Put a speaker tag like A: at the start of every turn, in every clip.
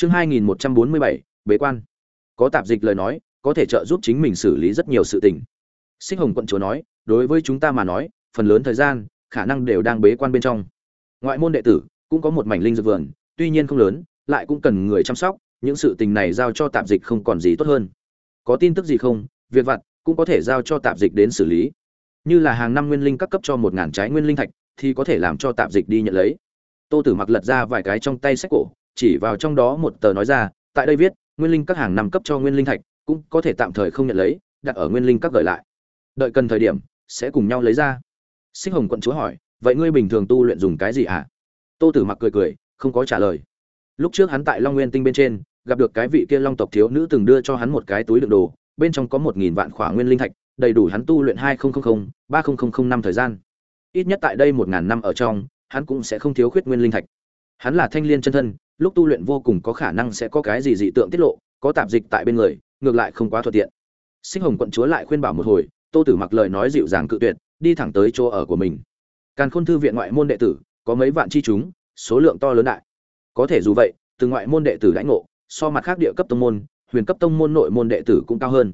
A: chương 2147, bế quan. Có tạp dịch lời nói, có thể trợ giúp chính mình xử lý rất nhiều sự tình. Sinh Hồng quận chúa nói, đối với chúng ta mà nói, phần lớn thời gian, khả năng đều đang bế quan bên trong. Ngoại môn đệ tử cũng có một mảnh linh dược vườn, tuy nhiên không lớn, lại cũng cần người chăm sóc, những sự tình này giao cho tạp dịch không còn gì tốt hơn. Có tin tức gì không? Việc vặt cũng có thể giao cho tạp dịch đến xử lý. Như là hàng năm nguyên linh các cấp cho một ngàn trái nguyên linh thạch, thì có thể làm cho tạp dịch đi nhận lấy. Tô Tử Mặc lật ra vài cái trong tay sách cổ, chỉ vào trong đó một tờ nói ra tại đây viết nguyên linh các hàng nằm cấp cho nguyên linh thạch cũng có thể tạm thời không nhận lấy đặt ở nguyên linh các gửi lại đợi cần thời điểm sẽ cùng nhau lấy ra xích hồng quận chúa hỏi vậy ngươi bình thường tu luyện dùng cái gì ạ à? tô tử mặc cười cười không có trả lời lúc trước hắn tại long nguyên tinh bên trên gặp được cái vị kia long tộc thiếu nữ từng đưa cho hắn một cái túi đựng đồ bên trong có một nghìn vạn khỏa nguyên linh thạch đầy đủ hắn tu luyện hai nghìn ba nghìn năm thời gian ít nhất tại đây một ngàn năm ở trong hắn cũng sẽ không thiếu khuyết nguyên linh thạch hắn là thanh l i ê n chân thân lúc tu luyện vô cùng có khả năng sẽ có cái gì dị tượng tiết lộ có tạp dịch tại bên người ngược lại không quá thuận tiện sinh hồng quận chúa lại khuyên bảo một hồi tô tử mặc lời nói dịu dàng cự tuyệt đi thẳng tới chỗ ở của mình càn khôn thư viện ngoại môn đệ tử có mấy vạn chi chúng số lượng to lớn đại có thể dù vậy từ ngoại môn đệ tử lãnh ngộ so mặt khác địa cấp tông môn huyền cấp tông môn nội môn đệ tử cũng cao hơn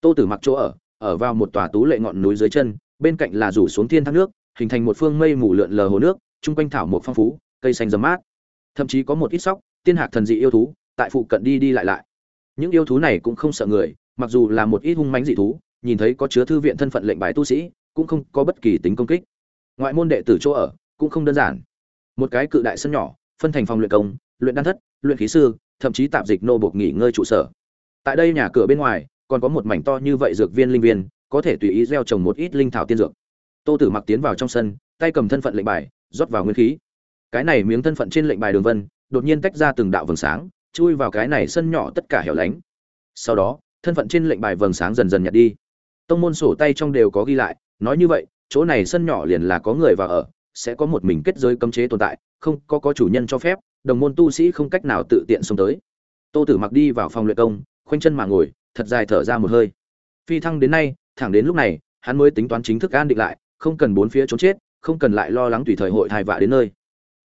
A: tô tử mặc chỗ ở ở vào một tòa tú lệ ngọn núi dưới chân bên cạnh là rủ xuống thiên thác nước hình thành một phương mây mù lượn lờ hồ nước chung quanh thảo mộc phong phú cây xanh rậm mát thậm chí có một ít sóc tiên hạc thần dị yêu thú tại phụ cận đi đi lại lại những yêu thú này cũng không sợ người mặc dù là một ít hung mánh dị thú nhìn thấy có chứa thư viện thân phận lệnh bài tu sĩ cũng không có bất kỳ tính công kích ngoại môn đệ tử chỗ ở cũng không đơn giản một cái cự đại sân nhỏ phân thành phòng luyện công luyện đan thất luyện khí sư thậm chí tạm dịch nô buộc nghỉ ngơi trụ sở tại đây nhà cửa bên ngoài còn có một mảnh to như vậy dược viên linh viên có thể tùy ý gieo trồng một ít linh thảo tiên dược tô tử mặc tiến vào trong sân tay cầm thân phận lệnh bài rót vào nguyên khí cái này miếng thân phận trên lệnh bài đường vân đột nhiên tách ra từng đạo vầng sáng chui vào cái này sân nhỏ tất cả hẻo lánh sau đó thân phận trên lệnh bài vầng sáng dần dần nhạt đi tông môn sổ tay trong đều có ghi lại nói như vậy chỗ này sân nhỏ liền là có người và ở sẽ có một mình kết giới cấm chế tồn tại không có có chủ nhân cho phép đồng môn tu sĩ không cách nào tự tiện xông tới tô tử mặc đi vào phòng luyện công khoanh chân mà ngồi thật dài thở ra một hơi phi thăng đến nay thẳng đến lúc này hắn mới tính toán chính thức an định lại không cần bốn phía trốn chết không cần lại lo lắng tùy thời hội thai vạ đến nơi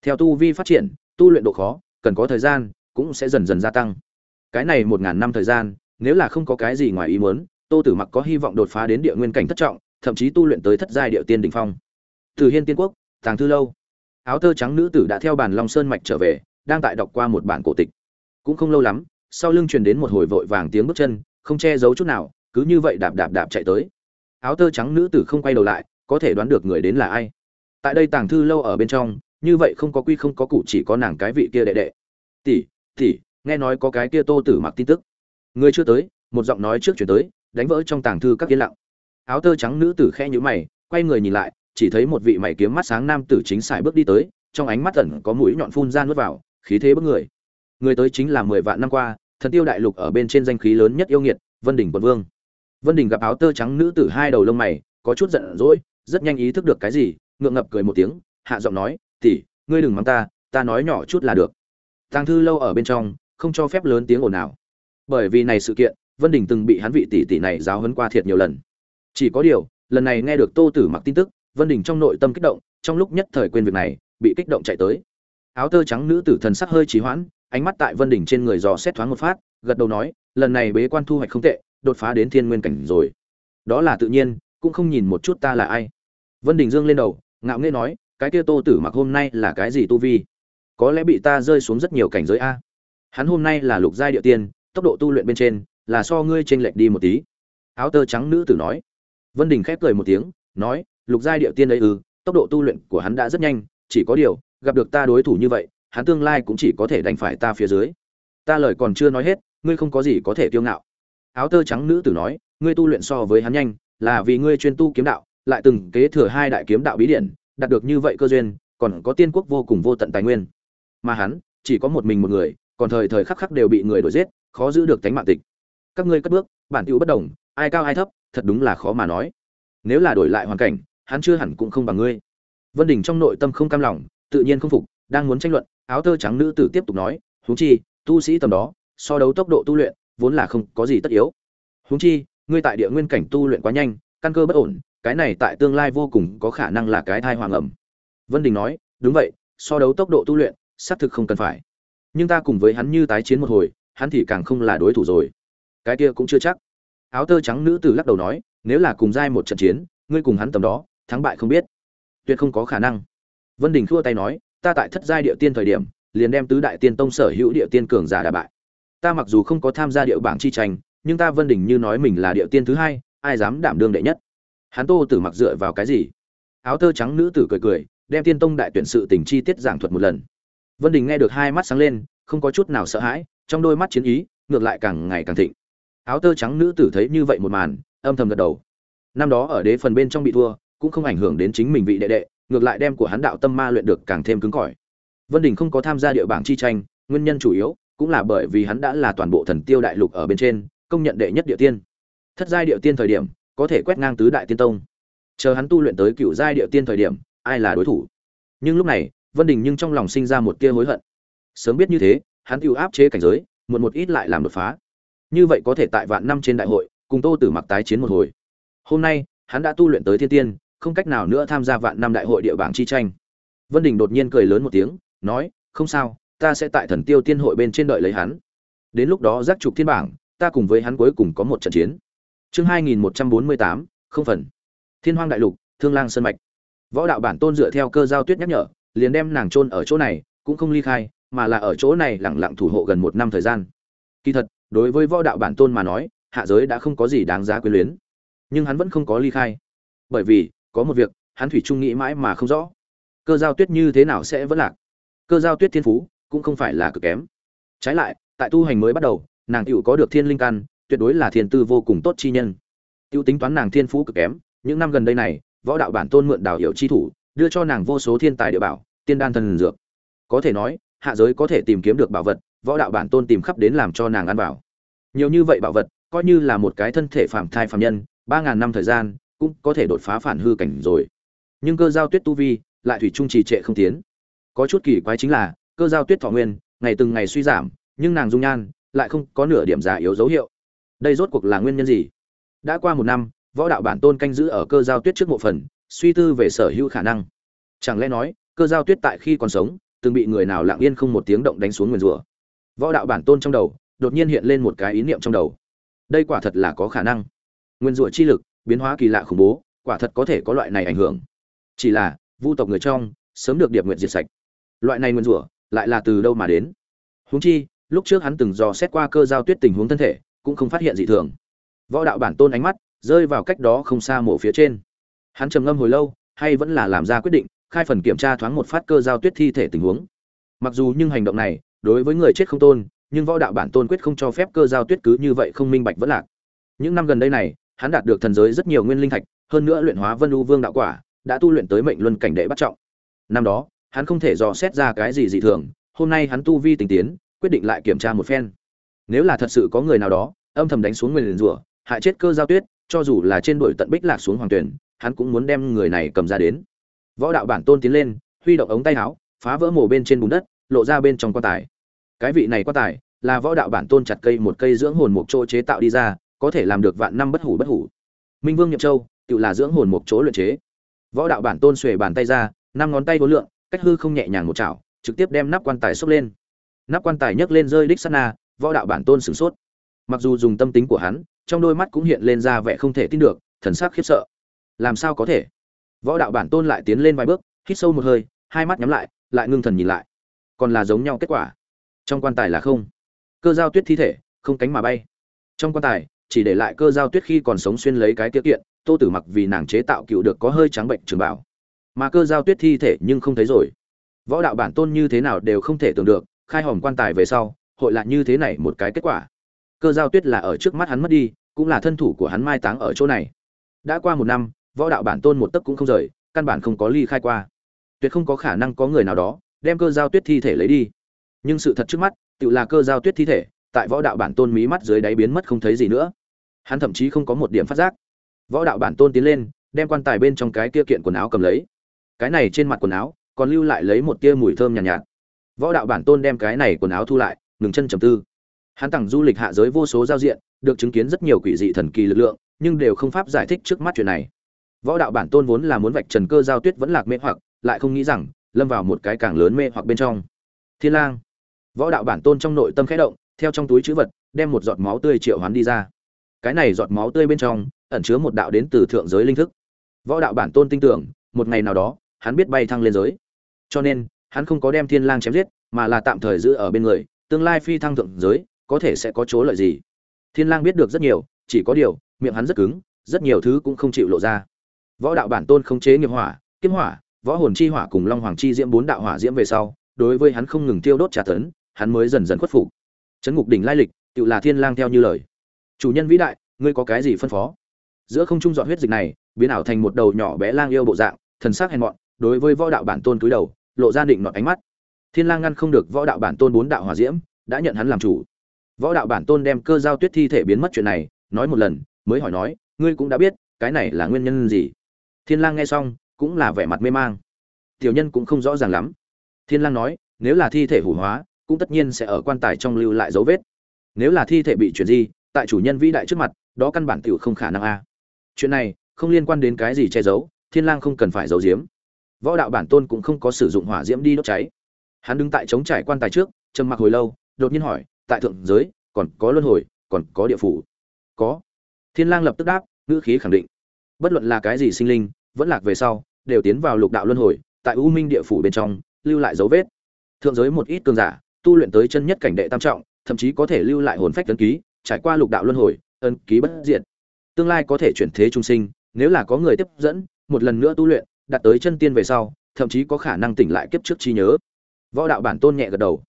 A: theo tu vi phát triển tu luyện độ khó cần có thời gian cũng sẽ dần dần gia tăng cái này một ngàn năm thời gian nếu là không có cái gì ngoài ý muốn tô tử mặc có hy vọng đột phá đến địa nguyên cảnh thất trọng thậm chí tu luyện tới thất giai địa tiên đ phong từ hiên tiên quốc tàng thư lâu áo tơ trắng nữ tử đã theo bản long sơn mạch trở về đang tại đọc qua một bản cổ tịch cũng không lâu lắm sau lưng truyền đến một hồi vội vàng tiếng bước chân không che giấu chút nào cứ như vậy đạp đạp đạp chạy tới áo tơ trắng nữ tử không quay đầu lại có thể đoán được người đến là ai tại đây tàng thư lâu ở bên trong như vậy không có quy không có cụ chỉ có nàng cái vị kia đệ đệ tỷ tỷ nghe nói có cái kia tô tử mặc tin tức người chưa tới một giọng nói trước chuyển tới đánh vỡ trong tàng thư các yên lặng áo tơ trắng nữ tử khe nhữ mày quay người nhìn lại chỉ thấy một vị mày kiếm mắt sáng nam tử chính xài bước đi tới trong ánh mắt tẩn có mũi nhọn phun ra nuốt vào khí thế bức người người tới chính là mười vạn năm qua thần tiêu đại lục ở bên trên danh khí lớn nhất yêu nghiệt vân đỉnh quận vương vân đỉnh gặp áo tơ trắng nữ tử hai đầu lông mày có chút giận dỗi rất nhanh ý thức được cái gì ngượng ngập cười một tiếng hạ giọng nói tỷ ngươi đừng mắng ta ta nói nhỏ chút là được tàng thư lâu ở bên trong không cho phép lớn tiếng ồn ào. bởi vì này sự kiện vân đình từng bị hắn vị tỷ tỷ này giáo hấn qua thiệt nhiều lần chỉ có điều lần này nghe được tô tử mặc tin tức vân đình trong nội tâm kích động trong lúc nhất thời quên việc này bị kích động chạy tới áo tơ trắng nữ tử thần sắc hơi trì hoãn ánh mắt tại vân đình trên người dò xét thoáng một phát gật đầu nói lần này bế quan thu hoạch không tệ đột phá đến thiên nguyên cảnh rồi đó là tự nhiên cũng không nhìn một chút ta là ai vân đình dương lên đầu ngạo nghễ nói cái kia tô tử mặc hôm nay là cái gì tu vi có lẽ bị ta rơi xuống rất nhiều cảnh giới a hắn hôm nay là lục giai địa tiên tốc độ tu luyện bên trên là so ngươi t r ê n lệch đi một tí áo tơ trắng nữ tử nói vân đình khép cười một tiếng nói lục giai địa tiên ấy ư ừ, tốc độ tu luyện của hắn đã rất nhanh chỉ có điều gặp được ta đối thủ như vậy hắn tương lai cũng chỉ có thể đành phải ta phía dưới ta lời còn chưa nói hết ngươi không có gì có thể kiêu ngạo áo tơ trắng nữ tử nói ngươi tu luyện so với hắn nhanh là vì ngươi chuyên tu kiếm đạo lại từng kế thừa hai đại kiếm đạo bí điển đạt được như vậy cơ duyên, còn có tiên quốc vô cùng vô tận tài nguyên. Mà hắn, chỉ có một mình một người, còn thời thời khắc khắc đều bị người đuổi giết, khó giữ được tánh mạng tịch. Các ngươi cất bước, bản hữu bất đồng, ai cao ai thấp, thật đúng là khó mà nói. Nếu là đổi lại hoàn cảnh, hắn chưa hẳn cũng không bằng ngươi. Vân Đình trong nội tâm không cam lòng, tự nhiên không phục, đang muốn tranh luận, áo tơ trắng nữ tử tiếp tục nói, "Huống chi, tu sĩ tầm đó, so đấu tốc độ tu luyện, vốn là không có gì tất yếu. Huống chi, ngươi tại địa nguyên cảnh tu luyện quá nhanh, căn cơ bất ổn, cái này tại tương lai vô cùng có khả năng là cái thai hoàng ẩm vân đình nói đúng vậy so đấu tốc độ tu luyện xác thực không cần phải nhưng ta cùng với hắn như tái chiến một hồi hắn thì càng không là đối thủ rồi cái kia cũng chưa chắc áo tơ trắng nữ tử lắc đầu nói nếu là cùng giai một trận chiến ngươi cùng hắn tầm đó thắng bại không biết tuyệt không có khả năng vân đình thua tay nói ta tại thất giai địa tiên thời điểm liền đem tứ đại tiên tông sở hữu địa tiên cường giả đà bại ta mặc dù không có tham gia địa bảng chi tranh nhưng ta vân đình như nói mình là địa tiên thứ hai ai dám đảm đương đệ nhất hắn tô tử mặc dựa vào cái gì áo tơ trắng nữ tử cười cười đem tiên tông đại tuyển sự tình chi tiết giảng thuật một lần vân đình nghe được hai mắt sáng lên không có chút nào sợ hãi trong đôi mắt chiến ý ngược lại càng ngày càng thịnh áo tơ trắng nữ tử thấy như vậy một màn âm thầm gật đầu năm đó ở đế phần bên trong bị thua cũng không ảnh hưởng đến chính mình vị đệ đệ ngược lại đem của hắn đạo tâm ma luyện được càng thêm cứng cỏi vân đình không có tham gia địa bảng chi tranh nguyên nhân chủ yếu cũng là bởi vì hắn đã là toàn bộ thần tiêu đại lục ở bên trên công nhận đệ nhất địa tiên thất giai địa tiên thời điểm có thể quét ngang tứ đại tiên tông chờ hắn tu luyện tới cựu giai địa tiên thời điểm ai là đối thủ nhưng lúc này vân đình nhưng trong lòng sinh ra một tia hối hận sớm biết như thế hắn tự áp chế cảnh giới một một ít lại làm đột phá như vậy có thể tại vạn năm trên đại hội cùng tô tử mặc tái chiến một hồi hôm nay hắn đã tu luyện tới thiên tiên không cách nào nữa tham gia vạn năm đại hội địa bảng chi tranh vân đình đột nhiên cười lớn một tiếng nói không sao ta sẽ tại thần tiêu tiên hội bên trên đợi lấy hắn đến lúc đó giác trục thiên bảng ta cùng với hắn cuối cùng có một trận chiến Chương 2148, không phần. Thiên Hoang đại lục, Thương Lang sơn mạch. Võ đạo bản tôn dựa theo cơ giao tuyết nhắc nhở, liền đem nàng chôn ở chỗ này, cũng không ly khai, mà là ở chỗ này lặng lặng thủ hộ gần một năm thời gian. Kỳ thật, đối với võ đạo bản tôn mà nói, hạ giới đã không có gì đáng giá quyến luyến, nhưng hắn vẫn không có ly khai, bởi vì có một việc, hắn thủy chung nghĩ mãi mà không rõ. Cơ giao tuyết như thế nào sẽ vẫn lạc? Cơ giao tuyết thiên phú cũng không phải là cực kém. Trái lại, tại tu hành mới bắt đầu, nàng tiểu có được thiên linh căn, tuyệt đối là thiên tư vô cùng tốt chi nhân tiêu tính toán nàng thiên phú cực kém những năm gần đây này võ đạo bản tôn mượn đào hiểu chi thủ đưa cho nàng vô số thiên tài địa bảo tiên đan thần dược có thể nói hạ giới có thể tìm kiếm được bảo vật võ đạo bản tôn tìm khắp đến làm cho nàng ăn bảo nhiều như vậy bảo vật coi như là một cái thân thể phàm thai phàm nhân ba ngàn năm thời gian cũng có thể đột phá phản hư cảnh rồi nhưng cơ giao tuyết tu vi lại thủy chung trì trệ không tiến có chút kỳ quái chính là cơ giao tuyết thọ nguyên ngày từng ngày suy giảm nhưng nàng dung nhan lại không có nửa điểm già yếu dấu hiệu đây rốt cuộc là nguyên nhân gì đã qua một năm võ đạo bản tôn canh giữ ở cơ giao tuyết trước mộ phần suy tư về sở hữu khả năng chẳng lẽ nói cơ giao tuyết tại khi còn sống từng bị người nào lặng yên không một tiếng động đánh xuống nguyền rủa võ đạo bản tôn trong đầu đột nhiên hiện lên một cái ý niệm trong đầu đây quả thật là có khả năng nguyên rủa chi lực biến hóa kỳ lạ khủng bố quả thật có thể có loại này ảnh hưởng chỉ là vu tộc người trong sớm được điệp nguyện diệt sạch loại này nguyên rủa lại là từ đâu mà đến huống chi lúc trước hắn từng dò xét qua cơ giao tuyết tình huống thân thể cũng không phát hiện gì thường võ đạo bản tôn ánh mắt rơi vào cách đó không xa mộ phía trên hắn trầm ngâm hồi lâu hay vẫn là làm ra quyết định khai phần kiểm tra thoáng một phát cơ giao tuyết thi thể tình huống mặc dù nhưng hành động này đối với người chết không tôn nhưng võ đạo bản tôn quyết không cho phép cơ giao tuyết cứ như vậy không minh bạch vẫn lạc những năm gần đây này hắn đạt được thần giới rất nhiều nguyên linh thạch hơn nữa luyện hóa vân u vương đạo quả đã tu luyện tới mệnh luân cảnh đệ bắt trọng năm đó hắn không thể dò xét ra cái gì dị thường hôm nay hắn tu vi tình tiến quyết định lại kiểm tra một phen nếu là thật sự có người nào đó âm thầm đánh xuống người liền rủa hại chết cơ giao tuyết cho dù là trên đội tận bích lạc xuống hoàng tuyển hắn cũng muốn đem người này cầm ra đến võ đạo bản tôn tiến lên huy động ống tay áo phá vỡ mổ bên trên bùn đất lộ ra bên trong quan tài cái vị này quan tài là võ đạo bản tôn chặt cây một cây dưỡng hồn một chỗ chế tạo đi ra có thể làm được vạn năm bất hủ bất hủ minh vương nhậm châu tự là dưỡng hồn một chỗ luyện chế võ đạo bản tôn xuề bàn tay ra năm ngón tay vô lượng cách hư không nhẹ nhàng một chảo trực tiếp đem nắp quan tài xốc lên nắp quan tài nhấc lên rơi đích sắt na võ đạo bản tôn sửng sốt mặc dù dùng tâm tính của hắn trong đôi mắt cũng hiện lên ra vẻ không thể tin được thần sắc khiếp sợ làm sao có thể võ đạo bản tôn lại tiến lên vài bước hít sâu một hơi hai mắt nhắm lại lại ngưng thần nhìn lại còn là giống nhau kết quả trong quan tài là không cơ giao tuyết thi thể không cánh mà bay trong quan tài chỉ để lại cơ giao tuyết khi còn sống xuyên lấy cái tiết kiện tô tử mặc vì nàng chế tạo cựu được có hơi trắng bệnh trường bảo mà cơ giao tuyết thi thể nhưng không thấy rồi võ đạo bản tôn như thế nào đều không thể tưởng được khai hòm quan tài về sau hội là như thế này một cái kết quả cơ giao tuyết là ở trước mắt hắn mất đi cũng là thân thủ của hắn mai táng ở chỗ này đã qua một năm võ đạo bản tôn một tấc cũng không rời căn bản không có ly khai qua tuyệt không có khả năng có người nào đó đem cơ giao tuyết thi thể lấy đi nhưng sự thật trước mắt tự là cơ giao tuyết thi thể tại võ đạo bản tôn mí mắt dưới đáy biến mất không thấy gì nữa hắn thậm chí không có một điểm phát giác võ đạo bản tôn tiến lên đem quan tài bên trong cái kia kiện quần áo cầm lấy cái này trên mặt quần áo còn lưu lại lấy một tia mùi thơm nhàn nhạt, nhạt võ đạo bản tôn đem cái này quần áo thu lại ngừng chân trầm tư hắn tặng du lịch hạ giới vô số giao diện được chứng kiến rất nhiều quỷ dị thần kỳ lực lượng nhưng đều không pháp giải thích trước mắt chuyện này võ đạo bản tôn vốn là muốn vạch trần cơ giao tuyết vẫn lạc mê hoặc lại không nghĩ rằng lâm vào một cái càng lớn mê hoặc bên trong thiên lang võ đạo bản tôn trong nội tâm khẽ động theo trong túi chữ vật đem một giọt máu tươi triệu hoán đi ra cái này giọt máu tươi bên trong ẩn chứa một đạo đến từ thượng giới linh thức võ đạo bản tôn tin tưởng một ngày nào đó hắn biết bay thăng lên giới cho nên hắn không có đem thiên lang chém giết mà là tạm thời giữ ở bên người tương lai phi thăng thượng giới có thể sẽ có chỗ lợi gì thiên lang biết được rất nhiều chỉ có điều miệng hắn rất cứng rất nhiều thứ cũng không chịu lộ ra võ đạo bản tôn không chế nghiệp hỏa kiếm hỏa võ hồn chi hỏa cùng long hoàng chi diễm bốn đạo hỏa diễm về sau đối với hắn không ngừng tiêu đốt trả tấn hắn mới dần dần khuất phục chấn ngục đỉnh lai lịch tự là thiên lang theo như lời chủ nhân vĩ đại ngươi có cái gì phân phó giữa không trung dọn huyết dịch này biến ảo thành một đầu nhỏ bé lang yêu bộ dạng thần sắc hèn mọn đối với võ đạo bản tôn cúi đầu lộ ra định nọt ánh mắt thiên lang ngăn không được võ đạo bản tôn bốn đạo hỏa diễm đã nhận hắn làm chủ võ đạo bản tôn đem cơ giao tuyết thi thể biến mất chuyện này nói một lần mới hỏi nói ngươi cũng đã biết cái này là nguyên nhân gì thiên lang nghe xong cũng là vẻ mặt mê mang tiểu nhân cũng không rõ ràng lắm thiên lang nói nếu là thi thể hủ hóa cũng tất nhiên sẽ ở quan tài trong lưu lại dấu vết nếu là thi thể bị chuyển di tại chủ nhân vĩ đại trước mặt đó căn bản tiểu không khả năng a chuyện này không liên quan đến cái gì che giấu thiên lang không cần phải giấu giếm võ đạo bản tôn cũng không có sử dụng hỏa diễm đi đốt cháy hắn đứng tại chống trải quan tài trước trầm mặc hồi lâu đột nhiên hỏi tại thượng giới còn có luân hồi còn có địa phủ có thiên lang lập tức đáp ngữ khí khẳng định bất luận là cái gì sinh linh vẫn lạc về sau đều tiến vào lục đạo luân hồi tại u minh địa phủ bên trong lưu lại dấu vết thượng giới một ít cường giả tu luyện tới chân nhất cảnh đệ tam trọng thậm chí có thể lưu lại hồn phách ấn ký trải qua lục đạo luân hồi ấn ký bất diệt tương lai có thể chuyển thế trung sinh nếu là có người tiếp dẫn một lần nữa tu luyện đạt tới chân tiên về sau thậm chí có khả năng tỉnh lại kiếp trước chi nhớ võ đạo bản tôn nhẹ gật đầu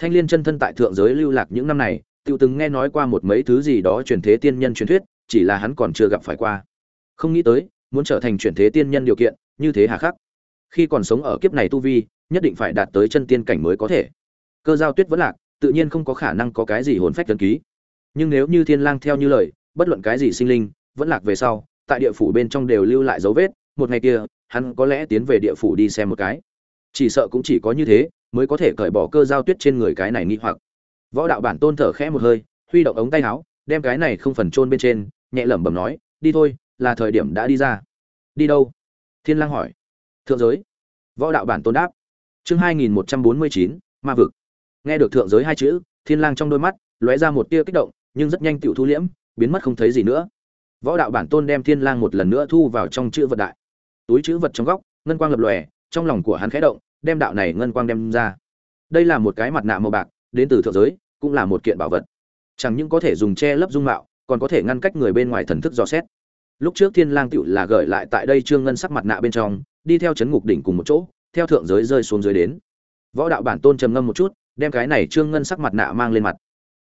A: thanh liên chân thân tại thượng giới lưu lạc những năm này tự từng nghe nói qua một mấy thứ gì đó truyền thế tiên nhân truyền thuyết chỉ là hắn còn chưa gặp phải qua không nghĩ tới muốn trở thành truyền thế tiên nhân điều kiện như thế hà khắc khi còn sống ở kiếp này tu vi nhất định phải đạt tới chân tiên cảnh mới có thể cơ giao tuyết vẫn lạc tự nhiên không có khả năng có cái gì hồn phách thần ký nhưng nếu như thiên lang theo như lời bất luận cái gì sinh linh vẫn lạc về sau tại địa phủ bên trong đều lưu lại dấu vết một ngày kia hắn có lẽ tiến về địa phủ đi xem một cái chỉ sợ cũng chỉ có như thế mới có thể cởi bỏ cơ giao tuyết trên người cái này nghi hoặc võ đạo bản tôn thở khẽ một hơi huy động ống tay áo đem cái này không phần chôn bên trên nhẹ lẩm bẩm nói đi thôi là thời điểm đã đi ra đi đâu thiên lang hỏi thượng giới võ đạo bản tôn đáp chương hai nghìn một trăm bốn mươi chín ma vực nghe được thượng giới hai chữ thiên lang trong đôi mắt lóe ra một tia kích động nhưng rất nhanh tiểu thu liễm biến mất không thấy gì nữa võ đạo bản tôn đem thiên lang một lần nữa thu vào trong chữ vật đại túi chữ vật trong góc ngân quang lập lòe trong lòng của hắn khẽ động, đem đạo này ngân quang đem ra. Đây là một cái mặt nạ màu bạc, đến từ thượng giới, cũng là một kiện bảo vật. Chẳng những có thể dùng che lấp dung mạo, còn có thể ngăn cách người bên ngoài thần thức dò xét. Lúc trước Thiên Lang Tựu là gửi lại tại đây trương ngân sắc mặt nạ bên trong, đi theo chấn ngục đỉnh cùng một chỗ, theo thượng giới rơi xuống dưới đến. Võ đạo bản tôn trầm ngâm một chút, đem cái này trương ngân sắc mặt nạ mang lên mặt.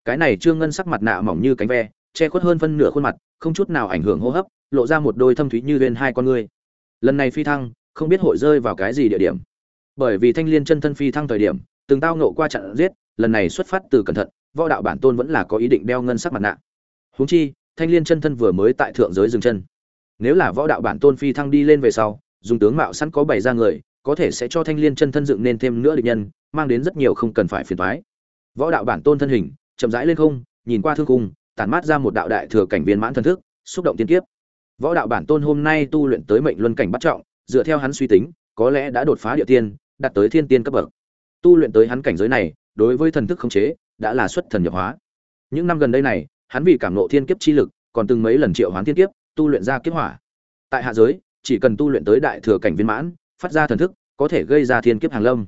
A: Cái này trương ngân sắc mặt nạ mỏng như cánh ve, che khuất hơn phân nửa khuôn mặt, không chút nào ảnh hưởng hô hấp, lộ ra một đôi thâm thúy như lên hai con người. Lần này phi thăng, không biết hội rơi vào cái gì địa điểm bởi vì thanh liên chân thân phi thăng thời điểm từng tao nộ qua trận giết lần này xuất phát từ cẩn thận võ đạo bản tôn vẫn là có ý định đeo ngân sắc mặt nạ huống chi thanh liên chân thân vừa mới tại thượng giới dừng chân nếu là võ đạo bản tôn phi thăng đi lên về sau dùng tướng mạo sẵn có bày ra người có thể sẽ cho thanh liên chân thân dựng nên thêm nữa địch nhân mang đến rất nhiều không cần phải phiền thoái võ đạo bản tôn thân hình chậm rãi lên không nhìn qua thương cung tản mát ra một đạo đại thừa cảnh viên mãn thần thức xúc động tiên kiếp võ đạo bản tôn hôm nay tu luyện tới mệnh luân cảnh bắt trọng dựa theo hắn suy tính, có lẽ đã đột phá địa tiên, đạt tới thiên tiên cấp bậc. Tu luyện tới hắn cảnh giới này, đối với thần thức khống chế, đã là xuất thần nhập hóa. Những năm gần đây này, hắn vì cảm ngộ thiên kiếp chi lực, còn từng mấy lần triệu hoán thiên kiếp, tu luyện ra kiếp hỏa. Tại hạ giới, chỉ cần tu luyện tới đại thừa cảnh viên mãn, phát ra thần thức, có thể gây ra thiên kiếp hàng lâm.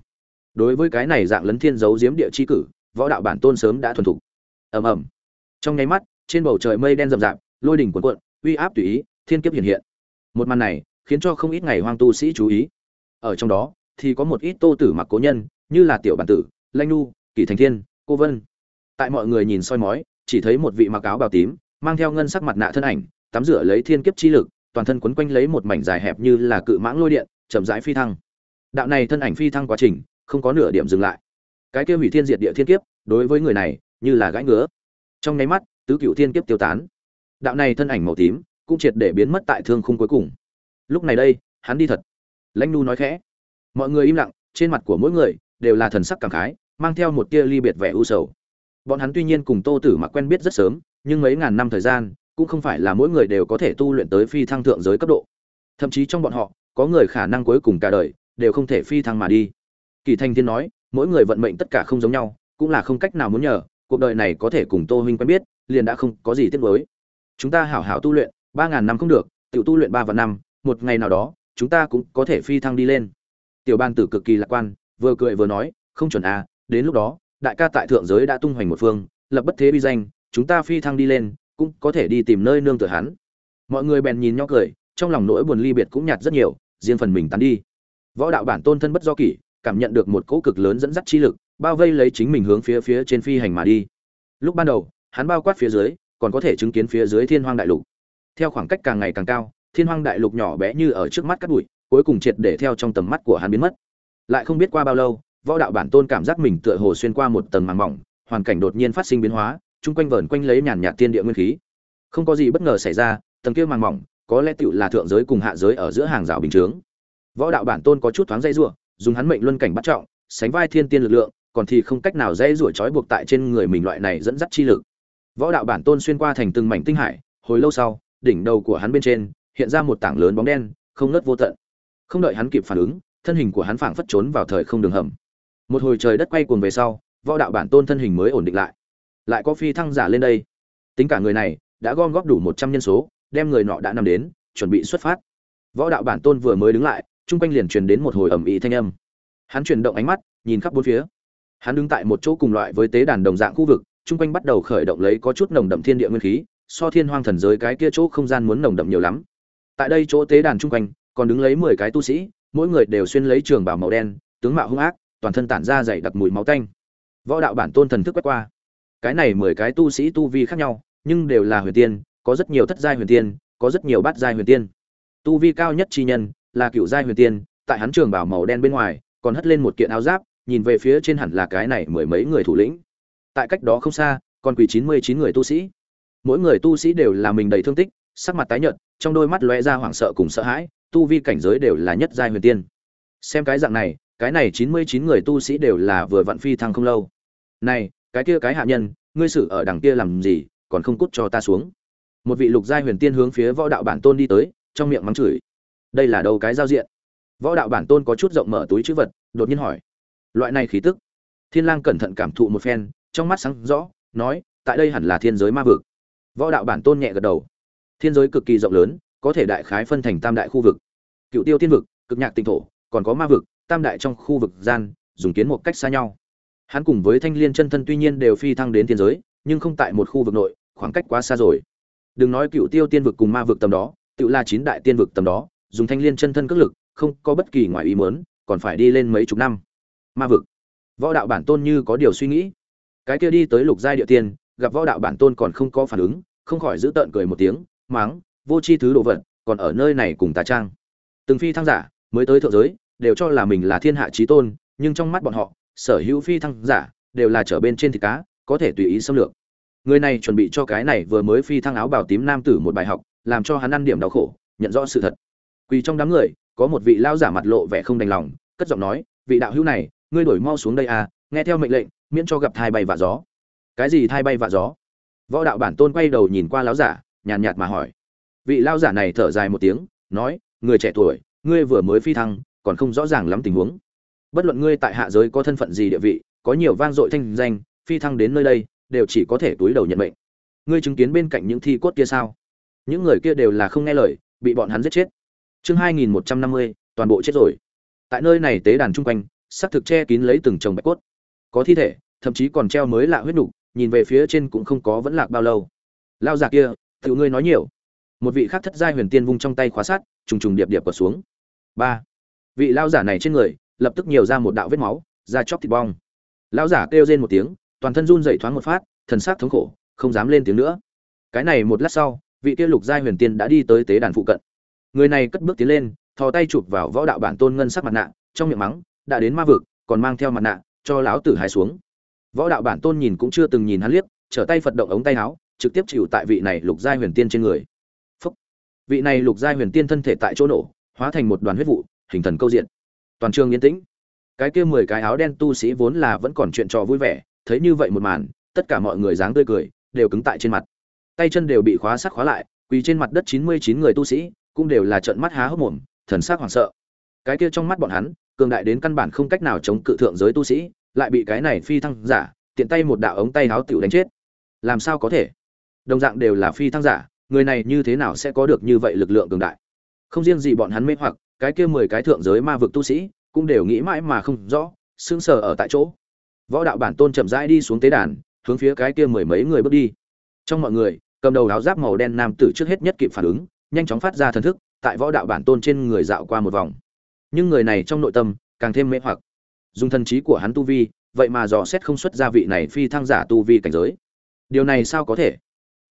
A: Đối với cái này dạng lấn thiên giấu giếm địa chi cử, võ đạo bản tôn sớm đã thuần thục. Ầm ầm. Trong nháy mắt, trên bầu trời mây đen rậm rạp, lôi đỉnh cuồn cuộn, uy áp tùy ý, thiên kiếp hiện hiện. Một màn này, khiến cho không ít ngày hoang tu sĩ chú ý ở trong đó thì có một ít tô tử mặc cố nhân như là tiểu bản tử lanh nu kỳ thành thiên cô vân tại mọi người nhìn soi mói chỉ thấy một vị mặc áo bào tím mang theo ngân sắc mặt nạ thân ảnh tắm rửa lấy thiên kiếp chi lực toàn thân quấn quanh lấy một mảnh dài hẹp như là cự mãng lôi điện chậm rãi phi thăng đạo này thân ảnh phi thăng quá trình không có nửa điểm dừng lại cái kia hủy thiên diệt địa thiên kiếp đối với người này như là gãy ngứa trong nháy mắt tứ cửu thiên kiếp tiêu tán đạo này thân ảnh màu tím cũng triệt để biến mất tại thương khung cuối cùng lúc này đây hắn đi thật lãnh nu nói khẽ mọi người im lặng trên mặt của mỗi người đều là thần sắc cảm khái mang theo một tia ly biệt vẻ u sầu bọn hắn tuy nhiên cùng tô tử mặc quen biết rất sớm nhưng mấy ngàn năm thời gian cũng không phải là mỗi người đều có thể tu luyện tới phi thăng thượng giới cấp độ thậm chí trong bọn họ có người khả năng cuối cùng cả đời đều không thể phi thăng mà đi kỳ thanh thiên nói mỗi người vận mệnh tất cả không giống nhau cũng là không cách nào muốn nhờ cuộc đời này có thể cùng tô huynh quen biết liền đã không có gì tiếc nuối chúng ta hảo hảo tu luyện ba ngàn năm không được tự tu luyện ba vạn năm một ngày nào đó chúng ta cũng có thể phi thăng đi lên tiểu ban tử cực kỳ lạc quan vừa cười vừa nói không chuẩn à đến lúc đó đại ca tại thượng giới đã tung hoành một phương lập bất thế bi danh chúng ta phi thăng đi lên cũng có thể đi tìm nơi nương tựa hắn mọi người bèn nhìn nhau cười trong lòng nỗi buồn ly biệt cũng nhạt rất nhiều riêng phần mình tán đi võ đạo bản tôn thân bất do kỷ cảm nhận được một cỗ cực lớn dẫn dắt chi lực bao vây lấy chính mình hướng phía phía trên phi hành mà đi lúc ban đầu hắn bao quát phía dưới còn có thể chứng kiến phía dưới thiên hoang đại lục theo khoảng cách càng ngày càng cao thiên hoang đại lục nhỏ bé như ở trước mắt cắt bụi cuối cùng triệt để theo trong tầm mắt của hắn biến mất lại không biết qua bao lâu võ đạo bản tôn cảm giác mình tựa hồ xuyên qua một tầng màng mỏng hoàn cảnh đột nhiên phát sinh biến hóa chung quanh vờn quanh lấy nhàn nhạt tiên địa nguyên khí không có gì bất ngờ xảy ra tầng kia màng mỏng có lẽ tựu là thượng giới cùng hạ giới ở giữa hàng rào bình chướng võ đạo bản tôn có chút thoáng dây rủa dùng hắn mệnh luân cảnh bắt trọng sánh vai thiên tiên lực lượng còn thì không cách nào dây rủa trói buộc tại trên người mình loại này dẫn dắt chi lực võ đạo bản tôn xuyên qua thành từng mảnh tinh hải hồi lâu sau đỉnh đầu của hắn bên trên hiện ra một tảng lớn bóng đen không ngớt vô tận không đợi hắn kịp phản ứng thân hình của hắn phảng phất trốn vào thời không đường hầm một hồi trời đất quay cuồng về sau võ đạo bản tôn thân hình mới ổn định lại lại có phi thăng giả lên đây tính cả người này đã gom góp đủ một trăm nhân số đem người nọ đã nằm đến chuẩn bị xuất phát võ đạo bản tôn vừa mới đứng lại trung quanh liền truyền đến một hồi ầm ĩ thanh âm hắn chuyển động ánh mắt nhìn khắp bốn phía hắn đứng tại một chỗ cùng loại với tế đàn đồng dạng khu vực trung quanh bắt đầu khởi động lấy có chút nồng đậm thiên địa nguyên khí so thiên hoang thần giới cái kia chỗ không gian muốn nồng đậm nhiều lắm tại đây chỗ tế đàn trung quanh còn đứng lấy mười cái tu sĩ mỗi người đều xuyên lấy trường bảo màu đen tướng mạo hung ác toàn thân tản ra dày đặc mùi máu tanh võ đạo bản tôn thần thức quét qua cái này mười cái tu sĩ tu vi khác nhau nhưng đều là huyền tiên có rất nhiều thất giai huyền tiên có rất nhiều bát giai huyền tiên tu vi cao nhất chi nhân là cựu giai huyền tiên tại hắn trường bảo màu đen bên ngoài còn hất lên một kiện áo giáp nhìn về phía trên hẳn là cái này mười mấy người thủ lĩnh tại cách đó không xa còn quỳ chín mươi chín người tu sĩ mỗi người tu sĩ đều là mình đầy thương tích sắc mặt tái nhợt trong đôi mắt lóe ra hoảng sợ cùng sợ hãi, tu vi cảnh giới đều là nhất giai huyền tiên. Xem cái dạng này, cái này chín mươi chín người tu sĩ đều là vừa vặn phi thăng không lâu. Này, cái kia cái hạ nhân, ngươi xử ở đằng kia làm gì, còn không cút cho ta xuống. Một vị lục giai huyền tiên hướng phía võ đạo bản tôn đi tới, trong miệng mắng chửi. Đây là đâu cái giao diện? Võ đạo bản tôn có chút rộng mở túi trữ vật, đột nhiên hỏi. Loại này khí tức. Thiên Lang cẩn thận cảm thụ một phen, trong mắt sáng rõ, nói, tại đây hẳn là thiên giới ma vực. Võ đạo bản tôn nhẹ gật đầu thiên giới cực kỳ rộng lớn có thể đại khái phân thành tam đại khu vực cựu tiêu tiên vực cực nhạc tinh thổ còn có ma vực tam đại trong khu vực gian dùng kiến một cách xa nhau hắn cùng với thanh liên chân thân tuy nhiên đều phi thăng đến thiên giới nhưng không tại một khu vực nội khoảng cách quá xa rồi đừng nói cựu tiêu tiên vực cùng ma vực tầm đó tự la chín đại tiên vực tầm đó dùng thanh liên chân thân cất lực không có bất kỳ ngoài ý muốn còn phải đi lên mấy chục năm ma vực võ đạo bản tôn như có điều suy nghĩ cái kia đi tới lục giai địa tiên gặp võ đạo bản tôn còn không có phản ứng không khỏi giữ tợn cười một tiếng máng vô c h i thứ đồ vật còn ở nơi này cùng tà trang từng phi thăng giả mới tới thượng giới đều cho là mình là thiên hạ trí tôn nhưng trong mắt bọn họ sở hữu phi thăng giả đều là trở bên trên thịt cá có thể tùy ý xâm lược người này chuẩn bị cho cái này vừa mới phi thăng áo bào tím nam tử một bài học làm cho hắn ăn điểm đau khổ nhận rõ sự thật quỳ trong đám người có một vị lao giả mặt lộ vẻ không đành lòng cất giọng nói vị đạo hữu này ngươi đổi mau xuống đây à nghe theo mệnh lệnh miễn cho gặp thai bay vạ gió cái gì thai bay vạ gió võ đạo bản tôn quay đầu nhìn qua láo giả nhàn nhạt mà hỏi vị lao giả này thở dài một tiếng nói người trẻ tuổi ngươi vừa mới phi thăng còn không rõ ràng lắm tình huống bất luận ngươi tại hạ giới có thân phận gì địa vị có nhiều vang dội thanh danh phi thăng đến nơi đây đều chỉ có thể túi đầu nhận mệnh ngươi chứng kiến bên cạnh những thi cốt kia sao những người kia đều là không nghe lời bị bọn hắn giết chết chương hai nghìn một trăm năm mươi toàn bộ chết rồi tại nơi này tế đàn trung quanh xác thực che kín lấy từng chồng bạch cốt có thi thể thậm chí còn treo mới lạ huyết nục nhìn về phía trên cũng không có vẫn lạc bao lâu lao giả kia tự ngươi nói nhiều một vị khác thất giai huyền tiên vung trong tay khóa sát trùng trùng điệp điệp quật xuống ba vị lao giả này trên người lập tức nhiều ra một đạo vết máu ra chóc thịt bong lao giả kêu rên một tiếng toàn thân run dậy thoáng một phát thần sắc thống khổ không dám lên tiếng nữa cái này một lát sau vị kia lục giai huyền tiên đã đi tới tế đàn phụ cận người này cất bước tiến lên thò tay chụp vào võ đạo bản tôn ngân sắc mặt nạ trong miệng mắng đã đến ma vực còn mang theo mặt nạ cho lão tử hài xuống võ đạo bản tôn nhìn cũng chưa từng nhìn hắn liếc trở tay phật động ống tay áo trực tiếp chịu tại vị này lục giai huyền tiên trên người. Phốc. Vị này lục giai huyền tiên thân thể tại chỗ nổ, hóa thành một đoàn huyết vụ, hình thần câu diện. Toàn trường yên tĩnh. Cái kia mười cái áo đen tu sĩ vốn là vẫn còn chuyện trò vui vẻ, thấy như vậy một màn, tất cả mọi người dáng tươi cười, đều cứng tại trên mặt. Tay chân đều bị khóa sắt khóa lại, quỳ trên mặt đất chín mươi chín người tu sĩ, cũng đều là trợn mắt há hốc mồm, thần sắc hoảng sợ. Cái kia trong mắt bọn hắn, cường đại đến căn bản không cách nào chống cự thượng giới tu sĩ, lại bị cái này phi thăng giả, tiện tay một đạo ống tay áo tiểu đánh chết. Làm sao có thể? đồng dạng đều là phi thăng giả người này như thế nào sẽ có được như vậy lực lượng cường đại không riêng gì bọn hắn mê hoặc cái kia mười cái thượng giới ma vực tu sĩ cũng đều nghĩ mãi mà không rõ sững sờ ở tại chỗ võ đạo bản tôn chậm rãi đi xuống tế đàn hướng phía cái kia mười mấy người bước đi trong mọi người cầm đầu áo giáp màu đen nam tử trước hết nhất kịp phản ứng nhanh chóng phát ra thần thức tại võ đạo bản tôn trên người dạo qua một vòng nhưng người này trong nội tâm càng thêm mê hoặc dùng thần trí của hắn tu vi vậy mà dò xét không xuất ra vị này phi thăng giả tu vi cảnh giới điều này sao có thể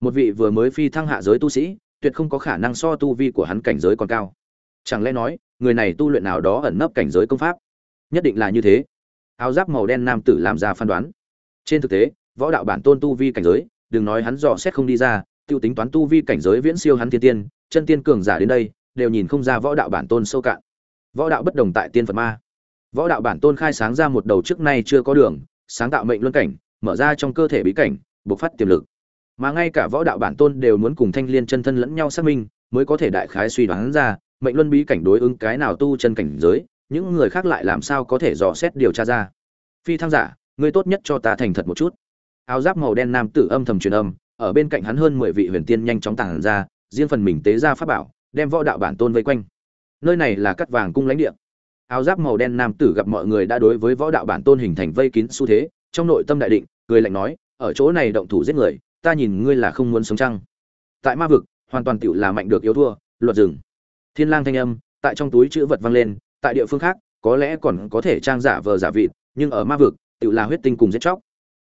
A: một vị vừa mới phi thăng hạ giới tu sĩ tuyệt không có khả năng so tu vi của hắn cảnh giới còn cao chẳng lẽ nói người này tu luyện nào đó ẩn nấp cảnh giới công pháp nhất định là như thế áo giáp màu đen nam tử làm ra phán đoán trên thực tế võ đạo bản tôn tu vi cảnh giới đừng nói hắn dò xét không đi ra tiêu tính toán tu vi cảnh giới viễn siêu hắn thiên tiên chân tiên cường giả đến đây đều nhìn không ra võ đạo bản tôn sâu cạn võ đạo bất đồng tại tiên phật ma võ đạo bản tôn khai sáng ra một đầu trước nay chưa có đường sáng tạo mệnh luân cảnh mở ra trong cơ thể bí cảnh bộc phát tiềm lực mà ngay cả võ đạo bản tôn đều muốn cùng thanh liên chân thân lẫn nhau xác minh mới có thể đại khái suy đoán ra mệnh luân bí cảnh đối ứng cái nào tu chân cảnh giới những người khác lại làm sao có thể dò xét điều tra ra phi thăng giả ngươi tốt nhất cho ta thành thật một chút áo giáp màu đen nam tử âm thầm truyền âm ở bên cạnh hắn hơn mười vị huyền tiên nhanh chóng tàng ra riêng phần mình tế ra pháp bảo đem võ đạo bản tôn vây quanh nơi này là cắt vàng cung lãnh địa áo giáp màu đen nam tử gặp mọi người đã đối với võ đạo bản tôn hình thành vây kín xu thế trong nội tâm đại định người lạnh nói ở chỗ này động thủ giết người ta nhìn ngươi là không muốn sống chăng tại ma vực hoàn toàn tựu là mạnh được yếu thua luật rừng thiên lang thanh âm tại trong túi chữ vật văng lên tại địa phương khác có lẽ còn có thể trang giả vờ giả vịt nhưng ở ma vực tựu là huyết tinh cùng giết chóc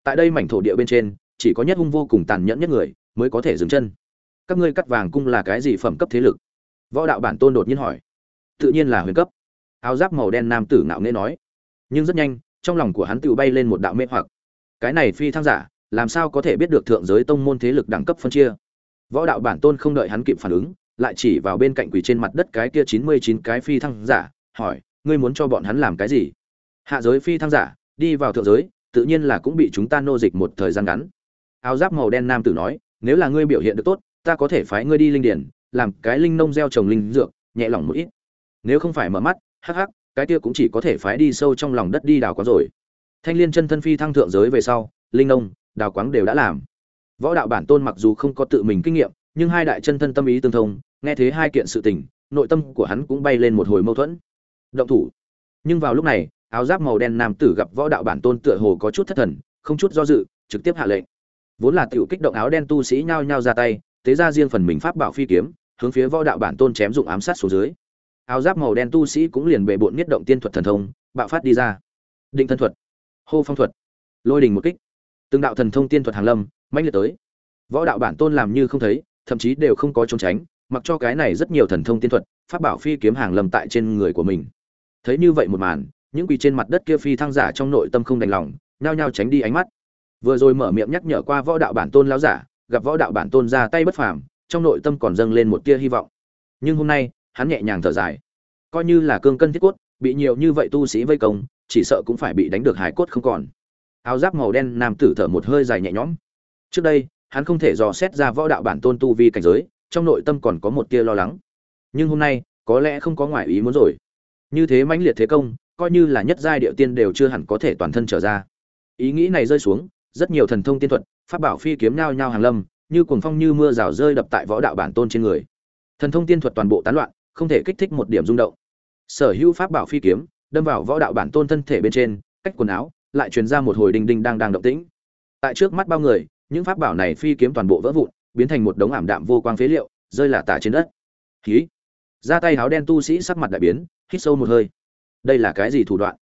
A: tại đây mảnh thổ địa bên trên chỉ có nhất hung vô cùng tàn nhẫn nhất người mới có thể dừng chân các ngươi cắt vàng cung là cái gì phẩm cấp thế lực võ đạo bản tôn đột nhiên hỏi tự nhiên là huyền cấp áo giáp màu đen nam tử ngạo nghễ nói nhưng rất nhanh trong lòng của hắn tự bay lên một đạo mê hoặc cái này phi thăng giả làm sao có thể biết được thượng giới tông môn thế lực đẳng cấp phân chia võ đạo bản tôn không đợi hắn kịp phản ứng lại chỉ vào bên cạnh quỷ trên mặt đất cái kia chín mươi chín cái phi thăng giả hỏi ngươi muốn cho bọn hắn làm cái gì hạ giới phi thăng giả đi vào thượng giới tự nhiên là cũng bị chúng ta nô dịch một thời gian ngắn áo giáp màu đen nam tử nói nếu là ngươi biểu hiện được tốt ta có thể phái ngươi đi linh điển làm cái linh nông gieo trồng linh dược nhẹ lòng một ít nếu không phải mở mắt hắc hắc cái kia cũng chỉ có thể phái đi sâu trong lòng đất đi đào có rồi thanh liên chân thân phi thăng thượng giới về sau linh nông đào quáng đều đã làm võ đạo bản tôn mặc dù không có tự mình kinh nghiệm nhưng hai đại chân thân tâm ý tương thông nghe thế hai kiện sự tình nội tâm của hắn cũng bay lên một hồi mâu thuẫn động thủ nhưng vào lúc này áo giáp màu đen nam tử gặp võ đạo bản tôn tựa hồ có chút thất thần không chút do dự trực tiếp hạ lệnh vốn là tiểu kích động áo đen tu sĩ nhao nhao ra tay tế ra riêng phần mình pháp bảo phi kiếm hướng phía võ đạo bản tôn chém dụng ám sát xuống dưới áo giáp màu đen tu sĩ cũng liền bề bộn nhất động tiên thuật thần thông bạo phát đi ra định thân thuật hô phong thuật lôi đình một kích từng đạo thần thông tiên thuật hàng lâm mãnh liệt tới võ đạo bản tôn làm như không thấy thậm chí đều không có trốn tránh mặc cho cái này rất nhiều thần thông tiên thuật phát bảo phi kiếm hàng lâm tại trên người của mình thấy như vậy một màn những quỳ trên mặt đất kia phi thăng giả trong nội tâm không đành lòng nao nhao tránh đi ánh mắt vừa rồi mở miệng nhắc nhở qua võ đạo bản tôn lão giả gặp võ đạo bản tôn ra tay bất phàm trong nội tâm còn dâng lên một tia hy vọng nhưng hôm nay hắn nhẹ nhàng thở dài coi như là cương cân thiết cốt bị nhiều như vậy tu sĩ vây công chỉ sợ cũng phải bị đánh được hải cốt không còn áo giáp màu đen nam tử thở một hơi dài nhẹ nhõm trước đây hắn không thể dò xét ra võ đạo bản tôn tu vi cảnh giới trong nội tâm còn có một tia lo lắng nhưng hôm nay có lẽ không có ngoại ý muốn rồi như thế mãnh liệt thế công coi như là nhất giai điệu tiên đều chưa hẳn có thể toàn thân trở ra ý nghĩ này rơi xuống rất nhiều thần thông tiên thuật pháp bảo phi kiếm nhao nhao hàng lâm như cuồng phong như mưa rào rơi đập tại võ đạo bản tôn trên người thần thông tiên thuật toàn bộ tán loạn không thể kích thích một điểm rung động sở hữu pháp bảo phi kiếm đâm vào võ đạo bản tôn thân thể bên trên cách quần áo lại truyền ra một hồi đinh đinh đang đang động tĩnh tại trước mắt bao người những pháp bảo này phi kiếm toàn bộ vỡ vụn biến thành một đống ảm đạm vô quang phế liệu rơi lả tả trên đất khí ra tay áo đen tu sĩ sắc mặt đại biến hít sâu một hơi đây là cái gì thủ đoạn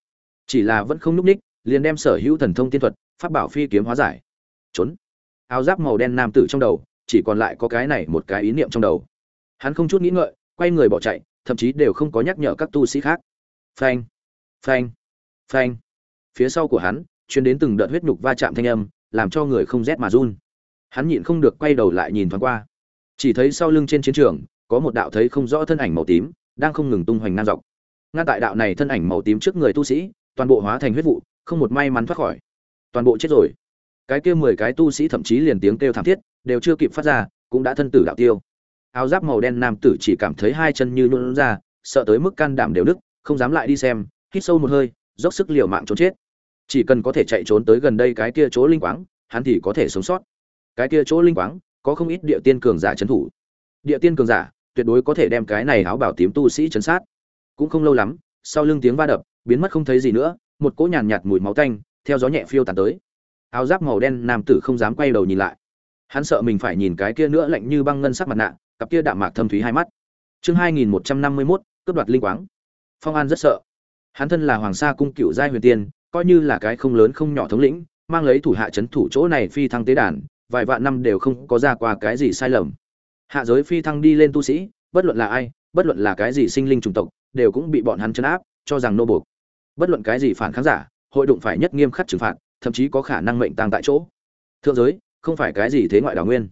A: chỉ là vẫn không núc ních liền đem sở hữu thần thông tiên thuật pháp bảo phi kiếm hóa giải trốn áo giáp màu đen nam tử trong đầu chỉ còn lại có cái này một cái ý niệm trong đầu hắn không chút nghĩ ngợi quay người bỏ chạy thậm chí đều không có nhắc nhở các tu sĩ khác phanh phanh phanh phía sau của hắn chuyến đến từng đợt huyết nhục va chạm thanh âm làm cho người không rét mà run hắn nhịn không được quay đầu lại nhìn thoáng qua chỉ thấy sau lưng trên chiến trường có một đạo thấy không rõ thân ảnh màu tím đang không ngừng tung hoành ngang dọc ngăn tại đạo này thân ảnh màu tím trước người tu sĩ toàn bộ hóa thành huyết vụ không một may mắn thoát khỏi toàn bộ chết rồi cái kia mười cái tu sĩ thậm chí liền tiếng kêu thảm thiết đều chưa kịp phát ra cũng đã thân tử đạo tiêu áo giáp màu đen nam tử chỉ cảm thấy hai chân như luôn ra sợ tới mức can đảm đều nứt không dám lại đi xem hít sâu một hơi dốc sức liều mạng trốn chết chỉ cần có thể chạy trốn tới gần đây cái kia chỗ linh quáng hắn thì có thể sống sót cái kia chỗ linh quáng có không ít địa tiên cường giả trấn thủ địa tiên cường giả tuyệt đối có thể đem cái này áo bảo tím tu sĩ chấn sát cũng không lâu lắm sau lưng tiếng va đập biến mất không thấy gì nữa một cỗ nhàn nhạt mùi máu tanh theo gió nhẹ phiêu tàn tới áo giáp màu đen nam tử không dám quay đầu nhìn lại hắn sợ mình phải nhìn cái kia nữa lạnh như băng ngân sắc mặt nạ cặp kia đạm mạc thâm thúy hai mắt chương hai nghìn một trăm năm mươi mốt cướp đoạt linh quáng phong an rất sợ hắn thân là hoàng sa cung cựu giai huyền tiên coi như là cái không lớn không nhỏ thống lĩnh mang lấy thủ hạ c h ấ n thủ chỗ này phi thăng tế đàn vài vạn năm đều không có ra qua cái gì sai lầm hạ giới phi thăng đi lên tu sĩ bất luận là ai bất luận là cái gì sinh linh chủng tộc đều cũng bị bọn hắn chấn áp cho rằng nô buộc bất luận cái gì phản kháng giả hội đụng phải nhất nghiêm khắc trừng phạt thậm chí có khả năng mệnh tăng tại chỗ thượng giới không phải cái gì thế ngoại đào nguyên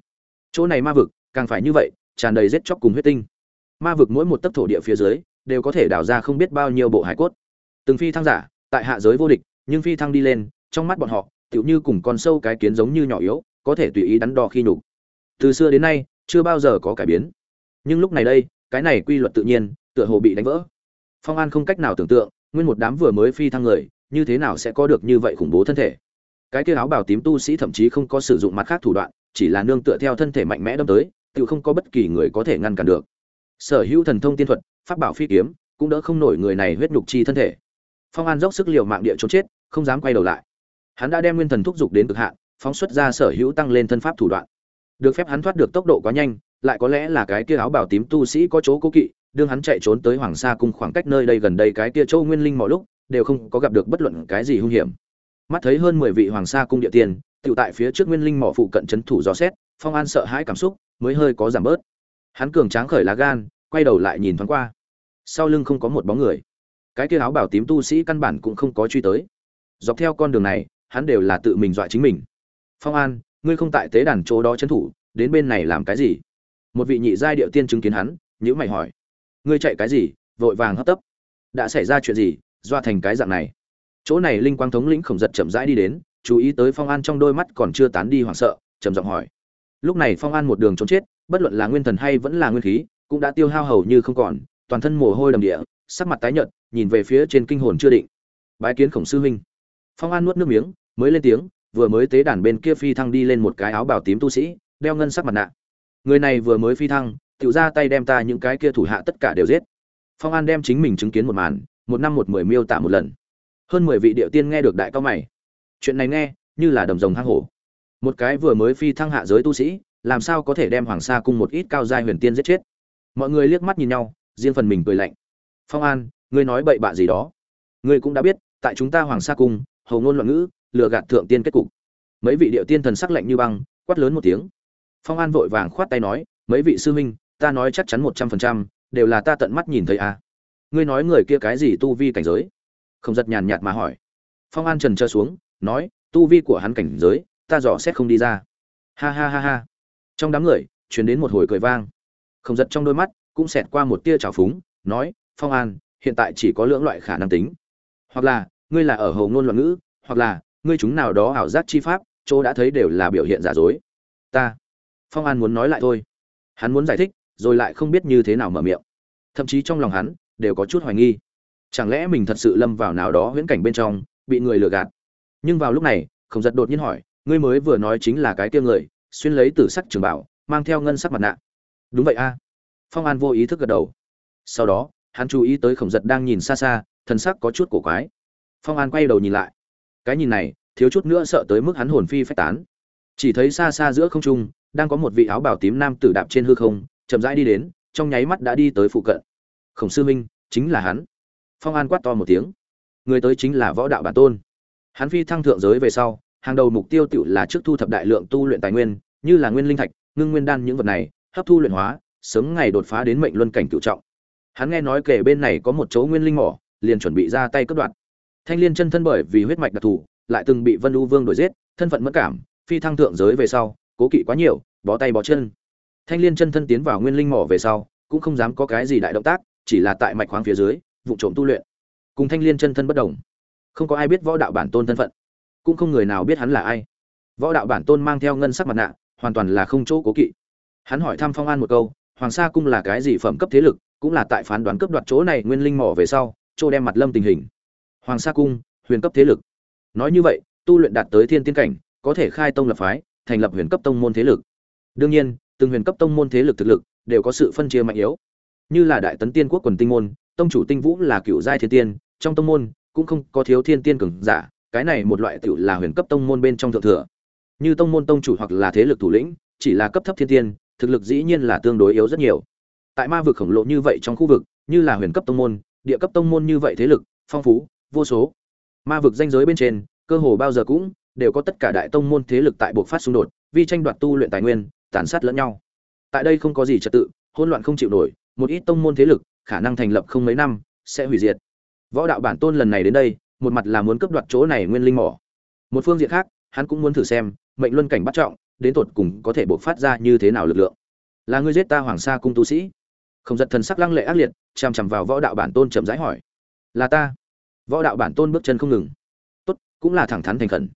A: chỗ này ma vực càng phải như vậy tràn đầy rết chóc cùng huyết tinh ma vực mỗi một tấc thổ địa phía dưới đều có thể đào ra không biết bao nhiêu bộ hải cốt từng phi thăng giả tại hạ giới vô địch nhưng phi thăng đi lên trong mắt bọn họ tựu như cùng con sâu cái kiến giống như nhỏ yếu có thể tùy ý đắn đo khi nhục từ xưa đến nay chưa bao giờ có cải biến nhưng lúc này đây cái này quy luật tự nhiên tựa hồ bị đánh vỡ phong an không cách nào tưởng tượng nguyên một đám vừa mới phi thăng người như thế nào sẽ có được như vậy khủng bố thân thể cái kia áo bào tím tu sĩ thậm chí không có sử dụng mặt khác thủ đoạn chỉ là nương tựa theo thân thể mạnh mẽ đâm tới tự không có bất kỳ người có thể ngăn cản được sở hữu thần thông tiên thuật pháp bảo phi kiếm cũng đỡ không nổi người này huyết nhục chi thân thể phong an dốc sức liều mạng địa trốn chết không dám quay đầu lại hắn đã đem nguyên thần thúc giục đến cực hạn phóng xuất ra sở hữu tăng lên thân pháp thủ đoạn được phép hắn thoát được tốc độ quá nhanh lại có lẽ là cái kia áo bảo tím tu sĩ có chỗ cố kỵ đương hắn chạy trốn tới hoàng sa cùng khoảng cách nơi đây gần đây cái kia châu nguyên linh mọi lúc đều không có gặp được bất luận cái gì hung hiểm mắt thấy hơn mười vị hoàng sa cung địa tiền tự tại phía trước nguyên linh mỏ phụ cận trấn thủ gió xét phong an sợ hãi cảm xúc mới hơi có giảm bớt hắn cường tráng khởi lá gan quay đầu lại nhìn thoáng qua sau lưng không có một bóng người cái kia áo bảo tím tu sĩ căn bản cũng không có truy tới dọc theo con đường này hắn đều là tự mình dọa chính mình phong an ngươi không tại tế đàn chỗ đó trấn thủ đến bên này làm cái gì một vị nhị giai điệu tiên chứng kiến hắn nhữ mày hỏi ngươi chạy cái gì vội vàng hấp tấp đã xảy ra chuyện gì doa thành cái dạng này chỗ này linh quang thống lĩnh khổng giật chậm rãi đi đến chú ý tới phong an trong đôi mắt còn chưa tán đi hoảng sợ trầm giọng hỏi lúc này phong an một đường trốn chết bất luận là nguyên thần hay vẫn là nguyên khí cũng đã tiêu hao hầu như không còn toàn thân mồ hôi đầm địa sắc mặt tái nhợt, nhìn về phía trên kinh hồn chưa định. Bái kiến khổng sư huynh. Phong An nuốt nước miếng, mới lên tiếng, vừa mới tế đàn bên kia phi thăng đi lên một cái áo bào tím tu sĩ, đeo ngân sắc mặt nạ. Người này vừa mới phi thăng, tiểu ra tay đem ta những cái kia thủ hạ tất cả đều giết. Phong An đem chính mình chứng kiến một màn, một năm một mười miêu tả một lần. Hơn mười vị điệu tiên nghe được đại cao mày. Chuyện này nghe, như là đồng rồng hang hổ. Một cái vừa mới phi thăng hạ giới tu sĩ, làm sao có thể đem Hoàng Sa cung một ít cao giai huyền tiên giết chết. Mọi người liếc mắt nhìn nhau, riêng phần mình cười lạnh phong an ngươi nói bậy bạ gì đó ngươi cũng đã biết tại chúng ta hoàng sa cung hầu ngôn loạn ngữ lừa gạt thượng tiên kết cục mấy vị điệu tiên thần sắc lạnh như băng quát lớn một tiếng phong an vội vàng khoát tay nói mấy vị sư huynh ta nói chắc chắn một trăm phần trăm đều là ta tận mắt nhìn thấy à. ngươi nói người kia cái gì tu vi cảnh giới không giật nhàn nhạt mà hỏi phong an trần trơ xuống nói tu vi của hắn cảnh giới ta dò xét không đi ra ha ha ha ha trong đám người chuyển đến một hồi cười vang không giật trong đôi mắt cũng xẹt qua một tia trào phúng nói phong an hiện tại chỉ có lưỡng loại khả năng tính hoặc là ngươi là ở hầu ngôn loạn ngữ hoặc là ngươi chúng nào đó ảo giác chi pháp chỗ đã thấy đều là biểu hiện giả dối ta phong an muốn nói lại thôi hắn muốn giải thích rồi lại không biết như thế nào mở miệng thậm chí trong lòng hắn đều có chút hoài nghi chẳng lẽ mình thật sự lâm vào nào đó huyễn cảnh bên trong bị người lừa gạt nhưng vào lúc này không giật đột nhiên hỏi ngươi mới vừa nói chính là cái tiêu người xuyên lấy tử sắc trường bảo mang theo ngân sắc mặt nạ đúng vậy a à? phong an vô ý thức gật đầu sau đó hắn chú ý tới khổng giật đang nhìn xa xa thần sắc có chút cổ quái phong an quay đầu nhìn lại cái nhìn này thiếu chút nữa sợ tới mức hắn hồn phi phách tán chỉ thấy xa xa giữa không trung đang có một vị áo bào tím nam tử đạp trên hư không chậm rãi đi đến trong nháy mắt đã đi tới phụ cận khổng sư minh chính là hắn phong an quát to một tiếng người tới chính là võ đạo bản tôn hắn phi thăng thượng giới về sau hàng đầu mục tiêu tựu là trước thu thập đại lượng tu luyện tài nguyên như là nguyên linh thạch ngưng nguyên đan những vật này hấp thu luyện hóa sớm ngày đột phá đến mệnh luân cảnh cựu trọng Hắn nghe nói kể bên này có một chỗ nguyên linh mỏ, liền chuẩn bị ra tay cướp đoạt. Thanh Liên chân thân bởi vì huyết mạch đặc thù, lại từng bị Vân U Vương đuổi giết, thân phận mất cảm, phi thăng thượng giới về sau, cố kỵ quá nhiều, bó tay bó chân. Thanh Liên chân thân tiến vào nguyên linh mỏ về sau, cũng không dám có cái gì đại động tác, chỉ là tại mạch khoáng phía dưới, vụ trộm tu luyện. Cùng Thanh Liên chân thân bất đồng, không có ai biết võ đạo bản tôn thân phận, cũng không người nào biết hắn là ai. Võ đạo bản tôn mang theo ngân sắc mặt nạ, hoàn toàn là không chỗ cố kỵ. Hắn hỏi thăm Phong An một câu, Hoàng Sa cung là cái gì phẩm cấp thế lực, cũng là tại phán đoán cướp đoạt chỗ này nguyên linh mỏ về sau chỗ đem mặt lâm tình hình hoàng sa cung huyền cấp thế lực nói như vậy tu luyện đạt tới thiên tiên cảnh có thể khai tông lập phái thành lập huyền cấp tông môn thế lực đương nhiên từng huyền cấp tông môn thế lực thực lực đều có sự phân chia mạnh yếu như là đại tấn tiên quốc quần tinh môn tông chủ tinh vũ là cựu giai thiên tiên trong tông môn cũng không có thiếu thiên tiên cường giả cái này một loại tựu là huyền cấp tông môn bên trong thượng thừa như tông môn tông chủ hoặc là thế lực thủ lĩnh chỉ là cấp thấp thiên tiên thực lực dĩ nhiên là tương đối yếu rất nhiều tại ma vực khổng lồ như vậy trong khu vực như là huyền cấp tông môn địa cấp tông môn như vậy thế lực phong phú vô số ma vực danh giới bên trên cơ hồ bao giờ cũng đều có tất cả đại tông môn thế lực tại buộc phát xung đột vì tranh đoạt tu luyện tài nguyên tàn sát lẫn nhau tại đây không có gì trật tự hỗn loạn không chịu nổi một ít tông môn thế lực khả năng thành lập không mấy năm sẽ hủy diệt võ đạo bản tôn lần này đến đây một mặt là muốn cướp đoạt chỗ này nguyên linh mỏ một phương diện khác hắn cũng muốn thử xem mệnh luân cảnh bắt trọng đến tột cùng có thể buộc phát ra như thế nào lực lượng là ngươi giết ta hoàng sa cung tu sĩ không giật thần sắc lăng lệ ác liệt chằm chằm vào võ đạo bản tôn chậm rãi hỏi là ta võ đạo bản tôn bước chân không ngừng tốt cũng là thẳng thắn thành khẩn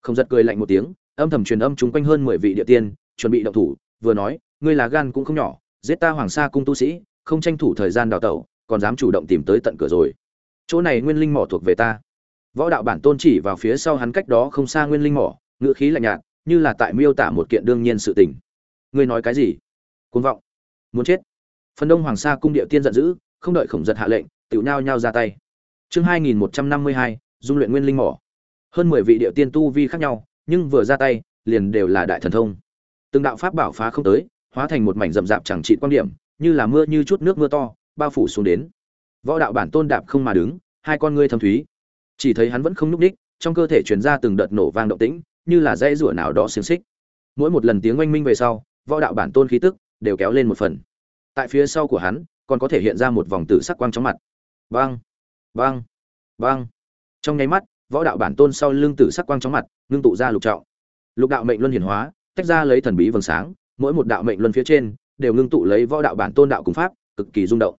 A: không giật cười lạnh một tiếng âm thầm truyền âm chúng quanh hơn mười vị địa tiên chuẩn bị động thủ vừa nói ngươi là gan cũng không nhỏ giết ta hoàng sa cung tu sĩ không tranh thủ thời gian đào tẩu còn dám chủ động tìm tới tận cửa rồi chỗ này nguyên linh mỏ thuộc về ta võ đạo bản tôn chỉ vào phía sau hắn cách đó không xa nguyên linh mỏ ngữ khí lạnh nhạt như là tại miêu tả một kiện đương nhiên sự tình ngươi nói cái gì côn vọng muốn chết phần đông hoàng sa cung địa tiên giận dữ không đợi khổng giật hạ lệnh tiểu nhao nhao ra tay chương hai nghìn dung luyện nguyên linh mỏ hơn mười vị địa tiên tu vi khác nhau nhưng vừa ra tay liền đều là đại thần thông từng đạo pháp bảo phá không tới hóa thành một mảnh rậm rạp chẳng trị quan điểm như là mưa như chút nước mưa to bao phủ xuống đến võ đạo bản tôn đạp không mà đứng hai con ngươi thâm thúy chỉ thấy hắn vẫn không nhúc đích, trong cơ thể truyền ra từng đợt nổ vang động tĩnh như là dây rủa nào đó xiềng xích mỗi một lần tiếng oanh minh về sau võ đạo bản tôn khí tức đều kéo lên một phần tại phía sau của hắn còn có thể hiện ra một vòng tử sắc quang chóng mặt băng băng băng trong nháy mắt võ đạo bản tôn sau lưng tử sắc quang chóng mặt ngưng tụ ra lục trọng lục đạo mệnh luân hiển hóa tách ra lấy thần bí vầng sáng mỗi một đạo mệnh luân phía trên đều ngưng tụ lấy võ đạo bản tôn đạo cùng pháp cực kỳ rung động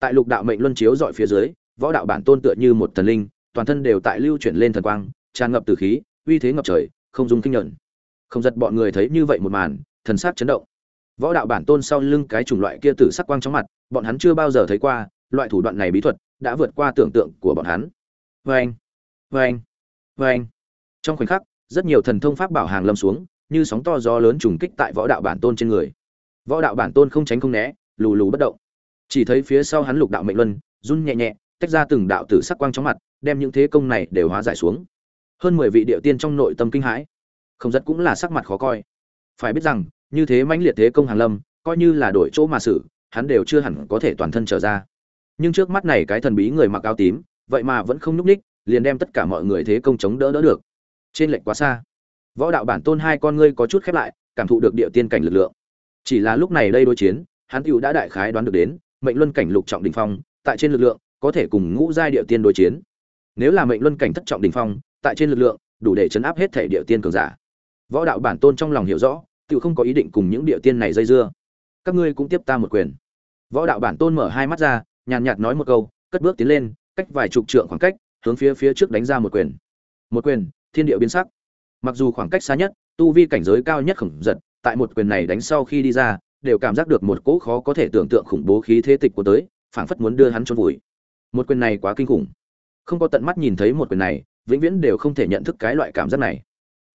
A: tại lục đạo mệnh luân chiếu dọi phía dưới võ đạo bản tôn tựa như một thần linh toàn thân đều tại lưu chuyển lên thần quang tràn ngập từ khí uy thế ngập trời không dùng kinh nhẫn không giật bọn người thấy như vậy một màn thần sắc chấn động Võ đạo bản tôn sau lưng cái chủng loại kia tử sắc quang chóng mặt, bọn hắn chưa bao giờ thấy qua, loại thủ đoạn này bí thuật đã vượt qua tưởng tượng của bọn hắn. Oeng, vâng, oeng, vâng, oeng. Vâng. Trong khoảnh khắc, rất nhiều thần thông pháp bảo hàng lâm xuống, như sóng to gió lớn trùng kích tại võ đạo bản tôn trên người. Võ đạo bản tôn không tránh không né, lù lù bất động. Chỉ thấy phía sau hắn lục đạo mệnh luân, run nhẹ nhẹ, tách ra từng đạo tử sắc quang chóng mặt, đem những thế công này đều hóa giải xuống. Hơn mười vị địa tiên trong nội tâm kinh hãi. Không rất cũng là sắc mặt khó coi. Phải biết rằng, như thế mãnh liệt thế công hàng lâm coi như là đổi chỗ mà xử hắn đều chưa hẳn có thể toàn thân trở ra nhưng trước mắt này cái thần bí người mặc áo tím vậy mà vẫn không nhúc ních liền đem tất cả mọi người thế công chống đỡ đỡ được trên lệnh quá xa võ đạo bản tôn hai con ngươi có chút khép lại cảm thụ được địa tiên cảnh lực lượng chỉ là lúc này đây đối chiến hắn tựu đã đại khái đoán được đến mệnh luân cảnh lục trọng đình phong tại trên lực lượng có thể cùng ngũ giai địa tiên đối chiến nếu là mệnh luân cảnh thất trọng đình phong tại trên lực lượng đủ để chấn áp hết thể địa tiên cường giả võ đạo bản tôn trong lòng hiểu rõ tự không có ý định cùng những địa tiên này dây dưa các ngươi cũng tiếp ta một quyền võ đạo bản tôn mở hai mắt ra nhàn nhạt nói một câu cất bước tiến lên cách vài chục trượng khoảng cách hướng phía phía trước đánh ra một quyền một quyền thiên địa biến sắc mặc dù khoảng cách xa nhất tu vi cảnh giới cao nhất khủng giật tại một quyền này đánh sau khi đi ra đều cảm giác được một cỗ khó có thể tưởng tượng khủng bố khí thế tịch của tới phảng phất muốn đưa hắn trôn vùi một quyền này quá kinh khủng không có tận mắt nhìn thấy một quyền này vĩnh viễn đều không thể nhận thức cái loại cảm giác này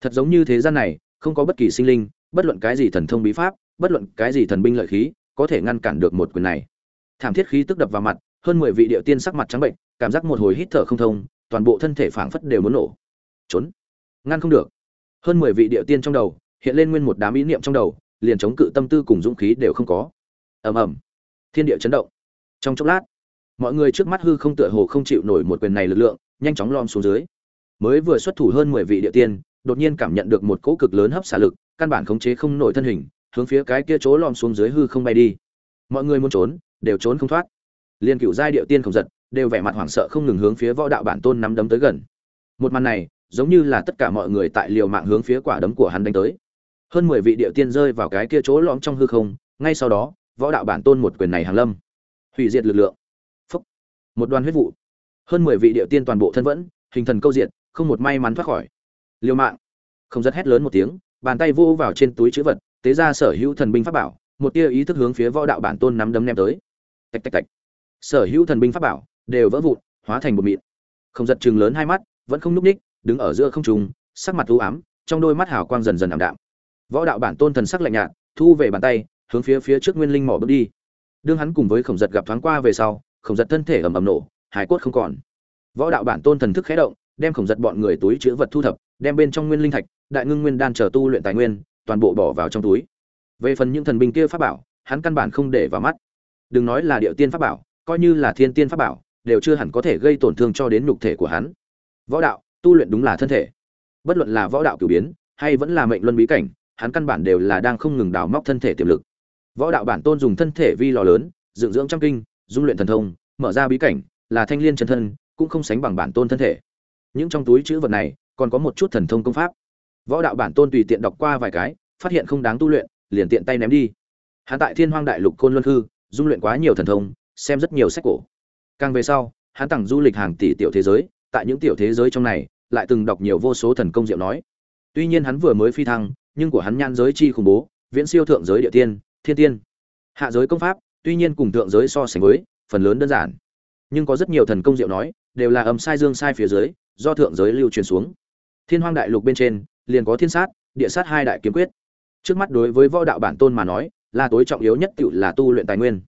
A: thật giống như thế gian này không có bất kỳ sinh linh bất luận cái gì thần thông bí pháp bất luận cái gì thần binh lợi khí có thể ngăn cản được một quyền này thảm thiết khí tức đập vào mặt hơn mười vị địa tiên sắc mặt trắng bệnh cảm giác một hồi hít thở không thông toàn bộ thân thể phảng phất đều muốn nổ trốn ngăn không được hơn mười vị địa tiên trong đầu hiện lên nguyên một đám ý niệm trong đầu liền chống cự tâm tư cùng dũng khí đều không có ầm ầm thiên địa chấn động trong chốc lát mọi người trước mắt hư không tựa hồ không chịu nổi một quyền này lực lượng nhanh chóng lom xuống dưới mới vừa xuất thủ hơn mười vị địa tiên đột nhiên cảm nhận được một cỗ cực lớn hấp xả lực căn bản khống chế không nổi thân hình hướng phía cái kia chỗ lom xuống dưới hư không bay đi mọi người muốn trốn đều trốn không thoát liên cựu giai điệu tiên không giật đều vẻ mặt hoảng sợ không ngừng hướng phía võ đạo bản tôn nắm đấm tới gần một màn này giống như là tất cả mọi người tại liều mạng hướng phía quả đấm của hắn đánh tới hơn mười vị điệu tiên rơi vào cái kia chỗ lõm trong hư không ngay sau đó võ đạo bản tôn một quyền này hàng lâm hủy diệt lực lượng Phúc. một đoàn huyết vụ hơn mười vị điệu tiên toàn bộ thân vẫn hình thần câu diện không một may mắn thoát khỏi liều mạng không rất hét lớn một tiếng bàn tay vô vào trên túi chữ vật tế ra sở hữu thần binh pháp bảo một tia ý thức hướng phía võ đạo bản tôn nắm đấm ném tới tạch tạch tạch sở hữu thần binh pháp bảo đều vỡ vụn hóa thành bột mịn không giật chừng lớn hai mắt vẫn không núp ních đứng ở giữa không trùng sắc mặt u ám trong đôi mắt hào quang dần dần ảm đạm võ đạo bản tôn thần sắc lạnh nhạt thu về bàn tay hướng phía phía trước nguyên linh mỏ bước đi đương hắn cùng với khổng giật gặp thoáng qua về sau khổng giật thân thể ầm ầm nổ hải cốt không còn võ đạo bản tôn thần thức khé động đem khổng giật bọn người túi chữ vật thu thập đem bên trong nguyên linh thạch đại ngưng nguyên đan chờ tu luyện tài nguyên, toàn bộ bỏ vào trong túi. Về phần những thần binh kia pháp bảo, hắn căn bản không để vào mắt. Đừng nói là điệu tiên pháp bảo, coi như là thiên tiên pháp bảo, đều chưa hẳn có thể gây tổn thương cho đến nhục thể của hắn. Võ đạo, tu luyện đúng là thân thể. Bất luận là võ đạo cửu biến, hay vẫn là mệnh luân bí cảnh, hắn căn bản đều là đang không ngừng đào móc thân thể tiềm lực. Võ đạo bản tôn dùng thân thể vi lò lớn, dựng dưỡng trăm kinh, dung luyện thần thông, mở ra bí cảnh, là thanh liên chân thân, cũng không sánh bằng bản tôn thân thể. Những trong túi chữ vật này, còn có một chút thần thông công pháp võ đạo bản tôn tùy tiện đọc qua vài cái phát hiện không đáng tu luyện liền tiện tay ném đi hắn tại thiên hoang đại lục côn luân hư dung luyện quá nhiều thần thông xem rất nhiều sách cổ càng về sau hắn tặng du lịch hàng tỷ tiểu thế giới tại những tiểu thế giới trong này lại từng đọc nhiều vô số thần công diệu nói tuy nhiên hắn vừa mới phi thăng nhưng của hắn nhan giới chi khủng bố viễn siêu thượng giới địa tiên thiên tiên hạ giới công pháp tuy nhiên cùng thượng giới so sánh với phần lớn đơn giản nhưng có rất nhiều thần công diệu nói đều là âm sai dương sai phía dưới do thượng giới lưu truyền xuống thiên hoang đại lục bên trên liền có thiên sát, địa sát hai đại kiếm quyết. Trước mắt đối với võ đạo bản tôn mà nói, là tối trọng yếu nhất tựu là tu luyện tài nguyên.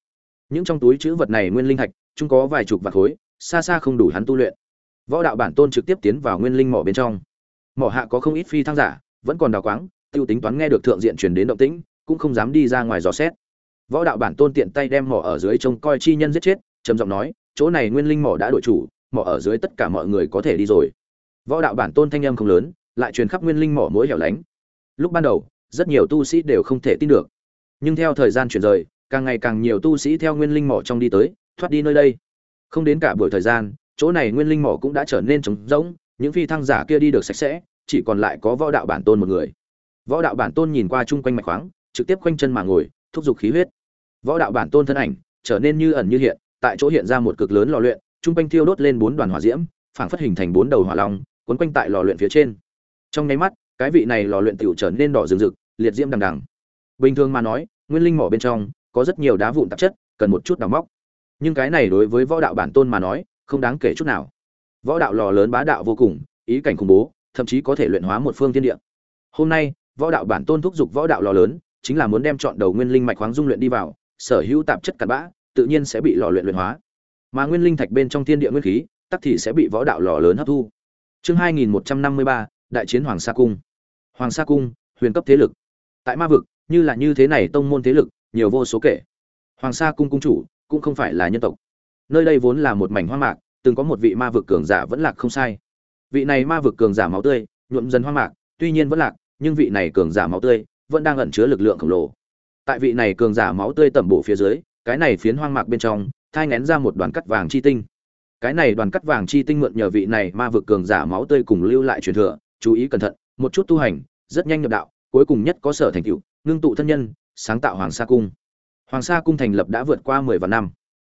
A: Những trong túi chữ vật này nguyên linh thạch, chúng có vài chục vạt khối, xa xa không đủ hắn tu luyện. Võ đạo bản tôn trực tiếp tiến vào nguyên linh mỏ bên trong. Mỏ hạ có không ít phi thăng giả, vẫn còn đào quáng, tiêu tính toán nghe được thượng diện truyền đến động tĩnh, cũng không dám đi ra ngoài dò xét. Võ đạo bản tôn tiện tay đem mỏ ở dưới trông coi chi nhân giết chết, trầm giọng nói, chỗ này nguyên linh mỏ đã đổi chủ, mỏ ở dưới tất cả mọi người có thể đi rồi. Võ đạo bản tôn thanh âm không lớn, lại truyền khắp nguyên linh mỏ mỗi hẻo lánh lúc ban đầu rất nhiều tu sĩ đều không thể tin được nhưng theo thời gian chuyển rời càng ngày càng nhiều tu sĩ theo nguyên linh mỏ trong đi tới thoát đi nơi đây không đến cả buổi thời gian chỗ này nguyên linh mỏ cũng đã trở nên trống rỗng những phi thăng giả kia đi được sạch sẽ chỉ còn lại có võ đạo bản tôn một người võ đạo bản tôn nhìn qua chung quanh mạch khoáng trực tiếp quanh chân mà ngồi thúc giục khí huyết võ đạo bản tôn thân ảnh trở nên như ẩn như hiện tại chỗ hiện ra một cực lớn lò luyện chung quanh thiêu đốt lên bốn đoàn hỏa diễm phảng phất hình thành bốn đầu hỏa long cuốn quanh tại lò luyện phía trên trong nháy mắt cái vị này lò luyện tiểu trở nên đỏ rừng rực liệt diễm đằng đằng bình thường mà nói nguyên linh mỏ bên trong có rất nhiều đá vụn tạp chất cần một chút đào móc nhưng cái này đối với võ đạo bản tôn mà nói không đáng kể chút nào võ đạo lò lớn bá đạo vô cùng ý cảnh khủng bố thậm chí có thể luyện hóa một phương thiên địa hôm nay võ đạo bản tôn thúc giục võ đạo lò lớn chính là muốn đem chọn đầu nguyên linh mạch khoáng dung luyện đi vào sở hữu tạp chất cặn bã tự nhiên sẽ bị lò luyện luyện hóa mà nguyên linh thạch bên trong thiên địa nguyên khí tắc thì sẽ bị võ đạo lò lớn hấp thu chương hai nghìn một trăm năm mươi ba đại chiến hoàng sa cung hoàng sa cung huyền cấp thế lực tại ma vực như là như thế này tông môn thế lực nhiều vô số kể hoàng sa cung cung chủ cũng không phải là nhân tộc nơi đây vốn là một mảnh hoang mạc từng có một vị ma vực cường giả vẫn lạc không sai vị này ma vực cường giả máu tươi nhuộm dần hoang mạc tuy nhiên vẫn lạc nhưng vị này cường giả máu tươi vẫn đang ẩn chứa lực lượng khổng lồ tại vị này cường giả máu tươi tẩm bổ phía dưới cái này phiến hoang mạc bên trong thai ngén ra một đoàn cắt vàng chi tinh cái này đoàn cắt vàng chi tinh mượn nhờ vị này ma vực cường giả máu tươi cùng lưu lại truyền thừa chú ý cẩn thận, một chút tu hành, rất nhanh nhập đạo, cuối cùng nhất có sở thành tựu, ngưng tụ thân nhân, sáng tạo Hoàng Sa cung. Hoàng Sa cung thành lập đã vượt qua 10 vạn năm.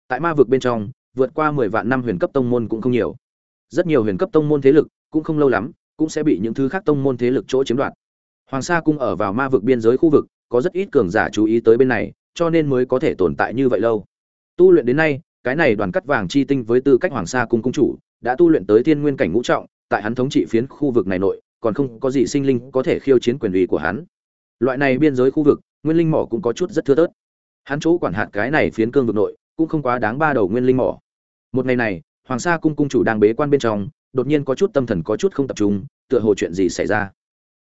A: Tại ma vực bên trong, vượt qua 10 vạn năm huyền cấp tông môn cũng không nhiều. Rất nhiều huyền cấp tông môn thế lực, cũng không lâu lắm, cũng sẽ bị những thứ khác tông môn thế lực chỗ chiếm đoạt. Hoàng Sa cung ở vào ma vực biên giới khu vực, có rất ít cường giả chú ý tới bên này, cho nên mới có thể tồn tại như vậy lâu. Tu luyện đến nay, cái này đoàn cắt vàng chi tinh với tư cách Hoàng Sa cung cung chủ, đã tu luyện tới tiên nguyên cảnh ngũ trọng, tại hắn thống trị phiến khu vực này nội còn không có gì sinh linh có thể khiêu chiến quyền uy của hắn loại này biên giới khu vực nguyên linh mỏ cũng có chút rất thưa tớt hắn chỗ quản hạt cái này phiến cương vực nội cũng không quá đáng ba đầu nguyên linh mỏ một ngày này hoàng sa cung cung chủ đang bế quan bên trong đột nhiên có chút tâm thần có chút không tập trung tựa hồ chuyện gì xảy ra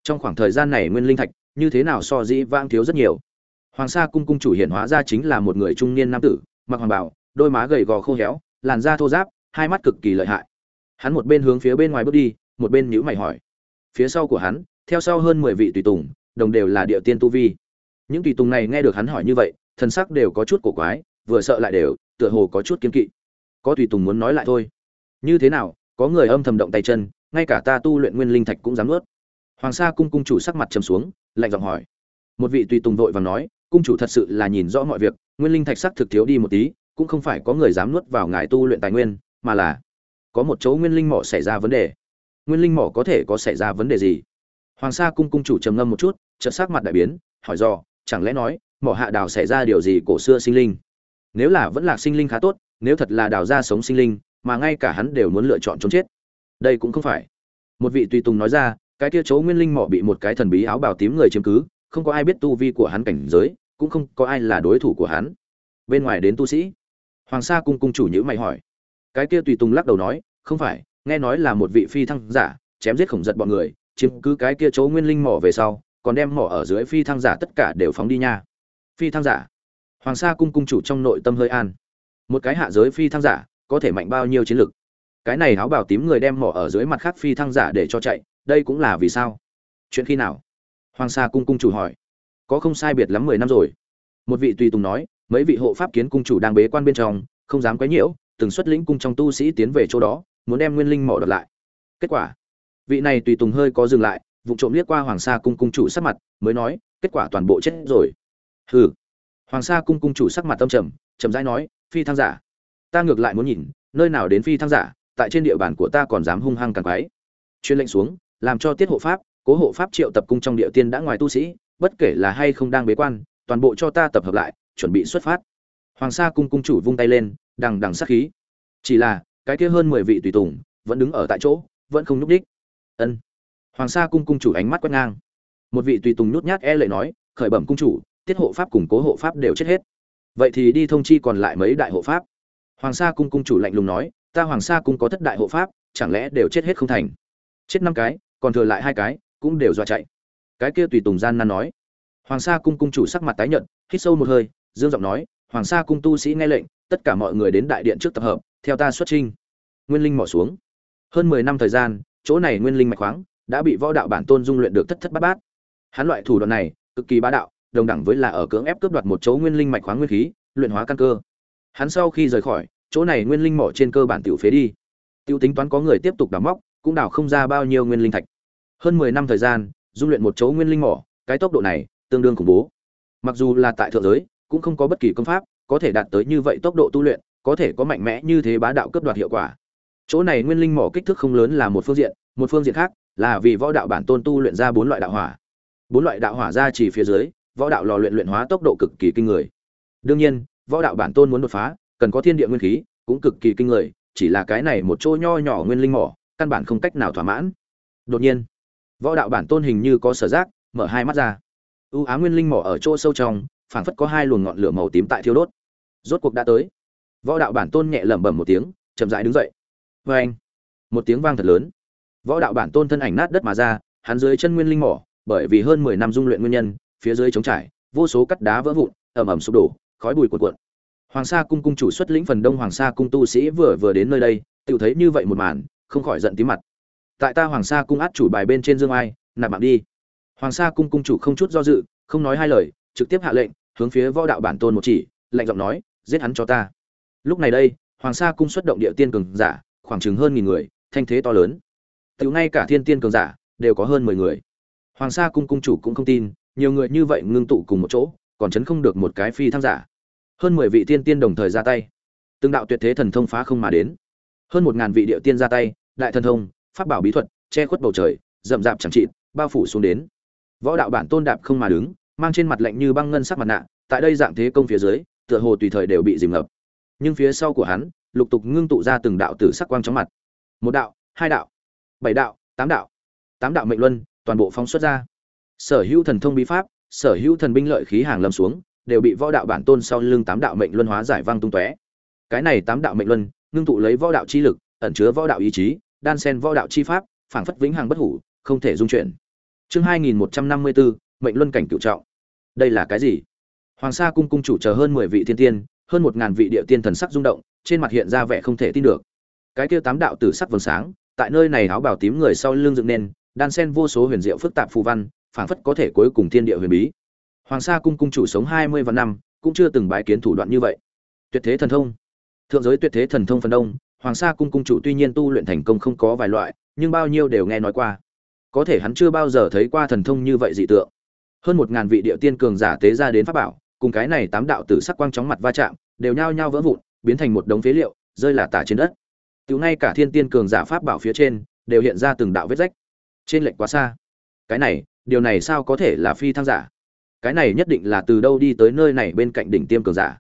A: trong khoảng thời gian này nguyên linh thạch như thế nào so dĩ vang thiếu rất nhiều hoàng sa cung cung chủ hiện hóa ra chính là một người trung niên nam tử mặc hoàng bảo đôi má gầy gò khô héo làn da thô giáp hai mắt cực kỳ lợi hại hắn một bên hướng phía bên ngoài bước đi một bên nhữ mày hỏi phía sau của hắn theo sau hơn mười vị tùy tùng đồng đều là địa tiên tu vi những tùy tùng này nghe được hắn hỏi như vậy thần sắc đều có chút cổ quái vừa sợ lại đều tựa hồ có chút kiên kỵ có tùy tùng muốn nói lại thôi như thế nào có người âm thầm động tay chân ngay cả ta tu luyện nguyên linh thạch cũng dám ướt hoàng sa cung cung chủ sắc mặt trầm xuống lạnh giọng hỏi một vị tùy tùng vội vàng nói cung chủ thật sự là nhìn rõ mọi việc nguyên linh thạch sắc thực thiếu đi một tí cũng không phải có người dám nuốt vào ngài tu luyện tài nguyên mà là có một chỗ nguyên linh mỏ xảy ra vấn đề nguyên linh mỏ có thể có xảy ra vấn đề gì hoàng sa cung cung chủ trầm ngâm một chút chợt sắc mặt đại biến hỏi dò chẳng lẽ nói mỏ hạ đào xảy ra điều gì cổ xưa sinh linh nếu là vẫn là sinh linh khá tốt nếu thật là đào ra sống sinh linh mà ngay cả hắn đều muốn lựa chọn trốn chết đây cũng không phải một vị tùy tùng nói ra cái kia chỗ nguyên linh mỏ bị một cái thần bí áo bào tím người chiếm cứ không có ai biết tu vi của hắn cảnh giới cũng không có ai là đối thủ của hắn bên ngoài đến tu sĩ hoàng sa cung cung chủ nhữ mày hỏi cái kia tùy tùng lắc đầu nói không phải nghe nói là một vị phi thăng giả chém giết khổng giật bọn người chiếm cứ cái kia chỗ nguyên linh mỏ về sau còn đem mỏ ở dưới phi thăng giả tất cả đều phóng đi nha phi thăng giả hoàng sa cung cung chủ trong nội tâm hơi an một cái hạ giới phi thăng giả có thể mạnh bao nhiêu chiến lực cái này áo bảo tím người đem mỏ ở dưới mặt khác phi thăng giả để cho chạy đây cũng là vì sao chuyện khi nào hoàng sa cung cung chủ hỏi có không sai biệt lắm mười năm rồi một vị tùy tùng nói mấy vị hộ pháp kiến cung chủ đang bế quan bên trong không dám quấy nhiễu từng xuất lĩnh cung trong tu sĩ tiến về chỗ đó muốn đem nguyên linh mộ đợt lại kết quả vị này tùy tùng hơi có dừng lại vụ trộm liếc qua hoàng sa cung cung chủ sắc mặt mới nói kết quả toàn bộ chết rồi hừ hoàng sa cung cung chủ sắc mặt tâm trầm chậm rãi nói phi thăng giả ta ngược lại muốn nhìn nơi nào đến phi thăng giả tại trên địa bàn của ta còn dám hung hăng càng quái truyền lệnh xuống làm cho tiết hộ pháp cố hộ pháp triệu tập cung trong địa tiên đã ngoài tu sĩ bất kể là hay không đang bế quan toàn bộ cho ta tập hợp lại chuẩn bị xuất phát hoàng sa cung cung chủ vung tay lên đằng đằng sát khí chỉ là cái kia hơn mười vị tùy tùng vẫn đứng ở tại chỗ vẫn không nhúc đích ân hoàng sa cung cung chủ ánh mắt quét ngang một vị tùy tùng nhút nhát e lệ nói khởi bẩm cung chủ tiết hộ pháp cùng cố hộ pháp đều chết hết vậy thì đi thông chi còn lại mấy đại hộ pháp hoàng sa cung cung chủ lạnh lùng nói ta hoàng sa cung có thất đại hộ pháp chẳng lẽ đều chết hết không thành chết năm cái còn thừa lại hai cái cũng đều dọa chạy cái kia tùy tùng gian nan nói hoàng sa cung cung chủ sắc mặt tái nhợt hít sâu một hơi dương giọng nói hoàng sa cung tu sĩ nghe lệnh tất cả mọi người đến đại điện trước tập hợp theo ta xuất trinh nguyên linh mỏ xuống hơn mười năm thời gian chỗ này nguyên linh mạch khoáng đã bị võ đạo bản tôn dung luyện được thất thất bát bát hắn loại thủ đoạn này cực kỳ bá đạo đồng đẳng với là ở cưỡng ép cướp đoạt một chỗ nguyên linh mạch khoáng nguyên khí luyện hóa căn cơ hắn sau khi rời khỏi chỗ này nguyên linh mỏ trên cơ bản tiểu phế đi tiêu tính toán có người tiếp tục đào móc cũng đào không ra bao nhiêu nguyên linh thạch hơn mười năm thời gian dung luyện một chỗ nguyên linh mỏ cái tốc độ này tương đương khủng bố mặc dù là tại thượng giới cũng không có bất kỳ công pháp có thể đạt tới như vậy tốc độ tu luyện có thể có mạnh mẽ như thế bá đạo cấp đoạt hiệu quả chỗ này nguyên linh mỏ kích thước không lớn là một phương diện một phương diện khác là vì võ đạo bản tôn tu luyện ra bốn loại đạo hỏa bốn loại đạo hỏa ra chỉ phía dưới võ đạo lò luyện luyện hóa tốc độ cực kỳ kinh người đương nhiên võ đạo bản tôn muốn đột phá cần có thiên địa nguyên khí cũng cực kỳ kinh người chỉ là cái này một chỗ nho nhỏ nguyên linh mỏ căn bản không cách nào thỏa mãn đột nhiên võ đạo bản tôn hình như có sở giác mở hai mắt ra ưu á nguyên linh mỏ ở chỗ sâu trong phảng phất có hai luồng ngọn lửa màu tím tại thiêu đốt rốt cuộc đã tới võ đạo bản tôn nhẹ lẩm bẩm một tiếng chậm rãi đứng dậy vê anh một tiếng vang thật lớn võ đạo bản tôn thân ảnh nát đất mà ra hắn dưới chân nguyên linh mỏ bởi vì hơn mười năm dung luyện nguyên nhân phía dưới trống trải vô số cắt đá vỡ vụn ầm ầm sụp đổ khói bụi cuồn cuộn hoàng sa cung cung chủ xuất lĩnh phần đông hoàng sa cung tu sĩ vừa vừa đến nơi đây tiểu thấy như vậy một màn không khỏi giận tím mặt tại ta hoàng sa cung át chủ bài bên trên dương ai nạp mạng đi hoàng sa cung cung chủ không chút do dự không nói hai lời trực tiếp hạ lệnh hướng phía võ đạo bản tôn một chỉ lạnh giọng nói giết hắn cho ta lúc này đây hoàng sa cung xuất động địa tiên cường giả khoảng chừng hơn nghìn người thanh thế to lớn tự ngay cả thiên tiên cường giả đều có hơn mười người hoàng sa cung cung chủ cũng không tin nhiều người như vậy ngưng tụ cùng một chỗ còn chấn không được một cái phi tham giả hơn mười vị tiên tiên đồng thời ra tay từng đạo tuyệt thế thần thông phá không mà đến hơn một ngàn vị địa tiên ra tay đại thần thông pháp bảo bí thuật che khuất bầu trời rậm rạp chẳng trị bao phủ xuống đến võ đạo bản tôn đạp không mà đứng mang trên mặt lạnh như băng ngân sắc mặt nạ tại đây dạng thế công phía dưới tựa hồ tùy thời đều bị dìm ngập nhưng phía sau của hắn lục tục ngưng tụ ra từng đạo tử sắc quang chóng mặt một đạo hai đạo bảy đạo tám đạo tám đạo mệnh luân toàn bộ phóng xuất ra sở hữu thần thông bí pháp sở hữu thần binh lợi khí hàng lâm xuống đều bị võ đạo bản tôn sau lưng tám đạo mệnh luân hóa giải vang tung tóe cái này tám đạo mệnh luân ngưng tụ lấy võ đạo chi lực ẩn chứa võ đạo ý chí đan sen võ đạo chi pháp phảng phất vĩnh hằng bất hủ không thể dung chuyển chương hai nghìn một trăm năm mươi bốn mệnh luân cảnh cựu trọng đây là cái gì hoàng sa cung cung chủ chờ hơn mười vị thiên tiên hơn một ngàn vị địa tiên thần sắc rung động trên mặt hiện ra vẻ không thể tin được cái kia tám đạo tử sắc vầng sáng tại nơi này áo bào tím người sau lưng dựng nên đan sen vô số huyền diệu phức tạp phù văn phảng phất có thể cuối cùng thiên địa huyền bí hoàng sa cung cung chủ sống hai mươi vạn năm cũng chưa từng bái kiến thủ đoạn như vậy tuyệt thế thần thông thượng giới tuyệt thế thần thông phần đông hoàng sa cung cung chủ tuy nhiên tu luyện thành công không có vài loại nhưng bao nhiêu đều nghe nói qua có thể hắn chưa bao giờ thấy qua thần thông như vậy dị tượng hơn một ngàn vị địa tiên cường giả tế ra đến pháp bảo cùng cái này tám đạo tử sắc quang chóng mặt va chạm đều nhao nhao vỡ vụn biến thành một đống phế liệu rơi là tả trên đất tiểu ngay cả thiên tiên cường giả pháp bảo phía trên đều hiện ra từng đạo vết rách trên lệch quá xa cái này điều này sao có thể là phi thăng giả cái này nhất định là từ đâu đi tới nơi này bên cạnh đỉnh tiêm cường giả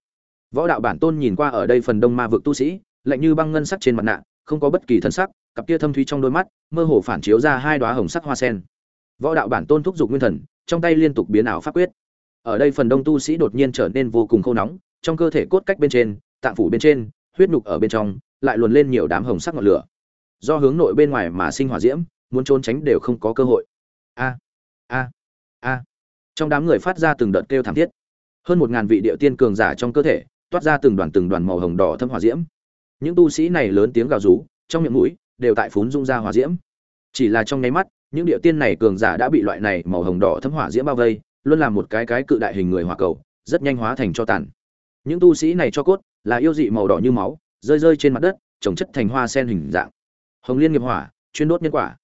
A: võ đạo bản tôn nhìn qua ở đây phần đông ma vực tu sĩ lạnh như băng ngân sắc trên mặt nạ không có bất kỳ thân sắc cặp kia thâm thúy trong đôi mắt mơ hồ phản chiếu ra hai đóa hồng sắc hoa sen võ đạo bản tôn thúc giục nguyên thần trong tay liên tục biến ảo pháp quyết ở đây phần đông tu sĩ đột nhiên trở nên vô cùng khô nóng trong cơ thể cốt cách bên trên tạng phủ bên trên huyết nhục ở bên trong lại luồn lên nhiều đám hồng sắc ngọn lửa do hướng nội bên ngoài mà sinh hỏa diễm muốn trốn tránh đều không có cơ hội a a a trong đám người phát ra từng đợt kêu thảm thiết hơn một ngàn vị địa tiên cường giả trong cơ thể toát ra từng đoàn từng đoàn màu hồng đỏ thâm hỏa diễm những tu sĩ này lớn tiếng gào rú trong miệng mũi đều tại phún dung ra hỏa diễm chỉ là trong nháy mắt những địa tiên này cường giả đã bị loại này màu hồng đỏ thấm hỏa diễm bao vây luôn làm một cái cái cự đại hình người hỏa cầu rất nhanh hóa thành cho tàn những tu sĩ này cho cốt là yêu dị màu đỏ như máu rơi rơi trên mặt đất trồng chất thành hoa sen hình dạng hồng liên nghiệp hỏa chuyên đốt nhân quả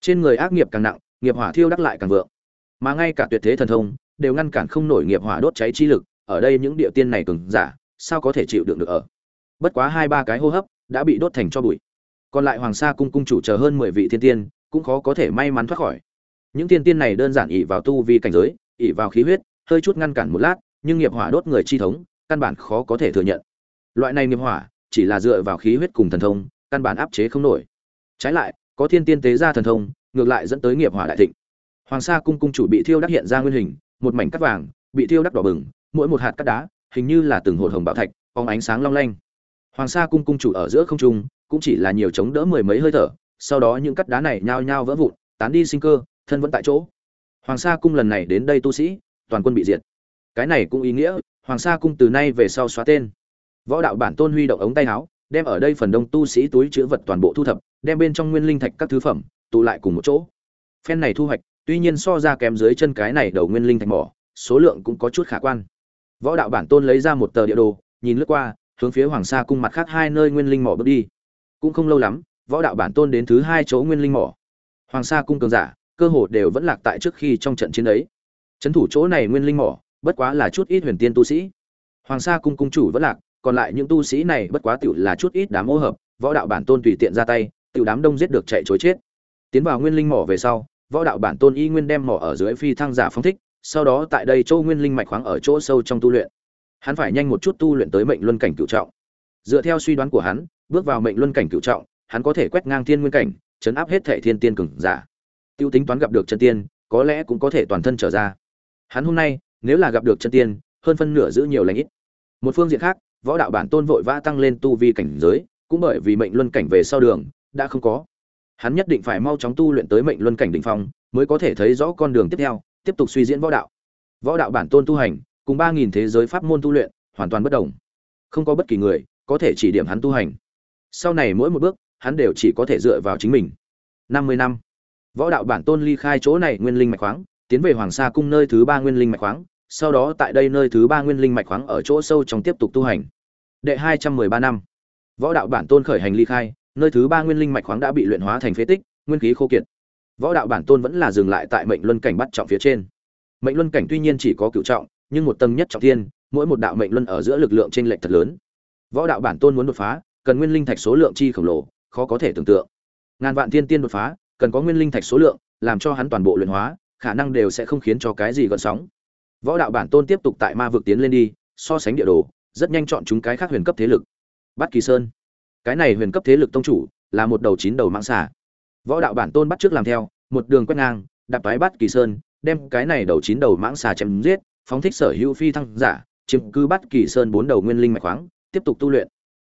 A: trên người ác nghiệp càng nặng nghiệp hỏa thiêu đắc lại càng vượng mà ngay cả tuyệt thế thần thông đều ngăn cản không nổi nghiệp hỏa đốt cháy chi lực ở đây những địa tiên này cường giả sao có thể chịu đựng được ở bất quá hai ba cái hô hấp đã bị đốt thành cho bụi còn lại hoàng sa cung cung chủ chờ hơn mười vị thiên tiên cũng khó có thể may mắn thoát khỏi những tiên tiên này đơn giản ỷ vào tu vi cảnh giới ỷ vào khí huyết hơi chút ngăn cản một lát nhưng nghiệp hỏa đốt người chi thống căn bản khó có thể thừa nhận loại này nghiệp hỏa chỉ là dựa vào khí huyết cùng thần thông căn bản áp chế không nổi trái lại có thiên tiên tế ra thần thông ngược lại dẫn tới nghiệp hỏa đại thịnh hoàng sa cung cung chủ bị thiêu đắc hiện ra nguyên hình một mảnh cắt vàng bị thiêu đắc đỏ bừng mỗi một hạt cắt đá hình như là từng hột hồng bảo thạch phóng ánh sáng long lanh hoàng sa cung cung chủ ở giữa không trung cũng chỉ là nhiều chống đỡ mười mấy hơi thở sau đó những cắt đá này nhao nhao vỡ vụn tán đi sinh cơ thân vẫn tại chỗ hoàng sa cung lần này đến đây tu sĩ toàn quân bị diệt cái này cũng ý nghĩa hoàng sa cung từ nay về sau xóa tên võ đạo bản tôn huy động ống tay áo đem ở đây phần đông tu sĩ túi chữ vật toàn bộ thu thập đem bên trong nguyên linh thạch các thứ phẩm tụ lại cùng một chỗ phen này thu hoạch tuy nhiên so ra kém dưới chân cái này đầu nguyên linh thạch mỏ số lượng cũng có chút khả quan võ đạo bản tôn lấy ra một tờ địa đồ nhìn lướt qua hướng phía hoàng sa cung mặt khác hai nơi nguyên linh mỏ bước đi cũng không lâu lắm võ đạo bản tôn đến thứ hai chỗ nguyên linh mỏ hoàng sa cung cường giả cơ hồ đều vẫn lạc tại trước khi trong trận chiến ấy trấn thủ chỗ này nguyên linh mỏ bất quá là chút ít huyền tiên tu sĩ hoàng sa cung cung chủ vẫn lạc còn lại những tu sĩ này bất quá tiểu là chút ít đám ô hợp võ đạo bản tôn tùy tiện ra tay tiểu đám đông giết được chạy chối chết tiến vào nguyên linh mỏ về sau võ đạo bản tôn y nguyên đem mỏ ở dưới phi thăng giả phong thích sau đó tại đây châu nguyên linh mạch khoáng ở chỗ sâu trong tu luyện hắn phải nhanh một chút tu luyện tới mệnh luân cảnh cựu trọng dựa theo suy đoán của hắn bước vào mệnh luân cảnh cựu trọng hắn có thể quét ngang thiên nguyên cảnh chấn áp hết thệ thiên tiên cường giả dạ. tiêu tính toán gặp được chân tiên có lẽ cũng có thể toàn thân trở ra hắn hôm nay nếu là gặp được chân tiên hơn phân nửa giữ nhiều lãnh ít một phương diện khác võ đạo bản tôn vội vã tăng lên tu vi cảnh giới cũng bởi vì mệnh luân cảnh về sau đường đã không có hắn nhất định phải mau chóng tu luyện tới mệnh luân cảnh đỉnh phong mới có thể thấy rõ con đường tiếp theo tiếp tục suy diễn võ đạo võ đạo bản tôn tu hành cùng ba nghìn thế giới pháp môn tu luyện hoàn toàn bất đồng không có bất kỳ người có thể chỉ điểm hắn tu hành sau này mỗi một bước hắn đều chỉ có thể dựa vào chính mình năm mươi năm võ đạo bản tôn ly khai chỗ này nguyên linh mạch khoáng tiến về hoàng sa cung nơi thứ ba nguyên linh mạch khoáng sau đó tại đây nơi thứ ba nguyên linh mạch khoáng ở chỗ sâu trong tiếp tục tu hành đệ hai trăm mười ba năm võ đạo bản tôn khởi hành ly khai nơi thứ ba nguyên linh mạch khoáng đã bị luyện hóa thành phế tích nguyên khí khô kiệt võ đạo bản tôn vẫn là dừng lại tại mệnh luân cảnh bắt trọng phía trên mệnh luân cảnh tuy nhiên chỉ có cửu trọng nhưng một tầng nhất trọng thiên mỗi một đạo mệnh luân ở giữa lực lượng t r lệch thật lớn võ đạo bản tôn muốn đột phá cần nguyên linh thạch số lượng chi khổng lồ khó có thể tưởng tượng ngàn vạn thiên tiên đột phá cần có nguyên linh thạch số lượng làm cho hắn toàn bộ luyện hóa khả năng đều sẽ không khiến cho cái gì gợn sóng võ đạo bản tôn tiếp tục tại ma vực tiến lên đi so sánh địa đồ rất nhanh chọn chúng cái khác huyền cấp thế lực bát kỳ sơn cái này huyền cấp thế lực tông chủ là một đầu chín đầu mạng xà võ đạo bản tôn bắt trước làm theo một đường quét ngang đạp toái bát kỳ sơn đem cái này đầu chín đầu mãng xà chém giết phóng thích sở hữu phi thăng giả chiếm cứ bát kỳ sơn bốn đầu nguyên linh mạch khoáng tiếp tục tu luyện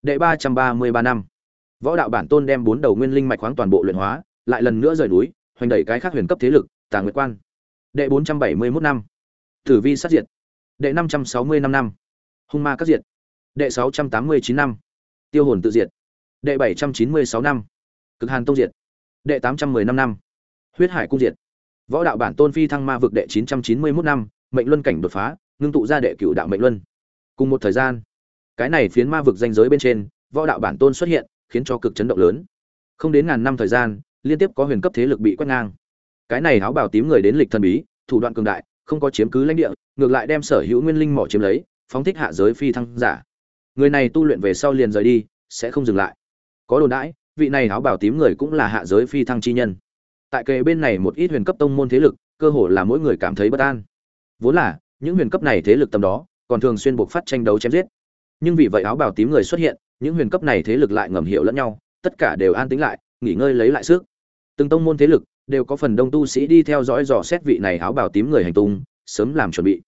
A: đệ ba trăm ba mươi ba năm Võ đạo bản tôn đem bốn đầu nguyên linh mạch khoáng toàn bộ luyện hóa, lại lần nữa rời núi, hoành đẩy cái khác huyền cấp thế lực, tàng Nguyệt Quan. Đệ bốn trăm bảy mươi 471 năm. Tử vi sát diệt. Đệ năm trăm sáu mươi năm. năm, Hung ma các diệt. Đệ sáu trăm tám mươi chín năm. Tiêu hồn tự diệt. Đệ bảy trăm chín mươi sáu năm. Cực Hàn tông diệt. Đệ tám trăm 815 năm. năm, Huyết Hải cung diệt. Võ đạo bản tôn phi thăng ma vực đệ chín chín trăm mươi 991 năm, mệnh luân cảnh đột phá, ngưng tụ ra đệ cửu đạo mệnh luân. Cùng một thời gian, cái này phiến ma vực danh giới bên trên, võ đạo bản tôn xuất hiện, khiến cho cực chấn động lớn không đến ngàn năm thời gian liên tiếp có huyền cấp thế lực bị quét ngang cái này áo bào tím người đến lịch thần bí thủ đoạn cường đại không có chiếm cứ lãnh địa ngược lại đem sở hữu nguyên linh mỏ chiếm lấy phóng thích hạ giới phi thăng giả người này tu luyện về sau liền rời đi sẽ không dừng lại có đồn đãi vị này áo bào tím người cũng là hạ giới phi thăng chi nhân tại kề bên này một ít huyền cấp tông môn thế lực cơ hồ là mỗi người cảm thấy bất an vốn là những huyền cấp này thế lực tầm đó còn thường xuyên buộc phát tranh đấu chém giết nhưng vì vậy áo bào tím người xuất hiện những huyền cấp này thế lực lại ngầm hiểu lẫn nhau, tất cả đều an tĩnh lại, nghỉ ngơi lấy lại sức. Từng tông môn thế lực đều có phần đông tu sĩ đi theo dõi dò xét vị này áo bào tím người hành tung, sớm làm chuẩn bị.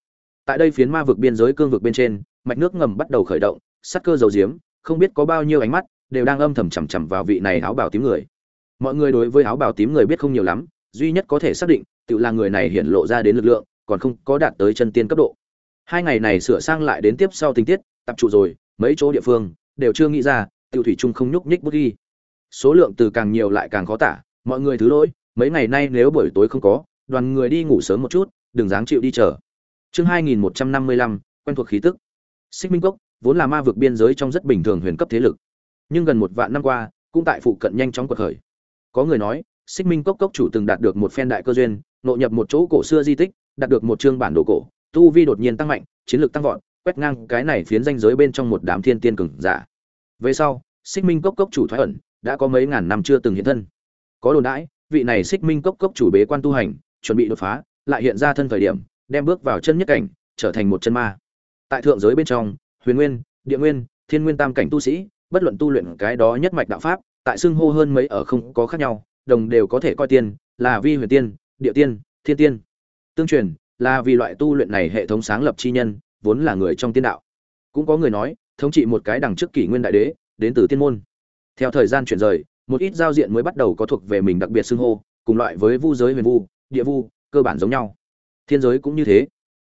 A: Tại đây phiến ma vực biên giới cương vực bên trên, mạch nước ngầm bắt đầu khởi động, sát cơ dầu diếm, không biết có bao nhiêu ánh mắt đều đang âm thầm chằm chằm vào vị này áo bào tím người. Mọi người đối với áo bào tím người biết không nhiều lắm, duy nhất có thể xác định, tựa là người này hiện lộ ra đến lực lượng, còn không có đạt tới chân tiên cấp độ. Hai ngày này sửa sang lại đến tiếp sau tình tiết, tập trụ rồi, mấy chỗ địa phương đều chưa nghĩ ra tiêu thủy trung không nhúc nhích bút ghi số lượng từ càng nhiều lại càng khó tả mọi người thứ lỗi mấy ngày nay nếu buổi tối không có đoàn người đi ngủ sớm một chút đừng dáng chịu đi chờ chương hai nghìn một trăm năm mươi lăm quen thuộc khí tức xích minh cốc vốn là ma vực biên giới trong rất bình thường huyền cấp thế lực nhưng gần một vạn năm qua cũng tại phụ cận nhanh chóng cuộc khởi có người nói xích minh cốc cốc chủ từng đạt được một phen đại cơ duyên nội nhập một chỗ cổ xưa di tích đạt được một chương bản đồ cổ tu vi đột nhiên tăng mạnh chiến lược tăng vọt quét ngang cái này phiến danh giới bên trong một đám thiên tiên cường giả. Về sau, Xích Minh cốc cốc chủ thoái ẩn, đã có mấy ngàn năm chưa từng hiện thân. Có đồn đãi, vị này Xích Minh cốc cốc chủ bế quan tu hành, chuẩn bị đột phá, lại hiện ra thân thời điểm, đem bước vào chân nhất cảnh, trở thành một chân ma. Tại thượng giới bên trong, Huyền Nguyên, Địa Nguyên, Thiên Nguyên tam cảnh tu sĩ, bất luận tu luyện cái đó nhất mạch đạo pháp, tại xưng hô hơn mấy ở không có khác nhau, đồng đều có thể coi tiên, là vi huyền tiên, địa tiên, thiên tiên. Tương truyền, là vì loại tu luyện này hệ thống sáng lập chi nhân, vốn là người trong tiên đạo cũng có người nói thống trị một cái đằng trước kỷ nguyên đại đế đến từ tiên môn theo thời gian chuyển rời một ít giao diện mới bắt đầu có thuộc về mình đặc biệt xưng hô cùng loại với vu giới huyền vu địa vu cơ bản giống nhau thiên giới cũng như thế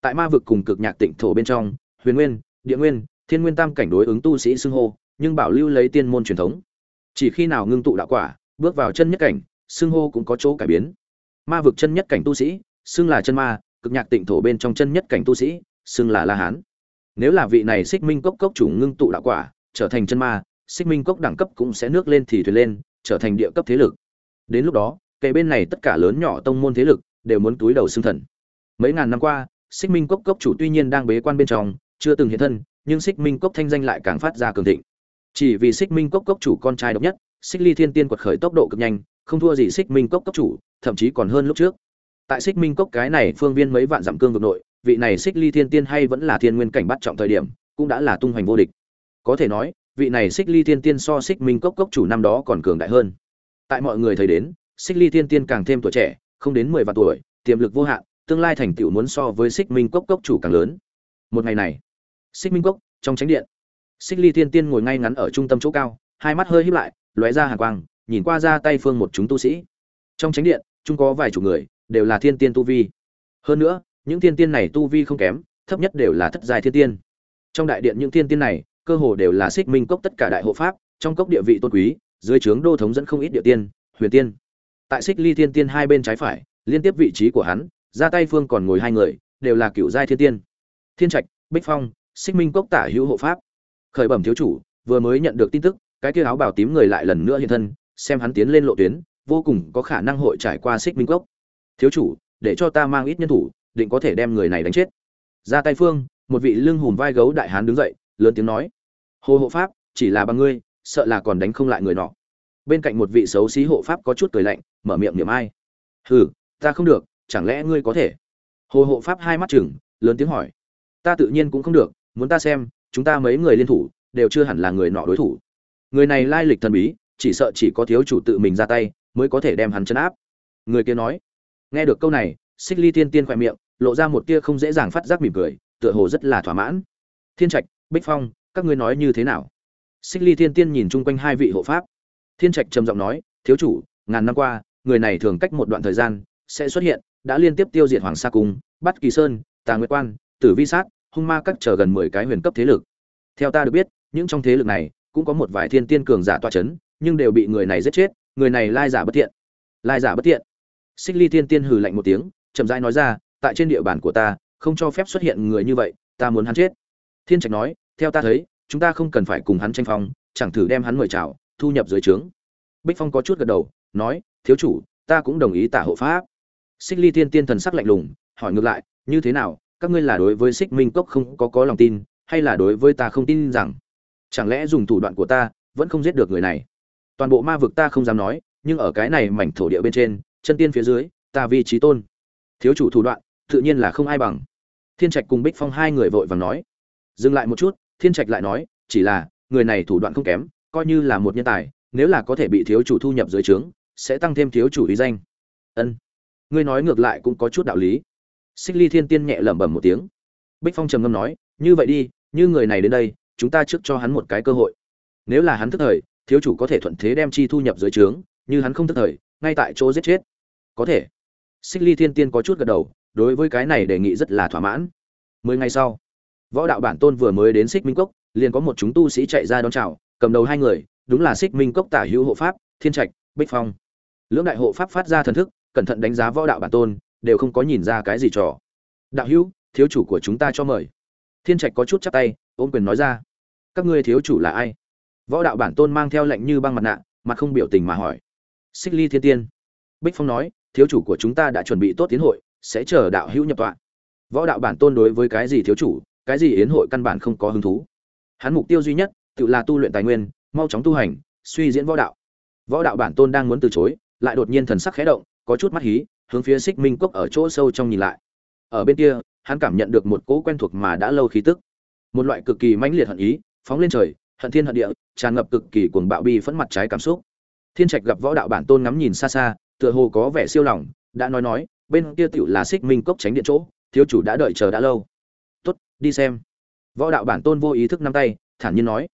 A: tại ma vực cùng cực nhạc tịnh thổ bên trong huyền nguyên địa nguyên thiên nguyên tam cảnh đối ứng tu sĩ xưng hô nhưng bảo lưu lấy tiên môn truyền thống chỉ khi nào ngưng tụ đạo quả bước vào chân nhất cảnh xưng hô cũng có chỗ cải biến ma vực chân nhất cảnh tu sĩ xưng là chân ma cực nhạc tịnh thổ bên trong chân nhất cảnh tu sĩ xưng là la hán nếu là vị này xích minh cốc cốc chủ ngưng tụ đạo quả trở thành chân ma xích minh cốc đẳng cấp cũng sẽ nước lên thì thuyền lên trở thành địa cấp thế lực đến lúc đó kề bên này tất cả lớn nhỏ tông môn thế lực đều muốn túi đầu xưng thần mấy ngàn năm qua xích minh cốc cốc chủ tuy nhiên đang bế quan bên trong chưa từng hiện thân nhưng xích minh cốc thanh danh lại càng phát ra cường thịnh chỉ vì xích minh cốc cốc chủ con trai độc nhất xích ly thiên tiên quật khởi tốc độ cực nhanh không thua gì xích minh cốc cốc chủ thậm chí còn hơn lúc trước tại xích minh cốc cái này phương viên mấy vạn dặm cương vực nội vị này xích ly thiên tiên hay vẫn là thiên nguyên cảnh bắt trọng thời điểm cũng đã là tung hoành vô địch có thể nói vị này xích ly thiên tiên so xích minh cốc cốc chủ năm đó còn cường đại hơn tại mọi người thấy đến xích ly thiên tiên càng thêm tuổi trẻ không đến mười vạn tuổi tiềm lực vô hạn tương lai thành tựu muốn so với xích minh cốc cốc chủ càng lớn một ngày này xích minh cốc trong tránh điện xích ly thiên tiên ngồi ngay ngắn ở trung tâm chỗ cao hai mắt hơi híp lại lóe ra hàng quang nhìn qua ra tay phương một chúng tu sĩ trong tránh điện chúng có vài chủ người đều là thiên tiên tu vi hơn nữa những thiên tiên này tu vi không kém thấp nhất đều là thất giai thiên tiên trong đại điện những thiên tiên này cơ hồ đều là xích minh cốc tất cả đại hộ pháp trong cốc địa vị tôn quý dưới trướng đô thống dẫn không ít địa tiên huyền tiên tại xích ly thiên tiên hai bên trái phải liên tiếp vị trí của hắn ra tay phương còn ngồi hai người đều là cựu giai thiên tiên thiên trạch bích phong xích minh cốc tả hữu hộ pháp khởi bẩm thiếu chủ vừa mới nhận được tin tức cái kia áo bảo tím người lại lần nữa hiện thân xem hắn tiến lên lộ tuyến vô cùng có khả năng hội trải qua xích minh cốc thiếu chủ để cho ta mang ít nhân thủ định có thể đem người này đánh chết ra tay phương một vị lưng hùm vai gấu đại hán đứng dậy lớn tiếng nói hồ hộ pháp chỉ là bằng ngươi sợ là còn đánh không lại người nọ bên cạnh một vị xấu xí hộ pháp có chút cười lạnh mở miệng niệm ai hừ ta không được chẳng lẽ ngươi có thể hồ hộ pháp hai mắt chừng lớn tiếng hỏi ta tự nhiên cũng không được muốn ta xem chúng ta mấy người liên thủ đều chưa hẳn là người nọ đối thủ người này lai lịch thần bí chỉ sợ chỉ có thiếu chủ tự mình ra tay mới có thể đem hắn trấn áp người kia nói nghe được câu này xích ly tiên tiên khoe miệng lộ ra một tia không dễ dàng phát giác mỉm cười tựa hồ rất là thỏa mãn thiên trạch bích phong các ngươi nói như thế nào xích ly thiên tiên nhìn chung quanh hai vị hộ pháp thiên trạch trầm giọng nói thiếu chủ ngàn năm qua người này thường cách một đoạn thời gian sẽ xuất hiện đã liên tiếp tiêu diệt hoàng sa cung bắt kỳ sơn tà nguyệt quan tử vi sát hung ma các chờ gần mười cái huyền cấp thế lực theo ta được biết những trong thế lực này cũng có một vài thiên tiên cường giả toa c h ấ n nhưng đều bị người này giết chết người này lai giả bất thiện lai giả bất thiện xích ly thiên tiên hừ lạnh một tiếng chậm rãi nói ra tại trên địa bàn của ta không cho phép xuất hiện người như vậy ta muốn hắn chết thiên trạch nói theo ta thấy chúng ta không cần phải cùng hắn tranh phong chẳng thử đem hắn mời chào thu nhập dưới trướng bích phong có chút gật đầu nói thiếu chủ ta cũng đồng ý tả hộ pháp xích ly thiên tiên thần sắc lạnh lùng hỏi ngược lại như thế nào các ngươi là đối với xích minh cốc không có có lòng tin hay là đối với ta không tin rằng chẳng lẽ dùng thủ đoạn của ta vẫn không giết được người này toàn bộ ma vực ta không dám nói nhưng ở cái này mảnh thổ địa bên trên chân tiên phía dưới ta vi trí tôn thiếu chủ thủ đoạn tự nhiên là không ai bằng thiên trạch cùng bích phong hai người vội vàng nói dừng lại một chút thiên trạch lại nói chỉ là người này thủ đoạn không kém coi như là một nhân tài nếu là có thể bị thiếu chủ thu nhập dưới trướng sẽ tăng thêm thiếu chủ ý danh ân ngươi nói ngược lại cũng có chút đạo lý xích ly thiên tiên nhẹ lẩm bẩm một tiếng bích phong trầm ngâm nói như vậy đi như người này đến đây chúng ta trước cho hắn một cái cơ hội nếu là hắn thức thời thiếu chủ có thể thuận thế đem chi thu nhập dưới trướng như hắn không thức thời ngay tại chỗ giết chết có thể xích ly thiên tiên có chút gật đầu đối với cái này đề nghị rất là thỏa mãn mười ngày sau võ đạo bản tôn vừa mới đến xích minh cốc liền có một chúng tu sĩ chạy ra đón chào cầm đầu hai người đúng là xích minh cốc tả hữu hộ pháp thiên trạch bích phong lưỡng đại hộ pháp phát ra thần thức cẩn thận đánh giá võ đạo bản tôn đều không có nhìn ra cái gì trò đạo hữu thiếu chủ của chúng ta cho mời thiên trạch có chút chắp tay ôn quyền nói ra các ngươi thiếu chủ là ai võ đạo bản tôn mang theo lệnh như băng mặt nạ mặt không biểu tình mà hỏi xích ly thiên tiên bích phong nói thiếu chủ của chúng ta đã chuẩn bị tốt tiến hội sẽ chờ đạo hữu nhập tọa võ đạo bản tôn đối với cái gì thiếu chủ cái gì yến hội căn bản không có hứng thú hắn mục tiêu duy nhất tự là tu luyện tài nguyên mau chóng tu hành suy diễn võ đạo võ đạo bản tôn đang muốn từ chối lại đột nhiên thần sắc khẽ động có chút mắt hí hướng phía xích minh quốc ở chỗ sâu trong nhìn lại ở bên kia hắn cảm nhận được một cỗ quen thuộc mà đã lâu khí tức một loại cực kỳ mãnh liệt hận ý phóng lên trời hận thiên hận địa tràn ngập cực kỳ cuồng bạo bi phẫn mặt trái cảm xúc thiên trạch gặp võ đạo bản tôn ngắm nhìn xa xa tựa hồ có vẻ siêu lòng đã nói nói bên kia tiểu là xích minh cốc tránh điện chỗ thiếu chủ đã đợi chờ đã lâu tốt đi xem võ đạo bản tôn vô ý thức nắm tay thản nhiên nói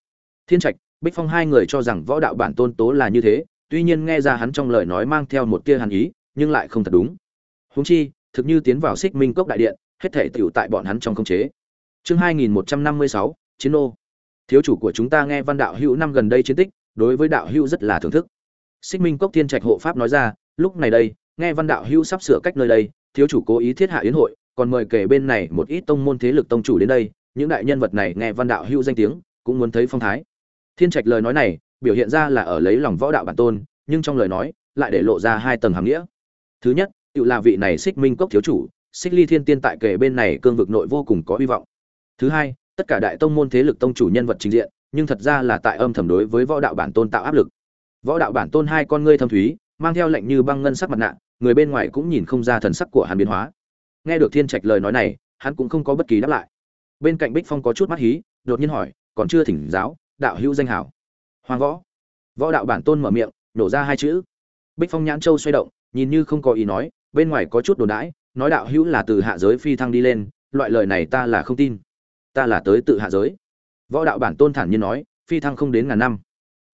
A: thiên trạch bích phong hai người cho rằng võ đạo bản tôn tố là như thế tuy nhiên nghe ra hắn trong lời nói mang theo một tia hàn ý nhưng lại không thật đúng huống chi thực như tiến vào xích minh cốc đại điện hết thể tiểu tại bọn hắn trong không chế chương 2156 chiến ô thiếu chủ của chúng ta nghe văn đạo hữu năm gần đây chiến tích đối với đạo hữu rất là thưởng thức xích minh cốc thiên trạch hộ pháp nói ra lúc này đây nghe văn đạo hữu sắp sửa cách nơi đây thiếu chủ cố ý thiết hạ yến hội còn mời kể bên này một ít tông môn thế lực tông chủ đến đây những đại nhân vật này nghe văn đạo hữu danh tiếng cũng muốn thấy phong thái thiên trạch lời nói này biểu hiện ra là ở lấy lòng võ đạo bản tôn nhưng trong lời nói lại để lộ ra hai tầng hàm nghĩa thứ nhất tự là vị này xích minh cốc thiếu chủ xích ly thiên tiên tại kể bên này cương vực nội vô cùng có hy vọng thứ hai tất cả đại tông môn thế lực tông chủ nhân vật trình diện nhưng thật ra là tại âm thầm đối với võ đạo bản tôn tạo áp lực võ đạo bản tôn hai con ngươi thâm thúy mang theo lệnh như băng ngân sắc mặt nạ người bên ngoài cũng nhìn không ra thần sắc của Hàn biến hóa nghe được thiên trạch lời nói này hắn cũng không có bất kỳ đáp lại bên cạnh bích phong có chút mắt hí đột nhiên hỏi còn chưa thỉnh giáo đạo hữu danh hảo hoàng võ võ đạo bản tôn mở miệng nổ ra hai chữ bích phong nhãn châu xoay động nhìn như không có ý nói bên ngoài có chút đồn đãi nói đạo hữu là từ hạ giới phi thăng đi lên loại lời này ta là không tin ta là tới tự hạ giới võ đạo bản tôn thản nhiên nói phi thăng không đến ngàn năm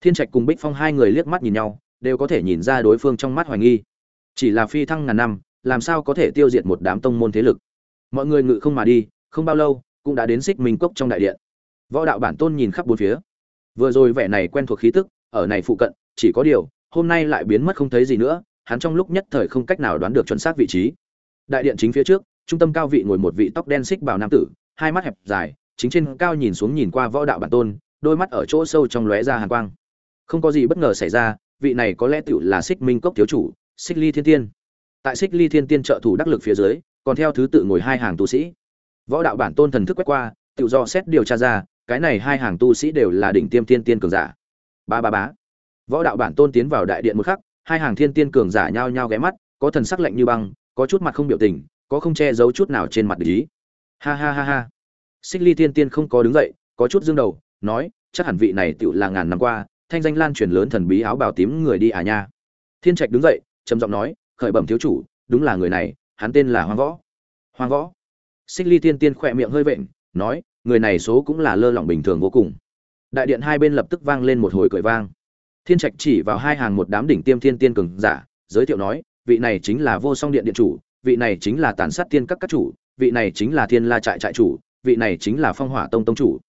A: thiên trạch cùng bích phong hai người liếc mắt nhìn nhau đều có thể nhìn ra đối phương trong mắt hoài nghi chỉ là phi thăng ngàn năm làm sao có thể tiêu diệt một đám tông môn thế lực mọi người ngự không mà đi không bao lâu cũng đã đến xích minh cốc trong đại điện võ đạo bản tôn nhìn khắp bốn phía vừa rồi vẻ này quen thuộc khí tức ở này phụ cận chỉ có điều hôm nay lại biến mất không thấy gì nữa hắn trong lúc nhất thời không cách nào đoán được chuẩn xác vị trí đại điện chính phía trước trung tâm cao vị ngồi một vị tóc đen xích bào nam tử hai mắt hẹp dài chính trên cao nhìn xuống nhìn qua võ đạo bản tôn đôi mắt ở chỗ sâu trong lóe ra hàn quang không có gì bất ngờ xảy ra vị này có lẽ tựu là xích minh cốc thiếu chủ xích ly thiên tiên tại xích ly thiên tiên trợ thủ đắc lực phía dưới còn theo thứ tự ngồi hai hàng tu sĩ võ đạo bản tôn thần thức quét qua tự do xét điều tra ra cái này hai hàng tu sĩ đều là đỉnh tiêm thiên tiên cường giả ba ba bá võ đạo bản tôn tiến vào đại điện một khắc hai hàng thiên tiên cường giả nhao nhao ghé mắt có thần sắc lạnh như băng có chút mặt không biểu tình có không che giấu chút nào trên mặt lý ha ha ha ha xích ly thiên tiên không có đứng dậy có chút dương đầu nói chắc hẳn vị này tựu là ngàn năm qua thanh danh lan truyền lớn thần bí áo bào tím người đi à nha thiên trạch đứng dậy trầm giọng nói khởi bẩm thiếu chủ đúng là người này hắn tên là hoàng võ hoàng võ xích ly tiên tiên khỏe miệng hơi vện nói người này số cũng là lơ lỏng bình thường vô cùng đại điện hai bên lập tức vang lên một hồi cười vang thiên trạch chỉ vào hai hàng một đám đỉnh tiêm thiên tiên cường giả giới thiệu nói vị này chính là vô song điện điện chủ vị này chính là tàn sát tiên các các chủ vị này chính là thiên la trại trại chủ vị này chính là phong hỏa tông tông chủ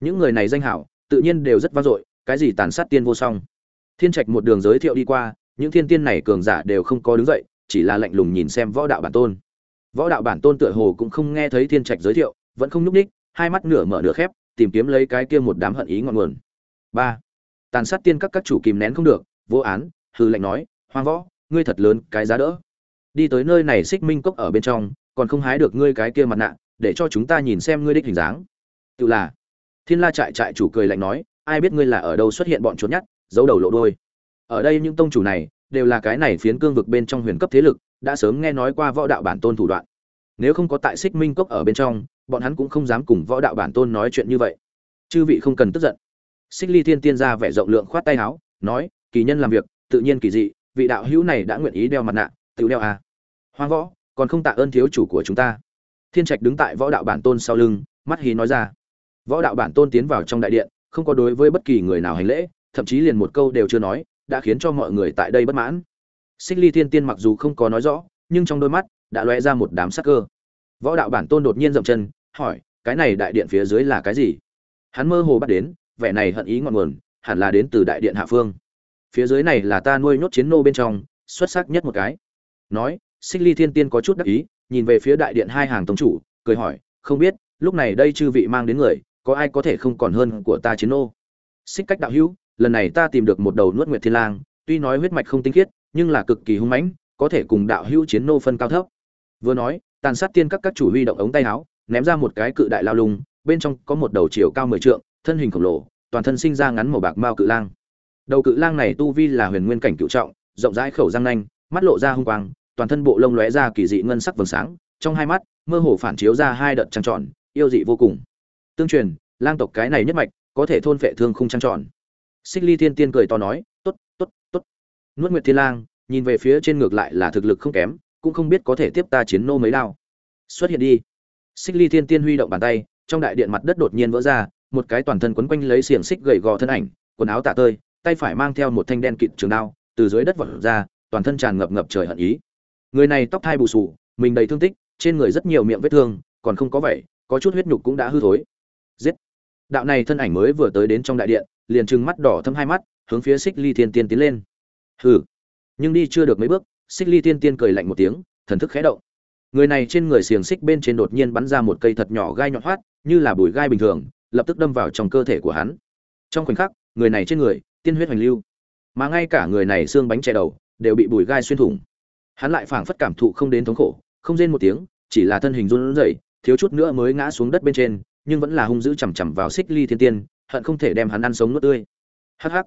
A: những người này danh hảo tự nhiên đều rất vang dội cái gì tàn sát tiên vô song thiên trạch một đường giới thiệu đi qua những thiên tiên này cường giả đều không có đứng dậy chỉ là lạnh lùng nhìn xem võ đạo bản tôn võ đạo bản tôn tựa hồ cũng không nghe thấy thiên trạch giới thiệu vẫn không nhúc ních hai mắt nửa mở nửa khép tìm kiếm lấy cái kia một đám hận ý ngọn nguồn ba tàn sát tiên các các chủ kìm nén không được vô án hư lệnh nói hoang võ ngươi thật lớn cái giá đỡ đi tới nơi này xích minh cốc ở bên trong còn không hái được ngươi cái kia mặt nạ để cho chúng ta nhìn xem ngươi đích hình dáng tự là thiên la trại trại chủ cười lạnh nói ai biết ngươi là ở đâu xuất hiện bọn trốn nhát giấu đầu lộ đôi ở đây những tông chủ này đều là cái này phiến cương vực bên trong huyền cấp thế lực đã sớm nghe nói qua võ đạo bản tôn thủ đoạn nếu không có tại xích minh cốc ở bên trong bọn hắn cũng không dám cùng võ đạo bản tôn nói chuyện như vậy chư vị không cần tức giận xích ly thiên tiên ra vẻ rộng lượng khoát tay áo nói kỳ nhân làm việc tự nhiên kỳ dị vị đạo hữu này đã nguyện ý đeo mặt nạ tự đeo à. hoang võ còn không tạ ơn thiếu chủ của chúng ta thiên trạch đứng tại võ đạo bản tôn sau lưng mắt hí nói ra võ đạo bản tôn tiến vào trong đại điện không có đối với bất kỳ người nào hành lễ thậm chí liền một câu đều chưa nói đã khiến cho mọi người tại đây bất mãn xích ly thiên tiên mặc dù không có nói rõ nhưng trong đôi mắt đã lóe ra một đám sắc cơ võ đạo bản tôn đột nhiên dậm chân hỏi cái này đại điện phía dưới là cái gì hắn mơ hồ bắt đến vẻ này hận ý ngọn nguồn hẳn là đến từ đại điện hạ phương phía dưới này là ta nuôi nhốt chiến nô bên trong xuất sắc nhất một cái nói xích ly thiên tiên có chút đắc ý nhìn về phía đại điện hai hàng tông chủ cười hỏi không biết lúc này đây chư vị mang đến người có ai có thể không còn hơn của ta chiến nô xích cách đạo hữu lần này ta tìm được một đầu nuốt nguyệt thiên lang, tuy nói huyết mạch không tinh khiết, nhưng là cực kỳ hung mãnh, có thể cùng đạo hữu chiến nô phân cao thấp. Vừa nói, tàn sát tiên các các chủ huy động ống tay áo, ném ra một cái cự đại lao lung, bên trong có một đầu chiều cao 10 trượng, thân hình khổng lồ, toàn thân sinh ra ngắn màu bạc mao cự lang. Đầu cự lang này tu vi là huyền nguyên cảnh cửu trọng, rộng rãi khẩu răng nanh, mắt lộ ra hung quang, toàn thân bộ lông lóe ra kỳ dị ngân sắc vầng sáng, trong hai mắt mơ hồ phản chiếu ra hai đợt trăng tròn, yêu dị vô cùng. Tương truyền, lang tộc cái này nhất mạch có thể thôn phệ thương khung trăng tròn xích ly thiên tiên cười to nói tốt, tốt, tốt, nuốt nguyệt thiên lang nhìn về phía trên ngược lại là thực lực không kém cũng không biết có thể tiếp ta chiến nô mấy đao xuất hiện đi xích ly thiên tiên huy động bàn tay trong đại điện mặt đất đột nhiên vỡ ra một cái toàn thân quấn quanh lấy xiềng xích gầy gò thân ảnh quần áo tả tơi tay phải mang theo một thanh đen kịt trường đao từ dưới đất vọt ra toàn thân tràn ngập ngập trời hận ý người này tóc thai bù sù mình đầy thương tích trên người rất nhiều miệng vết thương còn không có vậy, có chút huyết nhục cũng đã hư thối giết đạo này thân ảnh mới vừa tới đến trong đại điện liền trừng mắt đỏ thâm hai mắt hướng phía xích ly thiên tiên tiến lên hừ nhưng đi chưa được mấy bước xích ly thiên tiên cười lạnh một tiếng thần thức khẽ động người này trên người xiềng xích bên trên đột nhiên bắn ra một cây thật nhỏ gai nhọn hoắt như là bùi gai bình thường lập tức đâm vào trong cơ thể của hắn trong khoảnh khắc người này trên người tiên huyết hoành lưu mà ngay cả người này xương bánh chè đầu đều bị bùi gai xuyên thủng hắn lại phảng phất cảm thụ không đến thống khổ không rên một tiếng chỉ là thân hình run rẩy thiếu chút nữa mới ngã xuống đất bên trên nhưng vẫn là hung dữ chằm chằm vào xích ly thiên tiên hận không thể đem hắn ăn sống nuốt tươi hắc hắc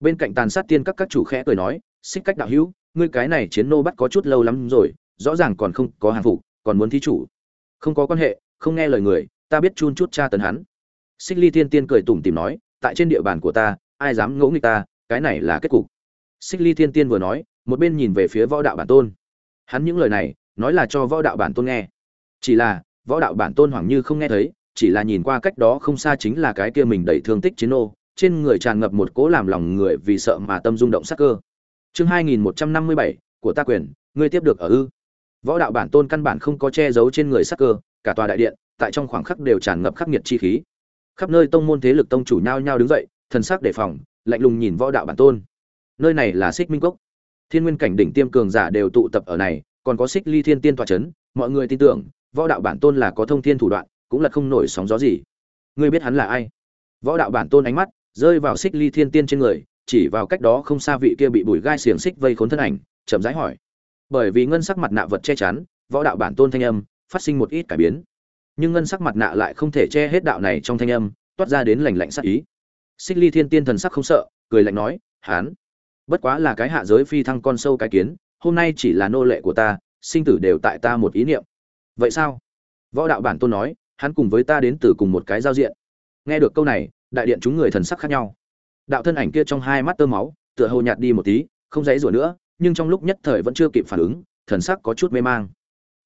A: bên cạnh tàn sát tiên các các chủ khẽ cười nói xích cách đạo hữu ngươi cái này chiến nô bắt có chút lâu lắm rồi rõ ràng còn không có hàng phục còn muốn thí chủ không có quan hệ không nghe lời người ta biết chun chút tra tấn hắn xích ly thiên tiên cười tủm tìm nói tại trên địa bàn của ta ai dám ngỗ nghịch ta cái này là kết cục xích ly thiên tiên vừa nói một bên nhìn về phía võ đạo bản tôn hắn những lời này nói là cho võ đạo bản tôn nghe chỉ là võ đạo bản tôn hoảng như không nghe thấy chỉ là nhìn qua cách đó không xa chính là cái kia mình đầy thương tích chiến ô trên người tràn ngập một cỗ làm lòng người vì sợ mà tâm rung động sắc cơ chương 2157 của ta quyền ngươi tiếp được ở ư võ đạo bản tôn căn bản không có che giấu trên người sắc cơ cả tòa đại điện tại trong khoảng khắc đều tràn ngập khắc nghiệt chi khí khắp nơi tông môn thế lực tông chủ nhao nhao đứng dậy thần sắc đề phòng lạnh lùng nhìn võ đạo bản tôn nơi này là xích minh cốc thiên nguyên cảnh đỉnh tiêm cường giả đều tụ tập ở này còn có xích ly thiên tiên tòa chấn mọi người tin tưởng võ đạo bản tôn là có thông thiên thủ đoạn cũng là không nổi sóng gió gì ngươi biết hắn là ai võ đạo bản tôn ánh mắt rơi vào xích ly thiên tiên trên người chỉ vào cách đó không xa vị kia bị bùi gai xiềng xích vây khốn thân ảnh chậm rãi hỏi bởi vì ngân sắc mặt nạ vật che chắn võ đạo bản tôn thanh âm phát sinh một ít cải biến nhưng ngân sắc mặt nạ lại không thể che hết đạo này trong thanh âm toát ra đến lạnh lạnh sát ý xích ly thiên tiên thần sắc không sợ cười lạnh nói hắn. bất quá là cái hạ giới phi thăng con sâu cái kiến hôm nay chỉ là nô lệ của ta sinh tử đều tại ta một ý niệm vậy sao võ đạo bản tôn nói hắn cùng với ta đến từ cùng một cái giao diện nghe được câu này đại điện chúng người thần sắc khác nhau đạo thân ảnh kia trong hai mắt tơ máu tựa hồ nhạt đi một tí không dãy rủa nữa nhưng trong lúc nhất thời vẫn chưa kịp phản ứng thần sắc có chút mê mang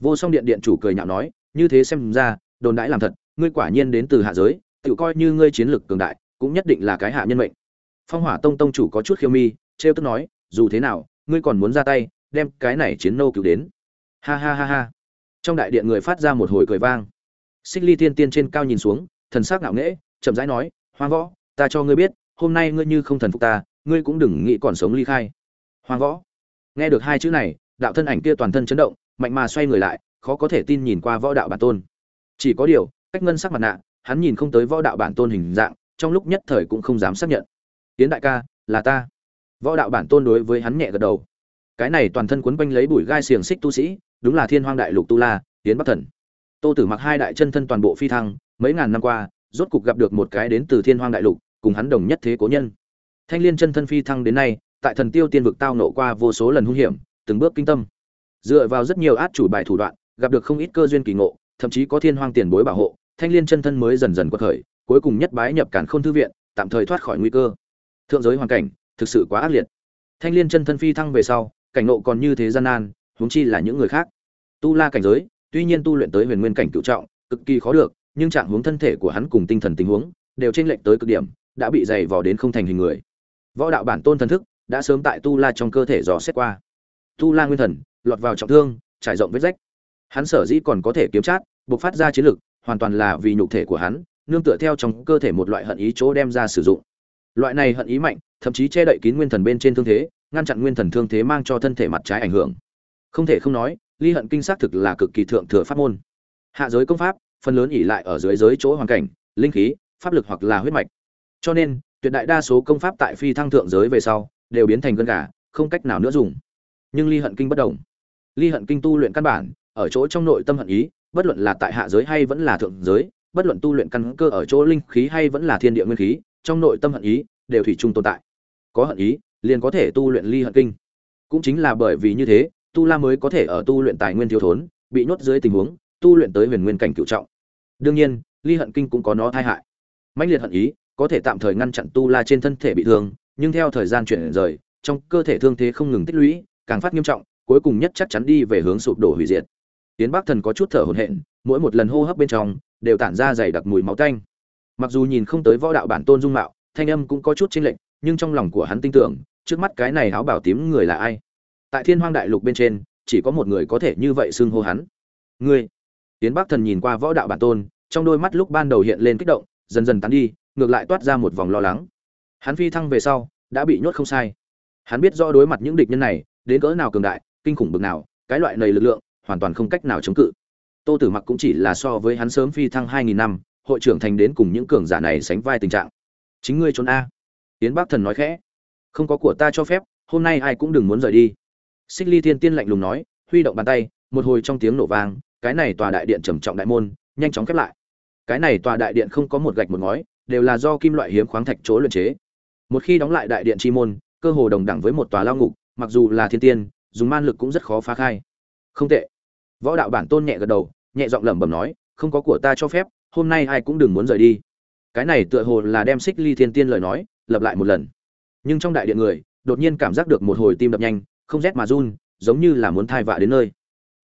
A: vô song điện điện chủ cười nhạo nói như thế xem ra đồn đãi làm thật ngươi quả nhiên đến từ hạ giới tự coi như ngươi chiến lực cường đại cũng nhất định là cái hạ nhân mệnh phong hỏa tông tông chủ có chút khiêu mi trêu tức nói dù thế nào ngươi còn muốn ra tay đem cái này chiến nô cứu đến ha ha ha ha trong đại điện người phát ra một hồi cười vang xích ly tiên tiên trên cao nhìn xuống thần sắc ắ c ngạo nghễ chậm rãi nói hoàng võ ta cho ngươi biết hôm nay ngươi như không thần phục ta ngươi cũng đừng nghĩ còn sống ly khai hoàng võ nghe được hai chữ này đạo thân ảnh kia toàn thân chấn động mạnh mà xoay người lại khó có thể tin nhìn qua võ đạo bản tôn chỉ có điều cách ngân sắc mặt nạ hắn nhìn không tới võ đạo bản tôn hình dạng trong lúc nhất thời cũng không dám xác nhận tiến đại ca là ta võ đạo bản tôn đối với hắn nhẹ gật đầu cái này toàn thân quấn quanh lấy bụi gai xiềng xích tu sĩ đúng là thiên hoang đại lục tu la tiến bắc thần Tô Tử Mặc hai đại chân thân toàn bộ phi thăng, mấy ngàn năm qua, rốt cục gặp được một cái đến từ Thiên Hoang đại lục, cùng hắn đồng nhất thế cố nhân. Thanh Liên chân thân phi thăng đến nay, tại Thần Tiêu Tiên vực tao nộ qua vô số lần hung hiểm, từng bước kinh tâm. Dựa vào rất nhiều át chủ bài thủ đoạn, gặp được không ít cơ duyên kỳ ngộ, thậm chí có Thiên Hoang tiền bối bảo hộ, Thanh Liên chân thân mới dần dần quật khởi, cuối cùng nhất bái nhập Càn Khôn thư viện, tạm thời thoát khỏi nguy cơ. Thượng giới hoàn cảnh, thực sự quá ác liệt. Thanh Liên chân thân phi thăng về sau, cảnh ngộ còn như thế gian nan, huống chi là những người khác. Tu La cảnh giới, tuy nhiên tu luyện tới huyền nguyên cảnh cựu trọng cực kỳ khó được nhưng trạng hướng thân thể của hắn cùng tinh thần tình huống đều trên lệnh tới cực điểm đã bị dày vò đến không thành hình người võ đạo bản tôn thần thức đã sớm tại tu la trong cơ thể dò xét qua tu la nguyên thần lọt vào trọng thương trải rộng vết rách hắn sở dĩ còn có thể kiếm chát buộc phát ra chiến lực hoàn toàn là vì nhục thể của hắn nương tựa theo trong cơ thể một loại hận ý chỗ đem ra sử dụng loại này hận ý mạnh thậm chí che đậy kín nguyên thần bên trên thương thế ngăn chặn nguyên thần thương thế mang cho thân thể mặt trái ảnh hưởng không thể không nói ly hận kinh xác thực là cực kỳ thượng thừa pháp môn hạ giới công pháp phần lớn ỉ lại ở dưới giới chỗ hoàn cảnh linh khí pháp lực hoặc là huyết mạch cho nên tuyệt đại đa số công pháp tại phi thăng thượng giới về sau đều biến thành gân gà không cách nào nữa dùng nhưng ly hận kinh bất đồng ly hận kinh tu luyện căn bản ở chỗ trong nội tâm hận ý bất luận là tại hạ giới hay vẫn là thượng giới bất luận tu luyện căn cơ ở chỗ linh khí hay vẫn là thiên địa nguyên khí trong nội tâm hận ý đều thủy chung tồn tại có hận ý liền có thể tu luyện ly hận kinh cũng chính là bởi vì như thế tu la mới có thể ở tu luyện tài nguyên thiếu thốn bị nhốt dưới tình huống tu luyện tới huyền nguyên cảnh cựu trọng đương nhiên ly hận kinh cũng có nó tai hại mãnh liệt hận ý có thể tạm thời ngăn chặn tu la trên thân thể bị thương nhưng theo thời gian chuyển rời trong cơ thể thương thế không ngừng tích lũy càng phát nghiêm trọng cuối cùng nhất chắc chắn đi về hướng sụp đổ hủy diệt tiến bắc thần có chút thở hổn hển mỗi một lần hô hấp bên trong đều tản ra dày đặc mùi máu tanh mặc dù nhìn không tới võ đạo bản tôn dung mạo thanh âm cũng có chút chênh lệch nhưng trong lòng của hắn tin tưởng trước mắt cái này áo bảo tím người là ai tại thiên hoang đại lục bên trên chỉ có một người có thể như vậy xưng hô hắn ngươi tiến bắc thần nhìn qua võ đạo bản tôn trong đôi mắt lúc ban đầu hiện lên kích động dần dần tán đi ngược lại toát ra một vòng lo lắng hắn phi thăng về sau đã bị nhốt không sai hắn biết do đối mặt những địch nhân này đến cỡ nào cường đại kinh khủng bực nào cái loại này lực lượng hoàn toàn không cách nào chống cự tô tử mặc cũng chỉ là so với hắn sớm phi thăng hai nghìn năm hội trưởng thành đến cùng những cường giả này sánh vai tình trạng chính ngươi trốn a tiến bắc thần nói khẽ không có của ta cho phép hôm nay ai cũng đừng muốn rời đi xích ly thiên tiên lạnh lùng nói huy động bàn tay một hồi trong tiếng nổ vang cái này tòa đại điện trầm trọng đại môn nhanh chóng khép lại cái này tòa đại điện không có một gạch một ngói đều là do kim loại hiếm khoáng thạch chối luyện chế một khi đóng lại đại điện chi môn cơ hồ đồng đẳng với một tòa lao ngục mặc dù là thiên tiên dùng man lực cũng rất khó phá khai không tệ võ đạo bản tôn nhẹ gật đầu nhẹ giọng lẩm bẩm nói không có của ta cho phép hôm nay ai cũng đừng muốn rời đi cái này tựa hồ là đem xích ly thiên tiên lời nói lặp lại một lần nhưng trong đại điện người đột nhiên cảm giác được một hồi tim đập nhanh không rét mà run giống như là muốn thai vạ đến nơi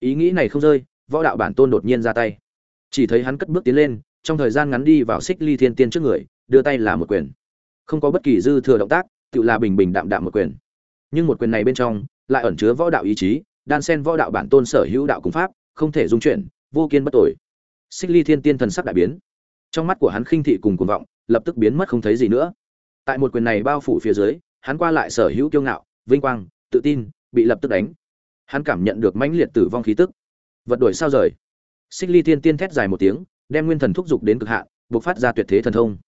A: ý nghĩ này không rơi võ đạo bản tôn đột nhiên ra tay chỉ thấy hắn cất bước tiến lên trong thời gian ngắn đi vào xích ly thiên tiên trước người đưa tay là một quyền không có bất kỳ dư thừa động tác tự là bình bình đạm đạm một quyền nhưng một quyền này bên trong lại ẩn chứa võ đạo ý chí đan sen võ đạo bản tôn sở hữu đạo cùng pháp không thể dung chuyển vô kiên bất tội xích ly thiên tiên thần sắc đại biến trong mắt của hắn khinh thị cùng cuồng vọng lập tức biến mất không thấy gì nữa tại một quyền này bao phủ phía dưới hắn qua lại sở hữu kiêu ngạo vinh quang tự tin bị lập tức đánh hắn cảm nhận được mãnh liệt tử vong khí tức vật đuổi sao rời xích ly thiên tiên thét dài một tiếng đem nguyên thần thúc giục đến cực hạn bộc phát ra tuyệt thế thần thông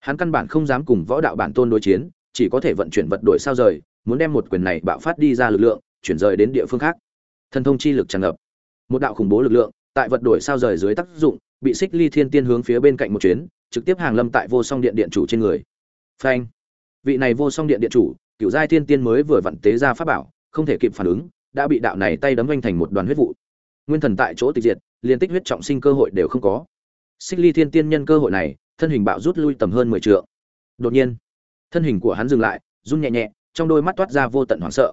A: hắn căn bản không dám cùng võ đạo bản tôn đối chiến chỉ có thể vận chuyển vật đuổi sao rời muốn đem một quyền này bạo phát đi ra lực lượng chuyển rời đến địa phương khác thần thông chi lực tràn ngập một đạo khủng bố lực lượng tại vật đuổi sao rời dưới tác dụng bị xích ly thiên tiên hướng phía bên cạnh một chuyến trực tiếp hàng lâm tại vô song điện điện chủ trên người phanh vị này vô song điện điện chủ cựu giai thiên tiên mới vừa vận tế ra pháp bảo không thể kịp phản ứng đã bị đạo này tay đấm vanh thành một đoàn huyết vụ nguyên thần tại chỗ tịch diệt liên tích huyết trọng sinh cơ hội đều không có xích ly thiên tiên nhân cơ hội này thân hình bạo rút lui tầm hơn mười t đột nhiên thân hình của hắn dừng lại run nhẹ nhẹ trong đôi mắt toát ra vô tận hoảng sợ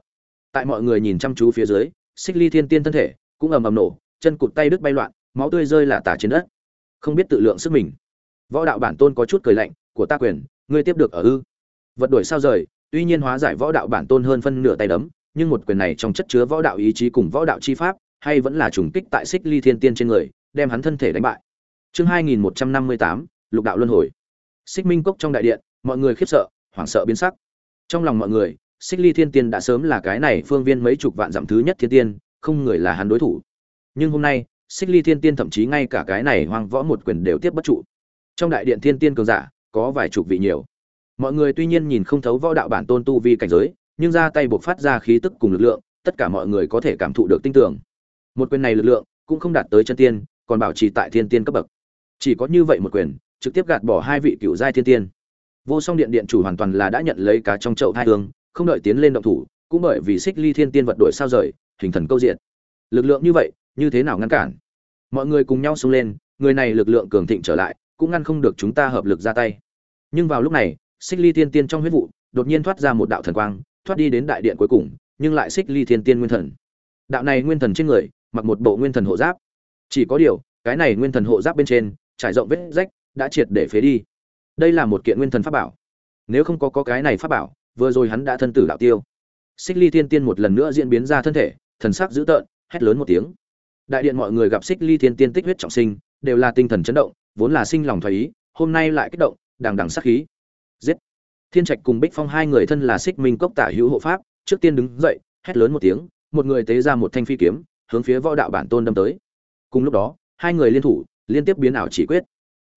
A: tại mọi người nhìn chăm chú phía dưới xích ly thiên tiên thân thể cũng ầm ầm nổ chân cụt tay đứt bay loạn máu tươi rơi là tả trên đất không biết tự lượng sức mình võ đạo bản tôn có chút cười lạnh của ta quyền ngươi tiếp được ở ư vật đuổi sao rời tuy nhiên hóa giải võ đạo bản tôn hơn phân nửa tay đấm nhưng một quyền này trong chất chứa võ đạo ý chí cùng võ đạo chi pháp, hay vẫn là trùng kích tại Xích Ly Thiên Tiên trên người, đem hắn thân thể đánh bại. Chương 2158, Lục đạo luân hồi. Xích Minh cốc trong đại điện, mọi người khiếp sợ, hoảng sợ biến sắc. Trong lòng mọi người, Xích Ly Thiên Tiên đã sớm là cái này phương viên mấy chục vạn dặm thứ nhất thiên tiên, không người là hắn đối thủ. Nhưng hôm nay, Xích Ly Thiên Tiên thậm chí ngay cả cái này hoang võ một quyền đều tiếp bất trụ. Trong đại điện thiên tiên cường giả, có vài chục vị nhiều. Mọi người tuy nhiên nhìn không thấu võ đạo bản tôn tu vi cảnh giới, nhưng ra tay buộc phát ra khí tức cùng lực lượng tất cả mọi người có thể cảm thụ được tinh tưởng một quyền này lực lượng cũng không đạt tới chân tiên còn bảo trì tại thiên tiên cấp bậc chỉ có như vậy một quyền trực tiếp gạt bỏ hai vị cựu giai thiên tiên vô song điện điện chủ hoàn toàn là đã nhận lấy cá trong chậu hai hương không đợi tiến lên động thủ cũng bởi vì xích ly thiên tiên vật đổi sao rời hình thần câu diện lực lượng như vậy như thế nào ngăn cản mọi người cùng nhau xông lên người này lực lượng cường thịnh trở lại cũng ngăn không được chúng ta hợp lực ra tay nhưng vào lúc này xích ly thiên tiên trong huyết vụ đột nhiên thoát ra một đạo thần quang thoát đi đến đại điện cuối cùng nhưng lại xích ly thiên tiên nguyên thần đạo này nguyên thần trên người mặc một bộ nguyên thần hộ giáp chỉ có điều cái này nguyên thần hộ giáp bên trên trải rộng vết rách đã triệt để phế đi đây là một kiện nguyên thần pháp bảo nếu không có, có cái này pháp bảo vừa rồi hắn đã thân tử đạo tiêu xích ly thiên tiên một lần nữa diễn biến ra thân thể thần sắc dữ tợn hét lớn một tiếng đại điện mọi người gặp xích ly thiên tiên tích huyết trọng sinh đều là tinh thần chấn động vốn là sinh lòng thoái ý hôm nay lại kích động đằng đằng sắc khí giết thiên trạch cùng bích phong hai người thân là Sích minh cốc tả hữu hộ pháp trước tiên đứng dậy hét lớn một tiếng một người tế ra một thanh phi kiếm hướng phía võ đạo bản tôn đâm tới cùng lúc đó hai người liên thủ liên tiếp biến ảo chỉ quyết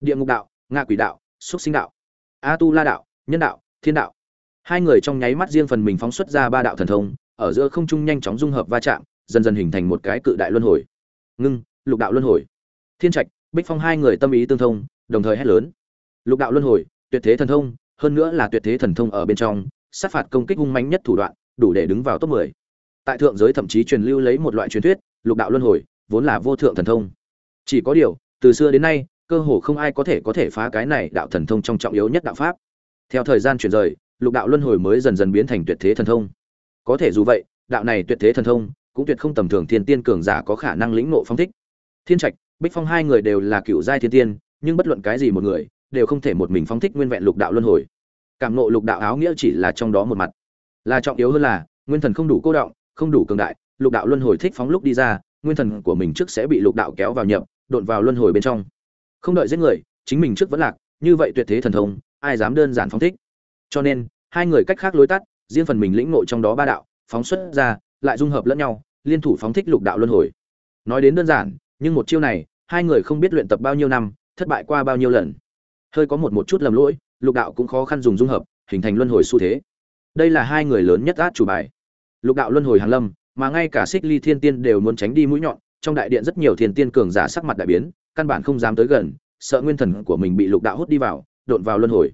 A: địa ngục đạo ngạ quỷ đạo xúc sinh đạo a tu la đạo nhân đạo thiên đạo hai người trong nháy mắt riêng phần mình phóng xuất ra ba đạo thần thông ở giữa không trung nhanh chóng dung hợp va chạm dần dần hình thành một cái cự đại luân hồi ngưng lục đạo luân hồi thiên trạch bích phong hai người tâm ý tương thông đồng thời hét lớn lục đạo luân hồi tuyệt thế thần thông hơn nữa là tuyệt thế thần thông ở bên trong, sát phạt công kích hung mãnh nhất thủ đoạn, đủ để đứng vào top 10. Tại thượng giới thậm chí truyền lưu lấy một loại truyền thuyết, lục đạo luân hồi, vốn là vô thượng thần thông. Chỉ có điều, từ xưa đến nay, cơ hồ không ai có thể có thể phá cái này đạo thần thông trong trọng yếu nhất đạo pháp. Theo thời gian chuyển rời, lục đạo luân hồi mới dần dần biến thành tuyệt thế thần thông. Có thể dù vậy, đạo này tuyệt thế thần thông cũng tuyệt không tầm thường thiên tiên cường giả có khả năng lĩnh ngộ phong thích. Thiên Trạch, Bích Phong hai người đều là cựu giai thiên tiên, nhưng bất luận cái gì một người đều không thể một mình phóng thích nguyên vẹn lục đạo luân hồi cảm ngộ lục đạo áo nghĩa chỉ là trong đó một mặt là trọng yếu hơn là nguyên thần không đủ cô động không đủ cường đại lục đạo luân hồi thích phóng lúc đi ra nguyên thần của mình trước sẽ bị lục đạo kéo vào nhập đột vào luân hồi bên trong không đợi giết người chính mình trước vẫn lạc như vậy tuyệt thế thần thông ai dám đơn giản phóng thích cho nên hai người cách khác lối tắt riêng phần mình lĩnh ngộ trong đó ba đạo phóng xuất ra lại dung hợp lẫn nhau liên thủ phóng thích lục đạo luân hồi nói đến đơn giản nhưng một chiêu này hai người không biết luyện tập bao nhiêu năm thất bại qua bao nhiêu lần hơi có một một chút lầm lỗi lục đạo cũng khó khăn dùng dung hợp hình thành luân hồi xu thế đây là hai người lớn nhất át chủ bài lục đạo luân hồi hàng lâm mà ngay cả xích ly thiên tiên đều muốn tránh đi mũi nhọn trong đại điện rất nhiều thiên tiên cường giả sắc mặt đại biến căn bản không dám tới gần sợ nguyên thần của mình bị lục đạo hút đi vào đột vào luân hồi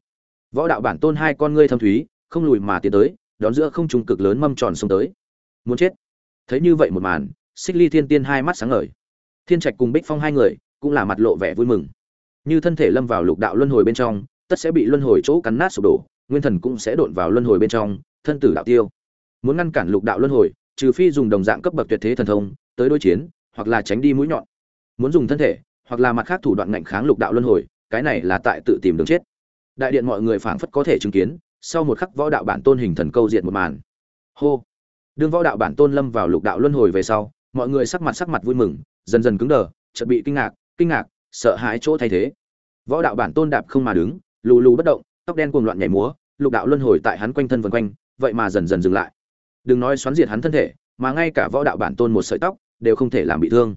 A: võ đạo bản tôn hai con ngươi thâm thúy không lùi mà tiến tới đón giữa không trùng cực lớn mâm tròn xông tới muốn chết thấy như vậy một màn xích ly thiên tiên hai mắt sáng ngời thiên trạch cùng bích phong hai người cũng là mặt lộ vẻ vui mừng như thân thể lâm vào lục đạo luân hồi bên trong tất sẽ bị luân hồi chỗ cắn nát sụp đổ nguyên thần cũng sẽ đột vào luân hồi bên trong thân tử đạo tiêu muốn ngăn cản lục đạo luân hồi trừ phi dùng đồng dạng cấp bậc tuyệt thế thần thông tới đối chiến hoặc là tránh đi mũi nhọn muốn dùng thân thể hoặc là mặt khác thủ đoạn ngạnh kháng lục đạo luân hồi cái này là tại tự tìm đường chết đại điện mọi người phảng phất có thể chứng kiến sau một khắc võ đạo bản tôn hình thần câu diện một màn hô đương võ đạo bản tôn lâm vào lục đạo luân hồi về sau mọi người sắc mặt sắc mặt vui mừng dần dần cứng đờ chợt bị kinh ngạc kinh ngạc sợ hãi chỗ thay thế võ đạo bản tôn đạp không mà đứng lù lù bất động tóc đen cuồng loạn nhảy múa lục đạo luân hồi tại hắn quanh thân vần quanh vậy mà dần dần dừng lại đừng nói xoắn diệt hắn thân thể mà ngay cả võ đạo bản tôn một sợi tóc đều không thể làm bị thương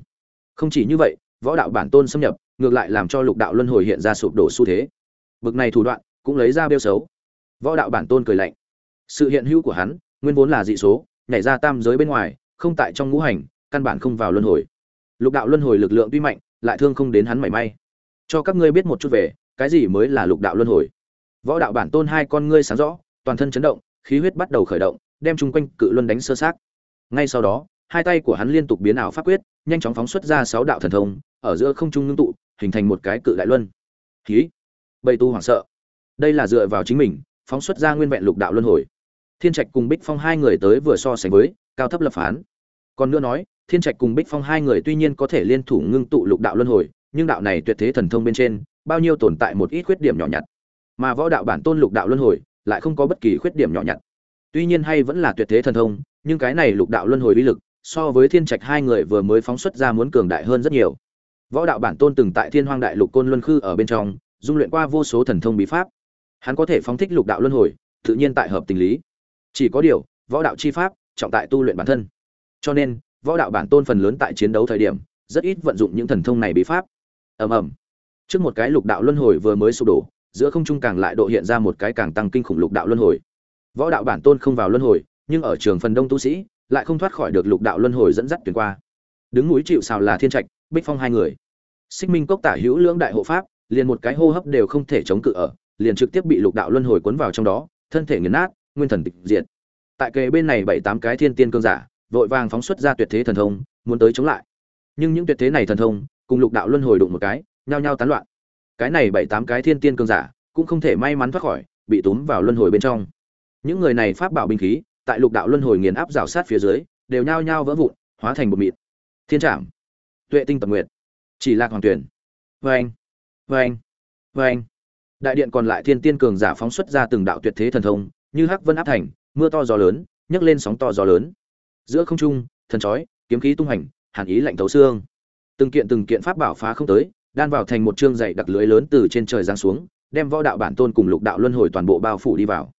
A: không chỉ như vậy võ đạo bản tôn xâm nhập ngược lại làm cho lục đạo luân hồi hiện ra sụp đổ xu thế bực này thủ đoạn cũng lấy ra biêu xấu võ đạo bản tôn cười lạnh sự hiện hữu của hắn nguyên vốn là dị số nhảy ra tam giới bên ngoài không tại trong ngũ hành căn bản không vào luân hồi lục đạo luân hồi lực lượng tuy mạnh lại thương không đến hắn mảy may cho các ngươi biết một chút về cái gì mới là lục đạo luân hồi võ đạo bản tôn hai con ngươi sáng rõ toàn thân chấn động khí huyết bắt đầu khởi động đem chung quanh cự luân đánh sơ xác. ngay sau đó hai tay của hắn liên tục biến ảo pháp quyết nhanh chóng phóng xuất ra sáu đạo thần thông ở giữa không trung ngưng tụ hình thành một cái cự đại luân khí bầy tu hoảng sợ đây là dựa vào chính mình phóng xuất ra nguyên vẹn lục đạo luân hồi thiên trạch cùng bích phong hai người tới vừa so sánh với cao thấp lập phán còn nữa nói thiên trạch cùng bích phong hai người tuy nhiên có thể liên thủ ngưng tụ lục đạo luân hồi nhưng đạo này tuyệt thế thần thông bên trên bao nhiêu tồn tại một ít khuyết điểm nhỏ nhặt mà võ đạo bản tôn lục đạo luân hồi lại không có bất kỳ khuyết điểm nhỏ nhặt tuy nhiên hay vẫn là tuyệt thế thần thông nhưng cái này lục đạo luân hồi uy lực so với thiên trạch hai người vừa mới phóng xuất ra muốn cường đại hơn rất nhiều võ đạo bản tôn từng tại thiên hoang đại lục côn luân khư ở bên trong dung luyện qua vô số thần thông bí pháp hắn có thể phóng thích lục đạo luân hồi tự nhiên tại hợp tình lý chỉ có điều võ đạo chi pháp trọng tại tu luyện bản thân cho nên võ đạo bản tôn phần lớn tại chiến đấu thời điểm rất ít vận dụng những thần thông này bí pháp ầm ầm trước một cái lục đạo luân hồi vừa mới sụp đổ giữa không trung càng lại độ hiện ra một cái càng tăng kinh khủng lục đạo luân hồi võ đạo bản tôn không vào luân hồi nhưng ở trường phần đông tu sĩ lại không thoát khỏi được lục đạo luân hồi dẫn dắt tuyển qua đứng núi chịu sào là thiên trạch bích phong hai người xích minh cốc tả hữu lưỡng đại hộ pháp liền một cái hô hấp đều không thể chống cự ở liền trực tiếp bị lục đạo luân hồi cuốn vào trong đó thân thể nghiền nát nguyên thần tịch diệt tại kề bên này bảy tám cái thiên tiên cương giả vội vàng phóng xuất ra tuyệt thế thần thông, muốn tới chống lại. Nhưng những tuyệt thế này thần thông, cùng lục đạo luân hồi đụng một cái, nhao nhao tán loạn. Cái này bảy tám cái thiên tiên cường giả, cũng không thể may mắn thoát khỏi, bị túm vào luân hồi bên trong. Những người này pháp bảo binh khí, tại lục đạo luân hồi nghiền áp rào sát phía dưới, đều nhao nhao vỡ vụn, hóa thành bột mịn. Thiên Trảm, Tuệ Tinh Tập Nguyệt, Chỉ Lạc Hoàng Tuyển. Oeng, vâng, oeng, vâng, oeng. Vâng. Đại điện còn lại thiên tiên cường giả phóng xuất ra từng đạo tuyệt thế thần thông, như hắc vân áp thành, mưa to gió lớn, nhấc lên sóng to gió lớn giữa không trung thần chói kiếm khí tung hành hàn ý lạnh thấu xương từng kiện từng kiện pháp bảo phá không tới đan vào thành một chương dày đặc lưới lớn từ trên trời giáng xuống đem võ đạo bản tôn cùng lục đạo luân hồi toàn bộ bao phủ đi vào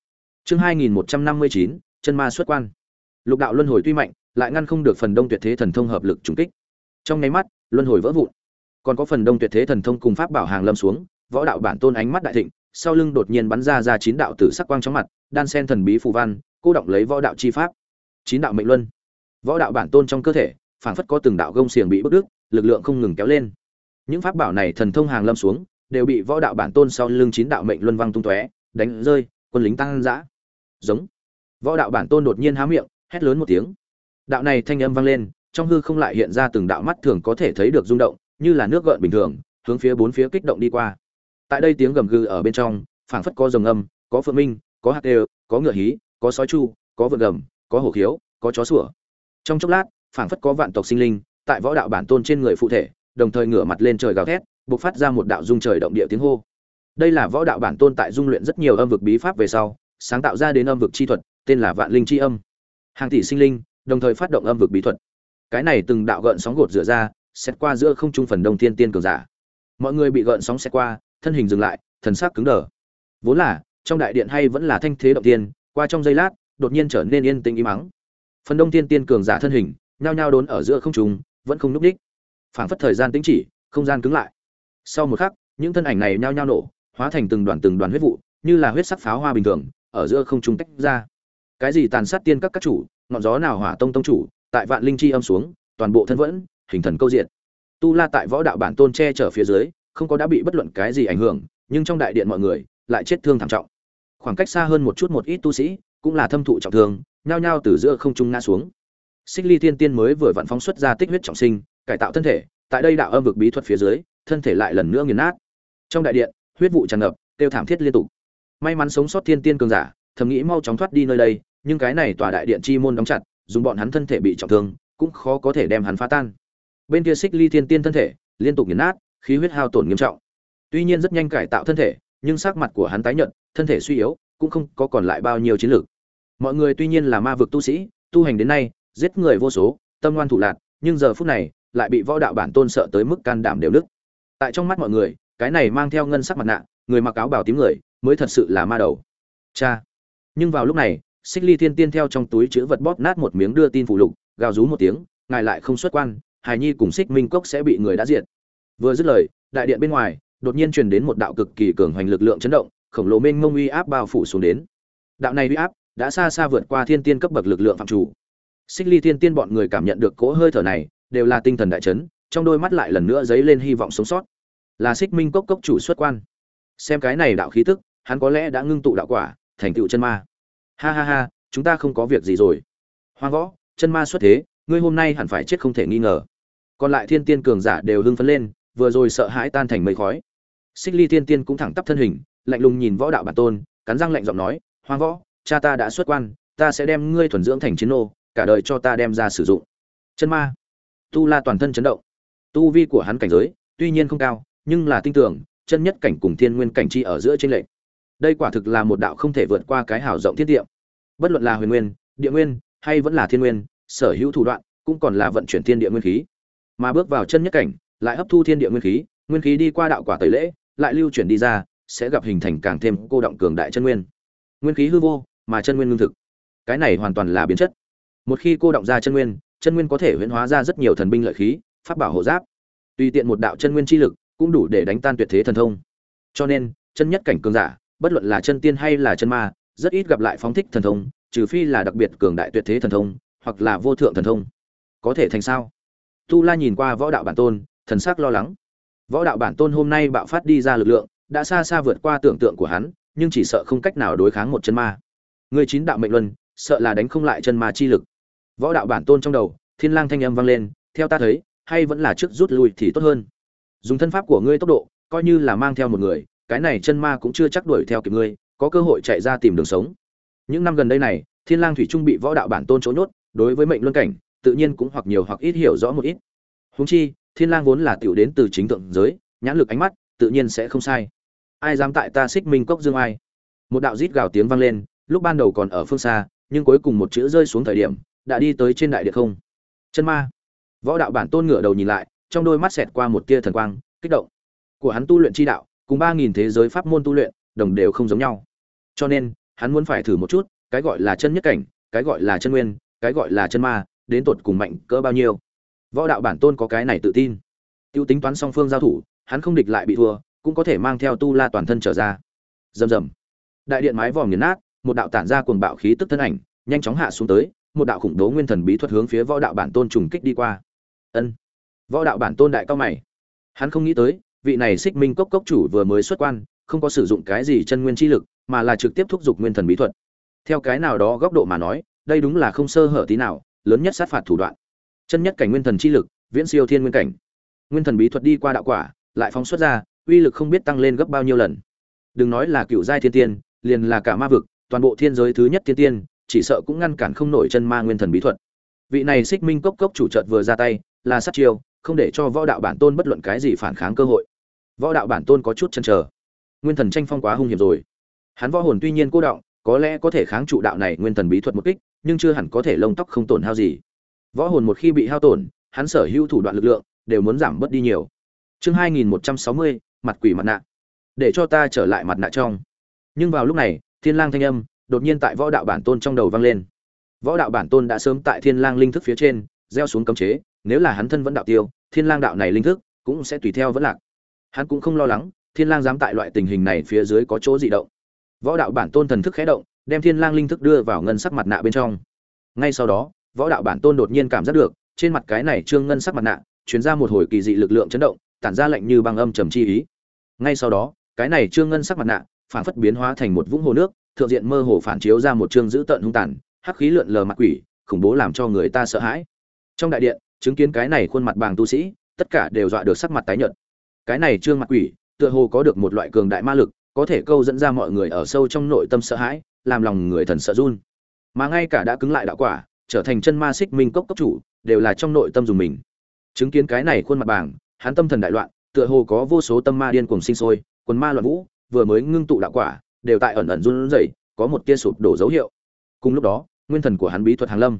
A: chương hai nghìn một trăm năm mươi chín chân ma xuất quan lục đạo luân hồi tuy mạnh lại ngăn không được phần đông tuyệt thế thần thông hợp lực trùng kích trong nháy mắt luân hồi vỡ vụn còn có phần đông tuyệt thế thần thông cùng pháp bảo hàng lâm xuống võ đạo bản tôn ánh mắt đại thịnh sau lưng đột nhiên bắn ra ra chín đạo tử sắc quang chóng mặt đan sen thần bí phù văn cô động lấy võ đạo chi pháp chín đạo mệnh luân võ đạo bản tôn trong cơ thể phảng phất có từng đạo gông xiềng bị bức đứt lực lượng không ngừng kéo lên những pháp bảo này thần thông hàng lâm xuống đều bị võ đạo bản tôn sau lưng chín đạo mệnh luân văng tung tóe đánh rơi quân lính tăng dã giống võ đạo bản tôn đột nhiên há miệng hét lớn một tiếng đạo này thanh âm vang lên trong hư không lại hiện ra từng đạo mắt thường có thể thấy được rung động như là nước gợn bình thường hướng phía bốn phía kích động đi qua tại đây tiếng gầm gừ ở bên trong phảng phất có rồng âm có phượng minh có hạt đều có ngựa hí có sói chu có vượn gầm có hổ khiếu có chó sủa trong chốc lát phảng phất có vạn tộc sinh linh tại võ đạo bản tôn trên người phụ thể đồng thời ngửa mặt lên trời gào thét bộc phát ra một đạo dung trời động địa tiếng hô đây là võ đạo bản tôn tại dung luyện rất nhiều âm vực bí pháp về sau sáng tạo ra đến âm vực chi thuật tên là vạn linh chi âm hàng tỷ sinh linh đồng thời phát động âm vực bí thuật cái này từng đạo gợn sóng gột rửa ra xét qua giữa không trung phần đông thiên tiên cường giả mọi người bị gợn sóng xét qua thân hình dừng lại thần sắc cứng đờ vốn là trong đại điện hay vẫn là thanh thế động tiên qua trong giây lát đột nhiên trở nên yên tĩnh im mắng phần đông tiên tiên cường giả thân hình nhao nhao đốn ở giữa không trung vẫn không núp đích phảng phất thời gian tính chỉ không gian cứng lại sau một khắc những thân ảnh này nhao nhao nổ hóa thành từng đoàn từng đoàn huyết vụ như là huyết sắc pháo hoa bình thường ở giữa không trung tách ra cái gì tàn sát tiên các các chủ ngọn gió nào hỏa tông tông chủ tại vạn linh chi âm xuống toàn bộ thân vẫn hình thần câu diện tu la tại võ đạo bản tôn che chở phía dưới không có đã bị bất luận cái gì ảnh hưởng nhưng trong đại điện mọi người lại chết thương thảm trọng khoảng cách xa hơn một chút một ít tu sĩ cũng là thâm thụ trọng thương nhao nhao từ giữa không trung ngã xuống xích ly thiên tiên mới vừa vận phóng xuất ra tích huyết trọng sinh cải tạo thân thể tại đây đạo âm vực bí thuật phía dưới thân thể lại lần nữa nghiền nát trong đại điện huyết vụ tràn ngập tiêu thảm thiết liên tục may mắn sống sót thiên tiên cường giả thầm nghĩ mau chóng thoát đi nơi đây nhưng cái này tòa đại điện chi môn đóng chặt dùng bọn hắn thân thể bị trọng thương cũng khó có thể đem hắn phá tan bên kia xích ly thiên tiên thân thể liên tục nghiền nát khí huyết hao tổn nghiêm trọng tuy nhiên rất nhanh cải tạo thân thể nhưng sắc mặt của hắn tái nhợt thân thể suy yếu cũng không có còn lại bao nhiêu chiến lược mọi người tuy nhiên là ma vực tu sĩ tu hành đến nay giết người vô số tâm ngoan thủ lạc nhưng giờ phút này lại bị võ đạo bản tôn sợ tới mức can đảm đều đức tại trong mắt mọi người cái này mang theo ngân sắc mặt nạ người mặc áo bào tím người mới thật sự là ma đầu cha nhưng vào lúc này xích ly thiên tiên theo trong túi chữ vật bóp nát một miếng đưa tin phụ lục gào rú một tiếng ngài lại không xuất quan hài nhi cùng xích minh cốc sẽ bị người đã diệt vừa dứt lời đại điện bên ngoài đột nhiên truyền đến một đạo cực kỳ cường hoành lực lượng chấn động khổng lồ mênh mông uy áp bao phủ xuống đến đạo này uy áp đã xa xa vượt qua thiên tiên cấp bậc lực lượng phạm chủ xích ly thiên tiên bọn người cảm nhận được cỗ hơi thở này đều là tinh thần đại chấn trong đôi mắt lại lần nữa dấy lên hy vọng sống sót là xích minh cốc cốc chủ xuất quan xem cái này đạo khí tức hắn có lẽ đã ngưng tụ đạo quả thành tựu chân ma ha ha ha chúng ta không có việc gì rồi Hoàng võ chân ma xuất thế ngươi hôm nay hẳn phải chết không thể nghi ngờ còn lại thiên tiên cường giả đều hưng phấn lên vừa rồi sợ hãi tan thành mây khói xích ly thiên tiên cũng thẳng tắp thân hình lạnh lùng nhìn võ đạo bản tôn cắn răng lạnh giọng nói Hoàng võ cha ta đã xuất quan ta sẽ đem ngươi thuần dưỡng thành chiến nô cả đời cho ta đem ra sử dụng chân ma tu la toàn thân chấn động tu vi của hắn cảnh giới tuy nhiên không cao nhưng là tinh tưởng chân nhất cảnh cùng thiên nguyên cảnh chi ở giữa trên lệnh đây quả thực là một đạo không thể vượt qua cái hảo rộng thiết tiệm bất luận là huyền nguyên địa nguyên hay vẫn là thiên nguyên sở hữu thủ đoạn cũng còn là vận chuyển thiên địa nguyên khí mà bước vào chân nhất cảnh lại hấp thu thiên địa nguyên khí nguyên khí đi qua đạo quả tẩy lễ lại lưu chuyển đi ra sẽ gặp hình thành càng thêm cô động cường đại chân nguyên nguyên khí hư vô mà chân nguyên ngưng thực cái này hoàn toàn là biến chất một khi cô động ra chân nguyên chân nguyên có thể huyễn hóa ra rất nhiều thần binh lợi khí pháp bảo hộ giáp tùy tiện một đạo chân nguyên chi lực cũng đủ để đánh tan tuyệt thế thần thông cho nên chân nhất cảnh cường giả bất luận là chân tiên hay là chân ma rất ít gặp lại phóng thích thần thông trừ phi là đặc biệt cường đại tuyệt thế thần thông hoặc là vô thượng thần thông có thể thành sao tu la nhìn qua võ đạo bản tôn thần sắc lo lắng võ đạo bản tôn hôm nay bạo phát đi ra lực lượng đã xa xa vượt qua tưởng tượng của hắn nhưng chỉ sợ không cách nào đối kháng một chân ma người chín đạo mệnh luân sợ là đánh không lại chân ma chi lực võ đạo bản tôn trong đầu thiên lang thanh âm vang lên theo ta thấy hay vẫn là trước rút lui thì tốt hơn dùng thân pháp của ngươi tốc độ coi như là mang theo một người cái này chân ma cũng chưa chắc đuổi theo kịp ngươi có cơ hội chạy ra tìm đường sống những năm gần đây này thiên lang thủy trung bị võ đạo bản tôn chỗ nhốt đối với mệnh luân cảnh tự nhiên cũng hoặc nhiều hoặc ít hiểu rõ một ít huống chi thiên lang vốn là tiểu đến từ chính thượng giới nhãn lực ánh mắt tự nhiên sẽ không sai ai dám tại ta xích minh cốc dương ai một đạo rít gào tiếng vang lên lúc ban đầu còn ở phương xa nhưng cuối cùng một chữ rơi xuống thời điểm đã đi tới trên đại địa không chân ma võ đạo bản tôn ngửa đầu nhìn lại trong đôi mắt xẹt qua một tia thần quang kích động của hắn tu luyện chi đạo cùng ba nghìn thế giới pháp môn tu luyện đồng đều không giống nhau cho nên hắn muốn phải thử một chút cái gọi là chân nhất cảnh cái gọi là chân nguyên cái gọi là chân ma đến tột cùng mạnh cỡ bao nhiêu võ đạo bản tôn có cái này tự tin t i ê u tính toán song phương giao thủ hắn không địch lại bị thua cũng có thể mang theo tu la toàn thân trở ra rầm rầm đại điện mái vòm nghiền nát một đạo tản ra cuồng bạo khí tức thân ảnh nhanh chóng hạ xuống tới một đạo khủng bố nguyên thần bí thuật hướng phía võ đạo bản tôn trùng kích đi qua ân võ đạo bản tôn đại cao mày hắn không nghĩ tới vị này xích minh cốc cốc chủ vừa mới xuất quan không có sử dụng cái gì chân nguyên chi lực mà là trực tiếp thúc giục nguyên thần bí thuật theo cái nào đó góc độ mà nói đây đúng là không sơ hở tí nào lớn nhất sát phạt thủ đoạn chân nhất cảnh nguyên thần chi lực viễn siêu thiên nguyên cảnh nguyên thần bí thuật đi qua đạo quả lại phóng xuất ra uy lực không biết tăng lên gấp bao nhiêu lần đừng nói là cựu giai thiên tiên liền là cả ma vực toàn bộ thiên giới thứ nhất tiên tiên chỉ sợ cũng ngăn cản không nổi chân ma nguyên thần bí thuật vị này xích minh cốc cốc chủ chợt vừa ra tay là sát chiêu không để cho võ đạo bản tôn bất luận cái gì phản kháng cơ hội võ đạo bản tôn có chút chần chờ nguyên thần tranh phong quá hung hiểm rồi hắn võ hồn tuy nhiên cô động có lẽ có thể kháng trụ đạo này nguyên thần bí thuật một kích nhưng chưa hẳn có thể lông tóc không tổn hao gì võ hồn một khi bị hao tổn hắn sở hữu thủ đoạn lực lượng đều muốn giảm bớt đi nhiều chương hai nghìn một trăm sáu mươi mặt quỷ mặt nạ để cho ta trở lại mặt nạ trong nhưng vào lúc này Thiên Lang thanh âm đột nhiên tại võ đạo bản tôn trong đầu vang lên. Võ đạo bản tôn đã sớm tại Thiên Lang linh thức phía trên gieo xuống cấm chế, nếu là hắn thân vẫn đạo tiêu, Thiên Lang đạo này linh thức cũng sẽ tùy theo vẫn lạc. Hắn cũng không lo lắng, Thiên Lang dám tại loại tình hình này phía dưới có chỗ dị động. Võ đạo bản tôn thần thức khẽ động, đem Thiên Lang linh thức đưa vào ngân sắc mặt nạ bên trong. Ngay sau đó, võ đạo bản tôn đột nhiên cảm giác được, trên mặt cái này trương ngân sắc mặt nạ, truyền ra một hồi kỳ dị lực lượng chấn động, tản ra lạnh như băng âm trầm chi ý. Ngay sau đó, cái này trương ngân sắc mặt nạ phản phất biến hóa thành một vũng hồ nước thượng diện mơ hồ phản chiếu ra một trương dữ tợn hung tàn hắc khí lượn lờ mặt quỷ khủng bố làm cho người ta sợ hãi trong đại điện chứng kiến cái này khuôn mặt bàng tu sĩ tất cả đều dọa được sắc mặt tái nhợt cái này trương mặt quỷ tựa hồ có được một loại cường đại ma lực có thể câu dẫn ra mọi người ở sâu trong nội tâm sợ hãi làm lòng người thần sợ run mà ngay cả đã cứng lại đạo quả trở thành chân ma xích minh cốc cấp chủ đều là trong nội tâm dùng mình chứng kiến cái này khuôn mặt bảng hắn tâm thần đại loạn tựa hồ có vô số tâm ma điên cuồng sinh sôi quần ma loạn vũ vừa mới ngưng tụ đạo quả đều tại ẩn ẩn run rẩy có một tia sụp đổ dấu hiệu cùng lúc đó nguyên thần của hắn bí thuật hàng lâm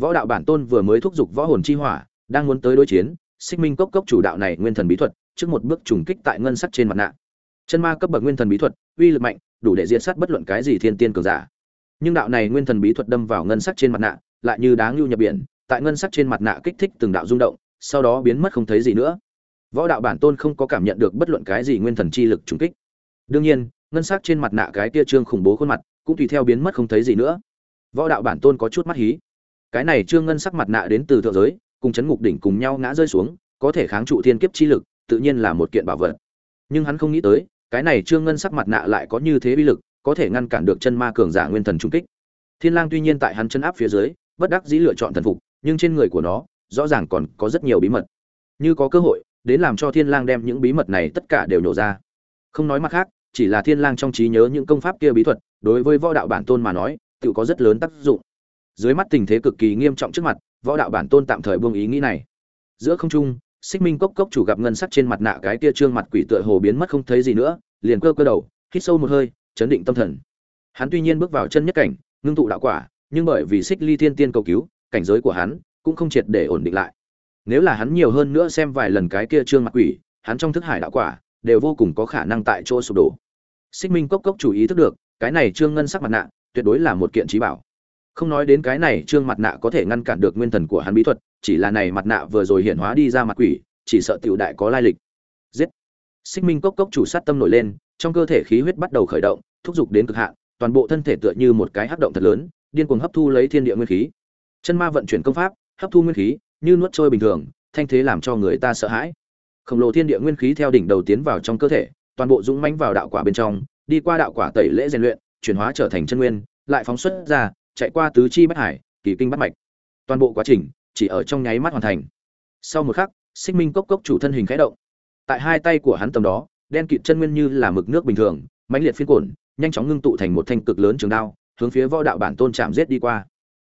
A: võ đạo bản tôn vừa mới thúc giục võ hồn chi hỏa đang muốn tới đối chiến xích minh cốc cốc chủ đạo này nguyên thần bí thuật trước một bước trùng kích tại ngân sắc trên mặt nạ chân ma cấp bậc nguyên thần bí thuật uy lực mạnh đủ để diệt sát bất luận cái gì thiên tiên cường giả nhưng đạo này nguyên thần bí thuật đâm vào ngân sắc trên mặt nạ lại như đáng lưu nhập biển tại ngân sắc trên mặt nạ kích thích từng đạo rung động sau đó biến mất không thấy gì nữa võ đạo bản tôn không có cảm nhận được bất luận cái gì nguyên thần chi lực trùng kích đương nhiên ngân s ắ c trên mặt nạ cái tia trương khủng bố khuôn mặt cũng tùy theo biến mất không thấy gì nữa võ đạo bản tôn có chút mắt hí cái này trương ngân sắc mặt nạ đến từ thượng giới cùng chấn ngục đỉnh cùng nhau ngã rơi xuống có thể kháng trụ thiên kiếp chi lực tự nhiên là một kiện bảo vật nhưng hắn không nghĩ tới cái này trương ngân sắc mặt nạ lại có như thế uy lực có thể ngăn cản được chân ma cường giả nguyên thần trung kích thiên lang tuy nhiên tại hắn chân áp phía dưới bất đắc dĩ lựa chọn thần phục nhưng trên người của nó rõ ràng còn có rất nhiều bí mật như có cơ hội đến làm cho thiên lang đem những bí mật này tất cả đều nổ ra không nói mặt khác chỉ là thiên lang trong trí nhớ những công pháp kia bí thuật đối với võ đạo bản tôn mà nói tự có rất lớn tác dụng dưới mắt tình thế cực kỳ nghiêm trọng trước mặt võ đạo bản tôn tạm thời buông ý nghĩ này giữa không trung xích minh cốc cốc chủ gặp ngân sắc trên mặt nạ cái kia trương mặt quỷ tựa hồ biến mất không thấy gì nữa liền cơ cơ đầu hít sâu một hơi chấn định tâm thần hắn tuy nhiên bước vào chân nhất cảnh ngưng tụ đạo quả nhưng bởi vì xích ly thiên tiên cầu cứu cảnh giới của hắn cũng không triệt để ổn định lại nếu là hắn nhiều hơn nữa xem vài lần cái kia trương mặt quỷ hắn trong thức hải đạo quả đều vô cùng có khả năng tại chỗ sụp đổ xích minh cốc cốc chú ý thức được cái này trương ngân sắc mặt nạ tuyệt đối là một kiện trí bảo không nói đến cái này trương mặt nạ có thể ngăn cản được nguyên thần của hắn bí thuật chỉ là này mặt nạ vừa rồi hiện hóa đi ra mặt quỷ chỉ sợ tiểu đại có lai lịch giết xích minh cốc cốc chủ sát tâm nổi lên trong cơ thể khí huyết bắt đầu khởi động thúc giục đến cực hạn toàn bộ thân thể tựa như một cái hấp động thật lớn điên cuồng hấp thu lấy thiên địa nguyên khí chân ma vận chuyển công pháp hấp thu nguyên khí như nuốt trôi bình thường thanh thế làm cho người ta sợ hãi khổng lồ thiên địa nguyên khí theo đỉnh đầu tiến vào trong cơ thể toàn bộ dũng mãnh vào đạo quả bên trong, đi qua đạo quả tẩy lễ rèn luyện, chuyển hóa trở thành chân nguyên, lại phóng xuất ra, chạy qua tứ chi bách hải, kỳ kinh bát mạch. Toàn bộ quá trình chỉ ở trong nháy mắt hoàn thành. Sau một khắc, sinh Minh cốc cốc chủ thân hình khẽ động. Tại hai tay của hắn tầm đó, đen kịt chân nguyên như là mực nước bình thường, mãnh liệt phiên cuộn, nhanh chóng ngưng tụ thành một thanh cực lớn trường đao, hướng phía võ đạo bản tôn chạm giết đi qua.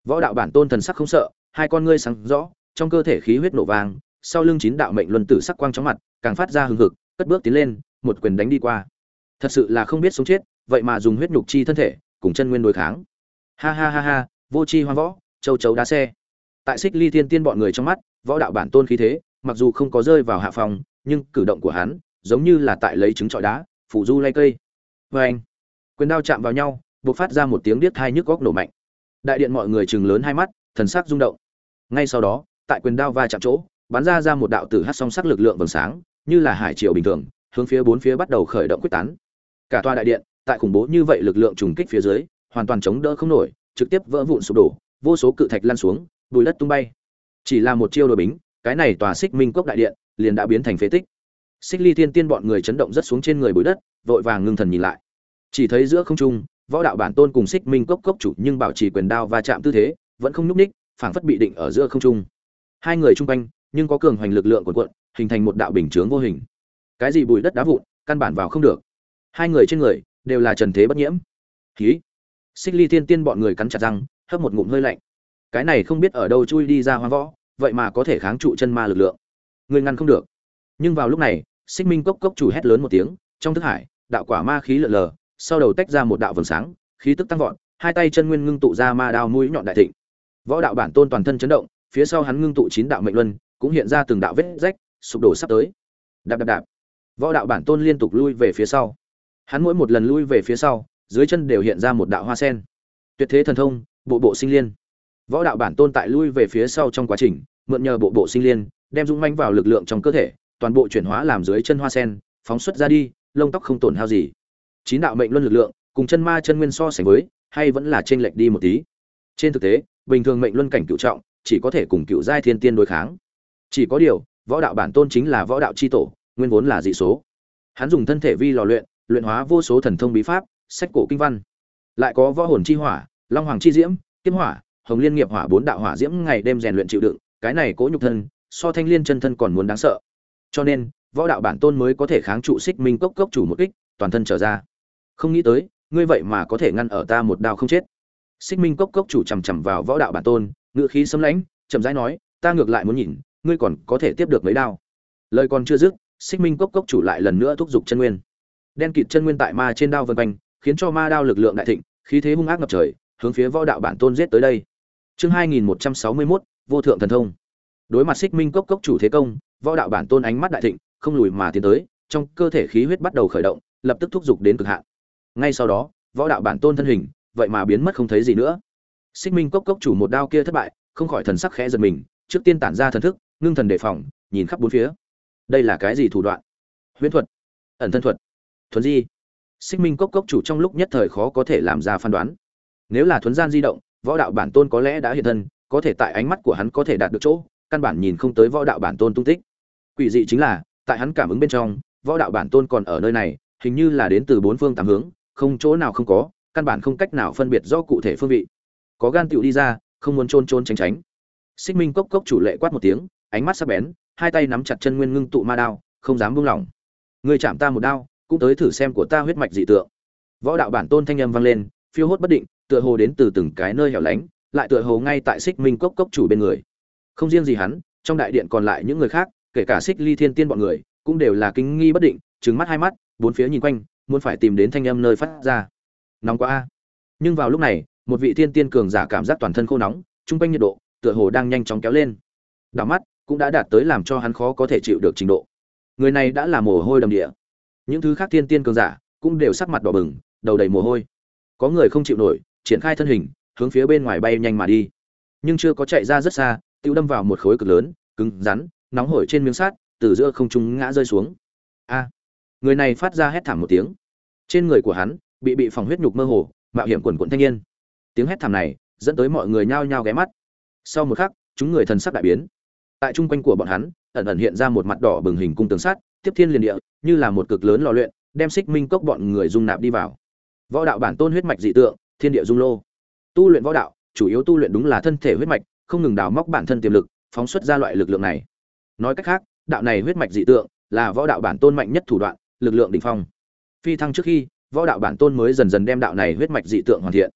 A: Võ đạo bản tôn thần sắc không sợ, hai con ngươi sáng rõ, trong cơ thể khí huyết nổ vàng, sau lưng chín đạo mệnh luân tử sắc quang chóng mặt, càng phát ra hừng hực, cất bước tiến lên, một quyền đánh đi qua thật sự là không biết sống chết vậy mà dùng huyết nhục chi thân thể cùng chân nguyên đối kháng ha ha ha ha vô chi hoang võ châu chấu đá xe tại xích ly thiên tiên bọn người trong mắt võ đạo bản tôn khí thế mặc dù không có rơi vào hạ phòng nhưng cử động của hắn giống như là tại lấy trứng trọi đá phủ du lay cây vê vâng. anh quyền đao chạm vào nhau bộc phát ra một tiếng điếc thai nhức góc nổ mạnh đại điện mọi người chừng lớn hai mắt thần sắc rung động ngay sau đó tại quyền đao va chạm chỗ bắn ra ra một đạo tử hát song sắc lực lượng vầng sáng như là hải triều bình thường hướng phía bốn phía bắt đầu khởi động quyết tán cả tòa đại điện tại khủng bố như vậy lực lượng trùng kích phía dưới hoàn toàn chống đỡ không nổi trực tiếp vỡ vụn sụp đổ vô số cự thạch lăn xuống bụi đất tung bay chỉ là một chiêu đội bính cái này tòa xích minh quốc đại điện liền đã biến thành phế tích xích ly thiên tiên bọn người chấn động rất xuống trên người bụi đất vội vàng ngưng thần nhìn lại chỉ thấy giữa không trung võ đạo bản tôn cùng xích minh quốc cốc chủ nhưng bảo trì quyền đao va chạm tư thế vẫn không nhúc ních phảng phất bị định ở giữa không trung hai người trung quanh nhưng có cường hoành lực lượng cuộn cuộn hình thành một đạo bình chướng vô hình cái gì bụi đất đá vụn căn bản vào không được hai người trên người đều là trần thế bất nhiễm khí xích ly thiên tiên bọn người cắn chặt răng hấp một ngụm hơi lạnh cái này không biết ở đâu chui đi ra hoa võ vậy mà có thể kháng trụ chân ma lực lượng người ngăn không được nhưng vào lúc này xích minh cốc cốc chủ hét lớn một tiếng trong thức hải đạo quả ma khí lợn lờ sau đầu tách ra một đạo vầng sáng khí tức tăng vọt hai tay chân nguyên ngưng tụ ra ma đao mũi nhọn đại thịnh võ đạo bản tôn toàn thân chấn động phía sau hắn ngưng tụ chín đạo mệnh luân cũng hiện ra từng đạo vết rách sụp đổ sắp tới đạp đạp đạp võ đạo bản tôn liên tục lui về phía sau hắn mỗi một lần lui về phía sau dưới chân đều hiện ra một đạo hoa sen tuyệt thế thần thông bộ bộ sinh liên võ đạo bản tôn tại lui về phía sau trong quá trình mượn nhờ bộ bộ sinh liên đem dũng manh vào lực lượng trong cơ thể toàn bộ chuyển hóa làm dưới chân hoa sen phóng xuất ra đi lông tóc không tổn hao gì chín đạo mệnh luân lực lượng cùng chân ma chân nguyên so sánh với hay vẫn là trên lệch đi một tí trên thực tế bình thường mệnh luân cảnh cựu trọng chỉ có thể cùng cựu giai thiên tiên đối kháng chỉ có điều võ đạo bản tôn chính là võ đạo chi tổ nguyên vốn là dị số hắn dùng thân thể vi lò luyện luyện hóa vô số thần thông bí pháp sách cổ kinh văn lại có võ hồn chi hỏa long hoàng chi diễm kiếm hỏa hồng liên nghiệp hỏa bốn đạo hỏa diễm ngày đêm rèn luyện chịu đựng cái này cố nhục thân so thanh liên chân thân còn muốn đáng sợ cho nên võ đạo bản tôn mới có thể kháng trụ xích minh cốc cốc chủ một kích toàn thân trở ra không nghĩ tới ngươi vậy mà có thể ngăn ở ta một đao không chết xích minh cốc cốc chủ chầm chằm vào võ đạo bản tôn ngựa khí sấm lãnh chậm rãi nói ta ngược lại muốn nhìn ngươi còn có thể tiếp được mấy đao lời còn chưa dứt xích minh cốc cốc chủ lại lần nữa thúc giục chân nguyên đen kịt chân nguyên tại ma trên đao vân quanh khiến cho ma đao lực lượng đại thịnh khí thế hung ác ngập trời hướng phía võ đạo bản tôn giết tới đây chương hai nghìn một trăm sáu mươi mốt vô thượng thần thông đối mặt xích minh cốc cốc chủ thế công võ đạo bản tôn ánh mắt đại thịnh không lùi mà tiến tới trong cơ thể khí huyết bắt đầu khởi động lập tức thúc giục đến cực hạn ngay sau đó võ đạo bản tôn thân hình vậy mà biến mất không thấy gì nữa xích minh cốc cốc chủ một đao kia thất bại không khỏi thần sắc khẽ giật mình trước tiên tản ra thần thức ngưng thần đề phòng nhìn khắp bốn phía đây là cái gì thủ đoạn huyễn thuật ẩn thân thuật thuấn di xích minh cốc cốc chủ trong lúc nhất thời khó có thể làm ra phán đoán nếu là thuấn gian di động võ đạo bản tôn có lẽ đã hiện thân có thể tại ánh mắt của hắn có thể đạt được chỗ căn bản nhìn không tới võ đạo bản tôn tung tích quỷ dị chính là tại hắn cảm ứng bên trong võ đạo bản tôn còn ở nơi này hình như là đến từ bốn phương tám hướng không chỗ nào không có căn bản không cách nào phân biệt do cụ thể phương vị có gan tựu đi ra không muốn trôn trôn tránh tránh xích minh cốc cốc chủ lệ quát một tiếng ánh mắt sắp bén hai tay nắm chặt chân nguyên ngưng tụ ma đao không dám buông lỏng ngươi chạm ta một đao cũng tới thử xem của ta huyết mạch dị tượng võ đạo bản tôn thanh âm vang lên phiêu hốt bất định tựa hồ đến từ từng cái nơi hẻo lánh lại tựa hồ ngay tại xích minh cốc cốc chủ bên người không riêng gì hắn trong đại điện còn lại những người khác kể cả xích ly thiên tiên bọn người cũng đều là kinh nghi bất định trừng mắt hai mắt bốn phía nhìn quanh muốn phải tìm đến thanh âm nơi phát ra nóng quá a nhưng vào lúc này một vị thiên tiên cường giả cảm giác toàn thân khô nóng trung r quanh nhiệt độ tựa hồ đang nhanh chóng kéo lên đảo mắt cũng đã đạt tới làm cho hắn khó có thể chịu được trình độ người này đã là mồ hôi đầm địa những thứ khác thiên tiên cường giả cũng đều sắc mặt đỏ bừng đầu đầy mồ hôi có người không chịu nổi triển khai thân hình hướng phía bên ngoài bay nhanh mà đi nhưng chưa có chạy ra rất xa tiêu đâm vào một khối cực lớn cứng rắn nóng hổi trên miếng sắt từ giữa không trung ngã rơi xuống a người này phát ra hét thảm một tiếng trên người của hắn bị bị phòng huyết nhục mơ hồ mạo hiểm quần quận thanh niên tiếng hét thảm này dẫn tới mọi người nhao nhao ghé mắt sau một khắc chúng người thần sắc đại biến tại trung quanh của bọn hắn ẩn ẩn hiện ra một mặt đỏ bừng hình cung tường sát tiếp thiên liền địa như là một cực lớn lò luyện đem xích minh cốc bọn người dung nạp đi vào võ đạo bản tôn huyết mạch dị tượng thiên địa dung lô tu luyện võ đạo chủ yếu tu luyện đúng là thân thể huyết mạch không ngừng đào móc bản thân tiềm lực phóng xuất ra loại lực lượng này nói cách khác đạo này huyết mạch dị tượng là võ đạo bản tôn mạnh nhất thủ đoạn lực lượng đỉnh phong phi thăng trước khi võ đạo bản tôn mới dần dần đem đạo này huyết mạch dị tượng hoàn thiện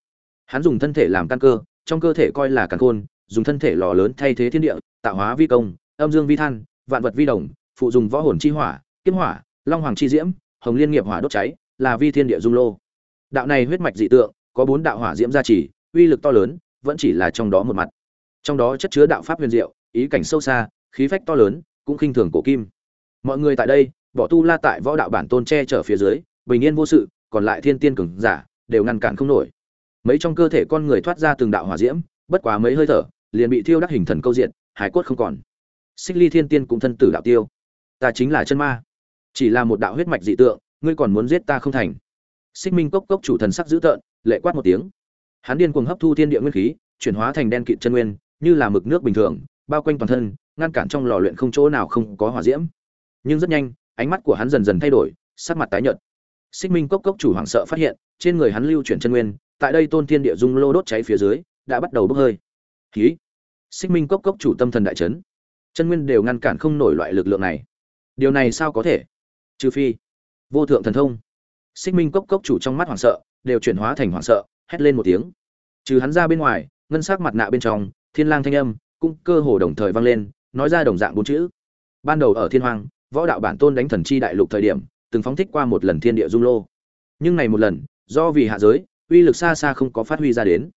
A: hắn dùng thân thể làm căn cơ trong cơ thể coi là căn khôn dùng thân thể lò lớn thay thế thiên địa tạo hóa vi công âm dương vi than vạn vật vi đồng phụ dùng võ hồn chi hỏa kiếm hỏa long hoàng chi diễm hồng liên nghiệp hỏa đốt cháy là vi thiên địa dung lô đạo này huyết mạch dị tượng có bốn đạo hỏa diễm gia trì uy lực to lớn vẫn chỉ là trong đó một mặt trong đó chất chứa đạo pháp huyền diệu ý cảnh sâu xa khí phách to lớn cũng khinh thường cổ kim mọi người tại đây bỏ tu la tại võ đạo bản tôn che chở phía dưới bình yên vô sự còn lại thiên tiên cường giả đều ngăn cản không nổi mấy trong cơ thể con người thoát ra từng đạo hỏa diễm bất quá mấy hơi thở liền bị thiêu đắc hình thần câu diện hải cốt không còn xích ly thiên tiên cũng thân tử đạo tiêu ta chính là chân ma chỉ là một đạo huyết mạch dị tượng ngươi còn muốn giết ta không thành xích minh cốc cốc chủ thần sắc dữ tợn lệ quát một tiếng hắn điên cuồng hấp thu thiên địa nguyên khí chuyển hóa thành đen kịt chân nguyên như là mực nước bình thường bao quanh toàn thân ngăn cản trong lò luyện không chỗ nào không có hỏa diễm nhưng rất nhanh ánh mắt của hắn dần dần thay đổi sắc mặt tái nhợt xích minh cốc cốc chủ hoảng sợ phát hiện trên người hắn lưu chuyển chân nguyên tại đây tôn thiên địa dung lô đốt cháy phía dưới đã bắt đầu bốc hơi Hí. Xích Minh cốc cốc chủ tâm thần đại chấn. Chân nguyên đều ngăn cản không nổi loại lực lượng này. Điều này sao có thể? Trừ phi vô thượng thần thông. Xích Minh cốc cốc chủ trong mắt hoảng sợ, đều chuyển hóa thành hoảng sợ, hét lên một tiếng. Trừ hắn ra bên ngoài, ngân sắc mặt nạ bên trong, thiên lang thanh âm cũng cơ hồ đồng thời vang lên, nói ra đồng dạng bốn chữ. Ban đầu ở Thiên Hoàng, võ đạo bản tôn đánh thần chi đại lục thời điểm, từng phóng thích qua một lần thiên địa dung lô. Nhưng này một lần, do vì hạ giới, uy lực xa xa không có phát huy ra đến.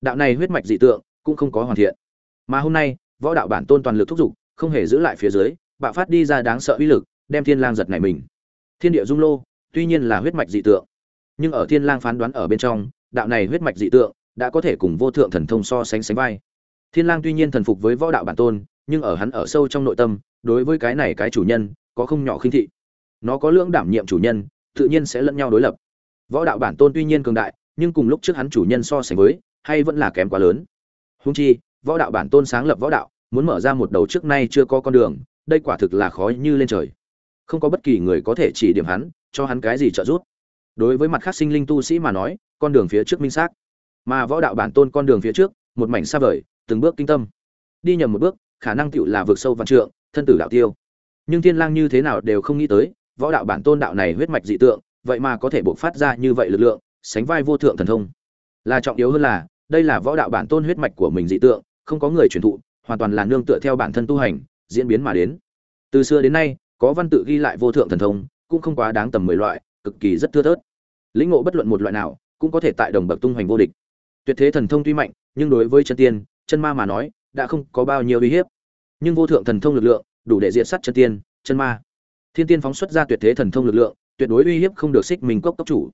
A: Đạo này huyết mạch dị tượng, cũng không có hoàn thiện mà hôm nay võ đạo bản tôn toàn lực thúc giục không hề giữ lại phía dưới bạo phát đi ra đáng sợ uy lực đem thiên lang giật này mình thiên địa dung lô tuy nhiên là huyết mạch dị tượng nhưng ở thiên lang phán đoán ở bên trong đạo này huyết mạch dị tượng đã có thể cùng vô thượng thần thông so sánh sánh vai thiên lang tuy nhiên thần phục với võ đạo bản tôn nhưng ở hắn ở sâu trong nội tâm đối với cái này cái chủ nhân có không nhỏ khinh thị nó có lưỡng đảm nhiệm chủ nhân tự nhiên sẽ lẫn nhau đối lập võ đạo bản tôn tuy nhiên cường đại nhưng cùng lúc trước hắn chủ nhân so sánh với hay vẫn là kém quá lớn Huống chi, võ đạo bản tôn sáng lập võ đạo, muốn mở ra một đầu trước nay chưa có con đường, đây quả thực là khó như lên trời. Không có bất kỳ người có thể chỉ điểm hắn, cho hắn cái gì trợ giúp. Đối với mặt khác sinh linh tu sĩ mà nói, con đường phía trước minh xác, mà võ đạo bản tôn con đường phía trước, một mảnh xa vời, từng bước kinh tâm. Đi nhầm một bước, khả năng tựu là vượt sâu vạn trượng, thân tử đạo tiêu. Nhưng Thiên Lang như thế nào đều không nghĩ tới, võ đạo bản tôn đạo này huyết mạch dị tượng, vậy mà có thể bộc phát ra như vậy lực lượng, sánh vai vô thượng thần thông. Là trọng yếu hơn là, đây là võ đạo bản tôn huyết mạch của mình dị tượng không có người truyền thụ hoàn toàn là nương tựa theo bản thân tu hành diễn biến mà đến từ xưa đến nay có văn tự ghi lại vô thượng thần thông cũng không quá đáng tầm mười loại cực kỳ rất thưa thớt lĩnh ngộ bất luận một loại nào cũng có thể tại đồng bậc tung hoành vô địch tuyệt thế thần thông tuy mạnh nhưng đối với chân tiên chân ma mà nói đã không có bao nhiêu uy hiếp nhưng vô thượng thần thông lực lượng đủ để diệt sát chân tiên chân ma thiên tiên phóng xuất ra tuyệt thế thần thông lực lượng tuyệt đối uy hiếp không được xích mình cốc cốc chủ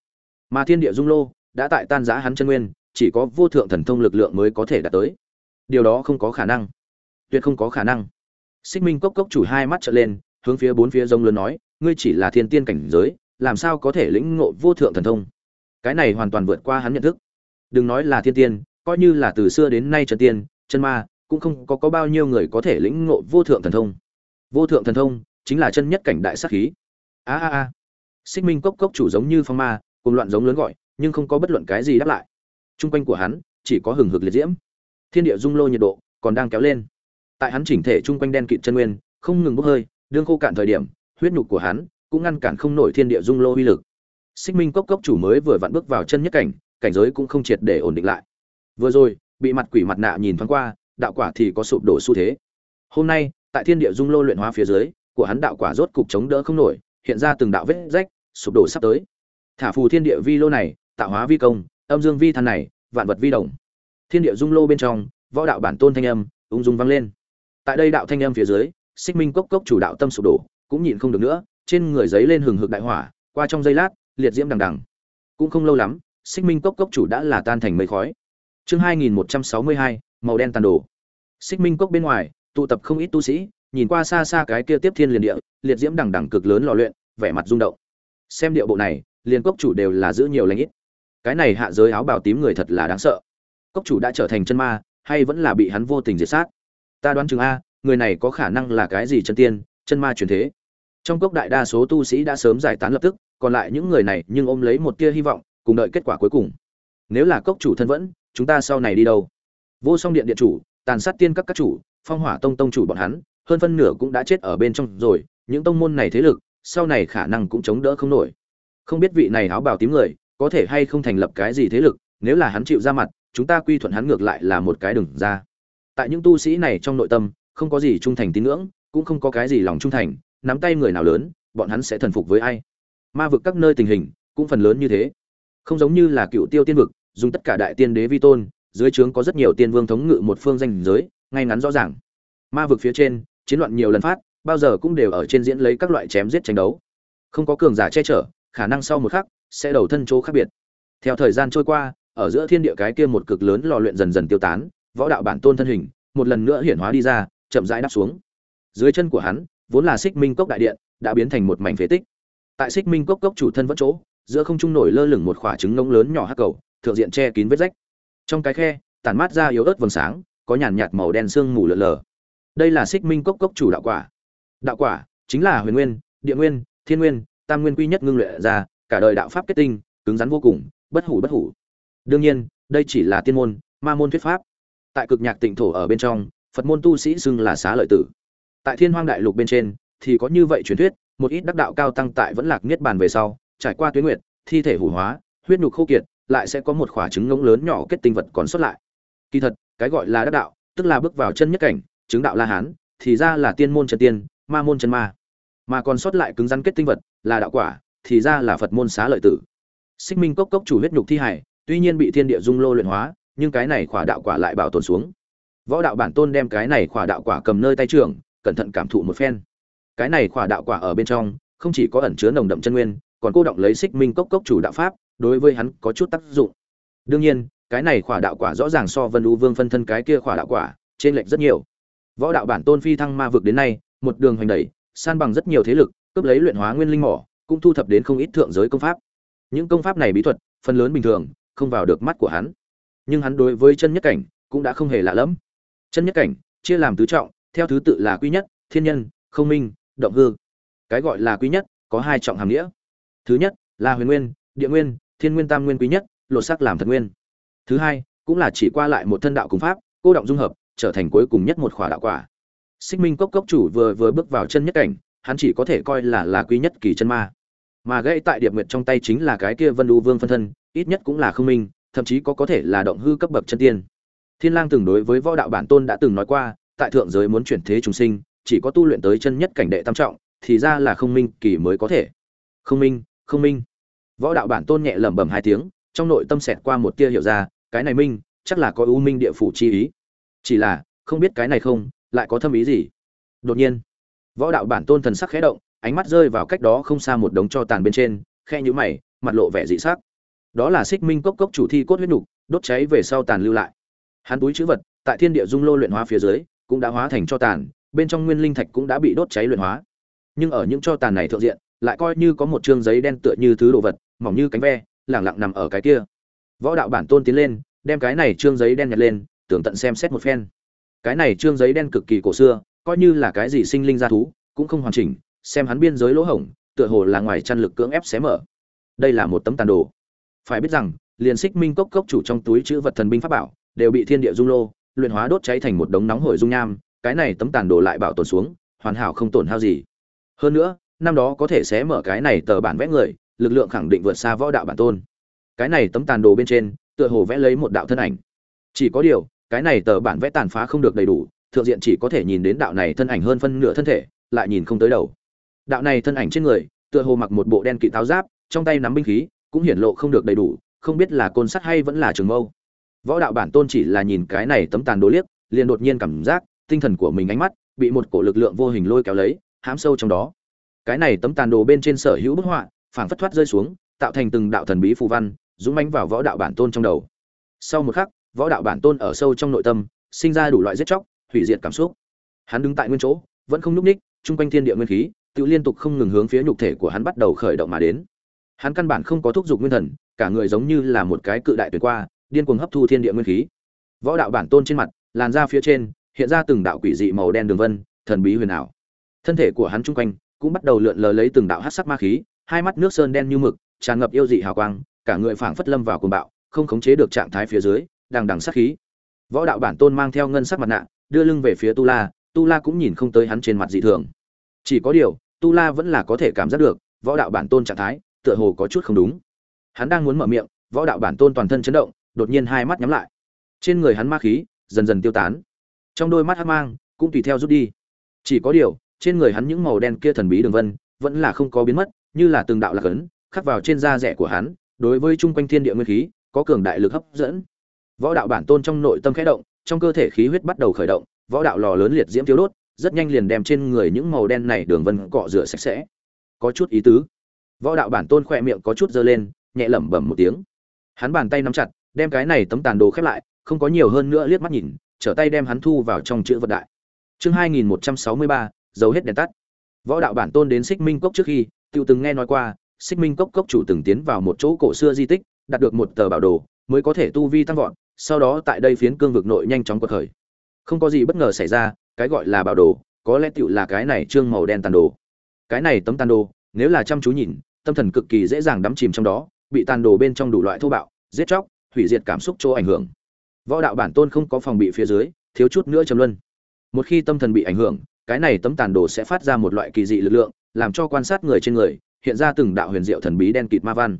A: mà thiên địa dung lô đã tại tan giá hắn chân nguyên chỉ có vô thượng thần thông lực lượng mới có thể đạt tới điều đó không có khả năng tuyệt không có khả năng xích minh cốc cốc chủ hai mắt trở lên hướng phía bốn phía rông lớn nói ngươi chỉ là thiên tiên cảnh giới làm sao có thể lĩnh ngộ vô thượng thần thông cái này hoàn toàn vượt qua hắn nhận thức đừng nói là thiên tiên coi như là từ xưa đến nay chân tiên chân ma cũng không có, có bao nhiêu người có thể lĩnh ngộ vô thượng thần thông vô thượng thần thông chính là chân nhất cảnh đại sát khí a a a xích minh cốc cốc chủ giống như phong ma cùng loạn giống lớn gọi nhưng không có bất luận cái gì đáp lại Trung quanh của hắn chỉ có hừng hực liệt diễm. Thiên địa dung lô nhiệt độ còn đang kéo lên. Tại hắn chỉnh thể trung quanh đen kịt chân nguyên, không ngừng bốc hơi, đương khô cạn thời điểm, huyết nhục của hắn cũng ngăn cản không nổi thiên địa dung lô uy lực. Xích Minh cốc cốc chủ mới vừa vặn bước vào chân nhất cảnh, cảnh giới cũng không triệt để ổn định lại. Vừa rồi, bị mặt quỷ mặt nạ nhìn thoáng qua, đạo quả thì có sụp đổ xu thế. Hôm nay, tại thiên địa dung lô luyện hóa phía dưới, của hắn đạo quả rốt cục chống đỡ không nổi, hiện ra từng đạo vết rách, sụp đổ sắp tới. Thả phù thiên địa vi lô này, tạo hóa vi công, âm dương vi thần này vạn vật vi động, thiên địa dung lô bên trong võ đạo bản tôn thanh âm ung dung vang lên tại đây đạo thanh âm phía dưới xích minh cốc cốc chủ đạo tâm sụp đổ cũng nhịn không được nữa trên người giấy lên hừng hực đại hỏa qua trong giây lát liệt diễm đằng đằng cũng không lâu lắm xích minh cốc cốc chủ đã là tan thành mây khói chương 2162 màu đen tàn đổ. xích minh cốc bên ngoài tụ tập không ít tu sĩ nhìn qua xa xa cái kia tiếp thiên liền địa liệt diễm đằng đằng cực lớn lò luyện vẻ mặt rung động xem điệu bộ này liền cốc chủ đều là giữ nhiều lãnh ít cái này hạ giới áo bào tím người thật là đáng sợ cốc chủ đã trở thành chân ma hay vẫn là bị hắn vô tình diệt sát ta đoán chừng a người này có khả năng là cái gì chân tiên chân ma truyền thế trong cốc đại đa số tu sĩ đã sớm giải tán lập tức còn lại những người này nhưng ôm lấy một tia hy vọng cùng đợi kết quả cuối cùng nếu là cốc chủ thân vẫn chúng ta sau này đi đâu vô song điện điện chủ tàn sát tiên các các chủ phong hỏa tông tông chủ bọn hắn hơn phân nửa cũng đã chết ở bên trong rồi những tông môn này thế lực sau này khả năng cũng chống đỡ không nổi không biết vị này áo bào tím người có thể hay không thành lập cái gì thế lực nếu là hắn chịu ra mặt chúng ta quy thuận hắn ngược lại là một cái đừng ra tại những tu sĩ này trong nội tâm không có gì trung thành tín ngưỡng cũng không có cái gì lòng trung thành nắm tay người nào lớn bọn hắn sẽ thần phục với ai ma vực các nơi tình hình cũng phần lớn như thế không giống như là cựu tiêu tiên vực dùng tất cả đại tiên đế vi tôn dưới trướng có rất nhiều tiên vương thống ngự một phương danh giới ngay ngắn rõ ràng ma vực phía trên chiến loạn nhiều lần phát bao giờ cũng đều ở trên diễn lấy các loại chém giết tranh đấu không có cường giả che chở khả năng sau một khắc sẽ đầu thân chỗ khác biệt. Theo thời gian trôi qua, ở giữa thiên địa cái kia một cực lớn lò luyện dần dần tiêu tán, võ đạo bản tôn thân hình, một lần nữa hiển hóa đi ra, chậm rãi đáp xuống. Dưới chân của hắn, vốn là Xích Minh cốc đại điện, đã biến thành một mảnh phế tích. Tại Xích Minh cốc cốc chủ thân vẫn chỗ, giữa không trung nổi lơ lửng một quả trứng ngỗng lớn nhỏ hắc cầu, thượng diện che kín vết rách. Trong cái khe, tản mát ra yếu ớt vầng sáng, có nhàn nhạt màu đen sương mù lờ lờ. Đây là Xích Minh cốc cốc chủ đạo quả. Đạo quả chính là Huyền Nguyên, Địa Nguyên, Thiên Nguyên, Tam Nguyên quy nhất ngưng luyện ra, cả đời đạo pháp kết tinh cứng rắn vô cùng bất hủ bất hủ đương nhiên đây chỉ là tiên môn ma môn thuyết pháp tại cực nhạc tịnh thổ ở bên trong phật môn tu sĩ xưng là xá lợi tử tại thiên hoang đại lục bên trên thì có như vậy truyền thuyết một ít đắc đạo cao tăng tại vẫn lạc niết bàn về sau trải qua tuyết nguyệt thi thể hủ hóa huyết nhục khô kiệt lại sẽ có một quả trứng ngỗng lớn nhỏ kết tinh vật còn xuất lại kỳ thật cái gọi là đắc đạo tức là bước vào chân nhất cảnh chứng đạo la hán thì ra là tiên môn chân tiên ma môn chân ma mà còn sót lại cứng rắn kết tinh vật là đạo quả thì ra là phật môn xá lợi tử xích minh cốc cốc chủ huyết nhục thi hải tuy nhiên bị thiên địa dung lô luyện hóa nhưng cái này khỏa đạo quả lại bảo tồn xuống võ đạo bản tôn đem cái này khỏa đạo quả cầm nơi tay trường cẩn thận cảm thụ một phen cái này khỏa đạo quả ở bên trong không chỉ có ẩn chứa nồng đậm chân nguyên còn cô động lấy xích minh cốc cốc chủ đạo pháp đối với hắn có chút tác dụng đương nhiên cái này khỏa đạo quả rõ ràng so vân u vương phân thân cái kia khỏa đạo quả trên lệch rất nhiều võ đạo bản tôn phi thăng ma vực đến nay một đường hoành đẩy san bằng rất nhiều thế lực cướp lấy luyện hóa nguyên linh mỏ cũng thu thập đến không ít thượng giới công pháp những công pháp này bí thuật phần lớn bình thường không vào được mắt của hắn nhưng hắn đối với chân nhất cảnh cũng đã không hề lạ lẫm chân nhất cảnh chia làm tứ trọng theo thứ tự là quý nhất thiên nhân không minh động hư cái gọi là quý nhất có hai trọng hàm nghĩa thứ nhất là huyền nguyên địa nguyên thiên nguyên tam nguyên quý nhất lột sắc làm thật nguyên thứ hai cũng là chỉ qua lại một thân đạo cùng pháp cô động dung hợp trở thành cuối cùng nhất một khỏa đạo quả xích minh cốc cốc chủ vừa vừa bước vào chân nhất cảnh hắn chỉ có thể coi là là quý nhất kỳ chân ma mà gãy tại điệp nguyệt trong tay chính là cái kia vân đu vương phân thân ít nhất cũng là không minh thậm chí có có thể là động hư cấp bậc chân tiên thiên lang từng đối với võ đạo bản tôn đã từng nói qua tại thượng giới muốn chuyển thế trùng sinh chỉ có tu luyện tới chân nhất cảnh đệ tam trọng thì ra là không minh kỳ mới có thể không minh không minh võ đạo bản tôn nhẹ lẩm bẩm hai tiếng trong nội tâm xẹt qua một tia hiểu ra cái này minh chắc là có ưu minh địa phủ chi ý chỉ là không biết cái này không lại có thâm ý gì đột nhiên võ đạo bản tôn thần sắc khẽ động ánh mắt rơi vào cách đó không xa một đống cho tàn bên trên khe nhũ mày mặt lộ vẻ dị sắc đó là xích minh cốc cốc chủ thi cốt huyết nhục đốt cháy về sau tàn lưu lại hắn túi chữ vật tại thiên địa dung lô luyện hóa phía dưới cũng đã hóa thành cho tàn bên trong nguyên linh thạch cũng đã bị đốt cháy luyện hóa nhưng ở những cho tàn này thượng diện lại coi như có một trương giấy đen tựa như thứ đồ vật mỏng như cánh ve lẳng lặng nằm ở cái kia võ đạo bản tôn tiến lên đem cái này trương giấy đen nhặt lên tưởng tận xem xét một phen cái này trương giấy đen cực kỳ cổ xưa coi như là cái gì sinh linh gia thú cũng không hoàn chỉnh xem hắn biên giới lỗ hổng, tựa hồ là ngoài chăn lực cưỡng ép xé mở. Đây là một tấm tàn đồ. Phải biết rằng, liền xích minh cốc cốc chủ trong túi chữ vật thần binh pháp bảo đều bị thiên địa dung lô luyện hóa đốt cháy thành một đống nóng hổi dung nham, cái này tấm tàn đồ lại bảo tồn xuống, hoàn hảo không tổn hao gì. Hơn nữa, năm đó có thể xé mở cái này tờ bản vẽ người, lực lượng khẳng định vượt xa võ đạo bản tôn. Cái này tấm tàn đồ bên trên, tựa hồ vẽ lấy một đạo thân ảnh. Chỉ có điều, cái này tờ bản vẽ tàn phá không được đầy đủ, thượng diện chỉ có thể nhìn đến đạo này thân ảnh hơn phân nửa thân thể, lại nhìn không tới đầu đạo này thân ảnh trên người tựa hồ mặc một bộ đen kỵ tháo giáp trong tay nắm binh khí cũng hiển lộ không được đầy đủ không biết là côn sắt hay vẫn là trường mâu võ đạo bản tôn chỉ là nhìn cái này tấm tàn đố liếc liền đột nhiên cảm giác tinh thần của mình ánh mắt bị một cổ lực lượng vô hình lôi kéo lấy hãm sâu trong đó cái này tấm tàn đồ bên trên sở hữu bức họa phảng phất thoát rơi xuống tạo thành từng đạo thần bí phù văn dũng mánh vào võ đạo bản tôn trong đầu sau một khắc võ đạo bản tôn ở sâu trong nội tâm sinh ra đủ loại giết chóc hủy diệt cảm xúc hắn đứng tại nguyên chỗ vẫn không núp ních chung quanh thiên địa nguyên khí tự liên tục không ngừng hướng phía nhục thể của hắn bắt đầu khởi động mà đến hắn căn bản không có thúc giục nguyên thần cả người giống như là một cái cự đại tuyệt qua điên cuồng hấp thu thiên địa nguyên khí võ đạo bản tôn trên mặt làn da phía trên hiện ra từng đạo quỷ dị màu đen đường vân thần bí huyền ảo thân thể của hắn chung quanh cũng bắt đầu lượn lờ lấy từng đạo hát sắc ma khí hai mắt nước sơn đen như mực tràn ngập yêu dị hào quang cả người phảng phất lâm vào cuồng bạo không khống chế được trạng thái phía dưới đằng đằng sát khí võ đạo bản tôn mang theo ngân sắc mặt nạ đưa lưng về phía tu la tu la cũng nhìn không tới hắn trên mặt dị thường chỉ có điều tu la vẫn là có thể cảm giác được võ đạo bản tôn trạng thái tựa hồ có chút không đúng hắn đang muốn mở miệng võ đạo bản tôn toàn thân chấn động đột nhiên hai mắt nhắm lại trên người hắn ma khí dần dần tiêu tán trong đôi mắt hắc mang cũng tùy theo rút đi chỉ có điều trên người hắn những màu đen kia thần bí đường vân vẫn là không có biến mất như là từng đạo lạc ấn khắc vào trên da rẻ của hắn đối với chung quanh thiên địa nguyên khí có cường đại lực hấp dẫn võ đạo bản tôn trong nội tâm khẽ động trong cơ thể khí huyết bắt đầu khởi động võ đạo lò lớn liệt diễm tiêu đốt rất nhanh liền đem trên người những màu đen này đường vân cọ rửa sạch sẽ có chút ý tứ võ đạo bản tôn khỏe miệng có chút dơ lên nhẹ lẩm bẩm một tiếng hắn bàn tay nắm chặt đem cái này tấm tàn đồ khép lại không có nhiều hơn nữa liếc mắt nhìn trở tay đem hắn thu vào trong chữ vật đại chương hai nghìn một trăm sáu mươi ba giấu hết đèn tắt võ đạo bản tôn đến xích minh cốc trước khi tự từng nghe nói qua xích minh cốc cốc chủ từng tiến vào một chỗ cổ xưa di tích đạt được một tờ bảo đồ mới có thể tu vi tăng vọt sau đó tại đây phiến cương vực nội nhanh chóng cuộc khởi không có gì bất ngờ xảy ra cái gọi là bảo đồ có lẽ tựu là cái này trương màu đen tàn đồ cái này tấm tàn đồ nếu là chăm chú nhìn tâm thần cực kỳ dễ dàng đắm chìm trong đó bị tàn đồ bên trong đủ loại thô bạo giết chóc hủy diệt cảm xúc chỗ ảnh hưởng võ đạo bản tôn không có phòng bị phía dưới thiếu chút nữa trầm luân một khi tâm thần bị ảnh hưởng cái này tấm tàn đồ sẽ phát ra một loại kỳ dị lực lượng làm cho quan sát người trên người hiện ra từng đạo huyền diệu thần bí đen kịt ma văn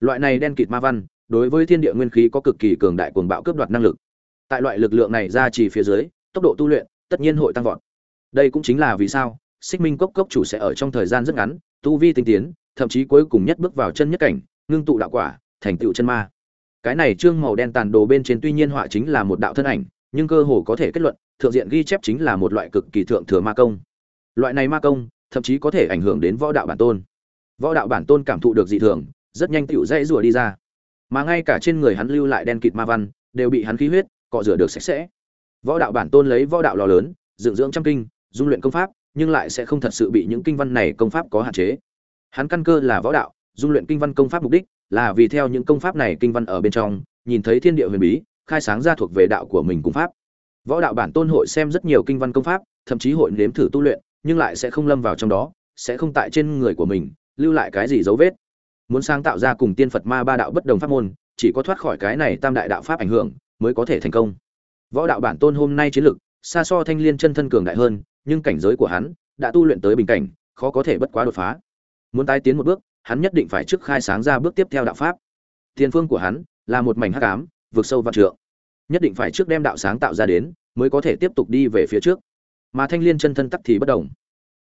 A: loại này đen kịt ma văn đối với thiên địa nguyên khí có cực kỳ cường đại cuồng bạo cướp đoạt năng lực tại loại lực lượng này ra chỉ phía dưới tốc độ tu luyện tất nhiên hội tăng vọt. Đây cũng chính là vì sao, Xích Minh cốc cốc chủ sẽ ở trong thời gian rất ngắn, tu vi tinh tiến, thậm chí cuối cùng nhất bước vào chân nhất cảnh, ngưng tụ đạo quả, thành tựu chân ma. Cái này trương màu đen tàn đồ bên trên tuy nhiên họa chính là một đạo thân ảnh, nhưng cơ hồ có thể kết luận, thượng diện ghi chép chính là một loại cực kỳ thượng thừa ma công. Loại này ma công, thậm chí có thể ảnh hưởng đến võ đạo bản tôn. Võ đạo bản tôn cảm thụ được dị thường, rất nhanh tiểu dễ rùa đi ra. Mà ngay cả trên người hắn lưu lại đen kịt ma văn, đều bị hắn khí huyết cọ rửa được sạch sẽ võ đạo bản tôn lấy võ đạo lò lớn dưỡng dưỡng trăm kinh dung luyện công pháp nhưng lại sẽ không thật sự bị những kinh văn này công pháp có hạn chế hắn căn cơ là võ đạo dung luyện kinh văn công pháp mục đích là vì theo những công pháp này kinh văn ở bên trong nhìn thấy thiên địa huyền bí khai sáng ra thuộc về đạo của mình cùng pháp võ đạo bản tôn hội xem rất nhiều kinh văn công pháp thậm chí hội nếm thử tu luyện nhưng lại sẽ không lâm vào trong đó sẽ không tại trên người của mình lưu lại cái gì dấu vết muốn sáng tạo ra cùng tiên phật ma ba đạo bất đồng pháp môn chỉ có thoát khỏi cái này tam đại đạo pháp ảnh hưởng mới có thể thành công Võ đạo bản tôn hôm nay chiến lực, xa so thanh liên chân thân cường đại hơn, nhưng cảnh giới của hắn đã tu luyện tới bình cảnh, khó có thể bất quá đột phá. Muốn tái tiến một bước, hắn nhất định phải trước khai sáng ra bước tiếp theo đạo pháp. Thiên phương của hắn là một mảnh hắc ám, vượt sâu vạn trượng. Nhất định phải trước đem đạo sáng tạo ra đến, mới có thể tiếp tục đi về phía trước. Mà thanh liên chân thân tắc thì bất động.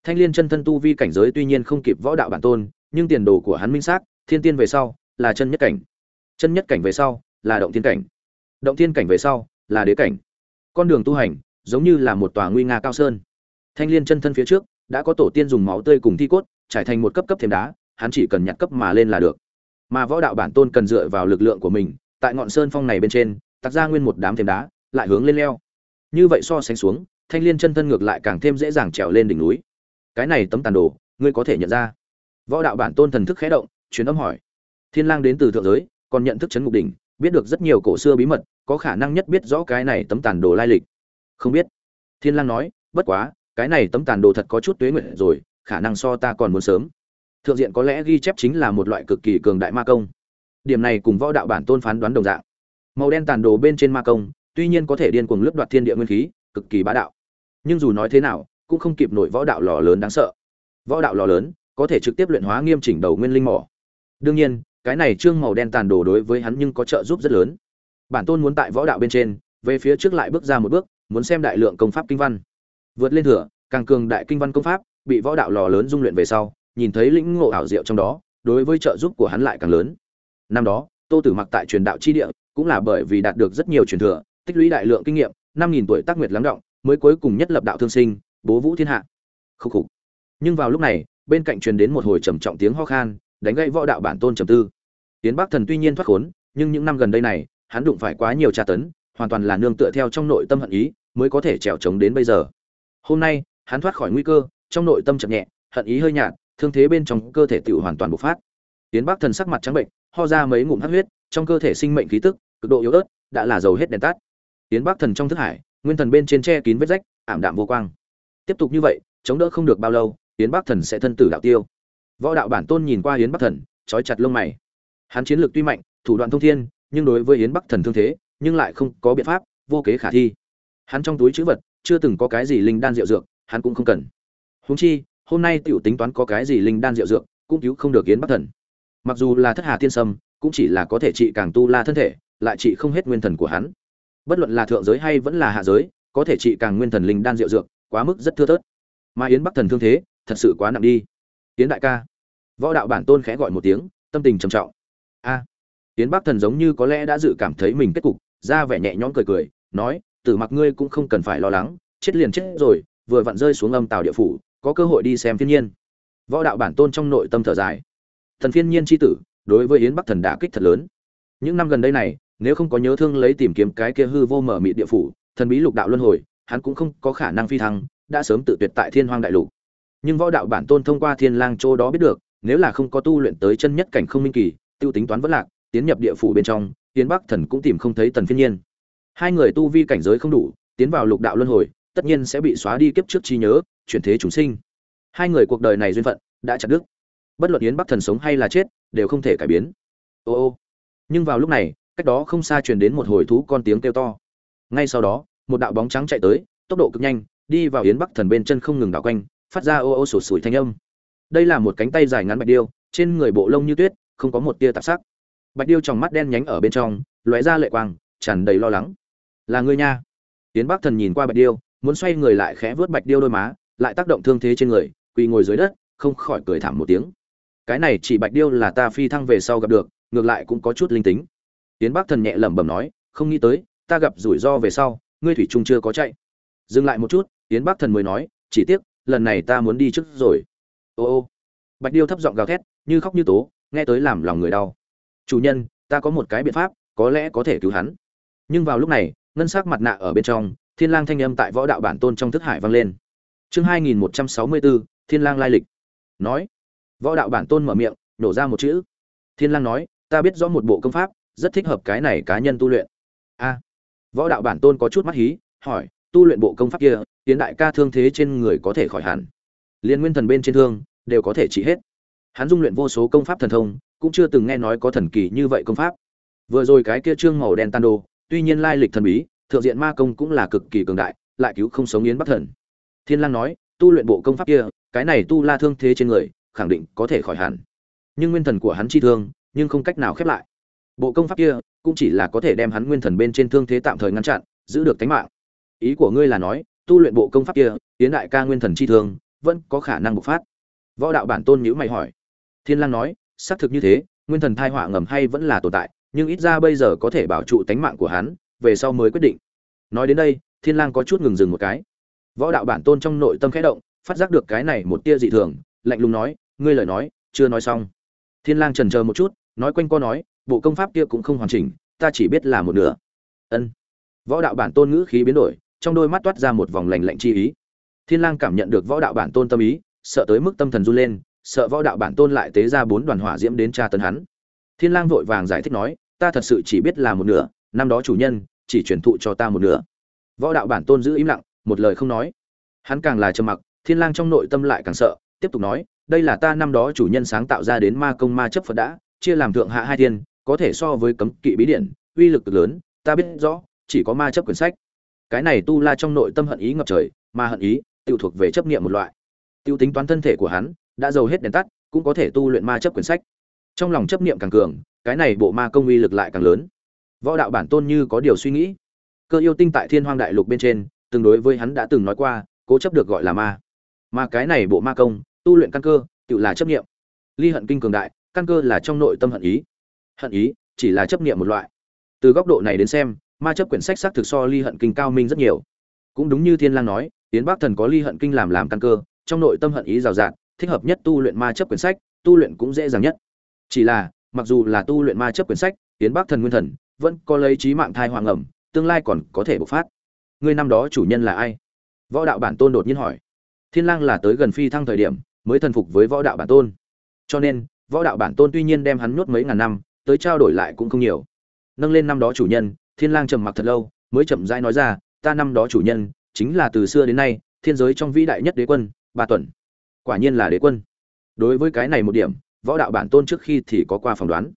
A: Thanh liên chân thân tu vi cảnh giới tuy nhiên không kịp võ đạo bản tôn, nhưng tiền đồ của hắn minh xác, thiên tiên về sau là chân nhất cảnh. Chân nhất cảnh về sau là động thiên cảnh. Động thiên cảnh về sau là đế cảnh con đường tu hành giống như là một tòa nguy nga cao sơn thanh liên chân thân phía trước đã có tổ tiên dùng máu tươi cùng thi cốt trải thành một cấp cấp thêm đá hắn chỉ cần nhặt cấp mà lên là được mà võ đạo bản tôn cần dựa vào lực lượng của mình tại ngọn sơn phong này bên trên tặc ra nguyên một đám thêm đá lại hướng lên leo như vậy so sánh xuống thanh liên chân thân ngược lại càng thêm dễ dàng trèo lên đỉnh núi cái này tấm tàn đồ ngươi có thể nhận ra võ đạo bản tôn thần thức khẽ động chuyến âm hỏi thiên lang đến từ thượng giới còn nhận thức chấn ngục đỉnh biết được rất nhiều cổ xưa bí mật có khả năng nhất biết rõ cái này tấm tàn đồ lai lịch không biết thiên lang nói bất quá cái này tấm tàn đồ thật có chút tuế nguyện rồi khả năng so ta còn muốn sớm thượng diện có lẽ ghi chép chính là một loại cực kỳ cường đại ma công điểm này cùng võ đạo bản tôn phán đoán đồng dạng màu đen tàn đồ bên trên ma công tuy nhiên có thể điên cuồng lướt đoạt thiên địa nguyên khí cực kỳ bá đạo nhưng dù nói thế nào cũng không kịp nổi võ đạo lò lớn đáng sợ võ đạo lò lớn có thể trực tiếp luyện hóa nghiêm chỉnh đầu nguyên linh mỏ đương nhiên cái này trương màu đen tàn đồ đối với hắn nhưng có trợ giúp rất lớn bản tôn muốn tại võ đạo bên trên về phía trước lại bước ra một bước muốn xem đại lượng công pháp kinh văn vượt lên thửa càng cường đại kinh văn công pháp bị võ đạo lò lớn dung luyện về sau nhìn thấy lĩnh ngộ ảo diệu trong đó đối với trợ giúp của hắn lại càng lớn năm đó tô tử mặc tại truyền đạo chi địa cũng là bởi vì đạt được rất nhiều truyền thừa tích lũy đại lượng kinh nghiệm năm nghìn tuổi tác nguyệt lắng động mới cuối cùng nhất lập đạo thương sinh bố vũ thiên hạ khúc khục nhưng vào lúc này bên cạnh truyền đến một hồi trầm trọng tiếng ho khan đánh gãy võ đạo bản tôn trầm tư tiến bắc thần tuy nhiên thoát khốn nhưng những năm gần đây này hắn đụng phải quá nhiều tra tấn hoàn toàn là nương tựa theo trong nội tâm hận ý mới có thể trèo chống đến bây giờ hôm nay hắn thoát khỏi nguy cơ trong nội tâm chậm nhẹ hận ý hơi nhạt thương thế bên trong cơ thể tự hoàn toàn bộc phát tiến Bắc thần sắc mặt trắng bệnh ho ra mấy ngụm hắc huyết trong cơ thể sinh mệnh khí tức cực độ yếu ớt đã là dầu hết đèn tắt tiến Bắc thần trong thức hải nguyên thần bên trên che kín vết rách ảm đạm vô quang tiếp tục như vậy chống đỡ không được bao lâu tiến Bắc thần sẽ thân tử đạo tiêu võ đạo bản tôn nhìn qua hiến bắc thần chói chặt lông mày hắn chiến lược tuy mạnh thủ đoạn thông thiên nhưng đối với Yến Bắc Thần thương thế, nhưng lại không có biện pháp, vô kế khả thi. Hắn trong túi trữ vật chưa từng có cái gì linh đan rượu dược, hắn cũng không cần. Huống chi, hôm nay tiểu tính toán có cái gì linh đan rượu dược, cũng cứu không được Yến Bắc Thần. Mặc dù là Thất Hà Tiên Sâm, cũng chỉ là có thể trị càng tu la thân thể, lại trị không hết nguyên thần của hắn. Bất luận là thượng giới hay vẫn là hạ giới, có thể trị càng nguyên thần linh đan rượu dược, quá mức rất thưa thớt. Mà Yến Bắc Thần thương thế, thật sự quá nặng đi. Yến đại ca. Võ đạo bản tôn khẽ gọi một tiếng, tâm tình trầm trọng. A tiến bắc thần giống như có lẽ đã dự cảm thấy mình kết cục ra vẻ nhẹ nhõm cười cười nói Từ mặc ngươi cũng không cần phải lo lắng chết liền chết rồi vừa vặn rơi xuống âm tào địa phủ có cơ hội đi xem thiên nhiên võ đạo bản tôn trong nội tâm thở dài thần phiên nhiên chi tử đối với yến bắc thần đã kích thật lớn những năm gần đây này nếu không có nhớ thương lấy tìm kiếm cái kia hư vô mở mịt địa phủ thần bí lục đạo luân hồi hắn cũng không có khả năng phi thăng đã sớm tự tuyệt tại thiên hoang đại lục nhưng võ đạo bản tôn thông qua thiên lang châu đó biết được nếu là không có tu luyện tới chân nhất cảnh không minh kỳ tiêu tính toán vẫn lạc tiến nhập địa phủ bên trong tiến bắc thần cũng tìm không thấy tần phiên nhiên hai người tu vi cảnh giới không đủ tiến vào lục đạo luân hồi tất nhiên sẽ bị xóa đi kiếp trước trí nhớ chuyển thế chúng sinh hai người cuộc đời này duyên phận đã chặt đứt bất luận yến bắc thần sống hay là chết đều không thể cải biến ô ô nhưng vào lúc này cách đó không xa truyền đến một hồi thú con tiếng kêu to ngay sau đó một đạo bóng trắng chạy tới tốc độ cực nhanh đi vào yến bắc thần bên chân không ngừng đảo quanh phát ra ô ô sụt sùi thanh âm đây là một cánh tay dài ngắn bạch điêu trên người bộ lông như tuyết không có một tia tạp sắc bạch điêu trong mắt đen nhánh ở bên trong lóe ra lệ quang tràn đầy lo lắng là ngươi nha Tiễn bắc thần nhìn qua bạch điêu muốn xoay người lại khẽ vớt bạch điêu đôi má lại tác động thương thế trên người quỳ ngồi dưới đất không khỏi cười thảm một tiếng cái này chỉ bạch điêu là ta phi thăng về sau gặp được ngược lại cũng có chút linh tính Tiễn bắc thần nhẹ lẩm bẩm nói không nghĩ tới ta gặp rủi ro về sau ngươi thủy chung chưa có chạy dừng lại một chút Tiễn bắc thần mới nói chỉ tiếc lần này ta muốn đi trước rồi ô ô bạch điêu thấp giọng gào thét như khóc như tố nghe tới làm lòng người đau chủ nhân ta có một cái biện pháp có lẽ có thể cứu hắn nhưng vào lúc này ngân s ắ c mặt nạ ở bên trong thiên lang thanh âm tại võ đạo bản tôn trong thức hải vang lên chương hai nghìn một trăm sáu mươi bốn thiên lang lai lịch nói võ đạo bản tôn mở miệng nổ ra một chữ thiên lang nói ta biết rõ một bộ công pháp rất thích hợp cái này cá nhân tu luyện a võ đạo bản tôn có chút mắt hí hỏi tu luyện bộ công pháp kia tiến đại ca thương thế trên người có thể khỏi hẳn liên nguyên thần bên trên thương đều có thể trị hết hắn dung luyện vô số công pháp thần thông cũng chưa từng nghe nói có thần kỳ như vậy công pháp vừa rồi cái kia trương màu đen tan đồ tuy nhiên lai lịch thần bí thượng diện ma công cũng là cực kỳ cường đại lại cứu không sống yến bắc thần thiên lang nói tu luyện bộ công pháp kia cái này tu la thương thế trên người khẳng định có thể khỏi hẳn nhưng nguyên thần của hắn chi thương nhưng không cách nào khép lại bộ công pháp kia cũng chỉ là có thể đem hắn nguyên thần bên trên thương thế tạm thời ngăn chặn giữ được tính mạng ý của ngươi là nói tu luyện bộ công pháp kia tiến đại ca nguyên thần chi thương vẫn có khả năng bộc phát võ đạo bản tôn nhữ mày hỏi thiên lang nói xác thực như thế nguyên thần tai họa ngầm hay vẫn là tồn tại nhưng ít ra bây giờ có thể bảo trụ tính mạng của hắn về sau mới quyết định nói đến đây thiên lang có chút ngừng dừng một cái võ đạo bản tôn trong nội tâm khẽ động phát giác được cái này một tia dị thường lạnh lùng nói ngươi lời nói chưa nói xong thiên lang chần chờ một chút nói quanh co nói bộ công pháp kia cũng không hoàn chỉnh ta chỉ biết là một nửa ân võ đạo bản tôn ngữ khí biến đổi trong đôi mắt toát ra một vòng lạnh lạnh chi ý thiên lang cảm nhận được võ đạo bản tôn tâm ý sợ tới mức tâm thần run lên sợ võ đạo bản tôn lại tế ra bốn đoàn hỏa diễm đến tra tấn hắn thiên lang vội vàng giải thích nói ta thật sự chỉ biết là một nửa năm đó chủ nhân chỉ truyền thụ cho ta một nửa võ đạo bản tôn giữ im lặng một lời không nói hắn càng là trầm mặc thiên lang trong nội tâm lại càng sợ tiếp tục nói đây là ta năm đó chủ nhân sáng tạo ra đến ma công ma chấp phật đã chia làm thượng hạ hai thiên có thể so với cấm kỵ bí điển uy lực lớn ta biết rõ chỉ có ma chấp quyển sách cái này tu la trong nội tâm hận ý ngập trời mà hận ý tự thuộc về chấp niệm một loại tiêu tính toán thân thể của hắn đã giàu hết đèn tắt cũng có thể tu luyện ma chấp quyển sách trong lòng chấp niệm càng cường cái này bộ ma công uy lực lại càng lớn võ đạo bản tôn như có điều suy nghĩ cơ yêu tinh tại thiên hoang đại lục bên trên tương đối với hắn đã từng nói qua cố chấp được gọi là ma mà cái này bộ ma công tu luyện căn cơ tự là chấp niệm ly hận kinh cường đại căn cơ là trong nội tâm hận ý hận ý chỉ là chấp niệm một loại từ góc độ này đến xem ma chấp quyển sách xác thực so ly hận kinh cao minh rất nhiều cũng đúng như thiên lang nói tiến bắc thần có ly hận kinh làm làm căn cơ trong nội tâm hận ý rào rạt thích hợp nhất tu luyện ma chấp quyển sách, tu luyện cũng dễ dàng nhất. Chỉ là, mặc dù là tu luyện ma chấp quyển sách, tiến bác thần nguyên thần, vẫn có lấy trí mạng thai hoàng ẩm, tương lai còn có thể bộc phát. Người năm đó chủ nhân là ai? Võ đạo bản tôn đột nhiên hỏi. Thiên Lang là tới gần phi thăng thời điểm, mới thần phục với võ đạo bản tôn. Cho nên, võ đạo bản tôn tuy nhiên đem hắn nuốt mấy ngàn năm, tới trao đổi lại cũng không nhiều. Nâng lên năm đó chủ nhân, Thiên Lang trầm mặc thật lâu, mới chậm rãi nói ra, ta năm đó chủ nhân, chính là từ xưa đến nay, thiên giới trong vĩ đại nhất đế quân, Ba Tuần quả nhiên là đế quân đối với cái này một điểm võ đạo bản tôn trước khi thì có qua phỏng đoán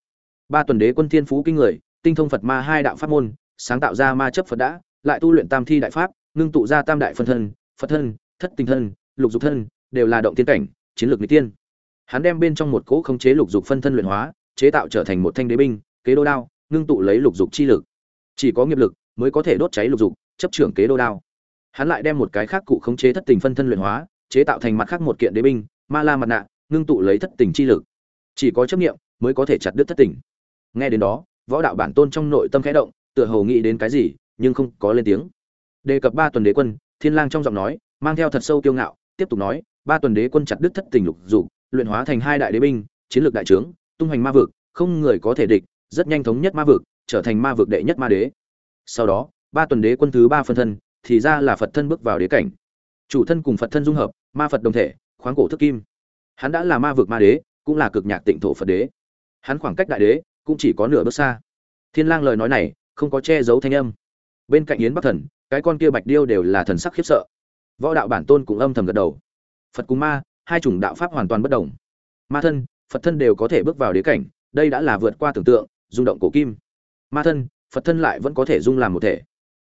A: ba tuần đế quân thiên phú kinh người tinh thông phật ma hai đạo pháp môn sáng tạo ra ma chấp phật đã lại tu luyện tam thi đại pháp ngưng tụ ra tam đại phân thân phật thân thất tinh thân lục dục thân đều là động tiên cảnh chiến lược n tiên hắn đem bên trong một cỗ khống chế lục dục phân thân luyện hóa chế tạo trở thành một thanh đế binh kế đô đao ngưng tụ lấy lục dục chi lực chỉ có nghiệp lực mới có thể đốt cháy lục dục chấp trưởng kế đô đao hắn lại đem một cái khác cụ khống chế thất tình phân thân luyện hóa chế tạo thành mặt khác một kiện đế binh ma la mặt nạ ngưng tụ lấy thất tình chi lực chỉ có chấp nghiệm mới có thể chặt đứt thất tình nghe đến đó võ đạo bản tôn trong nội tâm khẽ động tựa hồ nghĩ đến cái gì nhưng không có lên tiếng đề cập ba tuần đế quân thiên lang trong giọng nói mang theo thật sâu kiêu ngạo tiếp tục nói ba tuần đế quân chặt đứt thất tình lục dục luyện hóa thành hai đại đế binh chiến lược đại trướng tung hoành ma vực không người có thể địch rất nhanh thống nhất ma vực trở thành ma vực đệ nhất ma đế sau đó ba tuần đế quân thứ ba phân thân thì ra là phật thân bước vào đế cảnh chủ thân cùng phật thân dung hợp ma phật đồng thể khoáng cổ thức kim hắn đã là ma vực ma đế cũng là cực nhạc tịnh thổ phật đế hắn khoảng cách đại đế cũng chỉ có nửa bước xa thiên lang lời nói này không có che giấu thanh âm bên cạnh yến bắc thần cái con kia bạch điêu đều là thần sắc khiếp sợ võ đạo bản tôn cũng âm thầm gật đầu phật cùng ma hai chủng đạo pháp hoàn toàn bất đồng ma thân phật thân đều có thể bước vào đế cảnh đây đã là vượt qua tưởng tượng rung động cổ kim ma thân phật thân lại vẫn có thể dung làm một thể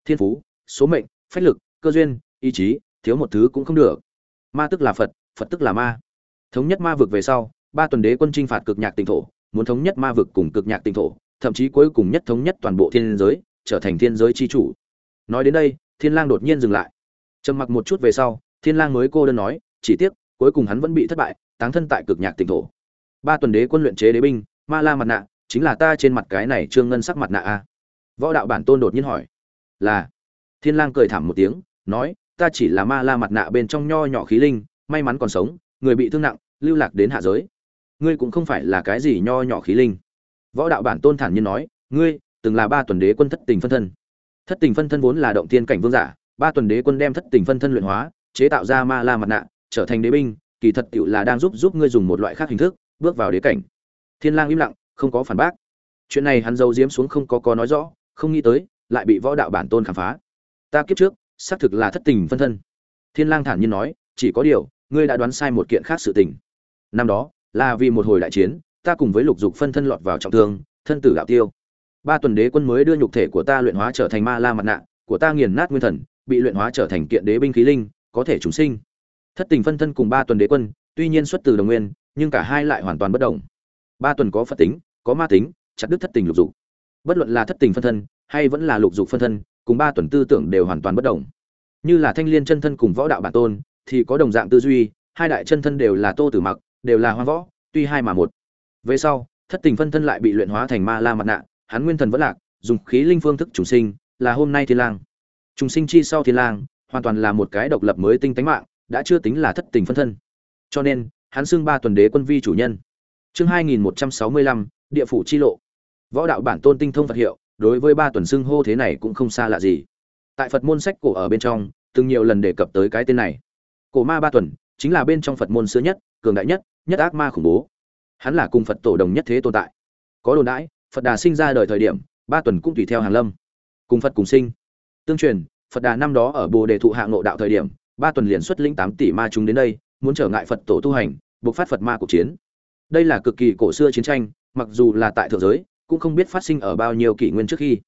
A: thiên phú số mệnh phách lực cơ duyên ý chí thiếu một thứ cũng không được ma tức là phật phật tức là ma thống nhất ma vực về sau ba tuần đế quân trinh phạt cực nhạc tỉnh thổ muốn thống nhất ma vực cùng cực nhạc tỉnh thổ thậm chí cuối cùng nhất thống nhất toàn bộ thiên giới trở thành thiên giới chi chủ nói đến đây thiên lang đột nhiên dừng lại trầm mặc một chút về sau thiên lang mới cô đơn nói chỉ tiếc cuối cùng hắn vẫn bị thất bại táng thân tại cực nhạc tỉnh thổ ba tuần đế quân luyện chế đế binh ma la mặt nạ chính là ta trên mặt cái này trương ngân sắc mặt nạ a à? võ đạo bản tôn đột nhiên hỏi là thiên lang cười thảm một tiếng nói ta chỉ là ma la mặt nạ bên trong nho nhỏ khí linh may mắn còn sống người bị thương nặng lưu lạc đến hạ giới ngươi cũng không phải là cái gì nho nhỏ khí linh võ đạo bản tôn thản nhiên nói ngươi từng là ba tuần đế quân thất tình phân thân thất tình phân thân vốn là động tiên cảnh vương giả ba tuần đế quân đem thất tình phân thân luyện hóa chế tạo ra ma la mặt nạ trở thành đế binh kỳ thật tựu là đang giúp giúp ngươi dùng một loại khác hình thức bước vào đế cảnh thiên lang im lặng không có phản bác chuyện này hắn giấu giếm xuống không có có nói rõ không nghĩ tới lại bị võ đạo bản tôn khám phá ta kiếp trước xác thực là thất tình phân thân thiên lang thản nhiên nói chỉ có điều ngươi đã đoán sai một kiện khác sự tình năm đó là vì một hồi đại chiến ta cùng với lục dục phân thân lọt vào trọng thương thân tử đạo tiêu ba tuần đế quân mới đưa nhục thể của ta luyện hóa trở thành ma la mặt nạ của ta nghiền nát nguyên thần bị luyện hóa trở thành kiện đế binh khí linh có thể trùng sinh thất tình phân thân cùng ba tuần đế quân tuy nhiên xuất từ đồng nguyên nhưng cả hai lại hoàn toàn bất động. ba tuần có phật tính có ma tính chặt đứt thất tình lục dục bất luận là thất tình phân thân hay vẫn là lục dục phân thân cùng ba tuần tư tưởng đều hoàn toàn bất đồng như là thanh liên chân thân cùng võ đạo bản tôn thì có đồng dạng tư duy hai đại chân thân đều là tô tử mặc đều là hoang võ tuy hai mà một về sau thất tình phân thân lại bị luyện hóa thành ma la mặt nạ hắn nguyên thần vẫn lạc dùng khí linh phương thức trùng sinh là hôm nay thiên lang trùng sinh chi sau thiên lang hoàn toàn là một cái độc lập mới tinh tánh mạng đã chưa tính là thất tình phân thân cho nên hắn xưng ba tuần đế quân vi chủ nhân chương hai nghìn một trăm sáu mươi lăm địa phủ chi lộ võ đạo bản tôn tinh thông vật hiệu đối với ba tuần xưng hô thế này cũng không xa lạ gì tại phật môn sách cổ ở bên trong từng nhiều lần đề cập tới cái tên này cổ ma ba tuần chính là bên trong phật môn xưa nhất cường đại nhất nhất ác ma khủng bố hắn là cùng phật tổ đồng nhất thế tồn tại có đồn đãi phật đà sinh ra đời thời điểm ba tuần cũng tùy theo hàng lâm cùng phật cùng sinh tương truyền phật đà năm đó ở bồ đề thụ hạ ngộ đạo thời điểm ba tuần liền xuất lĩnh tám tỷ ma chúng đến đây muốn trở ngại phật tổ tu hành buộc phát phật ma cuộc chiến đây là cực kỳ cổ xưa chiến tranh mặc dù là tại thượng giới cũng không biết phát sinh ở bao nhiêu kỷ nguyên trước khi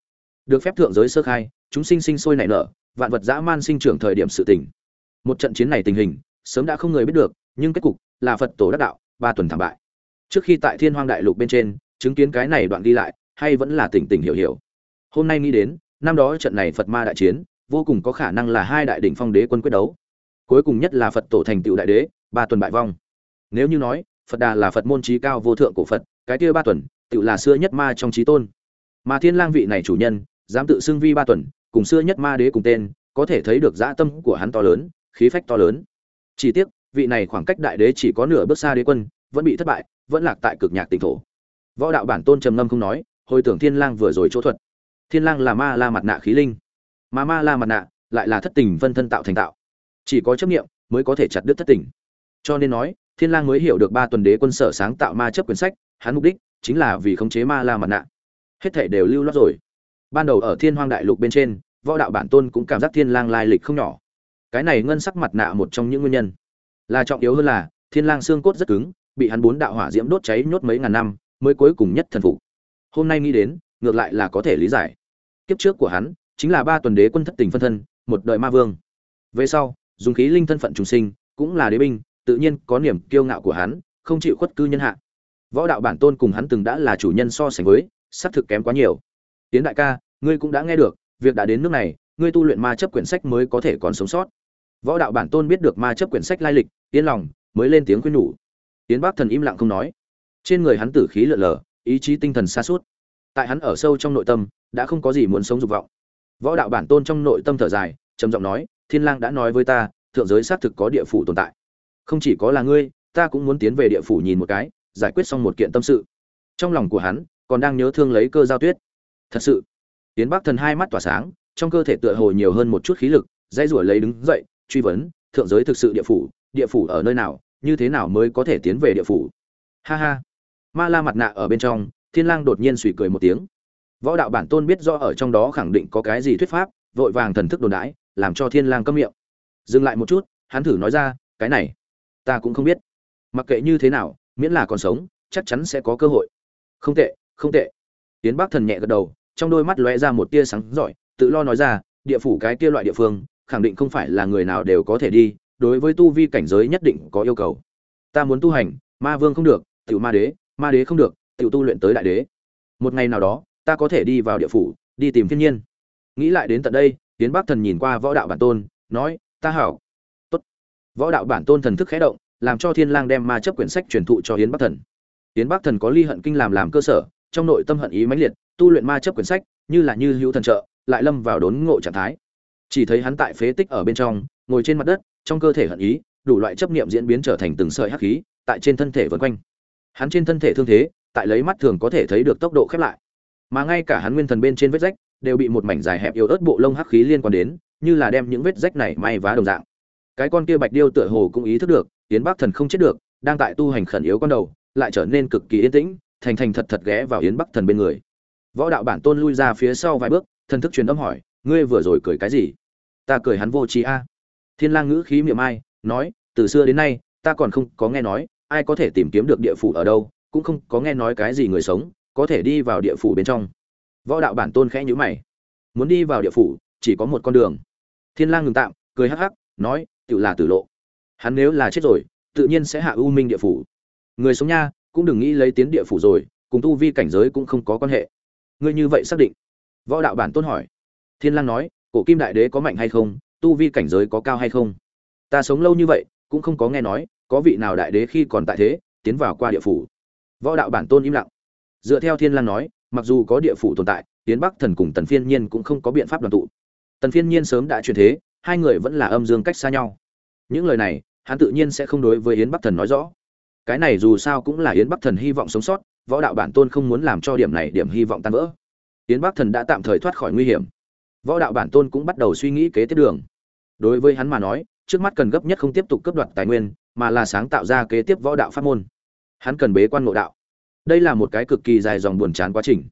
A: được phép thượng giới sơ khai chúng sinh sinh sôi nảy nở vạn vật dã man sinh trưởng thời điểm sự tỉnh. một trận chiến này tình hình sớm đã không người biết được nhưng kết cục là phật tổ đắc đạo ba tuần thảm bại trước khi tại thiên hoang đại lục bên trên chứng kiến cái này đoạn ghi lại hay vẫn là tỉnh tỉnh hiểu hiểu hôm nay nghĩ đến năm đó trận này phật ma đại chiến vô cùng có khả năng là hai đại đỉnh phong đế quân quyết đấu cuối cùng nhất là phật tổ thành tựu đại đế ba tuần bại vong nếu như nói phật đà là phật môn trí cao vô thượng của phật cái kia ba tuần tự là xưa nhất ma trong trí tôn mà thiên lang vị này chủ nhân dám tự xưng vi ba tuần cùng xưa nhất ma đế cùng tên có thể thấy được dạ tâm của hắn to lớn khí phách to lớn chỉ tiếc vị này khoảng cách đại đế chỉ có nửa bước xa đế quân vẫn bị thất bại vẫn lạc tại cực nhạc tỉnh thổ võ đạo bản tôn trầm ngâm không nói hồi tưởng thiên lang vừa rồi chỗ thuật thiên lang là ma la mặt nạ khí linh mà ma la mặt nạ lại là thất tình vân thân tạo thành tạo chỉ có chấp niệm mới có thể chặt đứt thất tình cho nên nói thiên lang mới hiểu được ba tuần đế quân sở sáng tạo ma chấp quyển sách hắn mục đích chính là vì khống chế ma la mặt nạ hết thể đều lưu loát rồi ban đầu ở thiên hoang đại lục bên trên võ đạo bản tôn cũng cảm giác thiên lang lai lịch không nhỏ cái này ngân sắc mặt nạ một trong những nguyên nhân là trọng yếu hơn là thiên lang xương cốt rất cứng bị hắn bốn đạo hỏa diễm đốt cháy nhốt mấy ngàn năm mới cuối cùng nhất thần phục hôm nay nghĩ đến ngược lại là có thể lý giải kiếp trước của hắn chính là ba tuần đế quân thất tình phân thân một đời ma vương về sau dùng khí linh thân phận trùng sinh cũng là đế binh tự nhiên có niềm kiêu ngạo của hắn không chịu khuất cư nhân hạ võ đạo bản tôn cùng hắn từng đã là chủ nhân so sánh với xác thực kém quá nhiều tiến đại ca ngươi cũng đã nghe được việc đã đến nước này ngươi tu luyện ma chấp quyển sách mới có thể còn sống sót võ đạo bản tôn biết được ma chấp quyển sách lai lịch yên lòng mới lên tiếng khuyên nhủ tiến bác thần im lặng không nói trên người hắn tử khí lượn lờ ý chí tinh thần xa suốt tại hắn ở sâu trong nội tâm đã không có gì muốn sống dục vọng võ đạo bản tôn trong nội tâm thở dài trầm giọng nói thiên lang đã nói với ta thượng giới xác thực có địa phủ tồn tại không chỉ có là ngươi ta cũng muốn tiến về địa phủ nhìn một cái giải quyết xong một kiện tâm sự trong lòng của hắn còn đang nhớ thương lấy cơ giao tuyết thật sự tiến bắc thần hai mắt tỏa sáng trong cơ thể tựa hồ nhiều hơn một chút khí lực dây rủi lấy đứng dậy truy vấn thượng giới thực sự địa phủ địa phủ ở nơi nào như thế nào mới có thể tiến về địa phủ ha ha ma la mặt nạ ở bên trong thiên lang đột nhiên suy cười một tiếng võ đạo bản tôn biết rõ ở trong đó khẳng định có cái gì thuyết pháp vội vàng thần thức đồn đãi làm cho thiên lang câm miệng dừng lại một chút hắn thử nói ra cái này ta cũng không biết mặc kệ như thế nào miễn là còn sống chắc chắn sẽ có cơ hội không tệ không tệ tiến bác thần nhẹ gật đầu trong đôi mắt lóe ra một tia sáng giỏi tự lo nói ra địa phủ cái kia loại địa phương khẳng định không phải là người nào đều có thể đi đối với tu vi cảnh giới nhất định có yêu cầu ta muốn tu hành ma vương không được t i ể u ma đế ma đế không được t i ể u tu luyện tới đại đế một ngày nào đó ta có thể đi vào địa phủ đi tìm thiên nhiên nghĩ lại đến tận đây tiến bác thần nhìn qua võ đạo bản tôn nói ta hảo tốt võ đạo bản tôn thần thức khẽ động làm cho thiên lang đem ma chấp quyển sách truyền thụ cho hiến bắc thần hiến bắc thần có ly hận kinh làm làm cơ sở trong nội tâm hận ý mãnh liệt tu luyện ma chấp quyển sách như là như hữu thần trợ lại lâm vào đốn ngộ trạng thái chỉ thấy hắn tại phế tích ở bên trong ngồi trên mặt đất trong cơ thể hận ý đủ loại chấp niệm diễn biến trở thành từng sợi hắc khí tại trên thân thể vần quanh hắn trên thân thể thương thế tại lấy mắt thường có thể thấy được tốc độ khép lại mà ngay cả hắn nguyên thần bên trên vết rách đều bị một mảnh dài hẹp yếu ớt bộ lông hắc khí liên quan đến như là đem những vết rách này may vá đồng dạng cái con kia bạch điêu tựa hồ cũng ý thức được Yến Bắc Thần không chết được, đang tại tu hành khẩn yếu con đầu, lại trở nên cực kỳ yên tĩnh, thành thành thật thật ghé vào Yến Bắc Thần bên người. Võ đạo bản tôn lui ra phía sau vài bước, thần thức truyền âm hỏi, ngươi vừa rồi cười cái gì? Ta cười hắn vô trí a. Thiên Lang ngữ khí miệng ai, nói, từ xưa đến nay, ta còn không có nghe nói, ai có thể tìm kiếm được địa phủ ở đâu, cũng không có nghe nói cái gì người sống có thể đi vào địa phủ bên trong. Võ đạo bản tôn khẽ nhíu mày, muốn đi vào địa phủ, chỉ có một con đường. Thiên Lang ngừng tạm, cười hắc hắc, nói, "Tiểu là tử lộ." hắn nếu là chết rồi tự nhiên sẽ hạ u minh địa phủ người sống nha cũng đừng nghĩ lấy tiến địa phủ rồi cùng tu vi cảnh giới cũng không có quan hệ ngươi như vậy xác định võ đạo bản tôn hỏi thiên lang nói cổ kim đại đế có mạnh hay không tu vi cảnh giới có cao hay không ta sống lâu như vậy cũng không có nghe nói có vị nào đại đế khi còn tại thế tiến vào qua địa phủ võ đạo bản tôn im lặng dựa theo thiên lang nói mặc dù có địa phủ tồn tại tiến bắc thần cùng tần phiên nhiên cũng không có biện pháp đoàn tụ tần phiên nhiên sớm đã chuyển thế hai người vẫn là âm dương cách xa nhau những lời này hắn tự nhiên sẽ không đối với Yến Bắc Thần nói rõ. Cái này dù sao cũng là Yến Bắc Thần hy vọng sống sót, võ đạo bản tôn không muốn làm cho điểm này điểm hy vọng tan vỡ. Yến Bắc Thần đã tạm thời thoát khỏi nguy hiểm. Võ đạo bản tôn cũng bắt đầu suy nghĩ kế tiếp đường. Đối với hắn mà nói, trước mắt cần gấp nhất không tiếp tục cướp đoạt tài nguyên, mà là sáng tạo ra kế tiếp võ đạo pháp môn. Hắn cần bế quan ngộ đạo. Đây là một cái cực kỳ dài dòng buồn chán quá trình.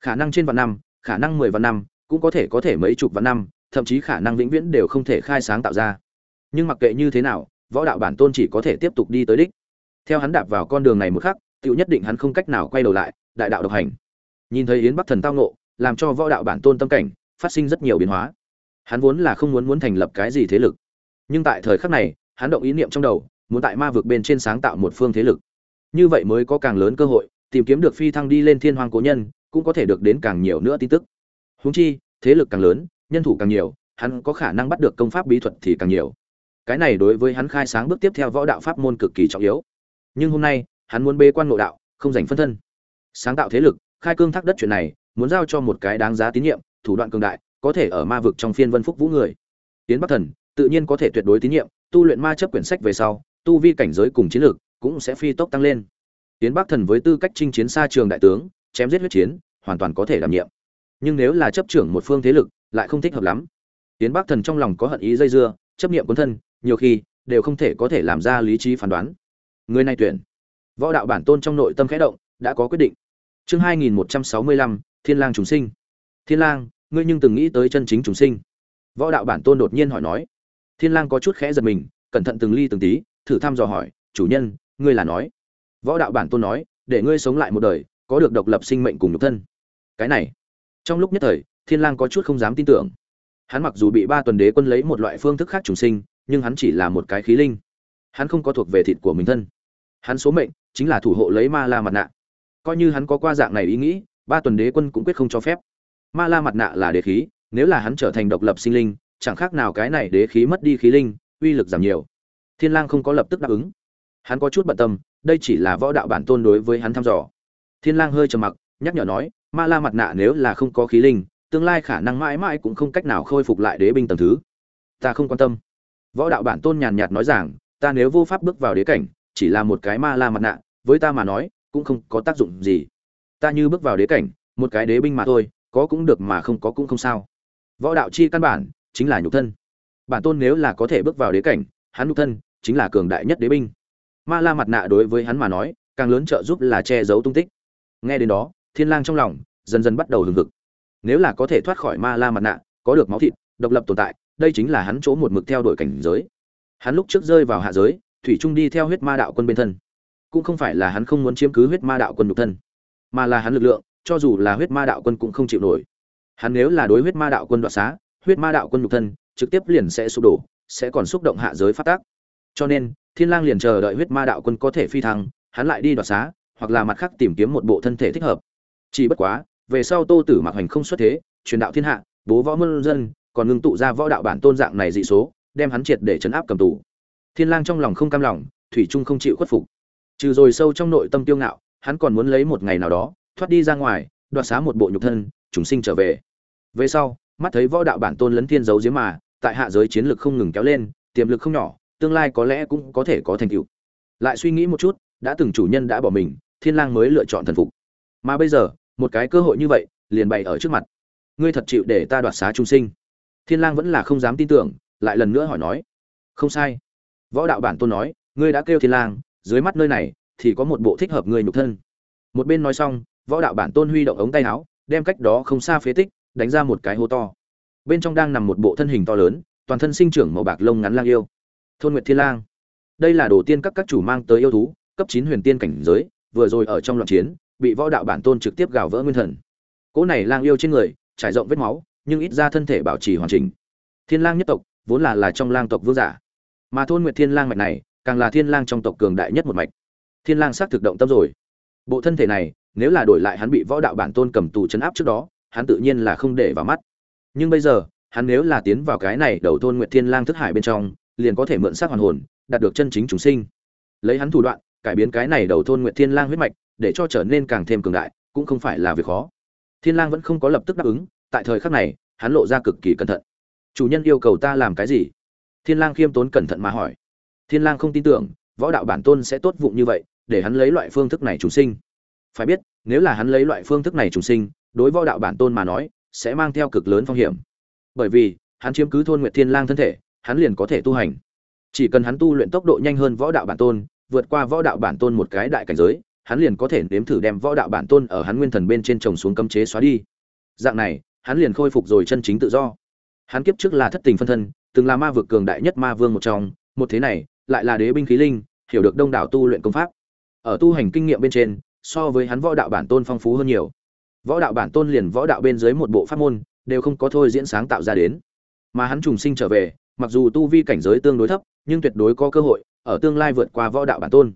A: Khả năng trên vạn năm, khả năng mười vạn năm, cũng có thể có thể mấy chục vạn năm, thậm chí khả năng vĩnh viễn đều không thể khai sáng tạo ra. Nhưng mặc kệ như thế nào, võ đạo bản tôn chỉ có thể tiếp tục đi tới đích theo hắn đạp vào con đường này một khắc tựu nhất định hắn không cách nào quay đầu lại đại đạo độc hành nhìn thấy yến bắc thần tao ngộ, làm cho võ đạo bản tôn tâm cảnh phát sinh rất nhiều biến hóa hắn vốn là không muốn muốn thành lập cái gì thế lực nhưng tại thời khắc này hắn động ý niệm trong đầu muốn tại ma vực bên trên sáng tạo một phương thế lực như vậy mới có càng lớn cơ hội tìm kiếm được phi thăng đi lên thiên hoàng cố nhân cũng có thể được đến càng nhiều nữa tin tức Huống chi thế lực càng lớn nhân thủ càng nhiều hắn có khả năng bắt được công pháp bí thuật thì càng nhiều cái này đối với hắn khai sáng bước tiếp theo võ đạo pháp môn cực kỳ trọng yếu nhưng hôm nay hắn muốn bê quan ngộ đạo không giành phân thân sáng tạo thế lực khai cương thác đất chuyện này muốn giao cho một cái đáng giá tín nhiệm thủ đoạn cường đại có thể ở ma vực trong phiên vân phúc vũ người tiến bắc thần tự nhiên có thể tuyệt đối tín nhiệm tu luyện ma chấp quyển sách về sau tu vi cảnh giới cùng chiến lược cũng sẽ phi tốc tăng lên tiến bắc thần với tư cách chinh chiến xa trường đại tướng chém giết huyết chiến hoàn toàn có thể đảm nhiệm nhưng nếu là chấp trưởng một phương thế lực lại không thích hợp lắm tiến bắc thần trong lòng có hận ý dây dưa chấp niệm quân thân nhiều khi đều không thể có thể làm ra lý trí phán đoán người này tuyển võ đạo bản tôn trong nội tâm khẽ động đã có quyết định chương hai nghìn một trăm sáu mươi lăm thiên lang trùng sinh thiên lang ngươi nhưng từng nghĩ tới chân chính trùng sinh võ đạo bản tôn đột nhiên hỏi nói thiên lang có chút khẽ giật mình cẩn thận từng ly từng tí thử thăm dò hỏi chủ nhân ngươi là nói võ đạo bản tôn nói để ngươi sống lại một đời có được độc lập sinh mệnh cùng nhục thân cái này trong lúc nhất thời thiên lang có chút không dám tin tưởng hắn mặc dù bị ba tuần đế quân lấy một loại phương thức khác trùng sinh nhưng hắn chỉ là một cái khí linh hắn không có thuộc về thịt của mình thân hắn số mệnh chính là thủ hộ lấy ma la mặt nạ coi như hắn có qua dạng này ý nghĩ ba tuần đế quân cũng quyết không cho phép ma la mặt nạ là đế khí nếu là hắn trở thành độc lập sinh linh chẳng khác nào cái này đế khí mất đi khí linh uy lực giảm nhiều thiên lang không có lập tức đáp ứng hắn có chút bận tâm đây chỉ là võ đạo bản tôn đối với hắn thăm dò thiên lang hơi trầm mặc nhắc nhở nói ma la mặt nạ nếu là không có khí linh tương lai khả năng mãi mãi cũng không cách nào khôi phục lại đế binh tầng thứ ta không quan tâm võ đạo bản tôn nhàn nhạt nói rằng ta nếu vô pháp bước vào đế cảnh chỉ là một cái ma la mặt nạ với ta mà nói cũng không có tác dụng gì ta như bước vào đế cảnh một cái đế binh mà thôi có cũng được mà không có cũng không sao võ đạo chi căn bản chính là nhục thân bản tôn nếu là có thể bước vào đế cảnh hắn nhục thân chính là cường đại nhất đế binh ma la mặt nạ đối với hắn mà nói càng lớn trợ giúp là che giấu tung tích nghe đến đó thiên lang trong lòng dần dần bắt đầu hừng hực nếu là có thể thoát khỏi ma la mặt nạ có được máu thịt độc lập tồn tại đây chính là hắn chỗ một mực theo đuổi cảnh giới. Hắn lúc trước rơi vào hạ giới, thủy chung đi theo huyết ma đạo quân bên thân. Cũng không phải là hắn không muốn chiếm cứ huyết ma đạo quân nhục thân, mà là hắn lực lượng, cho dù là huyết ma đạo quân cũng không chịu nổi. Hắn nếu là đối huyết ma đạo quân đoạt xá, huyết ma đạo quân nhục thân trực tiếp liền sẽ sụp đổ, sẽ còn xúc động hạ giới phát tác. Cho nên, Thiên Lang liền chờ đợi huyết ma đạo quân có thể phi thăng, hắn lại đi đoạt xá, hoặc là mặt khác tìm kiếm một bộ thân thể thích hợp. Chỉ bất quá, về sau Tô Tử Mạc Hoành không xuất thế, truyền đạo thiên hạ, bố võ môn dân, còn ngưng tụ ra võ đạo bản tôn dạng này dị số đem hắn triệt để chấn áp cầm tù thiên lang trong lòng không cam lòng thủy trung không chịu khuất phục trừ rồi sâu trong nội tâm tiêu ngạo hắn còn muốn lấy một ngày nào đó thoát đi ra ngoài đoạt xá một bộ nhục thân chúng sinh trở về về sau mắt thấy võ đạo bản tôn lấn thiên giấu giếm mà tại hạ giới chiến lực không ngừng kéo lên tiềm lực không nhỏ tương lai có lẽ cũng có thể có thành tựu lại suy nghĩ một chút đã từng chủ nhân đã bỏ mình thiên lang mới lựa chọn thần phục mà bây giờ một cái cơ hội như vậy liền bày ở trước mặt ngươi thật chịu để ta đoạt xá chúng sinh thiên lang vẫn là không dám tin tưởng lại lần nữa hỏi nói không sai võ đạo bản tôn nói ngươi đã kêu thiên lang dưới mắt nơi này thì có một bộ thích hợp ngươi nhục thân một bên nói xong võ đạo bản tôn huy động ống tay áo đem cách đó không xa phế tích đánh ra một cái hố to bên trong đang nằm một bộ thân hình to lớn toàn thân sinh trưởng màu bạc lông ngắn lang yêu thôn nguyệt thiên lang đây là đồ tiên các các chủ mang tới yêu thú cấp chín huyền tiên cảnh giới vừa rồi ở trong loạn chiến bị võ đạo bản tôn trực tiếp gào vỡ nguyên thần cỗ này lang yêu trên người trải rộng vết máu nhưng ít ra thân thể bảo trì hoàn chỉnh thiên lang nhất tộc vốn là là trong lang tộc vương giả mà thôn nguyệt thiên lang mạch này càng là thiên lang trong tộc cường đại nhất một mạch thiên lang xác thực động tâm rồi bộ thân thể này nếu là đổi lại hắn bị võ đạo bản tôn cầm tù chấn áp trước đó hắn tự nhiên là không để vào mắt nhưng bây giờ hắn nếu là tiến vào cái này đầu thôn nguyệt thiên lang thức hải bên trong liền có thể mượn xác hoàn hồn đạt được chân chính chúng sinh lấy hắn thủ đoạn cải biến cái này đầu thôn nguyệt thiên lang huyết mạch để cho trở nên càng thêm cường đại cũng không phải là việc khó thiên lang vẫn không có lập tức đáp ứng tại thời khắc này hắn lộ ra cực kỳ cẩn thận chủ nhân yêu cầu ta làm cái gì thiên lang khiêm tốn cẩn thận mà hỏi thiên lang không tin tưởng võ đạo bản tôn sẽ tốt vụng như vậy để hắn lấy loại phương thức này trùng sinh phải biết nếu là hắn lấy loại phương thức này trùng sinh đối võ đạo bản tôn mà nói sẽ mang theo cực lớn phong hiểm bởi vì hắn chiếm cứ thôn nguyệt thiên lang thân thể hắn liền có thể tu hành chỉ cần hắn tu luyện tốc độ nhanh hơn võ đạo bản tôn vượt qua võ đạo bản tôn một cái đại cảnh giới hắn liền có thể nếm thử đem võ đạo bản tôn ở hắn nguyên thần bên trên trồng xuống cấm chế xóa đi dạng này hắn liền khôi phục rồi chân chính tự do hắn kiếp trước là thất tình phân thân từng là ma vực cường đại nhất ma vương một trong một thế này lại là đế binh khí linh hiểu được đông đảo tu luyện công pháp ở tu hành kinh nghiệm bên trên so với hắn võ đạo bản tôn phong phú hơn nhiều võ đạo bản tôn liền võ đạo bên dưới một bộ pháp môn đều không có thôi diễn sáng tạo ra đến mà hắn trùng sinh trở về mặc dù tu vi cảnh giới tương đối thấp nhưng tuyệt đối có cơ hội ở tương lai vượt qua võ đạo bản tôn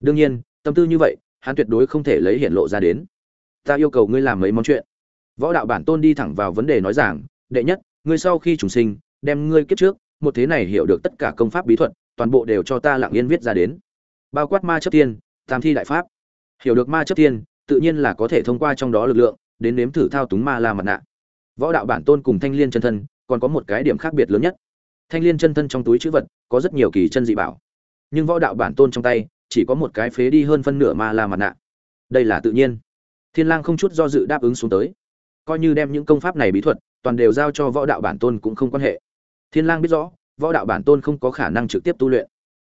A: đương nhiên tâm tư như vậy hắn tuyệt đối không thể lấy hiển lộ ra đến ta yêu cầu ngươi làm mấy món chuyện Võ đạo bản tôn đi thẳng vào vấn đề nói rằng, đệ nhất, ngươi sau khi trùng sinh, đem ngươi kiếp trước, một thế này hiểu được tất cả công pháp bí thuật, toàn bộ đều cho ta lặng yên viết ra đến. Bao quát ma chấp tiên, tam thi đại pháp. Hiểu được ma chấp tiên, tự nhiên là có thể thông qua trong đó lực lượng, đến nếm thử thao túng ma la mặt nạ. Võ đạo bản tôn cùng thanh liên chân thân, còn có một cái điểm khác biệt lớn nhất. Thanh liên chân thân trong túi trữ vật có rất nhiều kỳ chân dị bảo, nhưng võ đạo bản tôn trong tay chỉ có một cái phế đi hơn phân nửa ma la mặt nạ. Đây là tự nhiên. Thiên Lang không chút do dự đáp ứng xuống tới coi như đem những công pháp này bí thuật toàn đều giao cho võ đạo bản tôn cũng không quan hệ thiên lang biết rõ võ đạo bản tôn không có khả năng trực tiếp tu luyện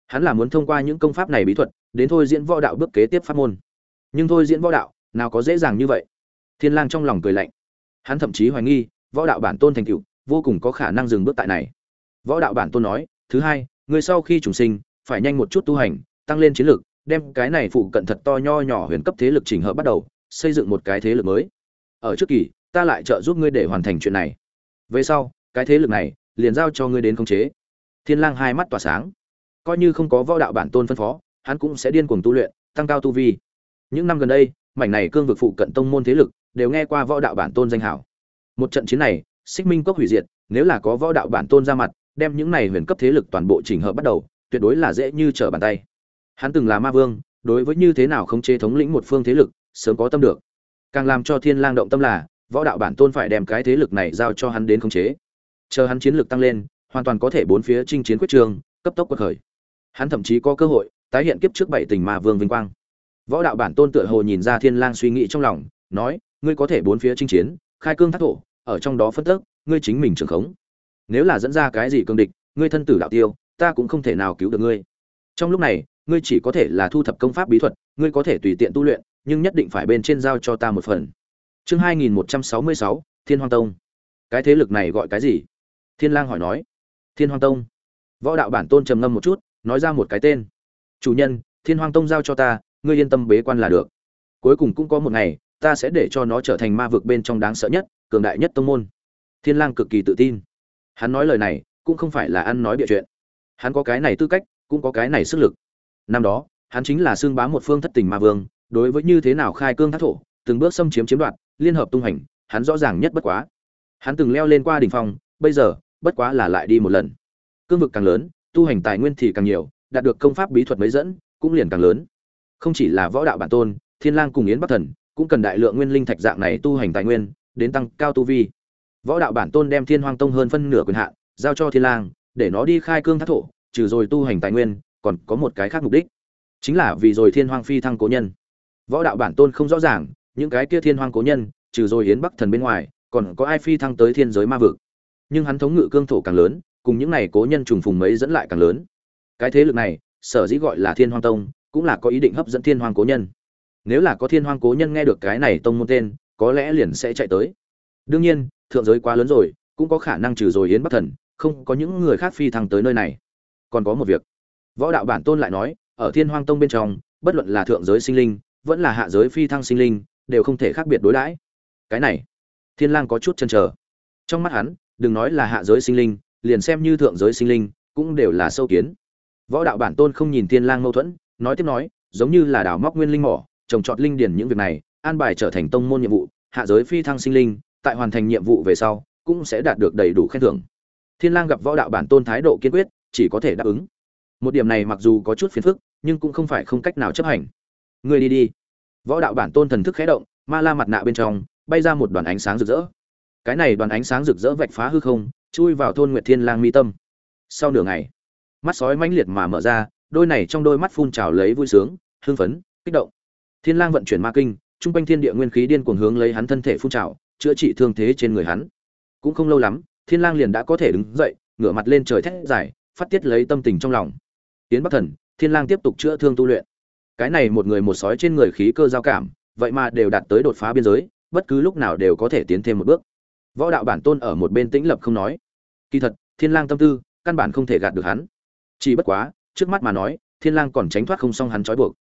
A: hắn là muốn thông qua những công pháp này bí thuật đến thôi diễn võ đạo bước kế tiếp pháp môn nhưng thôi diễn võ đạo nào có dễ dàng như vậy thiên lang trong lòng cười lạnh hắn thậm chí hoài nghi võ đạo bản tôn thành tựu vô cùng có khả năng dừng bước tại này võ đạo bản tôn nói thứ hai người sau khi trùng sinh phải nhanh một chút tu hành tăng lên chiến lược đem cái này phụ cận thật to nho nhỏ huyền cấp thế lực chỉnh hợp bắt đầu xây dựng một cái thế lực mới ở trước kỳ ta lại trợ giúp ngươi để hoàn thành chuyện này về sau cái thế lực này liền giao cho ngươi đến khống chế thiên lang hai mắt tỏa sáng coi như không có võ đạo bản tôn phân phó hắn cũng sẽ điên cuồng tu luyện tăng cao tu vi những năm gần đây mảnh này cương vực phụ cận tông môn thế lực đều nghe qua võ đạo bản tôn danh hảo một trận chiến này xích minh cốc hủy diệt nếu là có võ đạo bản tôn ra mặt đem những này huyền cấp thế lực toàn bộ chỉnh hợp bắt đầu tuyệt đối là dễ như trở bàn tay hắn từng là ma vương đối với như thế nào khống chế thống lĩnh một phương thế lực sớm có tâm được càng làm cho thiên lang động tâm là võ đạo bản tôn phải đem cái thế lực này giao cho hắn đến khống chế chờ hắn chiến lực tăng lên hoàn toàn có thể bốn phía chinh chiến quyết trường cấp tốc quật khởi hắn thậm chí có cơ hội tái hiện kiếp trước bảy tình mà vương vinh quang võ đạo bản tôn tựa hồ nhìn ra thiên lang suy nghĩ trong lòng nói ngươi có thể bốn phía chinh chiến khai cương thác thổ ở trong đó phân tức ngươi chính mình trưởng khống nếu là dẫn ra cái gì cương địch ngươi thân tử đạo tiêu ta cũng không thể nào cứu được ngươi trong lúc này ngươi chỉ có thể là thu thập công pháp bí thuật ngươi có thể tùy tiện tu luyện nhưng nhất định phải bên trên giao cho ta một phần Chương 2166, Thiên Hoang Tông. Cái thế lực này gọi cái gì? Thiên Lang hỏi nói. Thiên Hoang Tông. Võ đạo bản tôn trầm ngâm một chút, nói ra một cái tên. Chủ nhân, Thiên Hoang Tông giao cho ta, ngươi yên tâm bế quan là được. Cuối cùng cũng có một ngày, ta sẽ để cho nó trở thành ma vực bên trong đáng sợ nhất, cường đại nhất tông môn. Thiên Lang cực kỳ tự tin. Hắn nói lời này, cũng không phải là ăn nói bịa chuyện. Hắn có cái này tư cách, cũng có cái này sức lực. Năm đó, hắn chính là xương bá một phương thất tình ma vương, đối với như thế nào khai cương thác thổ, từng bước xâm chiếm chiếm đoạt, liên hợp tung hành, hắn rõ ràng nhất bất quá. Hắn từng leo lên qua đỉnh phong, bây giờ, bất quá là lại đi một lần. Cương vực càng lớn, tu hành tài nguyên thì càng nhiều, đạt được công pháp bí thuật mới dẫn, cũng liền càng lớn. Không chỉ là võ đạo bản tôn, Thiên Lang cùng Yến Bắc Thần, cũng cần đại lượng nguyên linh thạch dạng này tu hành tài nguyên, đến tăng cao tu vi. Võ đạo bản tôn đem Thiên Hoang Tông hơn phân nửa quyền hạn, giao cho Thiên Lang, để nó đi khai cương thác thổ, trừ rồi tu hành tài nguyên, còn có một cái khác mục đích, chính là vì rồi Thiên Hoang phi thăng cố nhân. Võ đạo bản tôn không rõ ràng, những cái kia thiên hoang cố nhân trừ rồi hiến bắc thần bên ngoài còn có ai phi thăng tới thiên giới ma vực nhưng hắn thống ngự cương thổ càng lớn cùng những này cố nhân trùng phùng mấy dẫn lại càng lớn cái thế lực này sở dĩ gọi là thiên hoang tông cũng là có ý định hấp dẫn thiên hoang cố nhân nếu là có thiên hoang cố nhân nghe được cái này tông môn tên có lẽ liền sẽ chạy tới đương nhiên thượng giới quá lớn rồi cũng có khả năng trừ rồi yến bắc thần không có những người khác phi thăng tới nơi này còn có một việc võ đạo bản tôn lại nói ở thiên hoang tông bên trong bất luận là thượng giới sinh linh vẫn là hạ giới phi thăng sinh linh đều không thể khác biệt đối đãi cái này thiên lang có chút chần chờ trong mắt hắn đừng nói là hạ giới sinh linh liền xem như thượng giới sinh linh cũng đều là sâu kiến võ đạo bản tôn không nhìn thiên lang mâu thuẫn nói tiếp nói giống như là đào móc nguyên linh mỏ trồng trọt linh điển những việc này an bài trở thành tông môn nhiệm vụ hạ giới phi thăng sinh linh tại hoàn thành nhiệm vụ về sau cũng sẽ đạt được đầy đủ khen thưởng thiên lang gặp võ đạo bản tôn thái độ kiên quyết chỉ có thể đáp ứng một điểm này mặc dù có chút phiền phức nhưng cũng không phải không cách nào chấp hành ngươi đi đi võ đạo bản tôn thần thức khẽ động ma la mặt nạ bên trong bay ra một đoàn ánh sáng rực rỡ cái này đoàn ánh sáng rực rỡ vạch phá hư không chui vào thôn nguyệt thiên lang mi tâm sau nửa ngày mắt sói mãnh liệt mà mở ra đôi này trong đôi mắt phun trào lấy vui sướng hưng phấn kích động thiên lang vận chuyển ma kinh trung quanh thiên địa nguyên khí điên cuồng hướng lấy hắn thân thể phun trào chữa trị thương thế trên người hắn cũng không lâu lắm thiên lang liền đã có thể đứng dậy ngửa mặt lên trời thét dài phát tiết lấy tâm tình trong lòng tiến bắc thần thiên lang tiếp tục chữa thương tu luyện cái này một người một sói trên người khí cơ giao cảm vậy mà đều đạt tới đột phá biên giới bất cứ lúc nào đều có thể tiến thêm một bước võ đạo bản tôn ở một bên tĩnh lập không nói kỳ thật thiên lang tâm tư căn bản không thể gạt được hắn chỉ bất quá trước mắt mà nói thiên lang còn tránh thoát không xong hắn trói buộc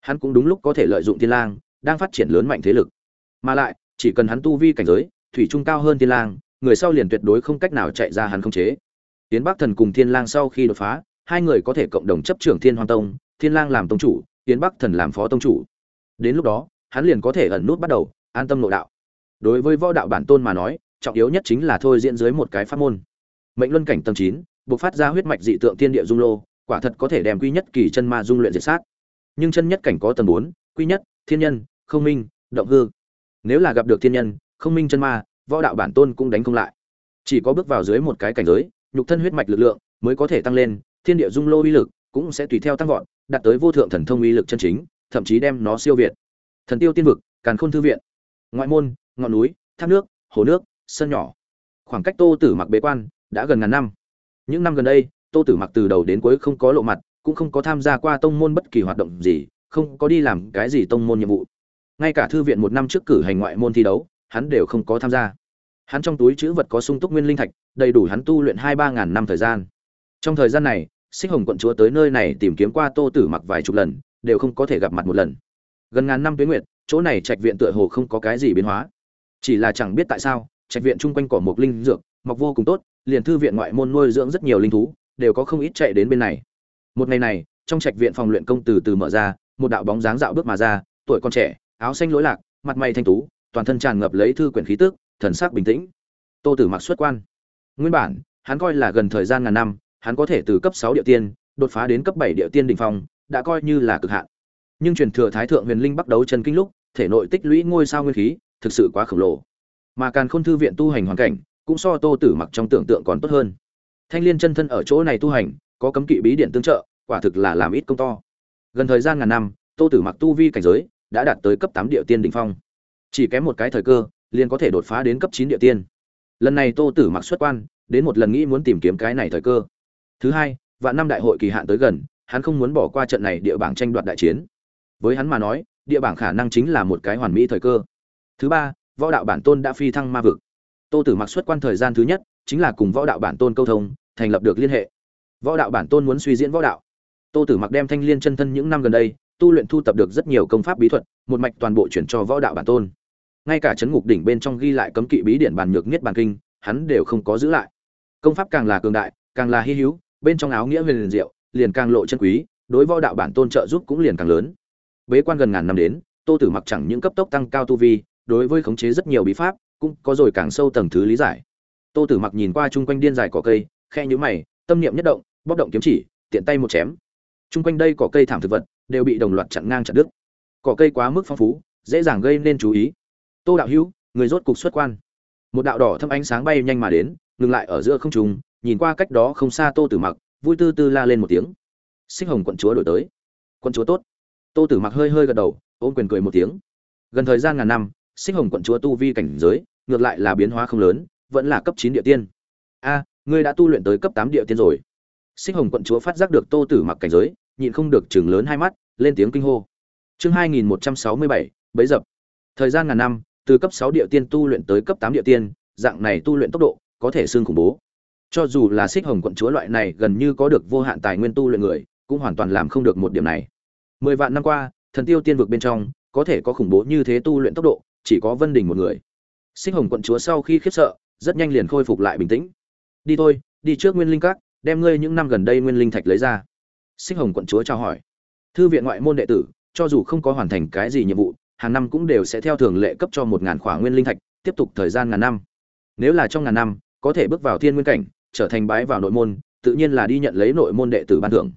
A: hắn cũng đúng lúc có thể lợi dụng thiên lang đang phát triển lớn mạnh thế lực mà lại chỉ cần hắn tu vi cảnh giới thủy trung cao hơn thiên lang người sau liền tuyệt đối không cách nào chạy ra hắn không chế tiến bắc thần cùng thiên lang sau khi đột phá hai người có thể cộng đồng chấp trưởng thiên hoàng tông thiên lang làm tông chủ Yến Bắc Thần làm phó tông chủ. Đến lúc đó, hắn liền có thể ẩn nút bắt đầu, an tâm nội đạo. Đối với võ đạo bản tôn mà nói, trọng yếu nhất chính là thôi diễn dưới một cái pháp môn. Mệnh luân cảnh tầng 9, bộc phát ra huyết mạch dị tượng thiên địa dung lô, quả thật có thể đem quy nhất kỳ chân ma dung luyện diệt sát. Nhưng chân nhất cảnh có tầng 4, quy nhất, thiên nhân, không minh, động hư. Nếu là gặp được thiên nhân, không minh chân ma, võ đạo bản tôn cũng đánh không lại. Chỉ có bước vào dưới một cái cảnh giới, nhục thân huyết mạch lực lượng mới có thể tăng lên, thiên địa dung lô uy lực cũng sẽ tùy theo tăng vọt, đạt tới vô thượng thần thông uy lực chân chính, thậm chí đem nó siêu việt. Thần tiêu tiên vực, Càn Khôn thư viện. Ngoại môn, ngọn núi, thác nước, hồ nước, sân nhỏ. Khoảng cách Tô Tử Mặc bế quan đã gần ngàn năm. Những năm gần đây, Tô Tử Mặc từ đầu đến cuối không có lộ mặt, cũng không có tham gia qua tông môn bất kỳ hoạt động gì, không có đi làm cái gì tông môn nhiệm vụ. Ngay cả thư viện một năm trước cử hành ngoại môn thi đấu, hắn đều không có tham gia. Hắn trong túi trữ vật có sung túc nguyên linh thạch, đầy đủ hắn tu luyện 2 3000 năm thời gian. Trong thời gian này, xích hồng quận chúa tới nơi này tìm kiếm qua tô tử mặc vài chục lần đều không có thể gặp mặt một lần gần ngàn năm tuyến nguyệt chỗ này trạch viện tựa hồ không có cái gì biến hóa chỉ là chẳng biết tại sao trạch viện chung quanh cỏ mộc linh dược mọc vô cùng tốt liền thư viện ngoại môn nuôi dưỡng rất nhiều linh thú đều có không ít chạy đến bên này một ngày này trong trạch viện phòng luyện công từ từ mở ra một đạo bóng dáng dạo bước mà ra tuổi con trẻ áo xanh lối lạc mặt mày thanh tú toàn thân tràn ngập lấy thư quyển khí tức thần sắc bình tĩnh tô tử mặc xuất quan nguyên bản hắn coi là gần thời gian ngàn năm hắn có thể từ cấp 6 địa tiên đột phá đến cấp 7 địa tiên đỉnh phong, đã coi như là cực hạn. Nhưng truyền thừa thái thượng huyền linh bắt đầu chân kinh lúc, thể nội tích lũy ngôi sao nguyên khí, thực sự quá khổng lồ. Mà Càn Khôn thư viện tu hành hoàn cảnh, cũng so Tô Tử Mặc trong tưởng tượng còn tốt hơn. Thanh Liên chân thân ở chỗ này tu hành, có cấm kỵ bí điện tương trợ, quả thực là làm ít công to. Gần thời gian ngàn năm, Tô Tử Mặc tu vi cảnh giới đã đạt tới cấp 8 địa tiên đỉnh phong. Chỉ kém một cái thời cơ, liền có thể đột phá đến cấp 9 địa tiên. Lần này Tô Tử Mặc xuất quan, đến một lần nghĩ muốn tìm kiếm cái này thời cơ. Thứ hai, vạn năm đại hội kỳ hạn tới gần, hắn không muốn bỏ qua trận này địa bảng tranh đoạt đại chiến. Với hắn mà nói, địa bảng khả năng chính là một cái hoàn mỹ thời cơ. Thứ ba, võ đạo bản tôn đã phi thăng ma vực. Tô Tử Mặc xuất quan thời gian thứ nhất, chính là cùng võ đạo bản tôn câu thông, thành lập được liên hệ. Võ đạo bản tôn muốn suy diễn võ đạo. Tô Tử Mặc đem thanh liên chân thân những năm gần đây, tu luyện thu tập được rất nhiều công pháp bí thuật, một mạch toàn bộ chuyển cho võ đạo bản tôn. Ngay cả chấn ngục đỉnh bên trong ghi lại cấm kỵ bí điển bản nhược niết bản kinh, hắn đều không có giữ lại. Công pháp càng là cường đại, càng là hy hữu, bên trong áo nghĩa huyền liền diệu liền càng lộ chân quý đối võ đạo bản tôn trợ giúp cũng liền càng lớn bế quan gần ngàn năm đến tô tử mặc chẳng những cấp tốc tăng cao tu vi đối với khống chế rất nhiều bí pháp cũng có rồi càng sâu tầng thứ lý giải tô tử mặc nhìn qua chung quanh điên dài cỏ cây khe nhũ mày tâm niệm nhất động bóc động kiếm chỉ tiện tay một chém chung quanh đây cỏ cây thảm thực vật đều bị đồng loạt chặn ngang chặn đứt cỏ cây quá mức phong phú dễ dàng gây nên chú ý tô đạo hữu người rốt cục xuất quan một đạo đỏ thâm ánh sáng bay nhanh mà đến ngừng lại ở giữa không trung nhìn qua cách đó không xa tô tử mặc vui tư tư la lên một tiếng xích hồng quận chúa đổi tới quận chúa tốt tô tử mặc hơi hơi gật đầu ôm quyền cười một tiếng gần thời gian ngàn năm xích hồng quận chúa tu vi cảnh giới ngược lại là biến hóa không lớn vẫn là cấp chín địa tiên a ngươi đã tu luyện tới cấp tám địa tiên rồi xích hồng quận chúa phát giác được tô tử mặc cảnh giới nhịn không được chừng lớn hai mắt lên tiếng kinh hô chương hai nghìn một trăm sáu mươi bảy bấy dập thời gian ngàn năm từ cấp sáu địa tiên tu luyện tới cấp tám địa tiên dạng này tu luyện tốc độ có thể xương khủng bố cho dù là xích hồng quận chúa loại này gần như có được vô hạn tài nguyên tu luyện người cũng hoàn toàn làm không được một điểm này mười vạn năm qua thần tiêu tiên vực bên trong có thể có khủng bố như thế tu luyện tốc độ chỉ có vân đình một người xích hồng quận chúa sau khi khiếp sợ rất nhanh liền khôi phục lại bình tĩnh đi thôi đi trước nguyên linh các đem ngươi những năm gần đây nguyên linh thạch lấy ra xích hồng quận chúa trao hỏi thư viện ngoại môn đệ tử cho dù không có hoàn thành cái gì nhiệm vụ hàng năm cũng đều sẽ theo thường lệ cấp cho một ngàn khỏa nguyên linh thạch tiếp tục thời gian ngàn năm nếu là trong ngàn năm có thể bước vào thiên nguyên cảnh trở thành bái vào nội môn, tự nhiên là đi nhận lấy nội môn đệ tử ban thưởng.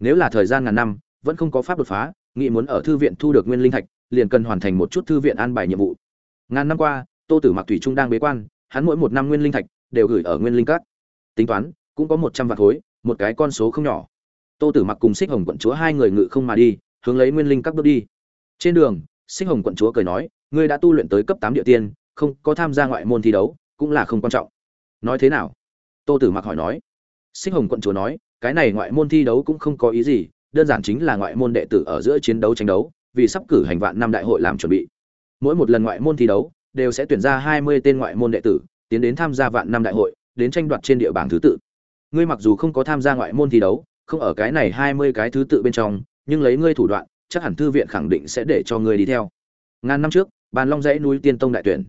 A: Nếu là thời gian ngàn năm, vẫn không có pháp đột phá, nghĩ muốn ở thư viện thu được nguyên linh thạch, liền cần hoàn thành một chút thư viện an bài nhiệm vụ. Ngàn năm qua, Tô Tử Mặc thủy trung đang bế quan, hắn mỗi một năm nguyên linh thạch đều gửi ở nguyên linh các. Tính toán, cũng có một trăm vạn khối, một cái con số không nhỏ. Tô Tử Mặc cùng Xích Hồng quận chúa hai người ngự không mà đi, hướng lấy nguyên linh các bước đi. Trên đường, Xích Hồng quận chúa cười nói, ngươi đã tu luyện tới cấp tám địa tiên, không có tham gia ngoại môn thi đấu, cũng là không quan trọng. Nói thế nào? tô tử mặc hỏi nói xích hồng quận chúa nói cái này ngoại môn thi đấu cũng không có ý gì đơn giản chính là ngoại môn đệ tử ở giữa chiến đấu tranh đấu vì sắp cử hành vạn năm đại hội làm chuẩn bị mỗi một lần ngoại môn thi đấu đều sẽ tuyển ra hai mươi tên ngoại môn đệ tử tiến đến tham gia vạn năm đại hội đến tranh đoạt trên địa bảng thứ tự ngươi mặc dù không có tham gia ngoại môn thi đấu không ở cái này hai mươi cái thứ tự bên trong nhưng lấy ngươi thủ đoạn chắc hẳn thư viện khẳng định sẽ để cho ngươi đi theo ngàn năm trước bàn long dãy núi tiên tông đại tuyển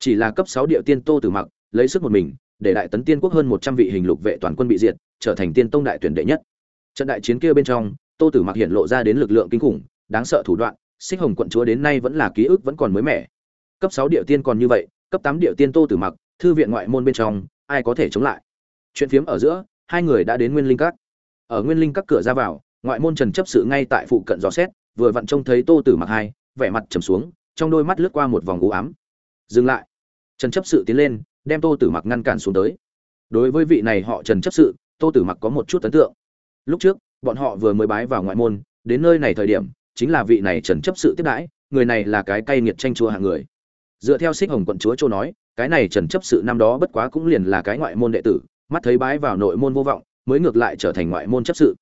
A: chỉ là cấp sáu địa tiên tô tử mặc lấy sức một mình để đại tấn tiên quốc hơn một trăm vị hình lục vệ toàn quân bị diệt, trở thành tiên tông đại tuyển đệ nhất. Trận đại chiến kia bên trong, Tô Tử Mặc hiện lộ ra đến lực lượng kinh khủng, đáng sợ thủ đoạn, Xích Hồng quận chúa đến nay vẫn là ký ức vẫn còn mới mẻ. Cấp sáu điệu tiên còn như vậy, cấp tám điệu tiên Tô Tử Mặc, thư viện ngoại môn bên trong, ai có thể chống lại? Chuyện phiếm ở giữa, hai người đã đến Nguyên Linh Các. Ở Nguyên Linh Các cửa ra vào, ngoại môn Trần chấp sự ngay tại phụ cận dò xét, vừa vặn trông thấy Tô Tử Mặc hai, vẻ mặt trầm xuống, trong đôi mắt lướt qua một vòng u ám. Dừng lại. Trần chấp sự tiến lên, đem tô tử mặc ngăn cản xuống tới đối với vị này họ trần chấp sự tô tử mặc có một chút ấn tượng lúc trước bọn họ vừa mới bái vào ngoại môn đến nơi này thời điểm chính là vị này trần chấp sự tiếp đãi người này là cái cay nghiệt tranh chúa hạng người dựa theo xích hồng quận chúa châu nói cái này trần chấp sự năm đó bất quá cũng liền là cái ngoại môn đệ tử mắt thấy bái vào nội môn vô vọng mới ngược lại trở thành ngoại môn chấp sự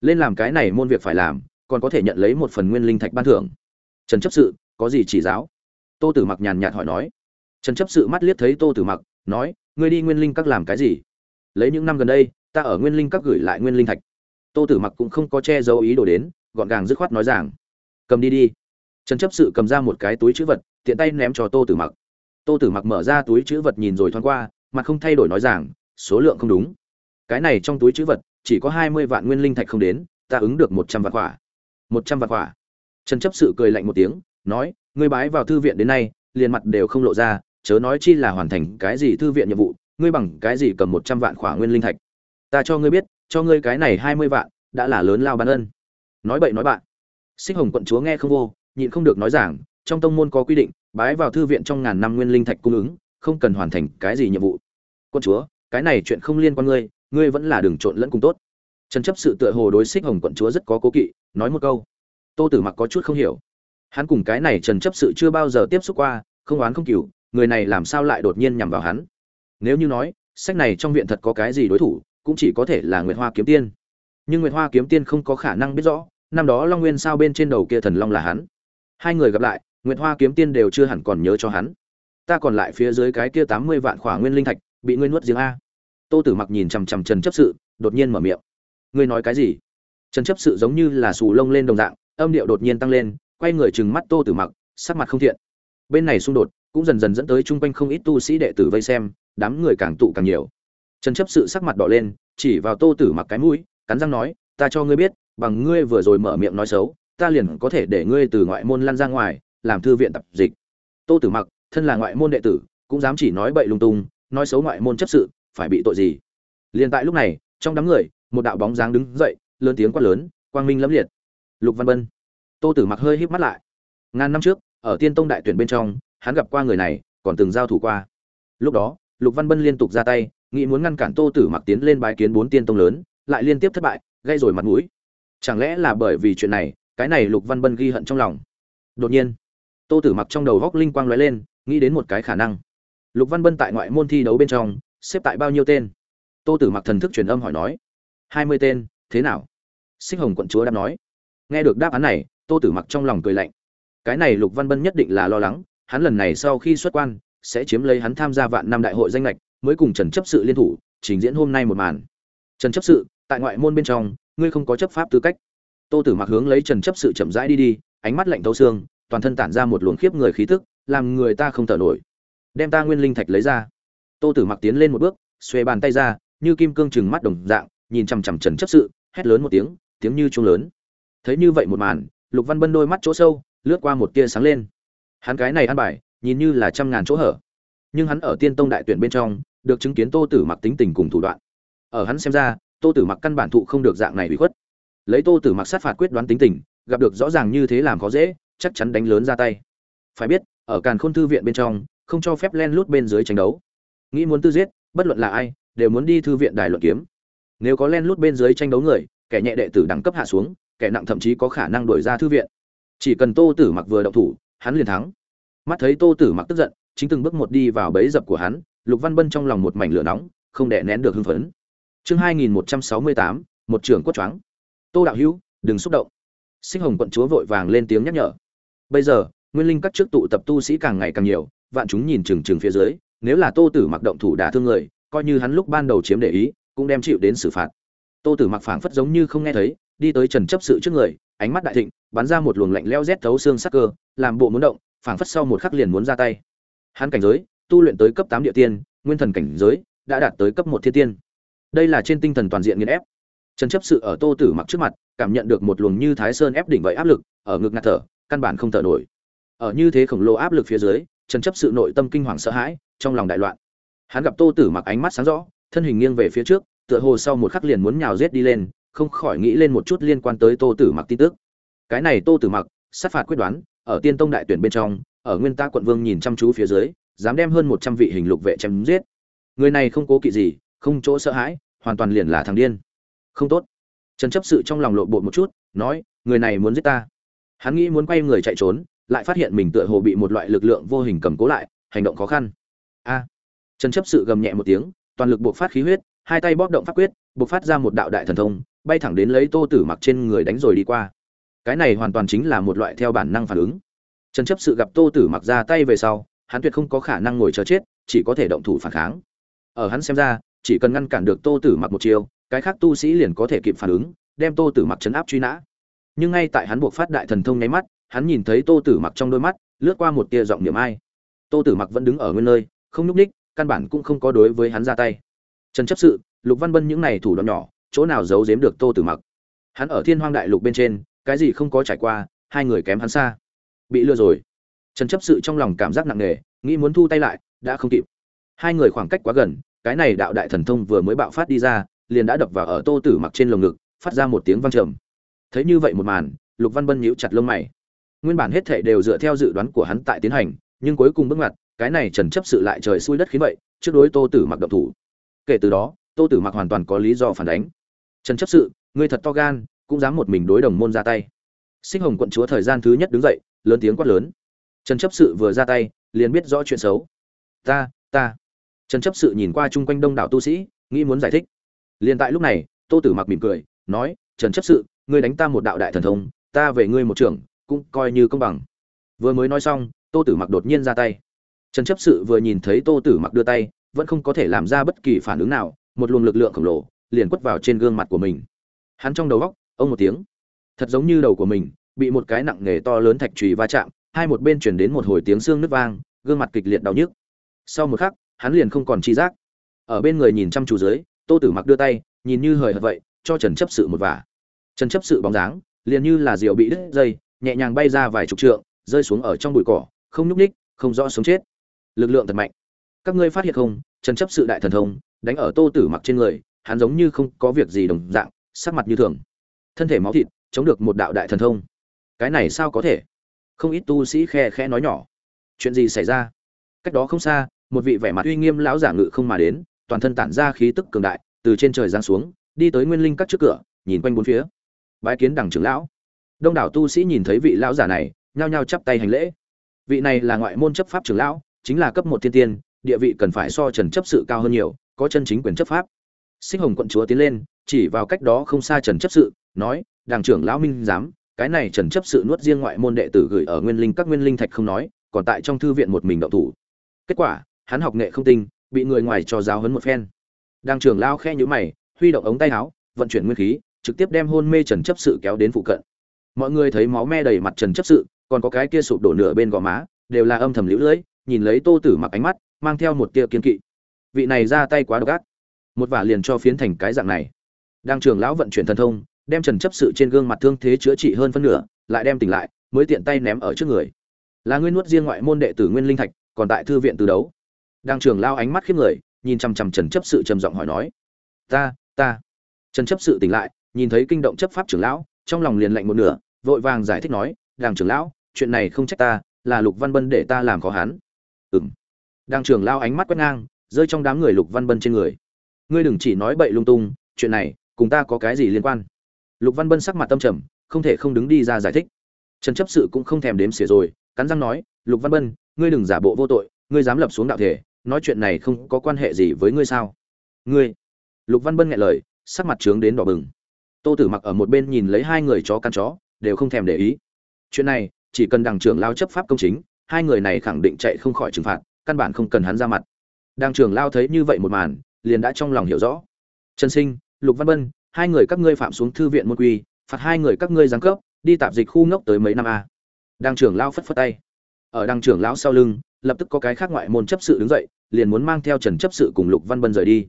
A: lên làm cái này môn việc phải làm còn có thể nhận lấy một phần nguyên linh thạch ban thưởng trần chấp sự có gì chỉ giáo tô tử mặc nhàn nhạt hỏi nói trần chấp sự mắt liếc thấy tô tử mặc nói ngươi đi nguyên linh các làm cái gì lấy những năm gần đây ta ở nguyên linh các gửi lại nguyên linh thạch tô tử mặc cũng không có che giấu ý đồ đến gọn gàng dứt khoát nói rằng cầm đi đi trần chấp sự cầm ra một cái túi chữ vật tiện tay ném cho tô tử mặc tô tử mặc mở ra túi chữ vật nhìn rồi thoáng qua mặt không thay đổi nói rằng số lượng không đúng cái này trong túi chữ vật chỉ có hai mươi vạn nguyên linh thạch không đến ta ứng được một trăm vạn quả một trăm vạn quả trần chấp sự cười lạnh một tiếng nói ngươi bái vào thư viện đến nay liền mặt đều không lộ ra chớ nói chi là hoàn thành cái gì thư viện nhiệm vụ ngươi bằng cái gì cầm một trăm vạn khỏa nguyên linh thạch ta cho ngươi biết cho ngươi cái này hai mươi vạn đã là lớn lao ban ân nói bậy nói bạn xích hồng quận chúa nghe không vô nhịn không được nói rằng trong tông môn có quy định bái vào thư viện trong ngàn năm nguyên linh thạch cung ứng không cần hoàn thành cái gì nhiệm vụ quận chúa cái này chuyện không liên quan ngươi ngươi vẫn là đường trộn lẫn cùng tốt trần chấp sự tựa hồ đối xích hồng quận chúa rất có cố kỵ nói một câu tô tử mặc có chút không hiểu hắn cùng cái này trần chấp sự chưa bao giờ tiếp xúc qua không oán không cừu người này làm sao lại đột nhiên nhằm vào hắn nếu như nói sách này trong viện thật có cái gì đối thủ cũng chỉ có thể là nguyệt hoa kiếm tiên nhưng nguyệt hoa kiếm tiên không có khả năng biết rõ năm đó long nguyên sao bên trên đầu kia thần long là hắn hai người gặp lại nguyệt hoa kiếm tiên đều chưa hẳn còn nhớ cho hắn ta còn lại phía dưới cái kia tám mươi vạn khỏa nguyên linh thạch bị ngươi nuốt riêng a tô tử mặc nhìn chằm chằm trần chấp sự đột nhiên mở miệng ngươi nói cái gì trần chấp sự giống như là xù lông lên đồng dạng âm điệu đột nhiên tăng lên quay người trừng mắt tô tử mặc sắc mặt không thiện bên này xung đột cũng dần dần dẫn tới chung quanh không ít tu sĩ đệ tử vây xem đám người càng tụ càng nhiều trần chấp sự sắc mặt đỏ lên chỉ vào tô tử mặc cái mũi cắn răng nói ta cho ngươi biết bằng ngươi vừa rồi mở miệng nói xấu ta liền có thể để ngươi từ ngoại môn lăn ra ngoài làm thư viện tập dịch tô tử mặc thân là ngoại môn đệ tử cũng dám chỉ nói bậy lung tung nói xấu ngoại môn chấp sự phải bị tội gì liền tại lúc này trong đám người một đạo bóng dáng đứng dậy lớn tiếng quát lớn quang minh lẫm liệt lục văn bân tô tử mặc hơi híp mắt lại ngàn năm trước ở tiên tông đại tuyển bên trong hắn gặp qua người này còn từng giao thủ qua lúc đó lục văn bân liên tục ra tay nghĩ muốn ngăn cản tô tử mặc tiến lên bái kiến bốn tiên tông lớn lại liên tiếp thất bại gây rồi mặt mũi chẳng lẽ là bởi vì chuyện này cái này lục văn bân ghi hận trong lòng đột nhiên tô tử mặc trong đầu góc linh quang lóe lên nghĩ đến một cái khả năng lục văn bân tại ngoại môn thi đấu bên trong xếp tại bao nhiêu tên tô tử mặc thần thức truyền âm hỏi nói hai mươi tên thế nào xích hồng quận chúa đáp nói nghe được đáp án này tô tử mặc trong lòng cười lạnh cái này lục văn bân nhất định là lo lắng hắn lần này sau khi xuất quan sẽ chiếm lấy hắn tham gia vạn năm đại hội danh lệch mới cùng trần chấp sự liên thủ trình diễn hôm nay một màn trần chấp sự tại ngoại môn bên trong ngươi không có chấp pháp tư cách tô tử mặc hướng lấy trần chấp sự chậm rãi đi đi ánh mắt lạnh thấu xương toàn thân tản ra một luồng khiếp người khí tức làm người ta không thở nổi đem ta nguyên linh thạch lấy ra tô tử mặc tiến lên một bước xuề bàn tay ra như kim cương chừng mắt đồng dạng nhìn chằm chằm trần chấp sự hét lớn một tiếng tiếng như chuông lớn thấy như vậy một màn lục văn bân đôi mắt chỗ sâu lướt qua một tia sáng lên hắn cái này ăn bài nhìn như là trăm ngàn chỗ hở nhưng hắn ở tiên tông đại tuyển bên trong được chứng kiến tô tử mặc tính tình cùng thủ đoạn ở hắn xem ra tô tử mặc căn bản thụ không được dạng này bị khuất lấy tô tử mặc sát phạt quyết đoán tính tình gặp được rõ ràng như thế làm khó dễ chắc chắn đánh lớn ra tay phải biết ở càn khôn thư viện bên trong không cho phép len lút bên dưới tranh đấu nghĩ muốn tư giết bất luận là ai đều muốn đi thư viện đài luận kiếm nếu có len lút bên dưới tranh đấu người kẻ nhẹ đệ tử đẳng cấp hạ xuống kẻ nặng thậm chí có khả năng đuổi ra thư viện chỉ cần tô tử mặc vừa động thủ hắn liền thắng mắt thấy tô tử mặc tức giận chính từng bước một đi vào bẫy dập của hắn lục văn bân trong lòng một mảnh lửa nóng không đè nén được hưng phấn chương hai nghìn một trăm sáu mươi tám một trưởng quốc choáng tô đạo hữu đừng xúc động sinh hồng quận chúa vội vàng lên tiếng nhắc nhở bây giờ nguyên linh các trước tụ tập tu sĩ càng ngày càng nhiều vạn chúng nhìn chừng chừng phía dưới nếu là tô tử mặc động thủ đả thương người coi như hắn lúc ban đầu chiếm để ý cũng đem chịu đến xử phạt tô tử mặc phảng phất giống như không nghe thấy đi tới trần chấp sự trước người ánh mắt đại thịnh bắn ra một luồng lạnh leo rét thấu xương sắc cơ làm bộ muốn động phảng phất sau một khắc liền muốn ra tay hắn cảnh giới tu luyện tới cấp tám địa tiên nguyên thần cảnh giới đã đạt tới cấp một thiên tiên đây là trên tinh thần toàn diện nghiên ép trần chấp sự ở tô tử mặc trước mặt cảm nhận được một luồng như thái sơn ép đỉnh vậy áp lực ở ngực ngạt thở căn bản không thở nổi ở như thế khổng lồ áp lực phía dưới trần chấp sự nội tâm kinh hoàng sợ hãi trong lòng đại loạn hắn gặp tô tử mặc ánh mắt sáng rõ thân hình nghiêng về phía trước tựa hồ sau một khắc liền muốn nhào rết đi lên không khỏi nghĩ lên một chút liên quan tới Tô Tử Mặc tin tức. Cái này Tô Tử Mặc, sát phạt quyết đoán, ở Tiên Tông đại tuyển bên trong, ở Nguyên Ta quận vương nhìn chăm chú phía dưới, dám đem hơn một trăm vị hình lục vệ chém giết. Người này không cố kỵ gì, không chỗ sợ hãi, hoàn toàn liền là thằng điên. Không tốt. Trần chấp sự trong lòng lộn bộ một chút, nói, người này muốn giết ta. Hắn nghĩ muốn quay người chạy trốn, lại phát hiện mình tựa hồ bị một loại lực lượng vô hình cầm cố lại, hành động khó khăn. A. Trần chấp sự gầm nhẹ một tiếng, toàn lực bộc phát khí huyết, hai tay bóp động pháp quyết, bộc phát ra một đạo đại thần thông, bay thẳng đến lấy tô tử mặc trên người đánh rồi đi qua cái này hoàn toàn chính là một loại theo bản năng phản ứng trần chấp sự gặp tô tử mặc ra tay về sau hắn tuyệt không có khả năng ngồi chờ chết chỉ có thể động thủ phản kháng ở hắn xem ra chỉ cần ngăn cản được tô tử mặc một chiều cái khác tu sĩ liền có thể kịp phản ứng đem tô tử mặc chấn áp truy nã nhưng ngay tại hắn buộc phát đại thần thông nháy mắt hắn nhìn thấy tô tử mặc trong đôi mắt lướt qua một tia giọng niệm ai tô tử mặc vẫn đứng ở nguyên nơi không nhúc ních căn bản cũng không có đối với hắn ra tay trần chấp sự lục văn bân những này thủ đoạn nhỏ chỗ nào giấu giếm được Tô Tử Mặc. Hắn ở Thiên Hoang Đại Lục bên trên, cái gì không có trải qua, hai người kém hắn xa. Bị lừa rồi. Trần chấp sự trong lòng cảm giác nặng nề, nghĩ muốn thu tay lại, đã không kịp. Hai người khoảng cách quá gần, cái này đạo đại thần thông vừa mới bạo phát đi ra, liền đã đập vào ở Tô Tử Mặc trên lồng ngực, phát ra một tiếng vang trầm. Thấy như vậy một màn, Lục Văn Bân nhíu chặt lông mày. Nguyên bản hết thảy đều dựa theo dự đoán của hắn tại tiến hành, nhưng cuối cùng bước ngoặt, cái này Trần chấp sự lại trời xui đất khiến vậy, trước đối Tô Tử Mặc động thủ. Kể từ đó, Tô Tử Mặc hoàn toàn có lý do phản đánh trần chấp sự ngươi thật to gan cũng dám một mình đối đồng môn ra tay Xích hồng quận chúa thời gian thứ nhất đứng dậy lớn tiếng quát lớn trần chấp sự vừa ra tay liền biết rõ chuyện xấu ta ta trần chấp sự nhìn qua chung quanh đông đảo tu sĩ nghĩ muốn giải thích liền tại lúc này tô tử mặc mỉm cười nói trần chấp sự ngươi đánh ta một đạo đại thần thông ta về ngươi một trưởng cũng coi như công bằng vừa mới nói xong tô tử mặc đột nhiên ra tay trần chấp sự vừa nhìn thấy tô tử mặc đưa tay vẫn không có thể làm ra bất kỳ phản ứng nào một luồng lực lượng khổng lồ liền quất vào trên gương mặt của mình hắn trong đầu góc ông một tiếng thật giống như đầu của mình bị một cái nặng nghề to lớn thạch trùy va chạm hai một bên truyền đến một hồi tiếng xương nứt vang gương mặt kịch liệt đau nhức sau một khắc hắn liền không còn chi giác ở bên người nhìn chăm chú dưới tô tử mặc đưa tay nhìn như hời hợt vậy cho trần chấp sự một vả trần chấp sự bóng dáng liền như là rượu bị đứt dây nhẹ nhàng bay ra vài chục trượng rơi xuống ở trong bụi cỏ không nhúc ních không rõ sống chết lực lượng thật mạnh các ngươi phát hiện không trần chấp sự đại thần thông đánh ở tô tử mặc trên người hắn giống như không có việc gì đồng dạng sắc mặt như thường thân thể máu thịt chống được một đạo đại thần thông cái này sao có thể không ít tu sĩ khe khẽ nói nhỏ chuyện gì xảy ra cách đó không xa một vị vẻ mặt uy nghiêm lão giả ngự không mà đến toàn thân tản ra khí tức cường đại từ trên trời giáng xuống đi tới nguyên linh các trước cửa nhìn quanh bốn phía bái kiến đẳng trưởng lão đông đảo tu sĩ nhìn thấy vị lão giả này nhao nhao chắp tay hành lễ vị này là ngoại môn chấp pháp trưởng lão chính là cấp một thiên tiên địa vị cần phải so trần chấp sự cao hơn nhiều có chân chính quyền chấp pháp Sinh Hồng quận chúa tiến lên, chỉ vào cách đó không xa Trần chấp sự, nói: "Đàng trưởng lão Minh giám, cái này Trần chấp sự nuốt riêng ngoại môn đệ tử gửi ở Nguyên Linh các Nguyên Linh thạch không nói, còn tại trong thư viện một mình động thủ. Kết quả, hắn học nghệ không tinh, bị người ngoài cho giáo huấn một phen." Đàng trưởng lão khẽ nhíu mày, huy động ống tay áo, vận chuyển nguyên khí, trực tiếp đem hôn mê Trần chấp sự kéo đến phụ cận. Mọi người thấy máu me đầy mặt Trần chấp sự, còn có cái kia sụp đổ nửa bên gò má, đều là âm thầm liễu lưới. nhìn lấy Tô Tử mặc ánh mắt, mang theo một tia kiên kỵ. Vị này ra tay quá độc ác, một vả liền cho phiến thành cái dạng này đang trường lão vận chuyển thần thông đem trần chấp sự trên gương mặt thương thế chữa trị hơn phân nửa lại đem tỉnh lại mới tiện tay ném ở trước người là nguyên nuốt riêng ngoại môn đệ tử nguyên linh thạch còn tại thư viện từ đấu đang trường lao ánh mắt khiếp người nhìn chằm chằm trần chấp sự trầm giọng hỏi nói ta ta trần chấp sự tỉnh lại nhìn thấy kinh động chấp pháp trưởng lão trong lòng liền lạnh một nửa vội vàng giải thích nói đàng trưởng lão chuyện này không trách ta là lục văn bân để ta làm khó hắn ừng đàng trưởng lao ánh mắt quét ngang rơi trong đám người lục văn bân trên người ngươi đừng chỉ nói bậy lung tung chuyện này cùng ta có cái gì liên quan lục văn bân sắc mặt tâm trầm không thể không đứng đi ra giải thích trần chấp sự cũng không thèm đếm xỉa rồi cắn răng nói lục văn bân ngươi đừng giả bộ vô tội ngươi dám lập xuống đạo thể nói chuyện này không có quan hệ gì với ngươi sao ngươi lục văn bân nghe lời sắc mặt trướng đến đỏ bừng tô tử mặc ở một bên nhìn lấy hai người chó căn chó đều không thèm để ý chuyện này chỉ cần đảng trưởng lao chấp pháp công chính hai người này khẳng định chạy không khỏi trừng phạt căn bản không cần hắn ra mặt đảng trưởng lao thấy như vậy một màn liền đã trong lòng hiểu rõ trần sinh lục văn bân hai người các ngươi phạm xuống thư viện môn quy phạt hai người các ngươi giáng cấp đi tạp dịch khu ngốc tới mấy năm a à. đăng trưởng lão phất phất tay ở Đang trưởng lão sau lưng lập tức có cái khác ngoại môn chấp sự đứng dậy liền muốn mang theo trần chấp sự cùng lục văn bân rời đi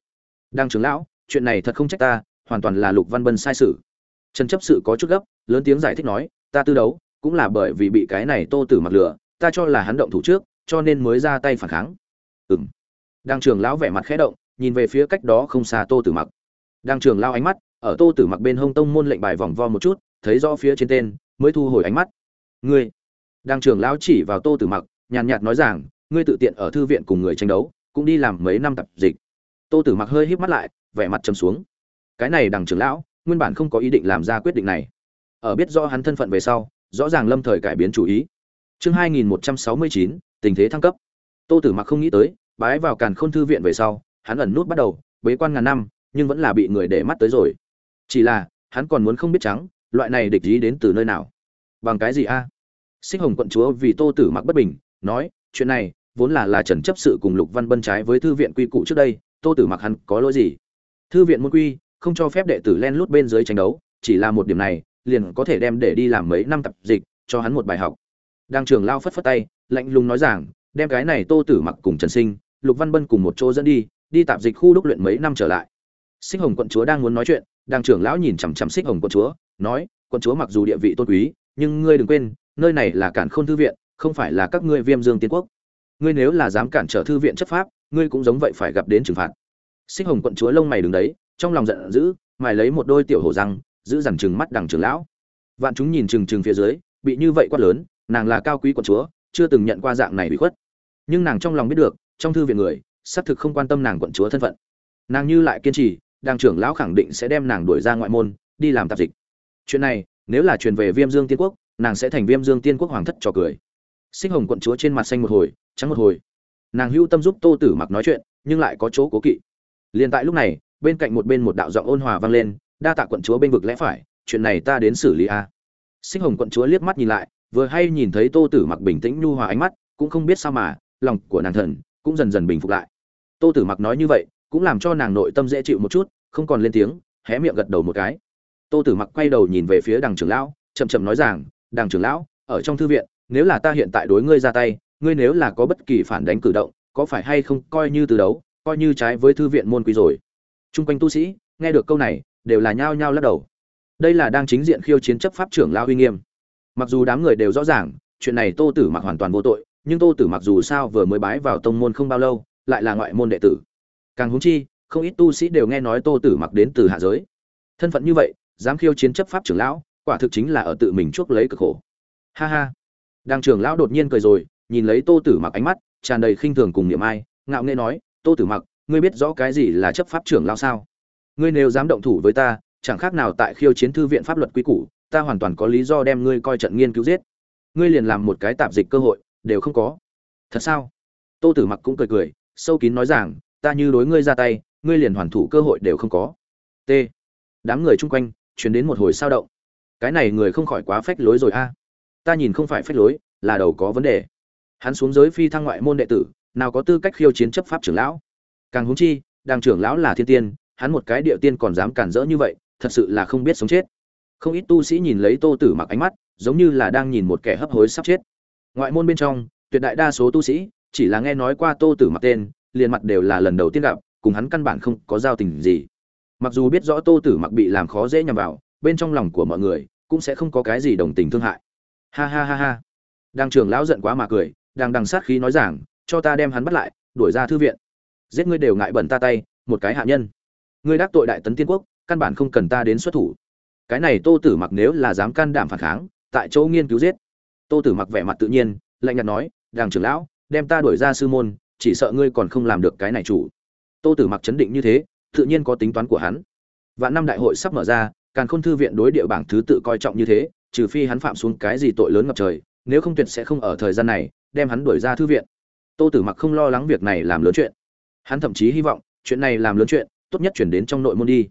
A: Đang trưởng lão chuyện này thật không trách ta hoàn toàn là lục văn bân sai sự trần chấp sự có chút gấp lớn tiếng giải thích nói ta tư đấu cũng là bởi vì bị cái này tô tử mặc lửa ta cho là hắn động thủ trước cho nên mới ra tay phản kháng Ừm. Đang trưởng lão vẻ mặt khẽ động nhìn về phía cách đó không xa Tô Tử Mặc. Đang trường lao ánh mắt, ở Tô Tử Mặc bên hông tông môn lệnh bài vòng vo một chút, thấy rõ phía trên tên, mới thu hồi ánh mắt. "Ngươi?" Đang trường lão chỉ vào Tô Tử Mặc, nhàn nhạt nói rằng, "Ngươi tự tiện ở thư viện cùng người tranh đấu, cũng đi làm mấy năm tập dịch." Tô Tử Mặc hơi híp mắt lại, vẻ mặt trầm xuống. Cái này đằng Trường lão, nguyên bản không có ý định làm ra quyết định này. Ở biết rõ hắn thân phận về sau, rõ ràng Lâm Thời cải biến chủ ý. Chương 2169, tình thế thăng cấp. Tô Tử Mặc không nghĩ tới, bái vào Càn Khôn thư viện về sau, hắn ẩn nút bắt đầu bế quan ngàn năm nhưng vẫn là bị người để mắt tới rồi chỉ là hắn còn muốn không biết trắng loại này địch ý đến từ nơi nào bằng cái gì a Xích hồng quận chúa vì tô tử mặc bất bình nói chuyện này vốn là là trần chấp sự cùng lục văn bân trái với thư viện quy củ trước đây tô tử mặc hắn có lỗi gì thư viện môn quy không cho phép đệ tử len lút bên dưới tranh đấu chỉ là một điểm này liền có thể đem để đi làm mấy năm tập dịch cho hắn một bài học đang trường lao phất phất tay lạnh lùng nói rằng đem cái này tô tử mặc cùng trần sinh lục văn bân cùng một chỗ dẫn đi đi tạp dịch khu đúc luyện mấy năm trở lại xích hồng quận chúa đang muốn nói chuyện đàng trưởng lão nhìn chằm chằm xích hồng quận chúa nói quận chúa mặc dù địa vị tôn quý nhưng ngươi đừng quên nơi này là cản khôn thư viện không phải là các ngươi viêm dương tiến quốc ngươi nếu là dám cản trở thư viện chấp pháp ngươi cũng giống vậy phải gặp đến trừng phạt xích hồng quận chúa lông mày đứng đấy trong lòng giận dữ mày lấy một đôi tiểu hổ răng giữ dằn chừng mắt đằng trưởng lão vạn chúng nhìn chừng chừng phía dưới bị như vậy quát lớn nàng là cao quý quận chúa chưa từng nhận qua dạng này bị khuất nhưng nàng trong lòng biết được trong thư viện người xác thực không quan tâm nàng quận chúa thân phận nàng như lại kiên trì đàng trưởng lão khẳng định sẽ đem nàng đuổi ra ngoại môn đi làm tạp dịch chuyện này nếu là truyền về viêm dương tiên quốc nàng sẽ thành viêm dương tiên quốc hoàng thất trò cười Xích hồng quận chúa trên mặt xanh một hồi trắng một hồi nàng hữu tâm giúp tô tử mặc nói chuyện nhưng lại có chỗ cố kỵ liền tại lúc này bên cạnh một bên một đạo giọng ôn hòa vang lên đa tạ quận chúa bên vực lẽ phải chuyện này ta đến xử lý a Xích hồng quận chúa liếc mắt nhìn lại vừa hay nhìn thấy tô tử mặc bình tĩnh nhu hòa ánh mắt cũng không biết sao mà lòng của nàng thần cũng dần dần bình phục lại tô tử mặc nói như vậy cũng làm cho nàng nội tâm dễ chịu một chút không còn lên tiếng hé miệng gật đầu một cái tô tử mặc quay đầu nhìn về phía đằng trưởng lão chậm chậm nói rằng đằng trưởng lão ở trong thư viện nếu là ta hiện tại đối ngươi ra tay ngươi nếu là có bất kỳ phản đánh cử động có phải hay không coi như từ đấu coi như trái với thư viện môn quy rồi t quanh tu sĩ nghe được câu này đều là nhao nhao lắc đầu đây là đang chính diện khiêu chiến chấp pháp trưởng lão uy nghiêm mặc dù đám người đều rõ ràng chuyện này tô tử mặc hoàn toàn vô tội nhưng Tô Tử mặc dù sao vừa mới bái vào tông môn không bao lâu, lại là ngoại môn đệ tử. Càng huống chi, không ít tu sĩ đều nghe nói Tô Tử mặc đến từ hạ giới. Thân phận như vậy, dám khiêu chiến chấp pháp trưởng lão, quả thực chính là ở tự mình chuốc lấy cực khổ. Ha ha. đàng trưởng lão đột nhiên cười rồi, nhìn lấy Tô Tử mặc ánh mắt tràn đầy khinh thường cùng niệm ai, ngạo nghễ nói, "Tô Tử mặc, ngươi biết rõ cái gì là chấp pháp trưởng lão sao? Ngươi nếu dám động thủ với ta, chẳng khác nào tại khiêu chiến thư viện pháp luật quy củ, ta hoàn toàn có lý do đem ngươi coi trận nghiên cứu giết. Ngươi liền làm một cái tạp dịch cơ hội, đều không có thật sao tô tử mặc cũng cười cười sâu kín nói rằng ta như đối ngươi ra tay ngươi liền hoàn thủ cơ hội đều không có t đám người chung quanh chuyển đến một hồi sao động cái này người không khỏi quá phách lối rồi a ta nhìn không phải phách lối là đầu có vấn đề hắn xuống giới phi thăng ngoại môn đệ tử nào có tư cách khiêu chiến chấp pháp trưởng lão càng huống chi đàng trưởng lão là thiên tiên hắn một cái địa tiên còn dám cản rỡ như vậy thật sự là không biết sống chết không ít tu sĩ nhìn lấy tô tử mặc ánh mắt giống như là đang nhìn một kẻ hấp hối sắp chết ngoại môn bên trong tuyệt đại đa số tu sĩ chỉ là nghe nói qua tô tử mặc tên liền mặt đều là lần đầu tiên gặp cùng hắn căn bản không có giao tình gì mặc dù biết rõ tô tử mặc bị làm khó dễ nhằm vào bên trong lòng của mọi người cũng sẽ không có cái gì đồng tình thương hại ha ha ha ha đang trường lão giận quá mà cười đang đằng sát khí nói rằng cho ta đem hắn bắt lại đuổi ra thư viện giết ngươi đều ngại bẩn ta tay một cái hạ nhân ngươi đắc tội đại tấn tiên quốc căn bản không cần ta đến xuất thủ cái này tô tử mặc nếu là dám can đảm phản kháng tại chỗ nghiên cứu giết tô tử mặc vẻ mặt tự nhiên lạnh nhạt nói đàng trưởng lão đem ta đuổi ra sư môn chỉ sợ ngươi còn không làm được cái này chủ tô tử mặc chấn định như thế tự nhiên có tính toán của hắn Vạn năm đại hội sắp mở ra càn khôn thư viện đối địa bảng thứ tự coi trọng như thế trừ phi hắn phạm xuống cái gì tội lớn ngập trời nếu không tuyệt sẽ không ở thời gian này đem hắn đuổi ra thư viện tô tử mặc không lo lắng việc này làm lớn chuyện hắn thậm chí hy vọng chuyện này làm lớn chuyện tốt nhất chuyển đến trong nội môn đi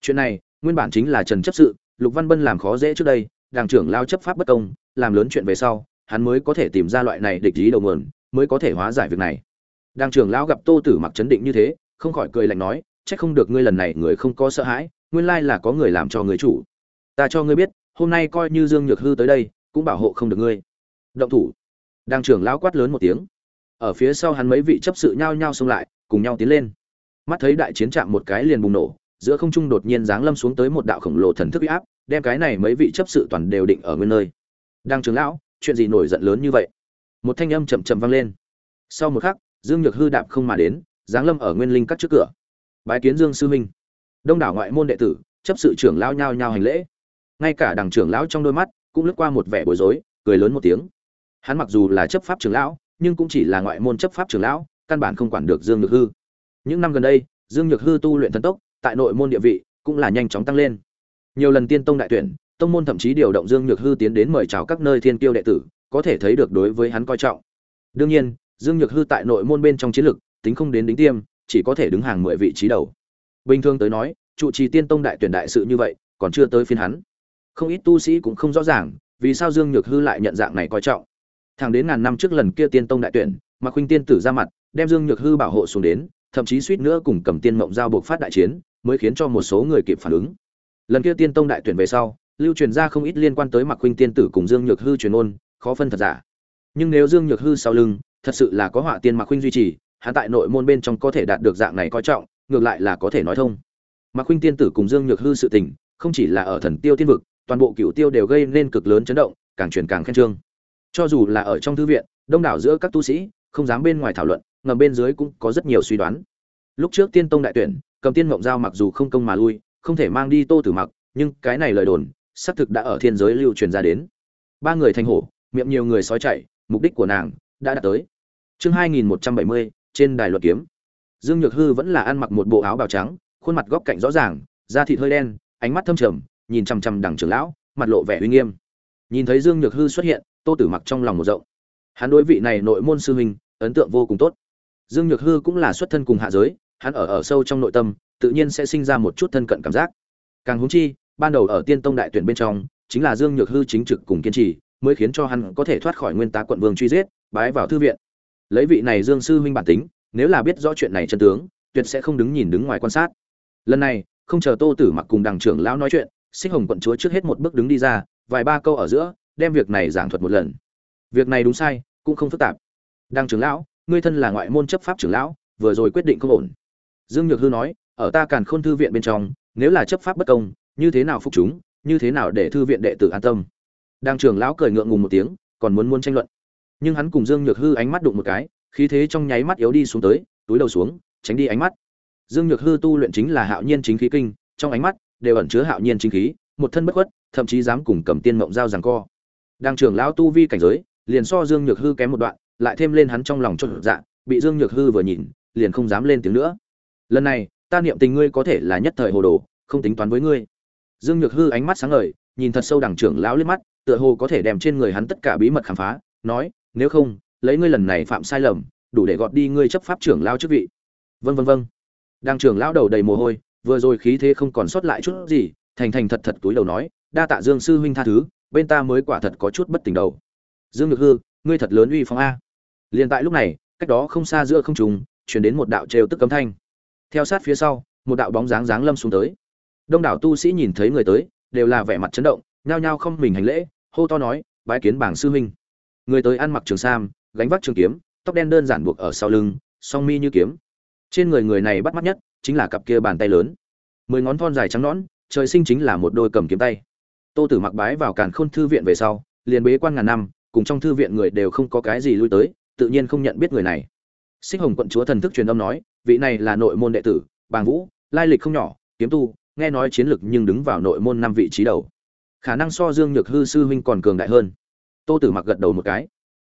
A: chuyện này nguyên bản chính là trần chấp sự lục văn bân làm khó dễ trước đây đảng trưởng lao chấp pháp bất công làm lớn chuyện về sau hắn mới có thể tìm ra loại này địch ý đầu nguồn mới có thể hóa giải việc này đang trưởng lão gặp tô tử mặc chấn định như thế không khỏi cười lạnh nói trách không được ngươi lần này người không có sợ hãi nguyên lai là có người làm cho người chủ ta cho ngươi biết hôm nay coi như dương nhược hư tới đây cũng bảo hộ không được ngươi động thủ đang trưởng lão quát lớn một tiếng ở phía sau hắn mấy vị chấp sự nhao nhao xông lại cùng nhau tiến lên mắt thấy đại chiến chạm một cái liền bùng nổ giữa không trung đột nhiên giáng lâm xuống tới một đạo khổng lồ thần thức uy áp đem cái này mấy vị chấp sự toàn đều định ở nguyên nơi đang trưởng lão chuyện gì nổi giận lớn như vậy một thanh âm chậm chậm vang lên sau một khắc dương nhược hư đạp không mà đến giáng lâm ở nguyên linh cắt trước cửa bái kiến dương sư minh đông đảo ngoại môn đệ tử chấp sự trưởng lão nhao nhao hành lễ ngay cả đằng trưởng lão trong đôi mắt cũng lướt qua một vẻ bối rối cười lớn một tiếng hắn mặc dù là chấp pháp trưởng lão nhưng cũng chỉ là ngoại môn chấp pháp trưởng lão căn bản không quản được dương nhược hư những năm gần đây dương nhược hư tu luyện thần tốc tại nội môn địa vị cũng là nhanh chóng tăng lên nhiều lần tiên tông đại tuyển tông môn thậm chí điều động Dương Nhược Hư tiến đến mời chào các nơi thiên kiêu đệ tử, có thể thấy được đối với hắn coi trọng. Đương nhiên, Dương Nhược Hư tại nội môn bên trong chiến lực, tính không đến đỉnh tiêm, chỉ có thể đứng hàng 10 vị trí đầu. Bình thường tới nói, trụ trì tiên tông đại tuyển đại sự như vậy, còn chưa tới phiên hắn. Không ít tu sĩ cũng không rõ ràng, vì sao Dương Nhược Hư lại nhận dạng này coi trọng. Thẳng đến ngàn năm trước lần kia tiên tông đại tuyển, mà Khuynh tiên tử ra mặt, đem Dương Nhược Hư bảo hộ xuống đến, thậm chí suýt nữa cùng Cầm Tiên Mộng giao buộc phát đại chiến, mới khiến cho một số người kịp phản ứng. Lần kia tiên tông đại tuyển về sau, lưu truyền ra không ít liên quan tới mặc huynh tiên tử cùng dương nhược hư truyền ôn khó phân thật giả nhưng nếu dương nhược hư sau lưng thật sự là có họa tiên mặc huynh duy trì hắn tại nội môn bên trong có thể đạt được dạng này coi trọng ngược lại là có thể nói thông mặc huynh tiên tử cùng dương nhược hư sự tình không chỉ là ở thần tiêu tiên vực toàn bộ cựu tiêu đều gây nên cực lớn chấn động càng truyền càng khen trương cho dù là ở trong thư viện đông đảo giữa các tu sĩ không dám bên ngoài thảo luận ngầm bên dưới cũng có rất nhiều suy đoán lúc trước tiên tông đại tuyển cầm tiên mộng giao mặc dù không công mà lui không thể mang đi tô tử mặc nhưng cái này lời đồn xác thực đã ở thiên giới lưu truyền ra đến ba người thành hổ miệng nhiều người sói chạy mục đích của nàng đã đạt tới chương hai nghìn một trăm bảy mươi trên đài luật kiếm dương nhược hư vẫn là ăn mặc một bộ áo bào trắng khuôn mặt góc cạnh rõ ràng da thịt hơi đen ánh mắt thâm trầm nhìn chằm chằm đằng trưởng lão mặt lộ vẻ uy nghiêm nhìn thấy dương nhược hư xuất hiện tô tử mặc trong lòng một rộng hắn đối vị này nội môn sư huynh ấn tượng vô cùng tốt dương nhược hư cũng là xuất thân cùng hạ giới hắn ở ở sâu trong nội tâm tự nhiên sẽ sinh ra một chút thân cận cảm giác càng húng chi ban đầu ở tiên tông đại tuyển bên trong chính là dương nhược hư chính trực cùng kiên trì mới khiến cho hắn có thể thoát khỏi nguyên tá quận vương truy giết bái vào thư viện lấy vị này dương sư huynh bản tính nếu là biết rõ chuyện này chân tướng tuyệt sẽ không đứng nhìn đứng ngoài quan sát lần này không chờ tô tử mặc cùng đằng trưởng lão nói chuyện xích hồng quận chúa trước hết một bước đứng đi ra vài ba câu ở giữa đem việc này giảng thuật một lần việc này đúng sai cũng không phức tạp đăng trưởng lão ngươi thân là ngoại môn chấp pháp trưởng lão vừa rồi quyết định không ổn dương nhược hư nói ở ta càn khôn thư viện bên trong nếu là chấp pháp bất công như thế nào phục chúng như thế nào để thư viện đệ tử an tâm đang trường lão cười ngượng ngùng một tiếng còn muốn muốn tranh luận nhưng hắn cùng dương nhược hư ánh mắt đụng một cái khí thế trong nháy mắt yếu đi xuống tới túi đầu xuống tránh đi ánh mắt dương nhược hư tu luyện chính là hạo nhiên chính khí kinh trong ánh mắt đều ẩn chứa hạo nhiên chính khí một thân bất khuất thậm chí dám cùng cầm tiên mộng giao rằng co đang trưởng lão tu vi cảnh giới liền so dương nhược hư kém một đoạn lại thêm lên hắn trong lòng chột dạ bị dương nhược hư vừa nhìn liền không dám lên tiếng nữa lần này ta niệm tình ngươi có thể là nhất thời hồ đồ không tính toán với ngươi Dương Nhược Hư ánh mắt sáng ngời, nhìn thật sâu đảng trưởng lão liếc mắt, tựa hồ có thể đem trên người hắn tất cả bí mật khám phá, nói, nếu không, lấy ngươi lần này phạm sai lầm, đủ để gọt đi ngươi chấp pháp trưởng lão chức vị. Vâng vâng vâng. Đảng trưởng lão đầu đầy mồ hôi, vừa rồi khí thế không còn sót lại chút gì, thành thành thật thật túi đầu nói, đa tạ Dương sư huynh tha thứ, bên ta mới quả thật có chút bất tỉnh đầu. Dương Nhược Hư, ngươi thật lớn uy phong a. Liên tại lúc này, cách đó không xa giữa không trung, truyền đến một đạo trêu tức cấm thanh. Theo sát phía sau, một đạo bóng dáng dáng lâm xuống tới đông đảo tu sĩ nhìn thấy người tới đều là vẻ mặt chấn động nhao nhao không mình hành lễ hô to nói bái kiến bảng sư huynh người tới ăn mặc trường sam gánh vác trường kiếm tóc đen đơn giản buộc ở sau lưng song mi như kiếm trên người người này bắt mắt nhất chính là cặp kia bàn tay lớn mười ngón thon dài trắng nõn trời sinh chính là một đôi cầm kiếm tay tô tử mặc bái vào càn khôn thư viện về sau liền bế quan ngàn năm cùng trong thư viện người đều không có cái gì lui tới tự nhiên không nhận biết người này xích hồng quận chúa thần thức truyền âm nói vị này là nội môn đệ tử bàng vũ lai lịch không nhỏ kiếm tu nghe nói chiến lực nhưng đứng vào nội môn năm vị trí đầu khả năng so dương nhược hư sư huynh còn cường đại hơn tô tử mặc gật đầu một cái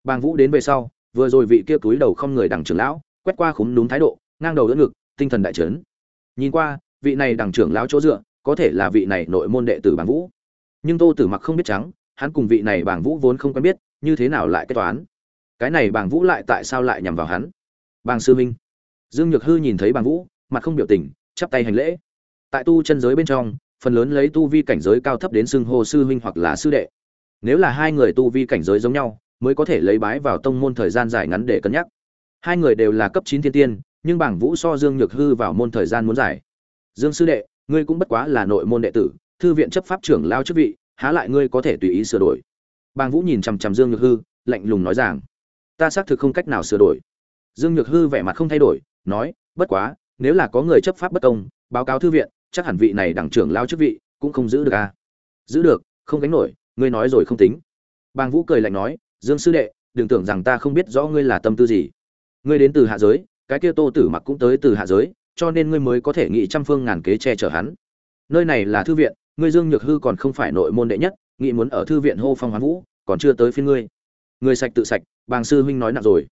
A: bàng vũ đến về sau vừa rồi vị kia túi đầu không người đằng trưởng lão quét qua khúm núm thái độ ngang đầu đỡ ngực tinh thần đại chấn. nhìn qua vị này đằng trưởng lão chỗ dựa có thể là vị này nội môn đệ tử bàng vũ nhưng tô tử mặc không biết trắng hắn cùng vị này bàng vũ vốn không quen biết như thế nào lại kết toán cái này bàng vũ lại tại sao lại nhằm vào hắn bàng sư minh dương nhược hư nhìn thấy bàng vũ mặt không biểu tình chắp tay hành lễ tại tu chân giới bên trong phần lớn lấy tu vi cảnh giới cao thấp đến xưng hô sư huynh hoặc là sư đệ nếu là hai người tu vi cảnh giới giống nhau mới có thể lấy bái vào tông môn thời gian dài ngắn để cân nhắc hai người đều là cấp chín thiên tiên nhưng bảng vũ so dương nhược hư vào môn thời gian muốn giải dương sư đệ ngươi cũng bất quá là nội môn đệ tử thư viện chấp pháp trưởng lao chức vị há lại ngươi có thể tùy ý sửa đổi bàng vũ nhìn chằm chằm dương nhược hư lạnh lùng nói rằng ta xác thực không cách nào sửa đổi dương nhược hư vẻ mặt không thay đổi nói bất quá nếu là có người chấp pháp bất công báo cáo thư viện chắc hẳn vị này đảng trưởng lao chức vị cũng không giữ được a à? giữ được không gánh nổi ngươi nói rồi không tính bàng vũ cười lạnh nói dương sư đệ đừng tưởng rằng ta không biết rõ ngươi là tâm tư gì ngươi đến từ hạ giới cái kia tô tử mặc cũng tới từ hạ giới cho nên ngươi mới có thể nghĩ trăm phương ngàn kế che chở hắn nơi này là thư viện ngươi dương nhược hư còn không phải nội môn đệ nhất nghị muốn ở thư viện hô phong hoán vũ còn chưa tới phiên ngươi Ngươi sạch tự sạch bàng sư huynh nói nặng rồi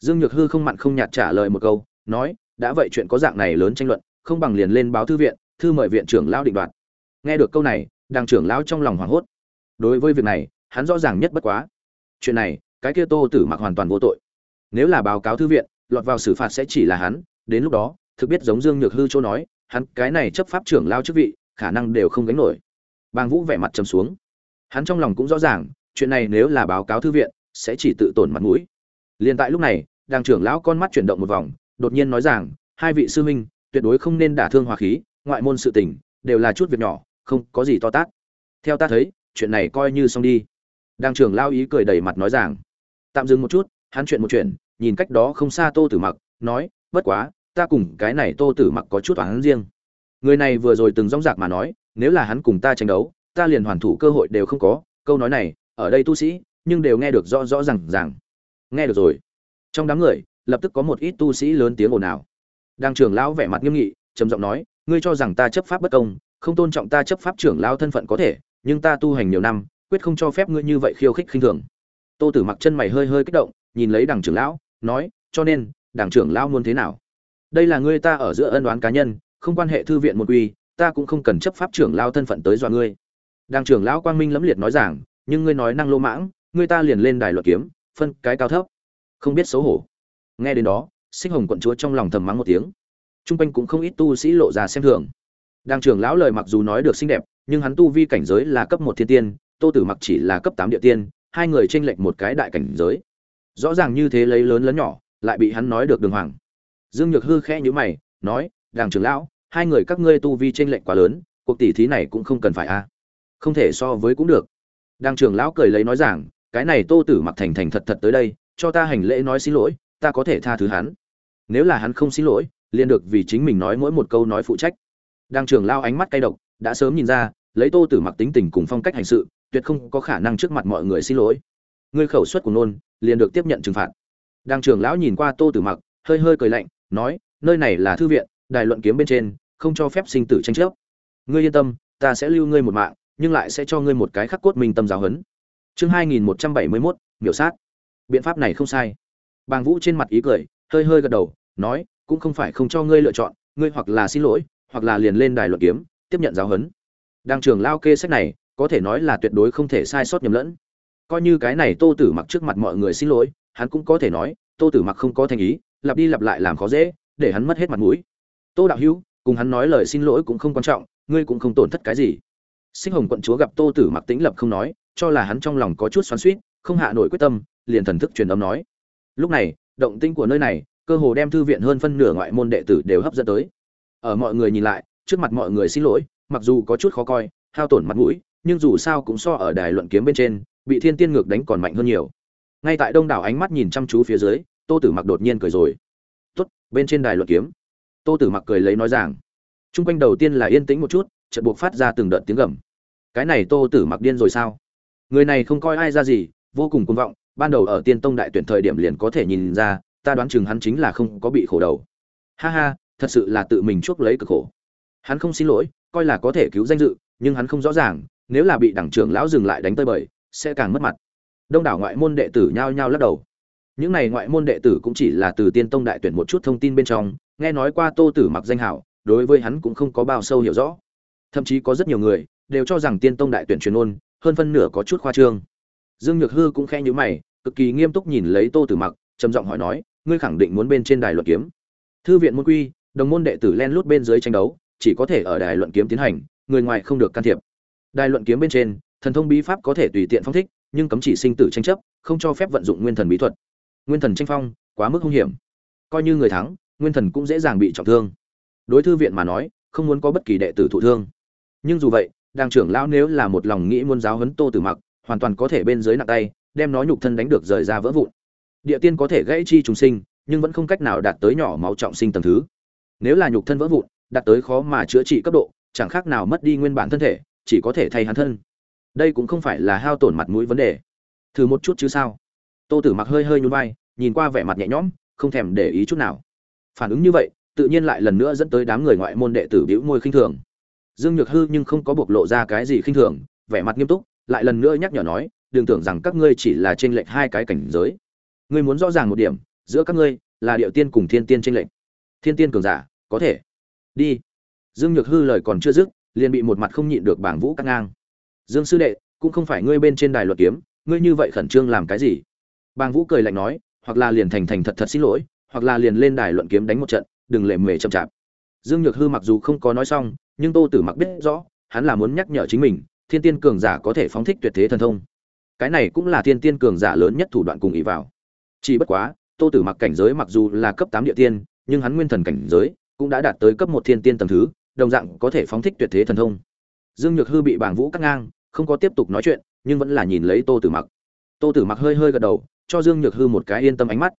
A: dương nhược hư không mặn không nhạt trả lời một câu nói đã vậy chuyện có dạng này lớn tranh luận không bằng liền lên báo thư viện thư mời viện trưởng lão định đoạt nghe được câu này đàng trưởng lão trong lòng hoảng hốt đối với việc này hắn rõ ràng nhất bất quá chuyện này cái kia tô tử mặc hoàn toàn vô tội nếu là báo cáo thư viện lọt vào xử phạt sẽ chỉ là hắn đến lúc đó thực biết giống dương nhược hư Châu nói hắn cái này chấp pháp trưởng lao chức vị khả năng đều không gánh nổi bàng vũ vẻ mặt trầm xuống hắn trong lòng cũng rõ ràng chuyện này nếu là báo cáo thư viện sẽ chỉ tự tổn mặt mũi liền tại lúc này đàng trưởng lão con mắt chuyển động một vòng đột nhiên nói rằng hai vị sư huynh tuyệt đối không nên đả thương hòa khí ngoại môn sự tình đều là chút việc nhỏ không có gì to tát theo ta thấy chuyện này coi như xong đi đang trưởng lao ý cười đầy mặt nói rằng tạm dừng một chút hắn chuyện một chuyện nhìn cách đó không xa tô tử mặc nói bất quá ta cùng cái này tô tử mặc có chút toán riêng người này vừa rồi từng rong rạc mà nói nếu là hắn cùng ta tranh đấu ta liền hoàn thủ cơ hội đều không có câu nói này ở đây tu sĩ nhưng đều nghe được rõ rõ ràng ràng, nghe được rồi trong đám người lập tức có một ít tu sĩ lớn tiếng ồn ào đang trưởng lão vẻ mặt nghiêm nghị trầm giọng nói ngươi cho rằng ta chấp pháp bất công không tôn trọng ta chấp pháp trưởng lão thân phận có thể nhưng ta tu hành nhiều năm quyết không cho phép ngươi như vậy khiêu khích khinh thường tô tử mặc chân mày hơi hơi kích động nhìn lấy đảng trưởng lão nói cho nên đảng trưởng lão muốn thế nào đây là ngươi ta ở giữa ân đoán cá nhân không quan hệ thư viện một quy ta cũng không cần chấp pháp trưởng lão thân phận tới dọa ngươi đảng trưởng lão quang minh lẫm liệt nói rằng nhưng ngươi nói năng lô mãng ngươi ta liền lên đài luật kiếm phân cái cao thấp không biết xấu hổ nghe đến đó Sích hồng quận chúa trong lòng thầm mắng một tiếng Trung quanh cũng không ít tu sĩ lộ ra xem thường. Đang trưởng lão lời mặc dù nói được xinh đẹp, nhưng hắn tu vi cảnh giới là cấp một thiên tiên, Tô Tử Mặc chỉ là cấp tám địa tiên, hai người chênh lệch một cái đại cảnh giới. Rõ ràng như thế lấy lớn lớn nhỏ, lại bị hắn nói được đường hoàng. Dương Nhược Hư khẽ nhíu mày, nói, Đang trưởng lão, hai người các ngươi tu vi chênh lệch quá lớn, cuộc tỷ thí này cũng không cần phải a." "Không thể so với cũng được." Đang trưởng lão cười lấy nói rằng, "Cái này Tô Tử Mặc thành thành thật thật tới đây, cho ta hành lễ nói xin lỗi, ta có thể tha thứ hắn. Nếu là hắn không xin lỗi, liền được vì chính mình nói mỗi một câu nói phụ trách đang trưởng lao ánh mắt cay độc đã sớm nhìn ra lấy tô tử mặc tính tình cùng phong cách hành sự tuyệt không có khả năng trước mặt mọi người xin lỗi ngươi khẩu suất của nôn liền được tiếp nhận trừng phạt đang trưởng lão nhìn qua tô tử mặc hơi hơi cười lạnh nói nơi này là thư viện đại luận kiếm bên trên không cho phép sinh tử tranh chấp ngươi yên tâm ta sẽ lưu ngươi một mạng nhưng lại sẽ cho ngươi một cái khắc cốt minh tâm giáo huấn chương hai nghìn một trăm bảy mươi mốt miểu sát biện pháp này không sai bàng vũ trên mặt ý cười hơi hơi gật đầu nói cũng không phải không cho ngươi lựa chọn ngươi hoặc là xin lỗi hoặc là liền lên đài luận kiếm tiếp nhận giáo huấn đang trường lao kê sách này có thể nói là tuyệt đối không thể sai sót nhầm lẫn coi như cái này tô tử mặc trước mặt mọi người xin lỗi hắn cũng có thể nói tô tử mặc không có thành ý lặp đi lặp lại làm khó dễ để hắn mất hết mặt mũi tô đạo hữu cùng hắn nói lời xin lỗi cũng không quan trọng ngươi cũng không tổn thất cái gì sinh hồng quận chúa gặp tô tử mặc tĩnh lập không nói cho là hắn trong lòng có chút xoắn suýt không hạ nổi quyết tâm liền thần thức truyền âm nói lúc này động tinh của nơi này cơ hồ đem thư viện hơn phân nửa ngoại môn đệ tử đều hấp dẫn tới ở mọi người nhìn lại trước mặt mọi người xin lỗi mặc dù có chút khó coi hao tổn mặt mũi nhưng dù sao cũng so ở đài luận kiếm bên trên bị thiên tiên ngược đánh còn mạnh hơn nhiều ngay tại đông đảo ánh mắt nhìn chăm chú phía dưới tô tử mặc đột nhiên cười rồi tuất bên trên đài luận kiếm tô tử mặc cười lấy nói rằng t quanh đầu tiên là yên tĩnh một chút chợt buộc phát ra từng đợt tiếng gầm cái này tô tử mặc điên rồi sao người này không coi ai ra gì vô cùng cuồng vọng ban đầu ở tiên tông đại tuyển thời điểm liền có thể nhìn ra ta đoán chừng hắn chính là không có bị khổ đầu ha ha thật sự là tự mình chuốc lấy cực khổ hắn không xin lỗi coi là có thể cứu danh dự nhưng hắn không rõ ràng nếu là bị đảng trưởng lão dừng lại đánh tơi bời sẽ càng mất mặt đông đảo ngoại môn đệ tử nhao nhao lắc đầu những này ngoại môn đệ tử cũng chỉ là từ tiên tông đại tuyển một chút thông tin bên trong nghe nói qua tô tử mặc danh hảo đối với hắn cũng không có bao sâu hiểu rõ thậm chí có rất nhiều người đều cho rằng tiên tông đại tuyển truyền ôn hơn phân nửa có chút khoa trương dương nhược hư cũng khe nhữ mày cực kỳ nghiêm túc nhìn lấy tô tử mặc trầm giọng hỏi nói ngươi khẳng định muốn bên trên đài luận kiếm thư viện môn quy đồng môn đệ tử len lút bên dưới tranh đấu chỉ có thể ở đài luận kiếm tiến hành người ngoài không được can thiệp đài luận kiếm bên trên thần thông bí pháp có thể tùy tiện phóng thích nhưng cấm chỉ sinh tử tranh chấp không cho phép vận dụng nguyên thần bí thuật nguyên thần tranh phong quá mức hung hiểm coi như người thắng nguyên thần cũng dễ dàng bị trọng thương đối thư viện mà nói không muốn có bất kỳ đệ tử thụ thương nhưng dù vậy đàng trưởng lão nếu là một lòng nghĩ muốn giáo huấn tô tử mặc hoàn toàn có thể bên dưới nặng tay đem nó nhục thân đánh được rời ra vỡ vụn địa tiên có thể gãy chi trùng sinh nhưng vẫn không cách nào đạt tới nhỏ máu trọng sinh tầng thứ nếu là nhục thân vỡ vụn đạt tới khó mà chữa trị cấp độ chẳng khác nào mất đi nguyên bản thân thể chỉ có thể thay hắn thân đây cũng không phải là hao tổn mặt mũi vấn đề thử một chút chứ sao tô tử mặc hơi hơi nhún vai nhìn qua vẻ mặt nhẹ nhõm không thèm để ý chút nào phản ứng như vậy tự nhiên lại lần nữa dẫn tới đám người ngoại môn đệ tử bĩu môi khinh thường dương nhược hư nhưng không có bộc lộ ra cái gì khinh thường vẻ mặt nghiêm túc lại lần nữa nhắc nhở nói đừng tưởng rằng các ngươi chỉ là t r ê n lệch hai cái cảnh giới ngươi muốn rõ ràng một điểm giữa các ngươi là điệu tiên cùng thiên tiên tranh lệch thiên tiên cường giả có thể đi dương nhược hư lời còn chưa dứt liền bị một mặt không nhịn được bảng vũ cắt ngang dương sư đệ cũng không phải ngươi bên trên đài luật kiếm ngươi như vậy khẩn trương làm cái gì bàng vũ cười lạnh nói hoặc là liền thành thành thật thật xin lỗi hoặc là liền lên đài luận kiếm đánh một trận đừng lệ mề chậm chạp dương nhược hư mặc dù không có nói xong nhưng tô tử mặc biết rõ hắn là muốn nhắc nhở chính mình thiên tiên cường giả có thể phóng thích tuyệt thế thần thông cái này cũng là thiên tiên cường giả lớn nhất thủ đoạn cùng ý vào chỉ bất quá, Tô Tử Mặc cảnh giới mặc dù là cấp tám địa tiên, nhưng hắn nguyên thần cảnh giới cũng đã đạt tới cấp một thiên tiên tầng thứ, đồng dạng có thể phóng thích tuyệt thế thần thông. Dương Nhược Hư bị Bàng Vũ cắt ngang, không có tiếp tục nói chuyện, nhưng vẫn là nhìn lấy Tô Tử Mặc. Tô Tử Mặc hơi hơi gật đầu, cho Dương Nhược Hư một cái yên tâm ánh mắt.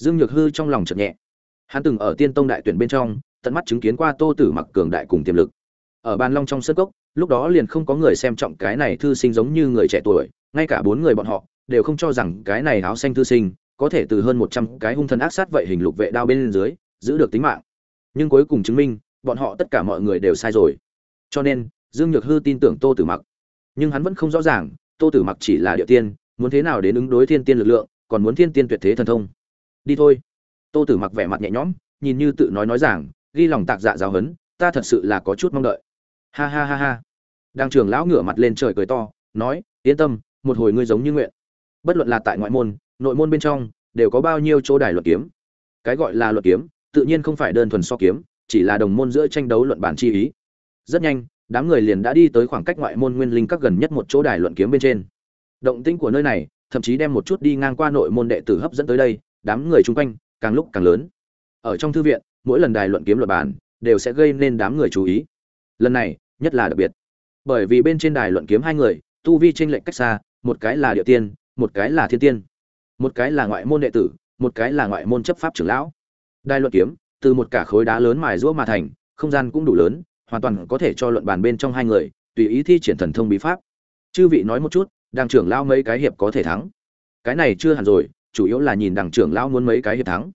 A: Dương Nhược Hư trong lòng chợt nhẹ. Hắn từng ở Tiên Tông đại tuyển bên trong, tận mắt chứng kiến qua Tô Tử Mặc cường đại cùng tiềm lực. Ở ban Long trong sân cốc, lúc đó liền không có người xem trọng cái này thư sinh giống như người trẻ tuổi, ngay cả bốn người bọn họ đều không cho rằng cái này áo xanh thư sinh có thể từ hơn một trăm cái hung thần ác sát vậy hình lục vệ đao bên dưới giữ được tính mạng nhưng cuối cùng chứng minh bọn họ tất cả mọi người đều sai rồi cho nên dương nhược hư tin tưởng tô tử mặc nhưng hắn vẫn không rõ ràng tô tử mặc chỉ là địa tiên muốn thế nào đến ứng đối thiên tiên lực lượng còn muốn thiên tiên tuyệt thế thần thông đi thôi tô tử mặc vẻ mặt nhẹ nhõm nhìn như tự nói nói rằng ghi lòng tạc dạ giáo hấn ta thật sự là có chút mong đợi ha ha ha ha đang trưởng lão ngửa mặt lên trời cười to nói yên tâm một hồi ngươi giống như nguyện bất luận là tại ngoại môn nội môn bên trong đều có bao nhiêu chỗ đài luận kiếm cái gọi là luận kiếm tự nhiên không phải đơn thuần so kiếm chỉ là đồng môn giữa tranh đấu luận bản chi ý rất nhanh đám người liền đã đi tới khoảng cách ngoại môn nguyên linh các gần nhất một chỗ đài luận kiếm bên trên động tĩnh của nơi này thậm chí đem một chút đi ngang qua nội môn đệ tử hấp dẫn tới đây đám người chung quanh càng lúc càng lớn ở trong thư viện mỗi lần đài luận kiếm luật bản đều sẽ gây nên đám người chú ý lần này nhất là đặc biệt bởi vì bên trên đài luận kiếm hai người tu vi t lệch cách xa một cái là địa tiên một cái là thiên tiên một cái là ngoại môn đệ tử một cái là ngoại môn chấp pháp trưởng lão đài luận kiếm từ một cả khối đá lớn mài rũa mà thành không gian cũng đủ lớn hoàn toàn có thể cho luận bàn bên trong hai người tùy ý thi triển thần thông bí pháp chư vị nói một chút đàng trưởng lão mấy cái hiệp có thể thắng cái này chưa hẳn rồi chủ yếu là nhìn đàng trưởng lão muốn mấy cái hiệp thắng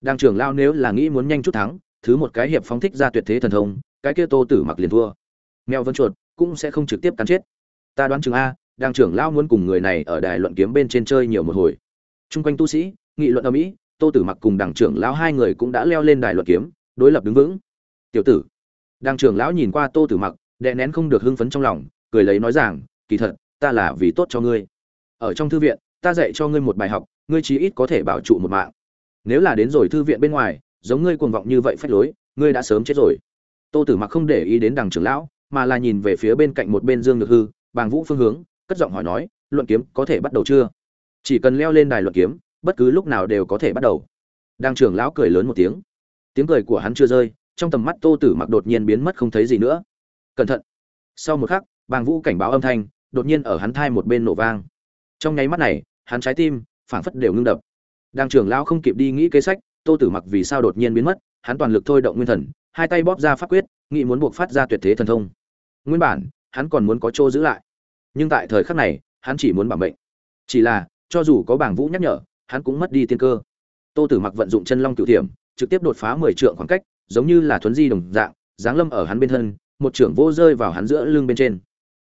A: đàng trưởng lão nếu là nghĩ muốn nhanh chút thắng thứ một cái hiệp phóng thích ra tuyệt thế thần thông cái kia tô tử mặc liền thua mèo vân chuột cũng sẽ không trực tiếp cắn chết ta đoán chừng a đàng trưởng lão muốn cùng người này ở đài luận kiếm bên trên chơi nhiều một hồi Trung quanh tu sĩ, nghị luận ở mỹ, Tô Tử Mặc cùng Đảng trưởng lão hai người cũng đã leo lên đài luận kiếm, đối lập đứng vững. "Tiểu tử." Đảng trưởng lão nhìn qua Tô Tử Mặc, đè nén không được hưng phấn trong lòng, cười lấy nói rằng, "Kỳ thật, ta là vì tốt cho ngươi. Ở trong thư viện, ta dạy cho ngươi một bài học, ngươi chí ít có thể bảo trụ một mạng. Nếu là đến rồi thư viện bên ngoài, giống ngươi cuồng vọng như vậy phách lối, ngươi đã sớm chết rồi." Tô Tử Mặc không để ý đến Đảng trưởng lão, mà là nhìn về phía bên cạnh một bên Dương được Hư, Bàng Vũ phương hướng, cất giọng hỏi nói, "Luận kiếm có thể bắt đầu chưa?" chỉ cần leo lên đài luận kiếm bất cứ lúc nào đều có thể bắt đầu đang trưởng lão cười lớn một tiếng tiếng cười của hắn chưa rơi trong tầm mắt tô tử mặc đột nhiên biến mất không thấy gì nữa cẩn thận sau một khắc bàng vũ cảnh báo âm thanh đột nhiên ở hắn thai một bên nổ vang trong nháy mắt này hắn trái tim phảng phất đều ngưng đập đang trưởng lão không kịp đi nghĩ kế sách tô tử mặc vì sao đột nhiên biến mất hắn toàn lực thôi động nguyên thần hai tay bóp ra pháp quyết nghĩ muốn buộc phát ra tuyệt thế thần thông nguyên bản hắn còn muốn có chỗ giữ lại nhưng tại thời khắc này hắn chỉ muốn bảo mệnh chỉ là cho dù có bảng vũ nhắc nhở hắn cũng mất đi tiên cơ tô tử mặc vận dụng chân long cựu thiểm trực tiếp đột phá mười trượng khoảng cách giống như là thuấn di đồng dạng giáng lâm ở hắn bên thân một trưởng vô rơi vào hắn giữa lưng bên trên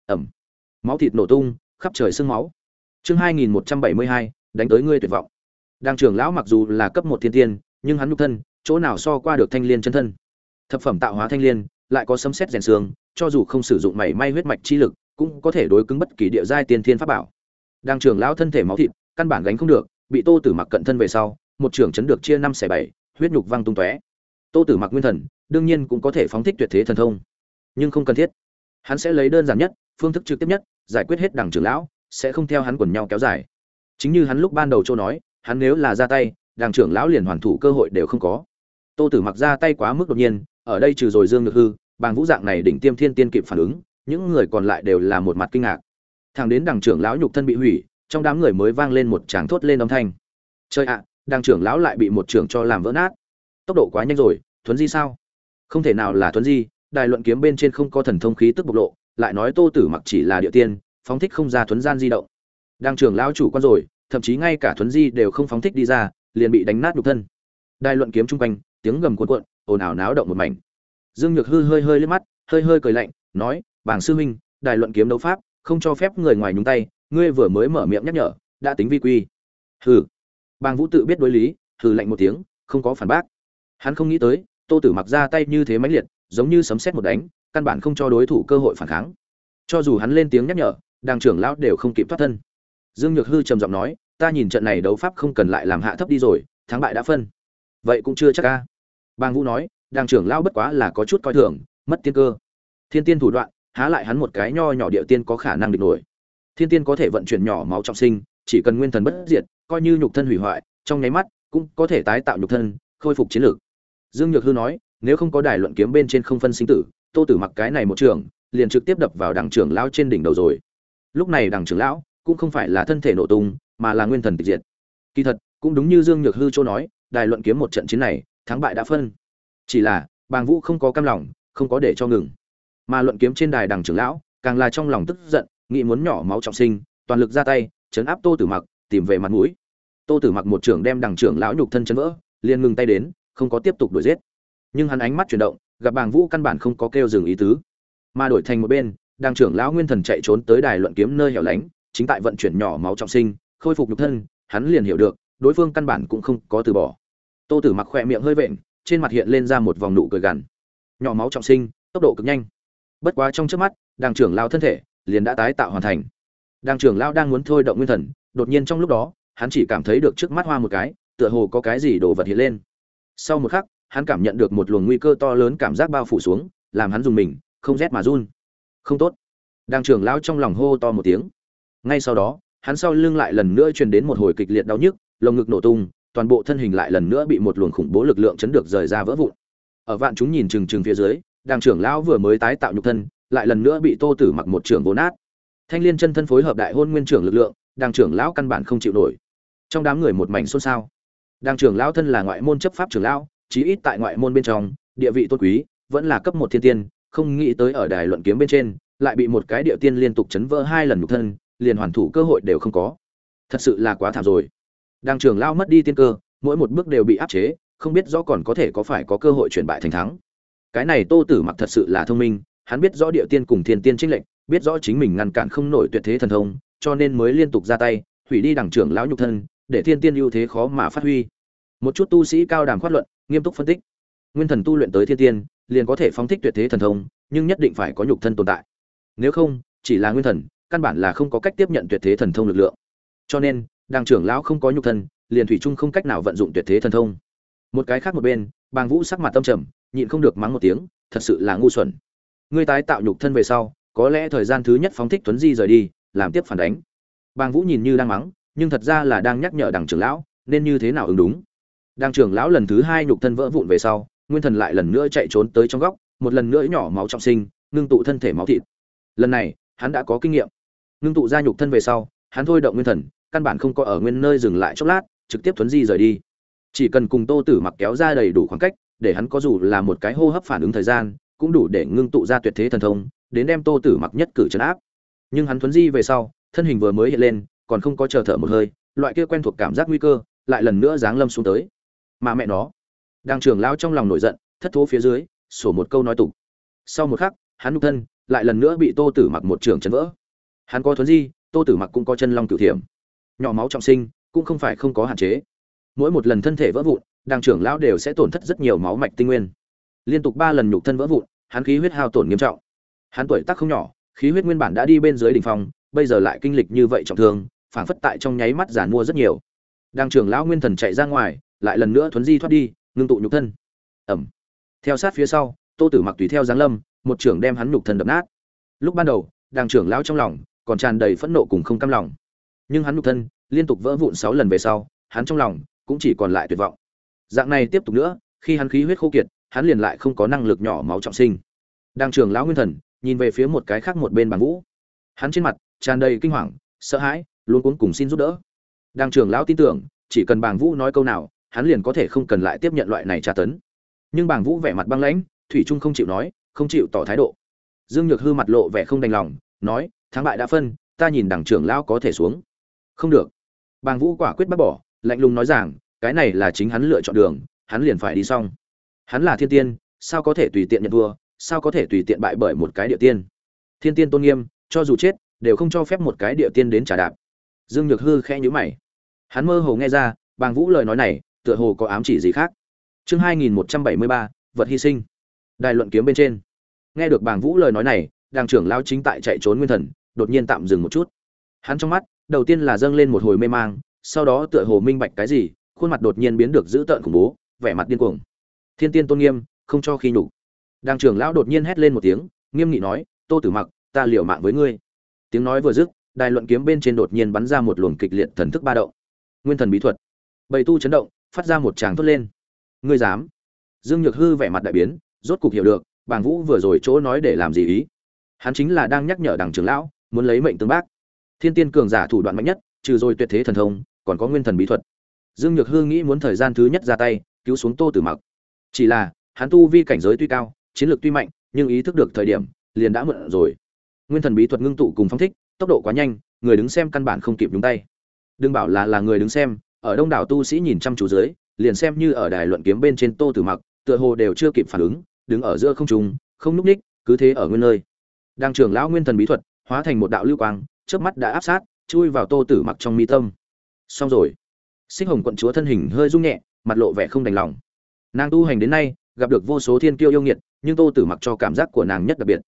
A: ẩm máu thịt nổ tung khắp trời sưng máu chương hai nghìn một trăm bảy mươi hai đánh tới ngươi tuyệt vọng đang trưởng lão mặc dù là cấp một thiên tiên nhưng hắn nhục thân chỗ nào so qua được thanh l i ê n chân thân thập phẩm tạo hóa thanh l i ê n lại có sấm xét rèn xương cho dù không sử dụng mảy may huyết mạch chi lực cũng có thể đối cứng bất kỳ địa giai tiên thiên pháp bảo đang trưởng lão thân thể máu thịt căn bản gánh không được bị tô tử mặc cận thân về sau một trưởng chấn được chia năm xẻ bảy huyết nhục văng tung tóe tô tử mặc nguyên thần đương nhiên cũng có thể phóng thích tuyệt thế thần thông nhưng không cần thiết hắn sẽ lấy đơn giản nhất phương thức trực tiếp nhất giải quyết hết đảng trưởng lão sẽ không theo hắn quần nhau kéo dài chính như hắn lúc ban đầu châu nói hắn nếu là ra tay đảng trưởng lão liền hoàn thủ cơ hội đều không có tô tử mặc ra tay quá mức đột nhiên ở đây trừ rồi dương được hư bàng vũ dạng này đỉnh tiêm thiên tiên kịp phản ứng những người còn lại đều là một mặt kinh ngạc thằng đến đằng trưởng lão nhục thân bị hủy trong đám người mới vang lên một tràng thốt lên âm thanh chơi ạ à, đằng trưởng lão lại bị một trưởng cho làm vỡ nát tốc độ quá nhanh rồi thuấn di sao không thể nào là thuấn di đài luận kiếm bên trên không có thần thông khí tức bộc lộ lại nói tô tử mặc chỉ là địa tiên phóng thích không ra thuấn gian di động đàng trưởng lão chủ quan rồi thậm chí ngay cả thuấn di đều không phóng thích đi ra liền bị đánh nát nhục thân đài luận kiếm chung quanh tiếng gầm cuộn cuộn ồn ào náo động một mảnh dương nhược hư hơi hơi lên mắt hơi hơi cười lạnh nói bảng sư huynh đài luận kiếm đấu pháp không cho phép người ngoài nhúng tay ngươi vừa mới mở miệng nhắc nhở đã tính vi quy hừ bàng vũ tự biết đối lý hừ lạnh một tiếng không có phản bác hắn không nghĩ tới tô tử mặc ra tay như thế mãnh liệt giống như sấm xét một đánh căn bản không cho đối thủ cơ hội phản kháng cho dù hắn lên tiếng nhắc nhở đàng trưởng lão đều không kịp thoát thân dương nhược hư trầm giọng nói ta nhìn trận này đấu pháp không cần lại làm hạ thấp đi rồi thắng bại đã phân vậy cũng chưa chắc ca bàng vũ nói đàng trưởng lão bất quá là có chút coi thường mất tiên cơ thiên tiên thủ đoạn há lại hắn một cái nho nhỏ địa tiên có khả năng địch nổi thiên tiên có thể vận chuyển nhỏ máu trọng sinh chỉ cần nguyên thần bất diệt coi như nhục thân hủy hoại trong nháy mắt cũng có thể tái tạo nhục thân khôi phục chiến lược dương nhược hư nói nếu không có đài luận kiếm bên trên không phân sinh tử tô tử mặc cái này một trường liền trực tiếp đập vào đảng trưởng lão trên đỉnh đầu rồi lúc này đảng trưởng lão cũng không phải là thân thể nổ tung mà là nguyên thần tịch diệt kỳ thật cũng đúng như dương nhược hư chỗ nói đài luận kiếm một trận chiến này thắng bại đã phân chỉ là bàng vũ không có cam lòng không có để cho ngừng mà luận kiếm trên đài đằng trưởng lão càng là trong lòng tức giận nghĩ muốn nhỏ máu trọng sinh toàn lực ra tay chấn áp tô tử mặc tìm về mặt mũi tô tử mặc một trưởng đem đằng trưởng lão nhục thân chấn vỡ liền ngừng tay đến không có tiếp tục đuổi giết nhưng hắn ánh mắt chuyển động gặp bàng vũ căn bản không có kêu dừng ý tứ mà đổi thành một bên đàng trưởng lão nguyên thần chạy trốn tới đài luận kiếm nơi hẻo lánh chính tại vận chuyển nhỏ máu trọng sinh khôi phục nhục thân hắn liền hiểu được đối phương căn bản cũng không có từ bỏ tô tử mặc khỏe miệng hơi vện trên mặt hiện lên ra một vòng nụ cười gằn nhỏ máu trọng sinh tốc độ cực nhanh bất quá trong trước mắt đàng trưởng lao thân thể liền đã tái tạo hoàn thành đàng trưởng lao đang muốn thôi động nguyên thần đột nhiên trong lúc đó hắn chỉ cảm thấy được trước mắt hoa một cái tựa hồ có cái gì đồ vật hiện lên sau một khắc hắn cảm nhận được một luồng nguy cơ to lớn cảm giác bao phủ xuống làm hắn dùng mình không rét mà run không tốt đàng trưởng lao trong lòng hô to một tiếng ngay sau đó hắn sau lưng lại lần nữa truyền đến một hồi kịch liệt đau nhức lồng ngực nổ tung toàn bộ thân hình lại lần nữa bị một luồng khủng bố lực lượng chấn được rời ra vỡ vụn ở vạn chúng nhìn trừng trừng phía dưới đàng trưởng lão vừa mới tái tạo nhục thân lại lần nữa bị tô tử mặc một trưởng vốn nát thanh liên chân thân phối hợp đại hôn nguyên trưởng lực lượng đàng trưởng lão căn bản không chịu nổi trong đám người một mảnh xôn xao đàng trưởng lão thân là ngoại môn chấp pháp trưởng lão chí ít tại ngoại môn bên trong địa vị tôn quý vẫn là cấp một thiên tiên không nghĩ tới ở đài luận kiếm bên trên lại bị một cái địa tiên liên tục chấn vỡ hai lần nhục thân liền hoàn thủ cơ hội đều không có thật sự là quá thảm rồi đàng trưởng lão mất đi tiên cơ mỗi một bước đều bị áp chế không biết rõ còn có thể có phải có cơ hội chuyển bại thành thắng cái này tô tử mặc thật sự là thông minh hắn biết rõ địa tiên cùng thiên tiên trinh lệnh biết rõ chính mình ngăn cản không nổi tuyệt thế thần thông cho nên mới liên tục ra tay hủy đi đảng trưởng lão nhục thân để thiên tiên ưu thế khó mà phát huy một chút tu sĩ cao đàm khoát luận nghiêm túc phân tích nguyên thần tu luyện tới thiên tiên liền có thể phóng thích tuyệt thế thần thông nhưng nhất định phải có nhục thân tồn tại nếu không chỉ là nguyên thần căn bản là không có cách tiếp nhận tuyệt thế thần thông lực lượng cho nên đảng trưởng lão không có nhục thân liền thủy trung không cách nào vận dụng tuyệt thế thần thông một cái khác một bên bàng vũ sắc mặt tâm trầm nhịn không được mắng một tiếng thật sự là ngu xuẩn ngươi tái tạo nhục thân về sau có lẽ thời gian thứ nhất phóng thích tuấn di rời đi làm tiếp phản đánh bàng vũ nhìn như đang mắng nhưng thật ra là đang nhắc nhở đảng trưởng lão nên như thế nào ứng đúng đảng trưởng lão lần thứ hai nhục thân vỡ vụn về sau nguyên thần lại lần nữa chạy trốn tới trong góc một lần nữa nhỏ máu trọng sinh ngưng tụ thân thể máu thịt lần này hắn đã có kinh nghiệm ngưng tụ ra nhục thân về sau hắn thôi động nguyên thần căn bản không có ở nguyên nơi dừng lại chốc lát trực tiếp thuấn di rời đi chỉ cần cùng tô tử mặc kéo ra đầy đủ khoảng cách để hắn có dù là một cái hô hấp phản ứng thời gian cũng đủ để ngưng tụ ra tuyệt thế thần thông đến đem tô tử mặc nhất cử chấn áp nhưng hắn thuấn di về sau thân hình vừa mới hiện lên còn không có chờ thở một hơi loại kia quen thuộc cảm giác nguy cơ lại lần nữa giáng lâm xuống tới mà mẹ nó đang trường lao trong lòng nổi giận thất thố phía dưới sổ một câu nói tục sau một khắc hắn nục thân lại lần nữa bị tô tử mặc một trường chấn vỡ hắn có thuấn di tô tử mặc cũng có chân long cửu thiểm nhỏ máu trọng sinh cũng không phải không có hạn chế mỗi một lần thân thể vỡ vụn đàng trưởng lão đều sẽ tổn thất rất nhiều máu mạch tinh nguyên liên tục ba lần nhục thân vỡ vụn hắn khí huyết hao tổn nghiêm trọng hắn tuổi tác không nhỏ khí huyết nguyên bản đã đi bên dưới đỉnh phong bây giờ lại kinh lịch như vậy trọng thương phản phất tại trong nháy mắt giàn mua rất nhiều đàng trưởng lão nguyên thần chạy ra ngoài lại lần nữa thuấn di thoát đi ngưng tụ nhục thân ầm theo sát phía sau tô tử mặc tùy theo giáng lâm một trưởng đem hắn nhục thân đập nát lúc ban đầu đàng trưởng lão trong lòng còn tràn đầy phẫn nộ cùng không cam lòng nhưng hắn nhục thân liên tục vỡ vụn sáu lần về sau hắn trong lòng cũng chỉ còn lại tuyệt vọng dạng này tiếp tục nữa khi hắn khí huyết khô kiệt hắn liền lại không có năng lực nhỏ máu trọng sinh đang trường lão nguyên thần nhìn về phía một cái khác một bên bàn vũ hắn trên mặt tràn đầy kinh hoàng sợ hãi luôn cuống cùng xin giúp đỡ đang trường lão tin tưởng chỉ cần bàng vũ nói câu nào hắn liền có thể không cần lại tiếp nhận loại này tra tấn nhưng bàng vũ vẻ mặt băng lãnh thủy trung không chịu nói không chịu tỏ thái độ dương nhược hư mặt lộ vẻ không đành lòng nói thắng bại đã phân ta nhìn đảng trưởng lão có thể xuống không được bàng vũ quả quyết bác bỏ lạnh lùng nói rằng cái này là chính hắn lựa chọn đường hắn liền phải đi xong hắn là thiên tiên sao có thể tùy tiện nhận vua, sao có thể tùy tiện bại bởi một cái địa tiên thiên tiên tôn nghiêm cho dù chết đều không cho phép một cái địa tiên đến trả đạp dương nhược hư khẽ nhíu mày hắn mơ hồ nghe ra bàng vũ lời nói này tựa hồ có ám chỉ gì khác chương hai nghìn một trăm bảy mươi ba vật hy sinh đài luận kiếm bên trên nghe được bàng vũ lời nói này đàng trưởng lao chính tại chạy trốn nguyên thần đột nhiên tạm dừng một chút hắn trong mắt đầu tiên là dâng lên một hồi mê mang sau đó tựa hồ minh bạch cái gì khuôn mặt đột nhiên biến được dữ tợn khủng bố, vẻ mặt điên cuồng. Thiên Tiên tôn nghiêm, không cho khi nhục. Đang trưởng lão đột nhiên hét lên một tiếng, nghiêm nghị nói, "Tô Tử Mặc, ta liều mạng với ngươi." Tiếng nói vừa dứt, đài luận kiếm bên trên đột nhiên bắn ra một luồng kịch liệt thần thức ba động. Nguyên thần bí thuật. Bầy tu chấn động, phát ra một tràng thốt lên. "Ngươi dám?" Dương Nhược Hư vẻ mặt đại biến, rốt cục hiểu được, Bàng Vũ vừa rồi chỗ nói để làm gì ý. Hắn chính là đang nhắc nhở đằng trưởng lão, muốn lấy mệnh tương bác. Thiên Tiên cường giả thủ đoạn mạnh nhất, trừ rồi tuyệt thế thần thông, còn có nguyên thần bí thuật dương nhược hư nghĩ muốn thời gian thứ nhất ra tay cứu xuống tô tử mặc chỉ là hắn tu vi cảnh giới tuy cao chiến lược tuy mạnh nhưng ý thức được thời điểm liền đã mượn rồi nguyên thần bí thuật ngưng tụ cùng phong thích tốc độ quá nhanh người đứng xem căn bản không kịp đúng tay đừng bảo là là người đứng xem ở đông đảo tu sĩ nhìn chăm chú dưới liền xem như ở đài luận kiếm bên trên tô tử mặc tựa hồ đều chưa kịp phản ứng đứng ở giữa không trung không núp ních cứ thế ở nguyên nơi đang trưởng lão nguyên thần bí thuật hóa thành một đạo lưu quang chớp mắt đã áp sát chui vào tô tử mặc trong mi tâm xong rồi Xích Hồng quận chúa thân hình hơi rung nhẹ, mặt lộ vẻ không đành lòng. Nàng tu hành đến nay, gặp được vô số thiên kiêu yêu nghiệt, nhưng Tô Tử mặc cho cảm giác của nàng nhất đặc biệt.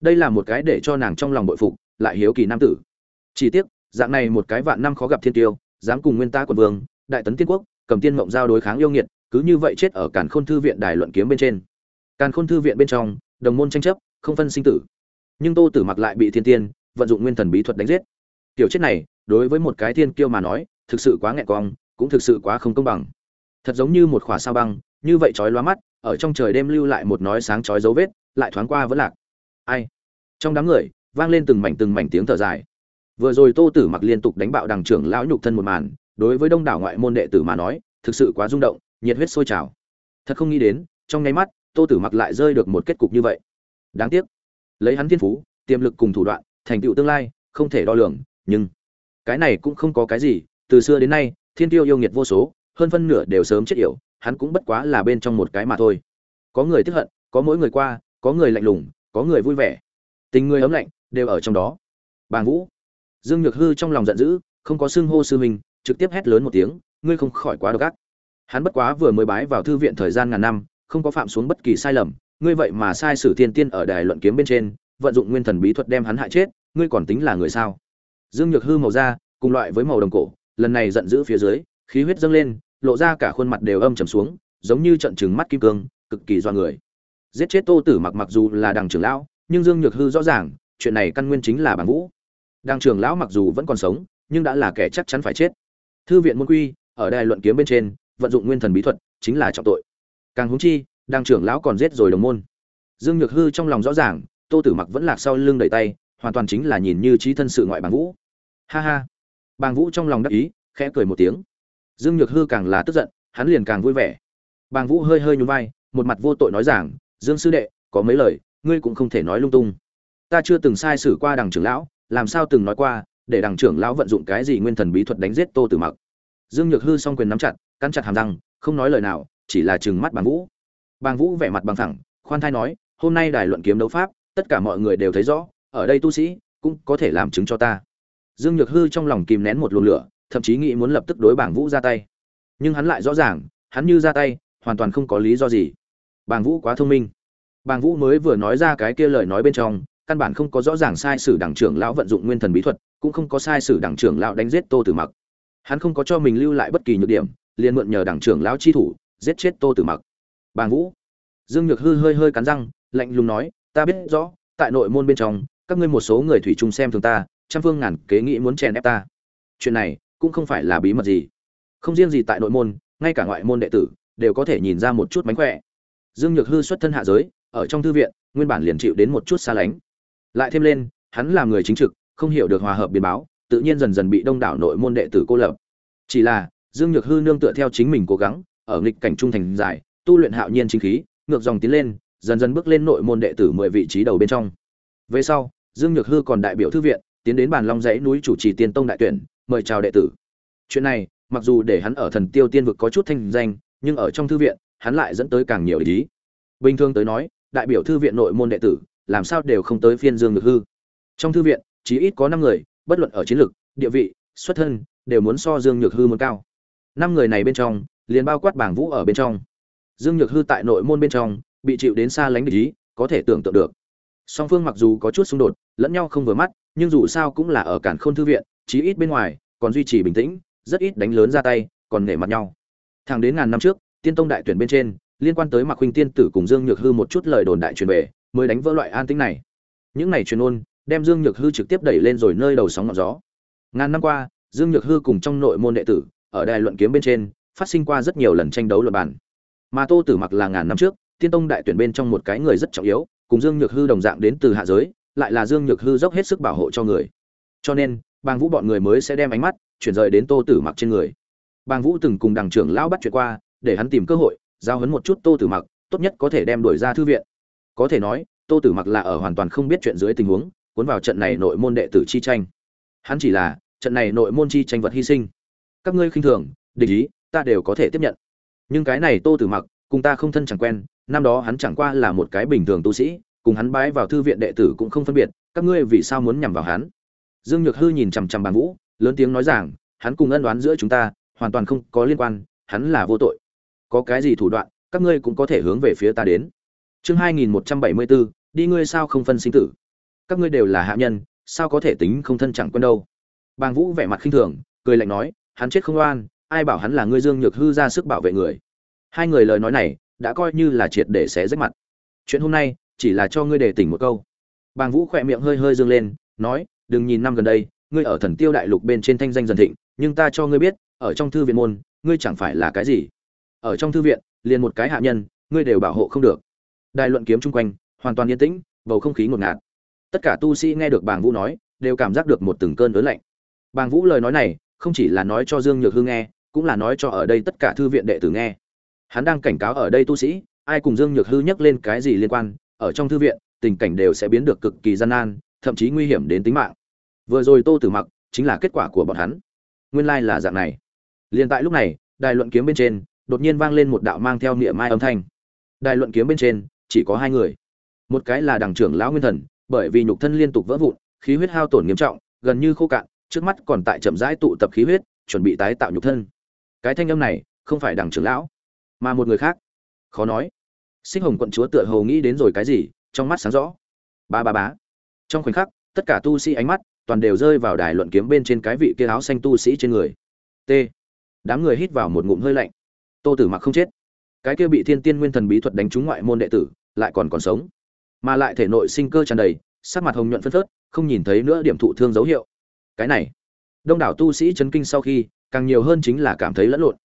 A: Đây là một cái để cho nàng trong lòng bội phục, lại hiếu kỳ nam tử. Chỉ tiếc, dạng này một cái vạn năm khó gặp thiên kiêu, dám cùng Nguyên Ta quận vương, Đại tấn tiên quốc, cầm tiên mộng giao đối kháng yêu nghiệt, cứ như vậy chết ở Càn Khôn thư viện đài luận kiếm bên trên. Càn Khôn thư viện bên trong, đồng môn tranh chấp, không phân sinh tử. Nhưng Tô Tử mặc lại bị thiên tiên vận dụng nguyên thần bí thuật đánh giết. Tiểu chết này, đối với một cái thiên kiêu mà nói, thực sự quá nghẹn cong, cũng thực sự quá không công bằng thật giống như một khỏa sao băng như vậy chói lóa mắt ở trong trời đêm lưu lại một nói sáng chói dấu vết lại thoáng qua vẫn lạc ai trong đám người vang lên từng mảnh từng mảnh tiếng thở dài vừa rồi tô tử mặc liên tục đánh bạo đằng trưởng lão nhục thân một màn đối với đông đảo ngoại môn đệ tử mà nói thực sự quá rung động nhiệt huyết sôi trào thật không nghĩ đến trong nháy mắt tô tử mặc lại rơi được một kết cục như vậy đáng tiếc lấy hắn thiên phú tiềm lực cùng thủ đoạn thành tựu tương lai không thể đo lường nhưng cái này cũng không có cái gì từ xưa đến nay thiên tiêu yêu nghiệt vô số hơn phân nửa đều sớm chết yểu hắn cũng bất quá là bên trong một cái mà thôi có người tức hận có mỗi người qua có người lạnh lùng có người vui vẻ tình người ấm lạnh đều ở trong đó bàng vũ dương nhược hư trong lòng giận dữ không có xương hô sư mình trực tiếp hét lớn một tiếng ngươi không khỏi quá độc ác hắn bất quá vừa mới bái vào thư viện thời gian ngàn năm không có phạm xuống bất kỳ sai lầm ngươi vậy mà sai sử thiên tiên ở đài luận kiếm bên trên vận dụng nguyên thần bí thuật đem hắn hại chết ngươi còn tính là người sao dương nhược hư màu da cùng loại với màu đồng cổ lần này giận dữ phía dưới khí huyết dâng lên lộ ra cả khuôn mặt đều âm trầm xuống giống như trận trừng mắt kim cương cực kỳ do người giết chết tô tử mặc mặc dù là đằng trưởng lão nhưng dương nhược hư rõ ràng chuyện này căn nguyên chính là bằng vũ đằng trưởng lão mặc dù vẫn còn sống nhưng đã là kẻ chắc chắn phải chết thư viện môn quy ở đài luận kiếm bên trên vận dụng nguyên thần bí thuật chính là trọng tội càng húng chi đằng trưởng lão còn giết rồi đồng môn dương nhược hư trong lòng rõ ràng tô tử mặc vẫn lạc sau lưng đẩy tay hoàn toàn chính là nhìn như chí thân sự ngoại bằng vũ ha ha bàng vũ trong lòng đắc ý khẽ cười một tiếng dương nhược hư càng là tức giận hắn liền càng vui vẻ bàng vũ hơi hơi nhún vai một mặt vô tội nói rằng dương sư đệ có mấy lời ngươi cũng không thể nói lung tung ta chưa từng sai xử qua đằng trưởng lão làm sao từng nói qua để đằng trưởng lão vận dụng cái gì nguyên thần bí thuật đánh giết tô tử mặc dương nhược hư song quyền nắm chặt cắn chặt hàm răng không nói lời nào chỉ là trừng mắt bàng vũ bàng vũ vẻ mặt bằng thẳng khoan thai nói hôm nay đài luận kiếm đấu pháp tất cả mọi người đều thấy rõ ở đây tu sĩ cũng có thể làm chứng cho ta dương nhược hư trong lòng kìm nén một luồng lửa thậm chí nghĩ muốn lập tức đối Bàng vũ ra tay nhưng hắn lại rõ ràng hắn như ra tay hoàn toàn không có lý do gì Bàng vũ quá thông minh Bàng vũ mới vừa nói ra cái kia lời nói bên trong căn bản không có rõ ràng sai sử đảng trưởng lão vận dụng nguyên thần bí thuật cũng không có sai sử đảng trưởng lão đánh giết tô tử mặc hắn không có cho mình lưu lại bất kỳ nhược điểm liền mượn nhờ đảng trưởng lão chi thủ giết chết tô tử mặc bàng vũ dương nhược hư hơi hơi cắn răng lạnh lùng nói ta biết rõ tại nội môn bên trong các ngươi một số người thủy chung xem thường ta trăm phương ngàn kế nghĩ muốn chèn ép ta chuyện này cũng không phải là bí mật gì không riêng gì tại nội môn ngay cả ngoại môn đệ tử đều có thể nhìn ra một chút mánh khỏe dương nhược hư xuất thân hạ giới ở trong thư viện nguyên bản liền chịu đến một chút xa lánh lại thêm lên hắn là người chính trực không hiểu được hòa hợp biến báo tự nhiên dần dần bị đông đảo nội môn đệ tử cô lập chỉ là dương nhược hư nương tựa theo chính mình cố gắng ở nghịch cảnh trung thành dài, tu luyện hạo nhiên chính khí ngược dòng tiến lên dần dần bước lên nội môn đệ tử mười vị trí đầu bên trong về sau dương nhược hư còn đại biểu thư viện tiến đến bàn long dãy núi chủ trì tiên tông đại tuyển mời chào đệ tử chuyện này mặc dù để hắn ở thần tiêu tiên vực có chút thanh danh nhưng ở trong thư viện hắn lại dẫn tới càng nhiều ý bình thường tới nói đại biểu thư viện nội môn đệ tử làm sao đều không tới phiên dương ngực hư trong thư viện chỉ ít có năm người bất luận ở chiến lược địa vị xuất thân đều muốn so dương nhược hư muốn cao năm người này bên trong liền bao quát bảng vũ ở bên trong dương nhược hư tại nội môn bên trong bị chịu đến xa lánh địch ý có thể tưởng tượng được song phương mặc dù có chút xung đột lẫn nhau không vừa mắt nhưng dù sao cũng là ở cản khôn thư viện chí ít bên ngoài còn duy trì bình tĩnh rất ít đánh lớn ra tay còn nể mặt nhau thẳng đến ngàn năm trước tiên tông đại tuyển bên trên liên quan tới mặc huynh tiên tử cùng dương nhược hư một chút lời đồn đại truyền về mới đánh vỡ loại an tĩnh này những này truyền ôn đem dương nhược hư trực tiếp đẩy lên rồi nơi đầu sóng ngọn gió ngàn năm qua dương nhược hư cùng trong nội môn đệ tử ở đài luận kiếm bên trên phát sinh qua rất nhiều lần tranh đấu luật bản mà tô tử mặc là ngàn năm trước tiên tông đại tuyển bên trong một cái người rất trọng yếu cùng dương nhược hư đồng dạng đến từ hạ giới lại là dương nhược hư dốc hết sức bảo hộ cho người cho nên bàng vũ bọn người mới sẽ đem ánh mắt chuyển rời đến tô tử mặc trên người bàng vũ từng cùng đảng trưởng lão bắt chuyện qua để hắn tìm cơ hội giao hấn một chút tô tử mặc tốt nhất có thể đem đổi ra thư viện có thể nói tô tử mặc là ở hoàn toàn không biết chuyện dưới tình huống cuốn vào trận này nội môn đệ tử chi tranh hắn chỉ là trận này nội môn chi tranh vật hy sinh các ngươi khinh thường địch ý ta đều có thể tiếp nhận nhưng cái này tô tử mặc cùng ta không thân chẳng quen năm đó hắn chẳng qua là một cái bình thường tu sĩ cùng hắn bái vào thư viện đệ tử cũng không phân biệt các ngươi vì sao muốn nhằm vào hắn dương nhược hư nhìn chằm chằm bàn vũ lớn tiếng nói rằng hắn cùng ân đoán giữa chúng ta hoàn toàn không có liên quan hắn là vô tội có cái gì thủ đoạn các ngươi cũng có thể hướng về phía ta đến chương 2174, đi ngươi sao không phân sinh tử các ngươi đều là hạ nhân sao có thể tính không thân chẳng quân đâu bàng vũ vẻ mặt khinh thường cười lạnh nói hắn chết không oan ai bảo hắn là ngươi dương nhược hư ra sức bảo vệ người hai người lời nói này đã coi như là triệt để xé rách mặt chuyện hôm nay chỉ là cho ngươi để tỉnh một câu bàng vũ khỏe miệng hơi hơi dương lên nói đừng nhìn năm gần đây ngươi ở thần tiêu đại lục bên trên thanh danh dần thịnh nhưng ta cho ngươi biết ở trong thư viện môn ngươi chẳng phải là cái gì ở trong thư viện liền một cái hạ nhân ngươi đều bảo hộ không được đại luận kiếm chung quanh hoàn toàn yên tĩnh bầu không khí ngột ngạt tất cả tu sĩ nghe được bàng vũ nói đều cảm giác được một từng cơn ớn lạnh bàng vũ lời nói này không chỉ là nói cho dương nhược hương nghe cũng là nói cho ở đây tất cả thư viện đệ tử nghe hắn đang cảnh cáo ở đây tu sĩ ai cùng dương nhược hư nhắc lên cái gì liên quan ở trong thư viện tình cảnh đều sẽ biến được cực kỳ gian nan thậm chí nguy hiểm đến tính mạng vừa rồi tô tử mặc chính là kết quả của bọn hắn nguyên lai like là dạng này liền tại lúc này đài luận kiếm bên trên đột nhiên vang lên một đạo mang theo niệm mai âm thanh đài luận kiếm bên trên chỉ có hai người một cái là đảng trưởng lão nguyên thần bởi vì nhục thân liên tục vỡ vụn khí huyết hao tổn nghiêm trọng gần như khô cạn trước mắt còn tại chậm rãi tụ tập khí huyết chuẩn bị tái tạo nhục thân cái thanh âm này không phải đảng trưởng lão mà một người khác khó nói sinh hồng quận chúa tựa hồ nghĩ đến rồi cái gì trong mắt sáng rõ ba ba bá trong khoảnh khắc tất cả tu sĩ ánh mắt toàn đều rơi vào đài luận kiếm bên trên cái vị kia áo xanh tu sĩ trên người t đám người hít vào một ngụm hơi lạnh tô tử mặc không chết cái kia bị thiên tiên nguyên thần bí thuật đánh trúng ngoại môn đệ tử lại còn còn sống mà lại thể nội sinh cơ tràn đầy sắc mặt hồng nhuận phân phớt không nhìn thấy nữa điểm thụ thương dấu hiệu cái này đông đảo tu sĩ chấn kinh sau khi càng nhiều hơn chính là cảm thấy lẫn lộn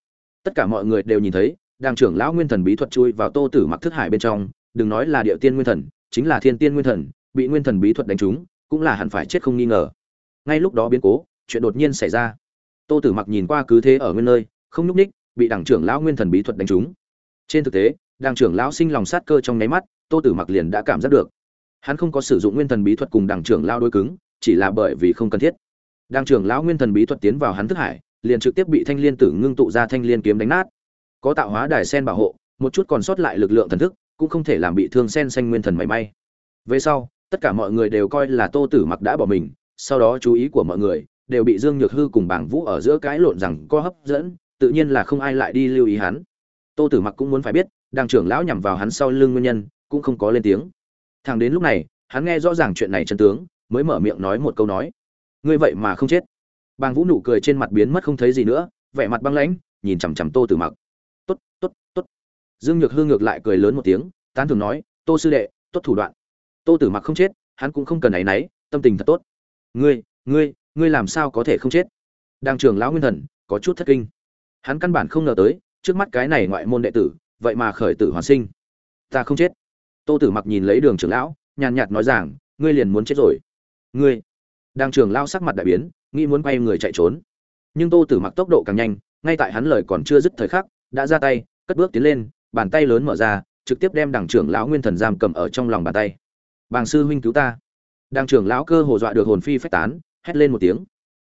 A: tất cả mọi người đều nhìn thấy đàng trưởng lão nguyên thần bí thuật chui vào tô tử mặc thức hải bên trong đừng nói là địa tiên nguyên thần chính là thiên tiên nguyên thần bị nguyên thần bí thuật đánh trúng cũng là hẳn phải chết không nghi ngờ ngay lúc đó biến cố chuyện đột nhiên xảy ra tô tử mặc nhìn qua cứ thế ở nguyên nơi không nhúc ních bị đảng trưởng lão nguyên thần bí thuật đánh trúng trên thực tế đảng trưởng lão sinh lòng sát cơ trong nháy mắt tô tử mặc liền đã cảm giác được hắn không có sử dụng nguyên thần bí thuật cùng đảng trưởng lão đối cứng chỉ là bởi vì không cần thiết đảng trưởng lão nguyên thần bí thuật tiến vào hắn thức hải liền trực tiếp bị thanh liên tử ngưng tụ ra thanh liên kiếm đánh nát có tạo hóa đài sen bảo hộ một chút còn sót lại lực lượng thần thức cũng không thể làm bị thương sen xanh nguyên thần mảy may về sau tất cả mọi người đều coi là tô tử mặc đã bỏ mình sau đó chú ý của mọi người đều bị dương nhược hư cùng bảng vũ ở giữa cái lộn rằng co hấp dẫn tự nhiên là không ai lại đi lưu ý hắn tô tử mặc cũng muốn phải biết đàng trưởng lão nhằm vào hắn sau lưng nguyên nhân cũng không có lên tiếng thằng đến lúc này hắn nghe rõ ràng chuyện này chân tướng mới mở miệng nói một câu nói ngươi vậy mà không chết bàng vũ nụ cười trên mặt biến mất không thấy gì nữa vẻ mặt băng lãnh nhìn chằm chằm tô tử mặc dương nhược hư ngược lại cười lớn một tiếng tán thưởng nói tô sư đệ tốt thủ đoạn tô tử mặc không chết hắn cũng không cần ấy nấy, tâm tình thật tốt ngươi ngươi ngươi làm sao có thể không chết đang trưởng lão nguyên thần có chút thất kinh hắn căn bản không ngờ tới trước mắt cái này ngoại môn đệ tử vậy mà khởi tử hoàn sinh ta không chết tô tử mặc nhìn lấy đường trưởng lão nhàn nhạt nói rằng ngươi liền muốn chết rồi ngươi đang trưởng lão sắc mặt đại biến nghĩ muốn quay người chạy trốn nhưng tô tử mặc tốc độ càng nhanh ngay tại hắn lời còn chưa dứt thời khắc đã ra tay cất bước tiến lên bàn tay lớn mở ra trực tiếp đem đảng trưởng lão nguyên thần giam cầm ở trong lòng bàn tay bàng sư huynh cứu ta đảng trưởng lão cơ hồ dọa được hồn phi phách tán hét lên một tiếng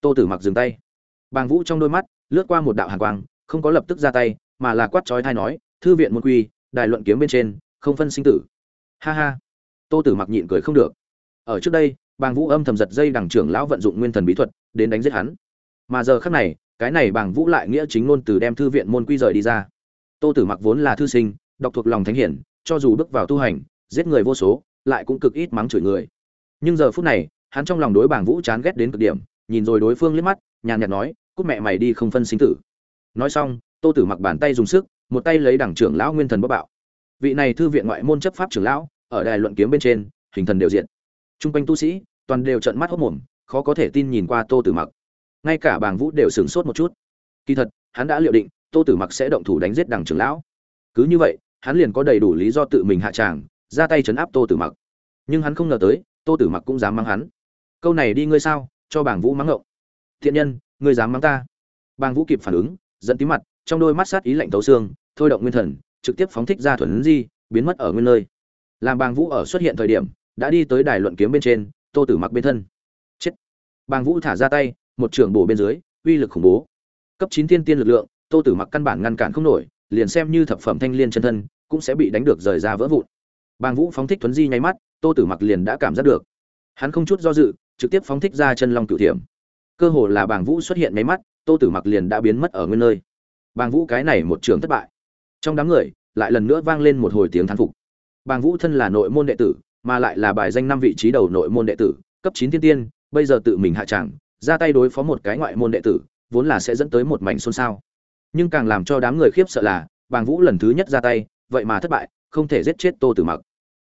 A: tô tử mặc dừng tay bàng vũ trong đôi mắt lướt qua một đạo hàng quang không có lập tức ra tay mà là quát trói thai nói thư viện môn quy đài luận kiếm bên trên không phân sinh tử ha ha tô tử mặc nhịn cười không được ở trước đây bàng vũ âm thầm giật dây đảng trưởng lão vận dụng nguyên thần bí thuật đến đánh giết hắn mà giờ khác này cái này bàng vũ lại nghĩa chính ngôn từ đem thư viện môn quy rời đi ra Tô Tử Mặc vốn là thư sinh, đọc thuộc lòng thánh hiển, cho dù bước vào tu hành, giết người vô số, lại cũng cực ít mắng chửi người. Nhưng giờ phút này, hắn trong lòng đối Bàng Vũ chán ghét đến cực điểm, nhìn rồi đối phương liếc mắt, nhàn nhạt nói, "Cút mẹ mày đi không phân sinh tử." Nói xong, Tô Tử Mặc bàn tay dùng sức, một tay lấy đẳng trưởng lão Nguyên Thần bóp bạo. Vị này thư viện ngoại môn chấp pháp trưởng lão, ở đài luận kiếm bên trên, hình thần đều diện. Trung quanh tu sĩ, toàn đều trợn mắt hốt mồm, khó có thể tin nhìn qua Tô Tử Mặc. Ngay cả Bàng Vũ đều sửng sốt một chút. Kỳ thật, hắn đã liệu định, tô tử mặc sẽ động thủ đánh giết đằng trưởng lão cứ như vậy hắn liền có đầy đủ lý do tự mình hạ tràng ra tay chấn áp tô tử mặc nhưng hắn không ngờ tới tô tử mặc cũng dám mắng hắn câu này đi ngươi sao cho bảng vũ mắng ngộng thiện nhân ngươi dám mắng ta bàng vũ kịp phản ứng dẫn tí mặt trong đôi mắt sát ý lạnh tấu xương thôi động nguyên thần trực tiếp phóng thích ra thuần di biến mất ở nguyên nơi làm bàng vũ ở xuất hiện thời điểm đã đi tới đài luận kiếm bên trên tô tử mặc bên thân chết bàng vũ thả ra tay một trường bổ bên dưới uy lực khủng bố cấp chín tiên tiên lực lượng tô tử mặc căn bản ngăn cản không nổi liền xem như thập phẩm thanh liên chân thân cũng sẽ bị đánh được rời ra vỡ vụn bàng vũ phóng thích thuấn di nháy mắt tô tử mặc liền đã cảm giác được hắn không chút do dự trực tiếp phóng thích ra chân long cửu thiểm cơ hồ là bàng vũ xuất hiện nháy mắt tô tử mặc liền đã biến mất ở nguyên nơi bàng vũ cái này một trường thất bại trong đám người lại lần nữa vang lên một hồi tiếng thán phục bàng vũ thân là nội môn đệ tử mà lại là bài danh năm vị trí đầu nội môn đệ tử cấp chín thiên tiên bây giờ tự mình hạ tràng ra tay đối phó một cái ngoại môn đệ tử vốn là sẽ dẫn tới một mảnh xôn xao nhưng càng làm cho đám người khiếp sợ là bàng vũ lần thứ nhất ra tay vậy mà thất bại không thể giết chết tô tử mặc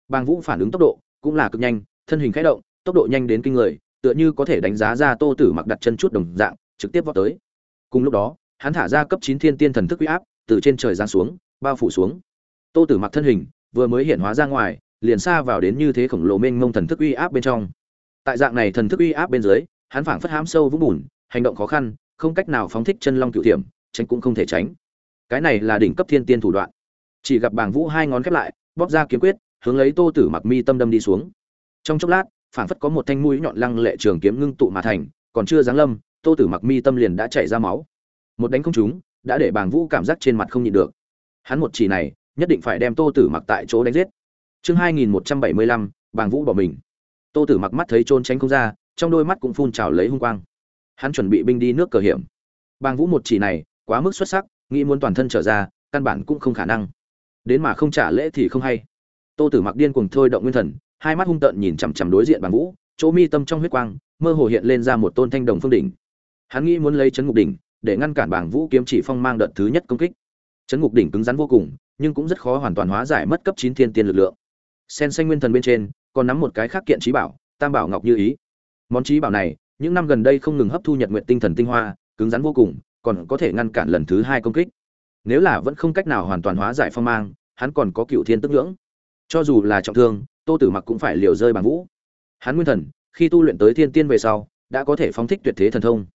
A: bàng vũ phản ứng tốc độ cũng là cực nhanh thân hình khẽ động tốc độ nhanh đến kinh người tựa như có thể đánh giá ra tô tử mặc đặt chân chút đồng dạng trực tiếp vọt tới cùng lúc đó hắn thả ra cấp chín thiên tiên thần thức huy áp từ trên trời giáng xuống bao phủ xuống tô tử mặc thân hình vừa mới hiện hóa ra ngoài liền xa vào đến như thế khổng lồ mênh mông thần thức uy áp bên trong tại dạng này thần thức uy áp bên dưới hắn phảng phất hám sâu vũng bùn hành động khó khăn không cách nào phóng thích chân long cựu thiểm tránh cũng không thể tránh cái này là đỉnh cấp thiên tiên thủ đoạn chỉ gặp bảng vũ hai ngón khép lại bóp ra kiếm quyết hướng lấy tô tử mặc mi tâm đâm đi xuống trong chốc lát phảng phất có một thanh mũi nhọn lăng lệ trường kiếm ngưng tụ mà thành còn chưa giáng lâm tô tử mặc mi tâm liền đã chảy ra máu một đánh không trúng đã để bảng vũ cảm giác trên mặt không nhịn được hắn một chỉ này nhất định phải đem tô tử mặc tại chỗ đánh giết chương hai nghìn một trăm bảy mươi lăm bảng vũ bỏ mình tô tử mặc mắt thấy trôn tránh không ra trong đôi mắt cũng phun trào lấy hung quang hắn chuẩn bị binh đi nước cờ hiểm bàng vũ một chỉ này quá mức xuất sắc nghĩ muốn toàn thân trở ra căn bản cũng không khả năng đến mà không trả lễ thì không hay tô tử mặc điên cuồng thôi động nguyên thần hai mắt hung tợn nhìn chằm chằm đối diện bằng vũ chỗ mi tâm trong huyết quang mơ hồ hiện lên ra một tôn thanh đồng phương đỉnh hắn nghĩ muốn lấy chấn ngục đỉnh để ngăn cản bảng vũ kiếm chỉ phong mang đợt thứ nhất công kích chấn ngục đỉnh cứng rắn vô cùng nhưng cũng rất khó hoàn toàn hóa giải mất cấp chín thiên tiên lực lượng sen xanh nguyên thần bên trên còn nắm một cái khác kiện trí bảo tam bảo ngọc như ý món trí bảo này những năm gần đây không ngừng hấp thu nhật nguyện tinh thần tinh hoa cứng rắn vô cùng còn có thể ngăn cản lần thứ hai công kích nếu là vẫn không cách nào hoàn toàn hóa giải phong mang hắn còn có cựu thiên tức ngưỡng cho dù là trọng thương tô tử mặc cũng phải liều rơi bằng vũ hắn nguyên thần khi tu luyện tới thiên tiên về sau đã có thể phóng thích tuyệt thế thần thông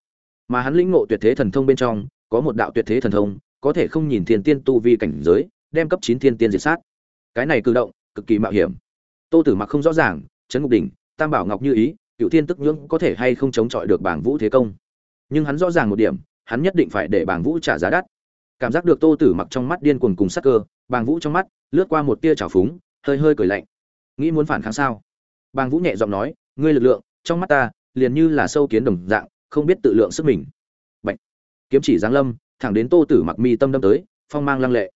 A: mà hắn lĩnh ngộ tuyệt thế thần thông bên trong có một đạo tuyệt thế thần thông có thể không nhìn thiên tiên tu vi cảnh giới đem cấp chín thiên tiên diệt sát cái này cử động cực kỳ mạo hiểm tô tử mặc không rõ ràng trấn ngục đỉnh tam bảo ngọc như ý cựu thiên tức nhưỡng có thể hay không chống chọi được bảng vũ thế công nhưng hắn rõ ràng một điểm hắn nhất định phải để bàng vũ trả giá đắt cảm giác được tô tử mặc trong mắt điên cuồng cùng sắc cơ bàng vũ trong mắt lướt qua một tia trào phúng hơi hơi cười lạnh nghĩ muốn phản kháng sao bàng vũ nhẹ giọng nói ngươi lực lượng trong mắt ta liền như là sâu kiến đồng dạng không biết tự lượng sức mình Bạch. kiếm chỉ giáng lâm thẳng đến tô tử mặc mi tâm đâm tới phong mang lăng lệ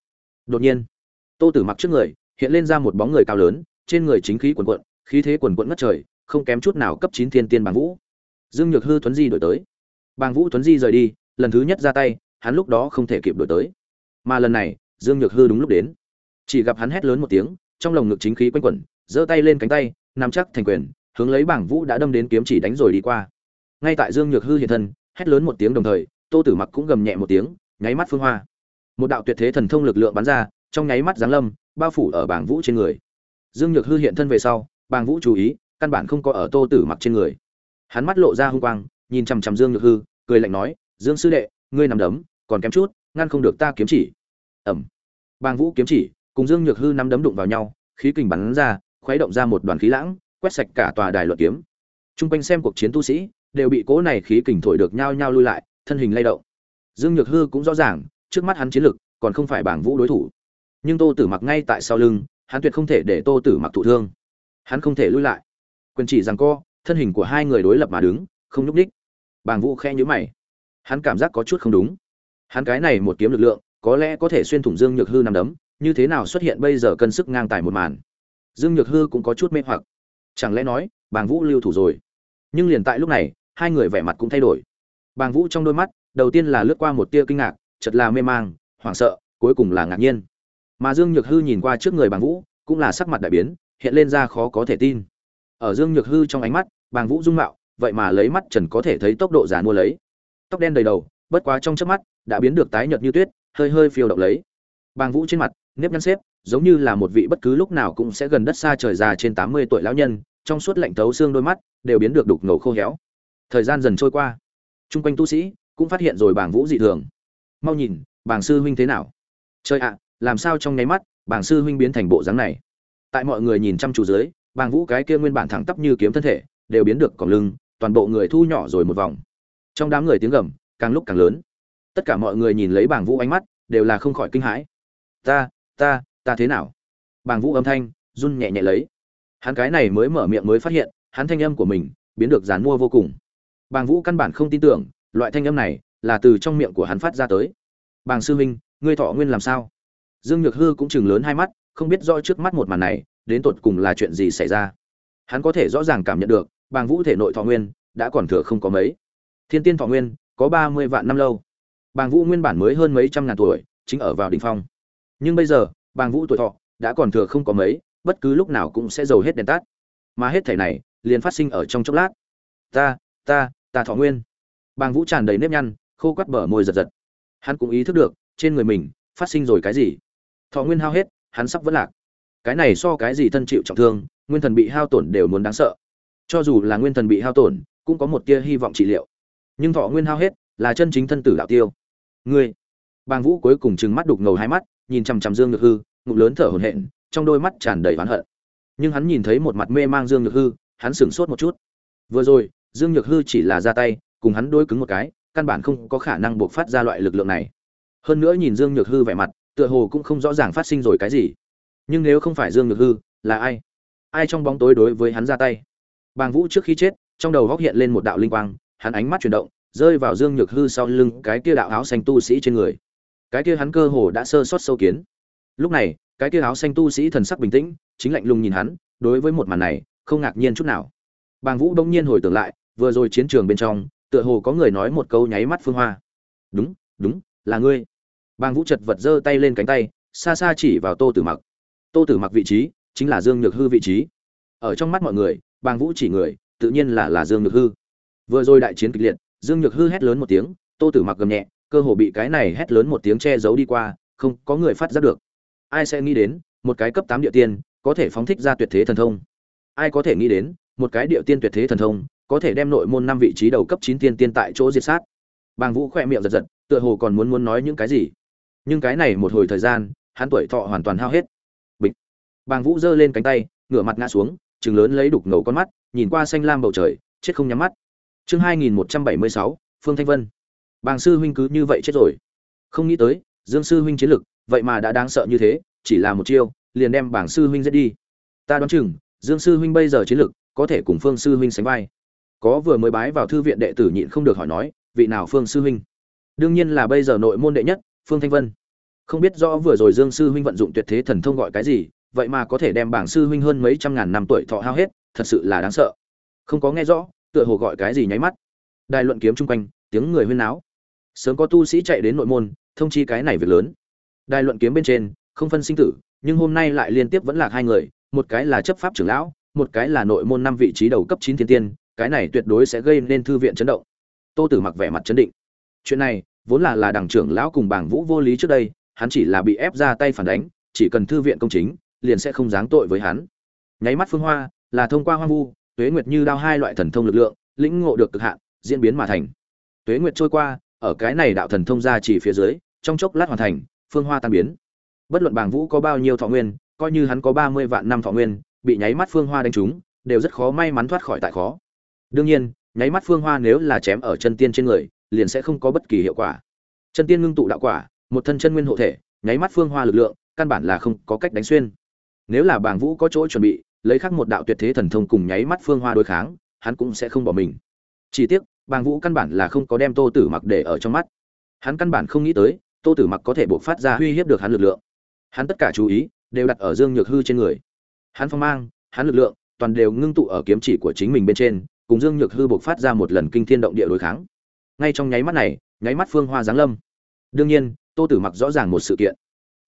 A: đột nhiên tô tử mặc trước người hiện lên ra một bóng người cao lớn trên người chính khí cuồn cuộn, khí thế cuồn cuộn ngất trời không kém chút nào cấp chín thiên tiên bàng vũ dương nhược hư thuấn di đổi tới bàng vũ thuấn di rời đi lần thứ nhất ra tay hắn lúc đó không thể kịp đổi tới mà lần này dương nhược hư đúng lúc đến chỉ gặp hắn hét lớn một tiếng trong lồng ngực chính khí quanh quẩn giơ tay lên cánh tay nắm chắc thành quyền hướng lấy bảng vũ đã đâm đến kiếm chỉ đánh rồi đi qua ngay tại dương nhược hư hiện thân hét lớn một tiếng đồng thời tô tử mặc cũng gầm nhẹ một tiếng nháy mắt phương hoa một đạo tuyệt thế thần thông lực lượng bắn ra trong nháy mắt giáng lâm bao phủ ở bảng vũ trên người dương nhược hư hiện thân về sau bảng vũ chú ý căn bản không có ở tô tử mặc trên người hắn mắt lộ ra hung quang nhìn chằm chằm dương nhược hư cười lạnh nói dương sư đệ ngươi nằm đấm còn kém chút ngăn không được ta kiếm chỉ ẩm bàng vũ kiếm chỉ cùng dương nhược hư nắm đấm đụng vào nhau khí kình bắn ra khuấy động ra một đoàn khí lãng quét sạch cả tòa đài luật kiếm Trung quanh xem cuộc chiến tu sĩ đều bị cố này khí kình thổi được nhao nhao lui lại thân hình lay động dương nhược hư cũng rõ ràng trước mắt hắn chiến lực còn không phải bảng vũ đối thủ nhưng tô tử mặc ngay tại sau lưng hắn tuyệt không thể để tô tử mặc thụ thương hắn không thể lui lại quyền chỉ rằng co thân hình của hai người đối lập mà đứng không nhúc ních bàng vũ khe nhữ mày hắn cảm giác có chút không đúng hắn cái này một kiếm lực lượng có lẽ có thể xuyên thủng dương nhược hư nằm đấm như thế nào xuất hiện bây giờ cân sức ngang tài một màn dương nhược hư cũng có chút mê hoặc chẳng lẽ nói bàng vũ lưu thủ rồi nhưng liền tại lúc này hai người vẻ mặt cũng thay đổi bàng vũ trong đôi mắt đầu tiên là lướt qua một tia kinh ngạc chật là mê mang hoảng sợ cuối cùng là ngạc nhiên mà dương nhược hư nhìn qua trước người bàng vũ cũng là sắc mặt đại biến hiện lên ra khó có thể tin ở dương nhược hư trong ánh mắt bàng vũ dung mạo vậy mà lấy mắt trần có thể thấy tốc độ giả mua lấy tóc đen đầy đầu bất quá trong chớp mắt đã biến được tái nhợt như tuyết hơi hơi phiêu độc lấy bàng vũ trên mặt nếp nhăn xếp giống như là một vị bất cứ lúc nào cũng sẽ gần đất xa trời già trên tám mươi tuổi lão nhân trong suốt lạnh thấu xương đôi mắt đều biến được đục ngầu khô héo thời gian dần trôi qua Trung quanh tu sĩ cũng phát hiện rồi bàng vũ dị thường mau nhìn bàng sư huynh thế nào trời ạ làm sao trong nháy mắt bàng sư huynh biến thành bộ dáng này tại mọi người nhìn chăm chú dưới bàng vũ cái kia nguyên bản thẳng tắp như kiếm thân thể đều biến được còng lưng toàn bộ người thu nhỏ rồi một vòng trong đám người tiếng gầm càng lúc càng lớn tất cả mọi người nhìn lấy bảng vũ ánh mắt đều là không khỏi kinh hãi ta ta ta thế nào bảng vũ âm thanh run nhẹ nhẹ lấy hắn cái này mới mở miệng mới phát hiện hắn thanh âm của mình biến được dán mua vô cùng bảng vũ căn bản không tin tưởng loại thanh âm này là từ trong miệng của hắn phát ra tới bảng sư huynh ngươi thọ nguyên làm sao dương nhược hư cũng chừng lớn hai mắt không biết rõ trước mắt một màn này đến tột cùng là chuyện gì xảy ra hắn có thể rõ ràng cảm nhận được bàng vũ thể nội thọ nguyên đã còn thừa không có mấy thiên tiên thọ nguyên có ba mươi vạn năm lâu bàng vũ nguyên bản mới hơn mấy trăm ngàn tuổi chính ở vào đ ỉ n h phong nhưng bây giờ bàng vũ tuổi thọ đã còn thừa không có mấy bất cứ lúc nào cũng sẽ giàu hết đèn tắt mà hết thẻ này liền phát sinh ở trong chốc lát ta ta ta thọ nguyên bàng vũ tràn đầy nếp nhăn khô quắt bở môi giật giật hắn cũng ý thức được trên người mình phát sinh rồi cái gì thọ nguyên hao hết hắn sắp vẫn lạc cái này so cái gì thân chịu trọng thương nguyên thần bị hao tổn đều muốn đáng sợ cho dù là nguyên thần bị hao tổn cũng có một tia hy vọng trị liệu nhưng thọ nguyên hao hết là chân chính thân tử đạo tiêu ngươi bàng vũ cuối cùng trừng mắt đục ngầu hai mắt nhìn chằm chằm dương nhược hư ngụm lớn thở hổn hển trong đôi mắt tràn đầy oán hận nhưng hắn nhìn thấy một mặt mê mang dương nhược hư hắn sửng sốt một chút vừa rồi dương nhược hư chỉ là ra tay cùng hắn đối cứng một cái căn bản không có khả năng buộc phát ra loại lực lượng này hơn nữa nhìn dương nhược hư vẻ mặt tựa hồ cũng không rõ ràng phát sinh rồi cái gì nhưng nếu không phải dương nhược hư là ai ai trong bóng tối đối với hắn ra tay bàng vũ trước khi chết trong đầu góc hiện lên một đạo linh quang hắn ánh mắt chuyển động, rơi vào Dương Nhược Hư sau lưng cái kia đạo áo xanh tu sĩ trên người. Cái kia hắn cơ hồ đã sơ sót sâu kiến. Lúc này, cái kia áo xanh tu sĩ thần sắc bình tĩnh, chính lạnh lùng nhìn hắn, đối với một màn này, không ngạc nhiên chút nào. Bàng Vũ đông nhiên hồi tưởng lại, vừa rồi chiến trường bên trong, tựa hồ có người nói một câu nháy mắt Phương Hoa. "Đúng, đúng, là ngươi." Bàng Vũ chật vật giơ tay lên cánh tay, xa xa chỉ vào Tô Tử Mặc. Tô Tử Mặc vị trí, chính là Dương Nhược Hư vị trí. Ở trong mắt mọi người, Bàng Vũ chỉ người, tự nhiên là là Dương Nhược Hư vừa rồi đại chiến kịch liệt dương nhược hư hét lớn một tiếng tô tử mặc gầm nhẹ cơ hồ bị cái này hét lớn một tiếng che giấu đi qua không có người phát giác được ai sẽ nghĩ đến một cái cấp tám địa tiên có thể phóng thích ra tuyệt thế thần thông ai có thể nghĩ đến một cái địa tiên tuyệt thế thần thông có thể đem nội môn năm vị trí đầu cấp chín tiên tiên tại chỗ diệt sát bàng vũ khỏe miệng giật giật tựa hồ còn muốn muốn nói những cái gì nhưng cái này một hồi thời gian hắn tuổi thọ hoàn toàn hao hết bịch bàng vũ giơ lên cánh tay ngửa mặt ngã xuống chừng lớn lấy đục ngầu con mắt nhìn qua xanh lam bầu trời chết không nhắm mắt chương hai nghìn phương thanh vân bàng sư huynh cứ như vậy chết rồi không nghĩ tới dương sư huynh chiến lực vậy mà đã đáng sợ như thế chỉ là một chiêu liền đem bảng sư huynh giết đi ta đoán chừng dương sư huynh bây giờ chiến lực có thể cùng phương sư huynh sánh vai có vừa mới bái vào thư viện đệ tử nhịn không được hỏi nói vị nào phương sư huynh đương nhiên là bây giờ nội môn đệ nhất phương thanh vân không biết rõ vừa rồi dương sư huynh vận dụng tuyệt thế thần thông gọi cái gì vậy mà có thể đem bảng sư huynh hơn mấy trăm ngàn năm tuổi thọ hao hết thật sự là đáng sợ không có nghe rõ tựa hồ gọi cái gì nháy mắt đài luận kiếm trung quanh tiếng người huyên náo sớm có tu sĩ chạy đến nội môn thông chi cái này việc lớn đài luận kiếm bên trên không phân sinh tử nhưng hôm nay lại liên tiếp vẫn lạc hai người một cái là chấp pháp trưởng lão một cái là nội môn năm vị trí đầu cấp chín thiên tiên cái này tuyệt đối sẽ gây nên thư viện chấn động tô tử mặc vẻ mặt trấn định chuyện này vốn là là đảng trưởng lão cùng bảng vũ vô lý trước đây hắn chỉ là bị ép ra tay phản đánh chỉ cần thư viện công chính liền sẽ không giáng tội với hắn nháy mắt phương hoa là thông qua hoang vu tuế nguyệt như đao hai loại thần thông lực lượng lĩnh ngộ được cực hạn diễn biến mà thành tuế nguyệt trôi qua ở cái này đạo thần thông ra chỉ phía dưới trong chốc lát hoàn thành phương hoa tan biến bất luận bàng vũ có bao nhiêu thọ nguyên coi như hắn có ba mươi vạn năm thọ nguyên bị nháy mắt phương hoa đánh trúng đều rất khó may mắn thoát khỏi tại khó đương nhiên nháy mắt phương hoa nếu là chém ở chân tiên trên người liền sẽ không có bất kỳ hiệu quả chân tiên ngưng tụ đạo quả một thân chân nguyên hộ thể nháy mắt phương hoa lực lượng căn bản là không có cách đánh xuyên nếu là bàng vũ có chỗ chuẩn bị lấy khắc một đạo tuyệt thế thần thông cùng nháy mắt phương hoa đối kháng hắn cũng sẽ không bỏ mình chỉ tiếc bàng vũ căn bản là không có đem tô tử mặc để ở trong mắt hắn căn bản không nghĩ tới tô tử mặc có thể buộc phát ra uy hiếp được hắn lực lượng hắn tất cả chú ý đều đặt ở dương nhược hư trên người hắn phong mang hắn lực lượng toàn đều ngưng tụ ở kiếm chỉ của chính mình bên trên cùng dương nhược hư buộc phát ra một lần kinh thiên động địa đối kháng ngay trong nháy mắt này nháy mắt phương hoa giáng lâm đương nhiên tô tử mặc rõ ràng một sự kiện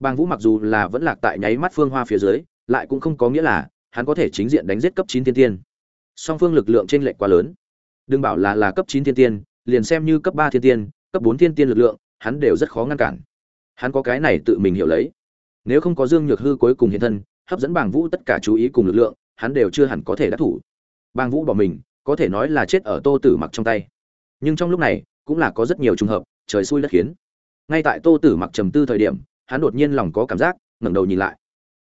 A: bàng vũ mặc dù là vẫn lạc tại nháy mắt phương hoa phía dưới lại cũng không có nghĩa là hắn có thể chính diện đánh giết cấp chín thiên tiên song phương lực lượng trên r lệch quá lớn đừng bảo là là cấp chín thiên tiên liền xem như cấp ba thiên tiên cấp bốn thiên tiên lực lượng hắn đều rất khó ngăn cản hắn có cái này tự mình hiểu lấy nếu không có dương nhược hư cuối cùng hiện thân hấp dẫn bàng vũ tất cả chú ý cùng lực lượng hắn đều chưa hẳn có thể đắc thủ bàng vũ bỏ mình có thể nói là chết ở tô tử mặc trong tay nhưng trong lúc này cũng là có rất nhiều trùng hợp trời xui đất khiến ngay tại tô tử mặc trầm tư thời điểm hắn đột nhiên lòng có cảm giác ngẩng đầu nhìn lại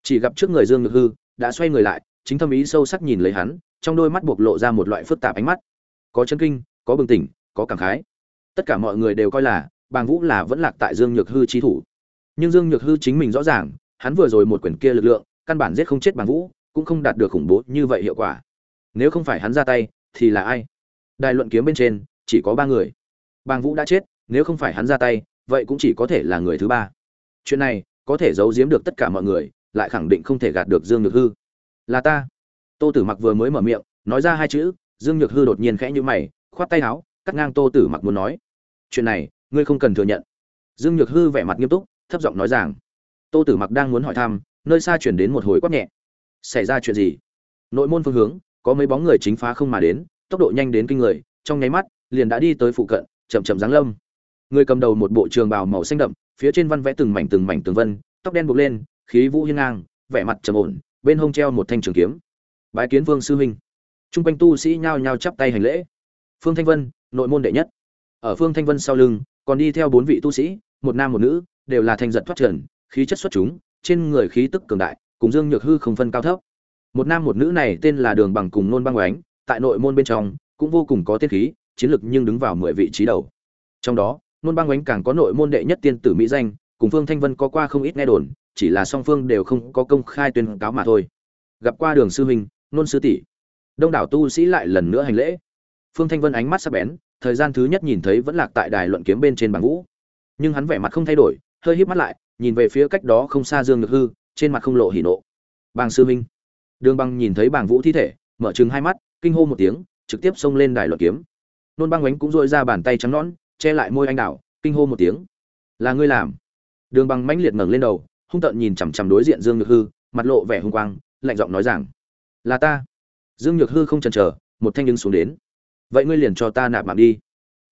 A: chỉ gặp trước người dương nhược hư đã xoay người lại chính thâm ý sâu sắc nhìn lấy hắn trong đôi mắt buộc lộ ra một loại phức tạp ánh mắt có chân kinh có bừng tỉnh có cảm khái tất cả mọi người đều coi là bàng vũ là vẫn lạc tại dương nhược hư trí thủ nhưng dương nhược hư chính mình rõ ràng hắn vừa rồi một quyển kia lực lượng căn bản giết không chết bàng vũ cũng không đạt được khủng bố như vậy hiệu quả nếu không phải hắn ra tay thì là ai đài luận kiếm bên trên chỉ có ba người bàng vũ đã chết nếu không phải hắn ra tay vậy cũng chỉ có thể là người thứ ba chuyện này có thể giấu giếm được tất cả mọi người lại khẳng định không thể gạt được dương nhược hư là ta tô tử mặc vừa mới mở miệng nói ra hai chữ dương nhược hư đột nhiên khẽ nhữ mày khoát tay áo cắt ngang tô tử mặc muốn nói chuyện này ngươi không cần thừa nhận dương nhược hư vẻ mặt nghiêm túc thấp giọng nói rằng tô tử mặc đang muốn hỏi thăm nơi xa chuyển đến một hồi quát nhẹ xảy ra chuyện gì nội môn phương hướng có mấy bóng người chính phá không mà đến tốc độ nhanh đến kinh người trong nháy mắt liền đã đi tới phụ cận chậm chậm giáng lâm người cầm đầu một bộ trường bào màu xanh đậm phía trên văn vẽ từng mảnh từng mảnh từng vân tóc đen buộc lên khí vũ hiên ngang vẻ mặt trầm ổn bên hông treo một thanh trường kiếm bái kiến vương sư huynh chung quanh tu sĩ nhao nhao chắp tay hành lễ phương thanh vân nội môn đệ nhất ở phương thanh vân sau lưng còn đi theo bốn vị tu sĩ một nam một nữ đều là thành giật thoát trần khí chất xuất chúng trên người khí tức cường đại cùng dương nhược hư không phân cao thấp một nam một nữ này tên là đường bằng cùng nôn băng oánh tại nội môn bên trong cũng vô cùng có tiết khí chiến lực nhưng đứng vào mười vị trí đầu trong đó nôn băng oánh càng có nội môn đệ nhất tiên tử mỹ danh cùng phương thanh vân có qua không ít nghe đồn chỉ là song phương đều không có công khai tuyên cáo mà thôi gặp qua đường sư huynh nôn sư tỷ đông đảo tu sĩ lại lần nữa hành lễ phương thanh vân ánh mắt sắc bén thời gian thứ nhất nhìn thấy vẫn lạc tại đài luận kiếm bên trên bảng vũ nhưng hắn vẻ mặt không thay đổi hơi híp mắt lại nhìn về phía cách đó không xa dương ngực hư trên mặt không lộ hỉ nộ bàng sư minh đường băng nhìn thấy bàng vũ thi thể mở trừng hai mắt kinh hô một tiếng trực tiếp xông lên đài luận kiếm nôn băng ánh cũng dội ra bàn tay trắng nõn che lại môi anh đảo kinh hô một tiếng là ngươi làm đường băng mãnh liệt ngẩng lên đầu hung tợn nhìn chằm chằm đối diện dương nhược hư mặt lộ vẻ hung quang lạnh giọng nói rằng là ta dương nhược hư không chần chờ một thanh nhưng xuống đến vậy ngươi liền cho ta nạp mạng đi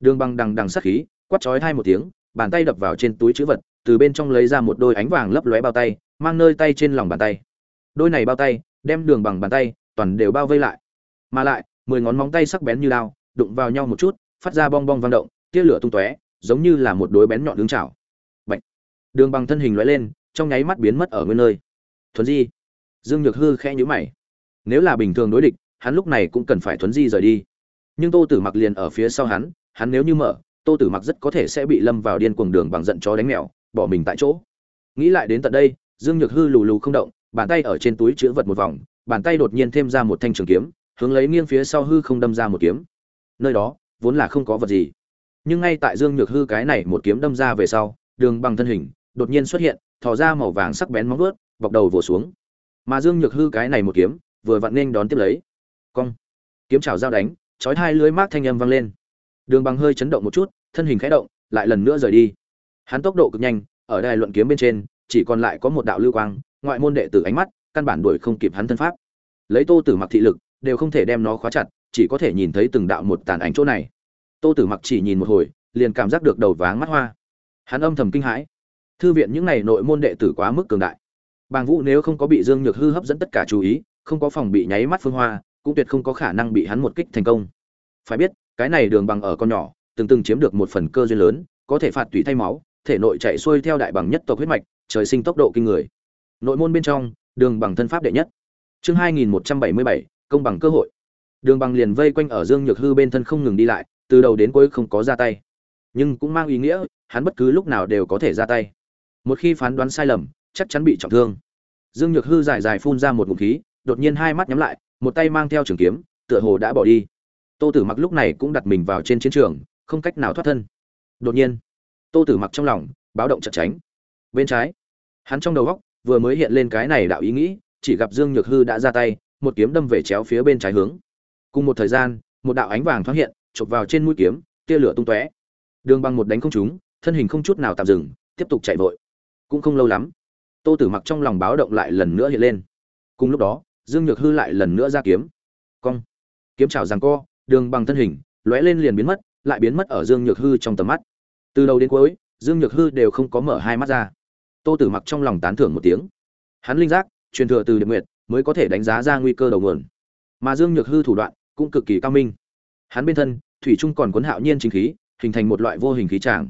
A: đường băng đằng đằng sát khí quắt chói hai một tiếng bàn tay đập vào trên túi chữ vật từ bên trong lấy ra một đôi ánh vàng lấp lóe bao tay mang nơi tay trên lòng bàn tay đôi này bao tay đem đường bằng bàn tay toàn đều bao vây lại mà lại mười ngón móng tay sắc bén như lao đụng vào nhau một chút phát ra bong bong vang động tia lửa tung tóe giống như là một đôi bén nhọn đứng chảo Bạch. đường bằng thân hình lóe lên trong nháy mắt biến mất ở nguyên nơi thuấn di dương nhược hư khẽ nhíu mày nếu là bình thường đối địch hắn lúc này cũng cần phải thuấn di rời đi nhưng tô tử mặc liền ở phía sau hắn hắn nếu như mở tô tử mặc rất có thể sẽ bị lâm vào điên cuồng đường bằng giận chó đánh mèo bỏ mình tại chỗ nghĩ lại đến tận đây dương nhược hư lù lù không động bàn tay ở trên túi chứa vật một vòng bàn tay đột nhiên thêm ra một thanh trường kiếm hướng lấy nghiêng phía sau hư không đâm ra một kiếm nơi đó vốn là không có vật gì nhưng ngay tại dương nhược hư cái này một kiếm đâm ra về sau đường bằng thân hình đột nhiên xuất hiện thò ra màu vàng sắc bén móng vuốt, bọc đầu vồ xuống. Mà Dương Nhược Hư cái này một kiếm, vừa vặn nên đón tiếp lấy. Cong. Kiếm chảo giao đánh, chói hai lưới mát thanh âm vang lên. Đường Bằng hơi chấn động một chút, thân hình khẽ động, lại lần nữa rời đi. Hắn tốc độ cực nhanh, ở đài luận kiếm bên trên, chỉ còn lại có một đạo lưu quang, ngoại môn đệ tử ánh mắt, căn bản đuổi không kịp hắn thân pháp. Lấy Tô Tử Mặc thị lực, đều không thể đem nó khóa chặt, chỉ có thể nhìn thấy từng đạo một tàn ảnh chỗ này. Tô Tử Mặc chỉ nhìn một hồi, liền cảm giác được đầu váng mắt hoa. Hắn âm thầm kinh hãi, thư viện những này nội môn đệ tử quá mức cường đại bàng vũ nếu không có bị dương nhược hư hấp dẫn tất cả chú ý không có phòng bị nháy mắt phương hoa cũng tuyệt không có khả năng bị hắn một kích thành công phải biết cái này đường bằng ở con nhỏ từng từng chiếm được một phần cơ duyên lớn có thể phạt tùy thay máu thể nội chạy xuôi theo đại bằng nhất tộc huyết mạch trời sinh tốc độ kinh người nội môn bên trong đường bằng thân pháp đệ nhất chương hai nghìn một trăm bảy mươi bảy công bằng cơ hội đường bằng liền vây quanh ở dương nhược hư bên thân không ngừng đi lại từ đầu đến cuối không có ra tay nhưng cũng mang ý nghĩa hắn bất cứ lúc nào đều có thể ra tay một khi phán đoán sai lầm chắc chắn bị trọng thương dương nhược hư dài dài phun ra một ngụm khí đột nhiên hai mắt nhắm lại một tay mang theo trường kiếm tựa hồ đã bỏ đi tô tử mặc lúc này cũng đặt mình vào trên chiến trường không cách nào thoát thân đột nhiên tô tử mặc trong lòng báo động chặt tránh bên trái hắn trong đầu góc vừa mới hiện lên cái này đạo ý nghĩ chỉ gặp dương nhược hư đã ra tay một kiếm đâm về chéo phía bên trái hướng cùng một thời gian một đạo ánh vàng thoát hiện chụp vào trên mũi kiếm tia lửa tung tóe đường bằng một đánh không trúng thân hình không chút nào tạm dừng tiếp tục chạy vội cũng không lâu lắm tô tử mặc trong lòng báo động lại lần nữa hiện lên cùng lúc đó dương nhược hư lại lần nữa ra kiếm cong kiếm chảo rằng co đường bằng thân hình lóe lên liền biến mất lại biến mất ở dương nhược hư trong tầm mắt từ đầu đến cuối dương nhược hư đều không có mở hai mắt ra tô tử mặc trong lòng tán thưởng một tiếng hắn linh giác truyền thừa từ điện nguyệt mới có thể đánh giá ra nguy cơ đầu nguồn mà dương nhược hư thủ đoạn cũng cực kỳ cao minh hắn bên thân thủy trung còn cuốn hạo nhiên chính khí hình thành một loại vô hình khí tràng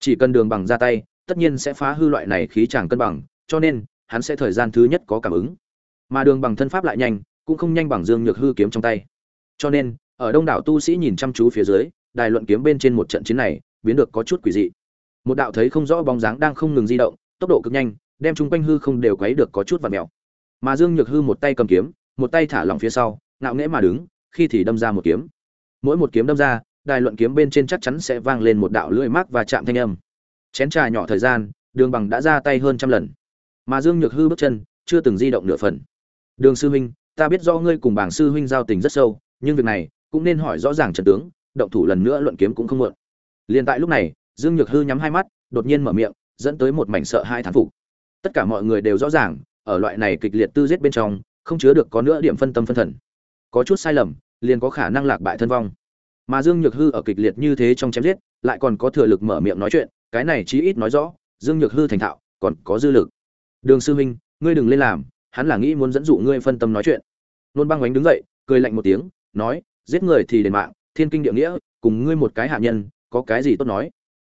A: chỉ cần đường bằng ra tay tất nhiên sẽ phá hư loại này khí chàng cân bằng, cho nên hắn sẽ thời gian thứ nhất có cảm ứng. Mà đường bằng thân pháp lại nhanh, cũng không nhanh bằng Dương Nhược Hư kiếm trong tay. Cho nên, ở đông đảo tu sĩ nhìn chăm chú phía dưới, đài luận kiếm bên trên một trận chiến này, biến được có chút quỷ dị. Một đạo thấy không rõ bóng dáng đang không ngừng di động, tốc độ cực nhanh, đem chúng quanh hư không đều quấy được có chút vặn mèo. Mà Dương Nhược Hư một tay cầm kiếm, một tay thả lỏng phía sau, ngạo nghễ mà đứng, khi thì đâm ra một kiếm. Mỗi một kiếm đâm ra, đài luận kiếm bên trên chắc chắn sẽ vang lên một đạo lưỡi mác và chạm thanh âm chén trà nhỏ thời gian đường bằng đã ra tay hơn trăm lần mà dương nhược hư bước chân chưa từng di động nửa phần đường sư huynh ta biết do ngươi cùng bảng sư huynh giao tình rất sâu nhưng việc này cũng nên hỏi rõ ràng trần tướng động thủ lần nữa luận kiếm cũng không muộn liền tại lúc này dương nhược hư nhắm hai mắt đột nhiên mở miệng dẫn tới một mảnh sợ hai thán phục tất cả mọi người đều rõ ràng ở loại này kịch liệt tư giết bên trong không chứa được có nữa điểm phân tâm phân thần có chút sai lầm liền có khả năng lạc bại thân vong mà dương nhược hư ở kịch liệt như thế trong chém giết lại còn có thừa lực mở miệng nói chuyện cái này chí ít nói rõ dương nhược hư thành thạo còn có dư lực đường sư huynh ngươi đừng lên làm hắn là nghĩ muốn dẫn dụ ngươi phân tâm nói chuyện nôn băng oánh đứng dậy cười lạnh một tiếng nói giết người thì đền mạng thiên kinh địa nghĩa cùng ngươi một cái hạ nhân có cái gì tốt nói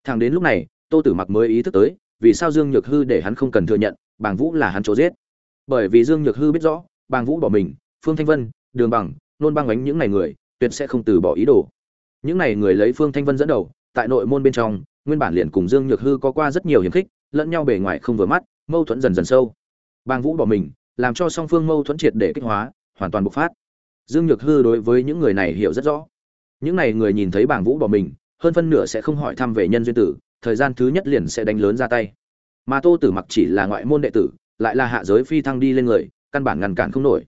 A: thằng đến lúc này tô tử mặc mới ý thức tới vì sao dương nhược hư để hắn không cần thừa nhận bàng vũ là hắn chỗ giết bởi vì dương nhược hư biết rõ bàng vũ bỏ mình phương thanh vân đường bằng nôn băng oánh những n à y người tuyệt sẽ không từ bỏ ý đồ những n à y người lấy phương thanh vân dẫn đầu tại nội môn bên trong nguyên bản liền cùng dương nhược hư có qua rất nhiều hiểm khích lẫn nhau bề ngoài không vừa mắt mâu thuẫn dần dần sâu Bàng vũ bỏ mình làm cho song phương mâu thuẫn triệt để kích hóa hoàn toàn bộc phát dương nhược hư đối với những người này hiểu rất rõ những này người nhìn thấy Bàng vũ bỏ mình hơn phân nửa sẽ không hỏi thăm về nhân duyên tử thời gian thứ nhất liền sẽ đánh lớn ra tay mà tô tử mặc chỉ là ngoại môn đệ tử lại là hạ giới phi thăng đi lên người căn bản ngăn cản không nổi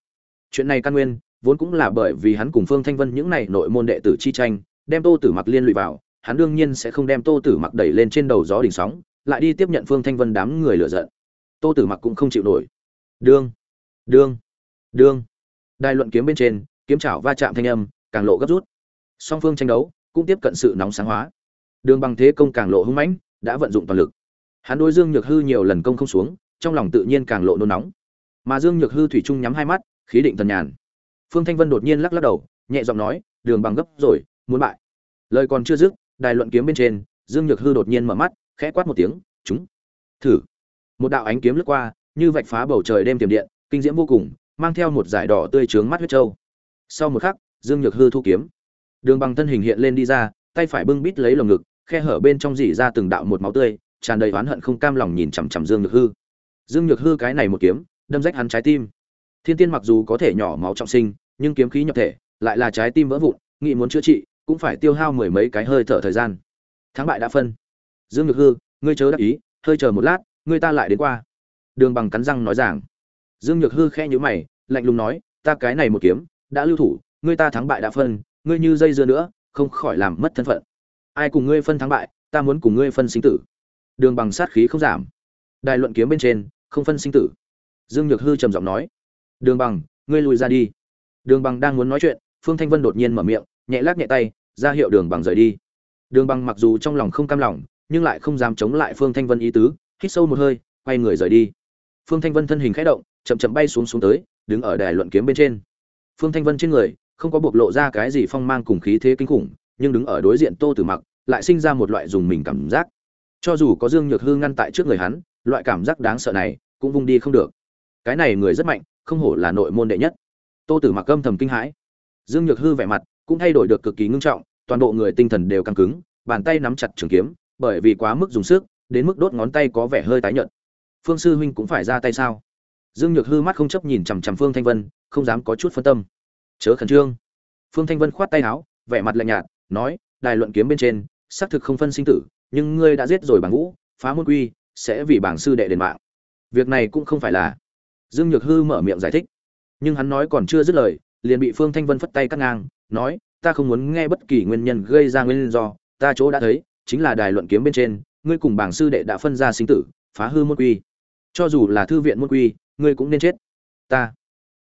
A: chuyện này căn nguyên vốn cũng là bởi vì hắn cùng phương thanh vân những này nội môn đệ tử chi tranh đem tô tử mặc liên lụy vào hắn đương nhiên sẽ không đem Tô Tử Mặc đẩy lên trên đầu gió đỉnh sóng, lại đi tiếp nhận Phương Thanh Vân đám người lửa giận. Tô Tử Mặc cũng không chịu nổi. Đương, đương, đương. Đài luận kiếm bên trên, kiếm chảo va chạm thanh âm, càng lộ gấp rút. Song phương tranh đấu cũng tiếp cận sự nóng sáng hóa. Đường bằng thế công càng lộ hung mãnh, đã vận dụng toàn lực. Hắn đối Dương Nhược Hư nhiều lần công không xuống, trong lòng tự nhiên càng lộ nôn nóng. Mà Dương Nhược Hư thủy chung nhắm hai mắt, khí định thần nhàn. Phương Thanh Vân đột nhiên lắc lắc đầu, nhẹ giọng nói, "Đường bằng gấp rồi, muốn bại." Lời còn chưa dứt, đài luận kiếm bên trên dương nhược hư đột nhiên mở mắt khẽ quát một tiếng chúng thử một đạo ánh kiếm lướt qua như vạch phá bầu trời đêm tiềm điện kinh diễm vô cùng mang theo một dải đỏ tươi trướng mắt huyết trâu sau một khắc dương nhược hư thu kiếm đường bằng thân hình hiện lên đi ra tay phải bưng bít lấy lồng ngực khe hở bên trong dỉ ra từng đạo một máu tươi tràn đầy oán hận không cam lòng nhìn chằm chằm dương nhược hư dương nhược hư cái này một kiếm đâm rách hắn trái tim thiên tiên mặc dù có thể nhỏ máu trọng sinh nhưng kiếm khí nhập thể lại là trái tim vỡ vụn nghị muốn chữa trị cũng phải tiêu hao mười mấy cái hơi thở thời gian thắng bại đã phân dương nhược hư ngươi chớ đắc ý hơi chờ một lát ngươi ta lại đến qua đường bằng cắn răng nói rằng dương nhược hư khẽ nhíu mày lạnh lùng nói ta cái này một kiếm đã lưu thủ ngươi ta thắng bại đã phân ngươi như dây dưa nữa không khỏi làm mất thân phận ai cùng ngươi phân thắng bại ta muốn cùng ngươi phân sinh tử đường bằng sát khí không giảm đài luận kiếm bên trên không phân sinh tử dương nhược hư trầm giọng nói đường bằng ngươi lùi ra đi đường bằng đang muốn nói chuyện phương thanh vân đột nhiên mở miệng nhẹ lắc nhẹ tay ra hiệu đường bằng rời đi đường bằng mặc dù trong lòng không cam lòng nhưng lại không dám chống lại phương thanh vân ý tứ hít sâu một hơi quay người rời đi phương thanh vân thân hình khẽ động chậm chậm bay xuống xuống tới đứng ở đài luận kiếm bên trên phương thanh vân trên người không có bộc lộ ra cái gì phong mang cùng khí thế kinh khủng nhưng đứng ở đối diện tô tử mặc lại sinh ra một loại dùng mình cảm giác cho dù có dương nhược hư ngăn tại trước người hắn loại cảm giác đáng sợ này cũng vung đi không được cái này người rất mạnh không hổ là nội môn đệ nhất tô tử mặc âm thầm kinh hãi dương nhược hư vẻ mặt cũng thay đổi được cực kỳ ngưng trọng toàn bộ người tinh thần đều căng cứng bàn tay nắm chặt trường kiếm bởi vì quá mức dùng sức đến mức đốt ngón tay có vẻ hơi tái nhợt phương sư huynh cũng phải ra tay sao dương nhược hư mắt không chấp nhìn chằm chằm phương thanh vân không dám có chút phân tâm chớ khẩn trương phương thanh vân khoát tay áo vẻ mặt lạnh nhạt nói đài luận kiếm bên trên xác thực không phân sinh tử nhưng ngươi đã giết rồi bảng ngũ phá môn quy sẽ vì bảng sư đệ đền mạng việc này cũng không phải là dương nhược hư mở miệng giải thích nhưng hắn nói còn chưa dứt lời liền bị phương thanh vân phất tay cắt ngang nói ta không muốn nghe bất kỳ nguyên nhân gây ra nguyên do ta chỗ đã thấy chính là đài luận kiếm bên trên ngươi cùng bảng sư đệ đã phân ra sinh tử phá hư môn quy cho dù là thư viện môn quy ngươi cũng nên chết ta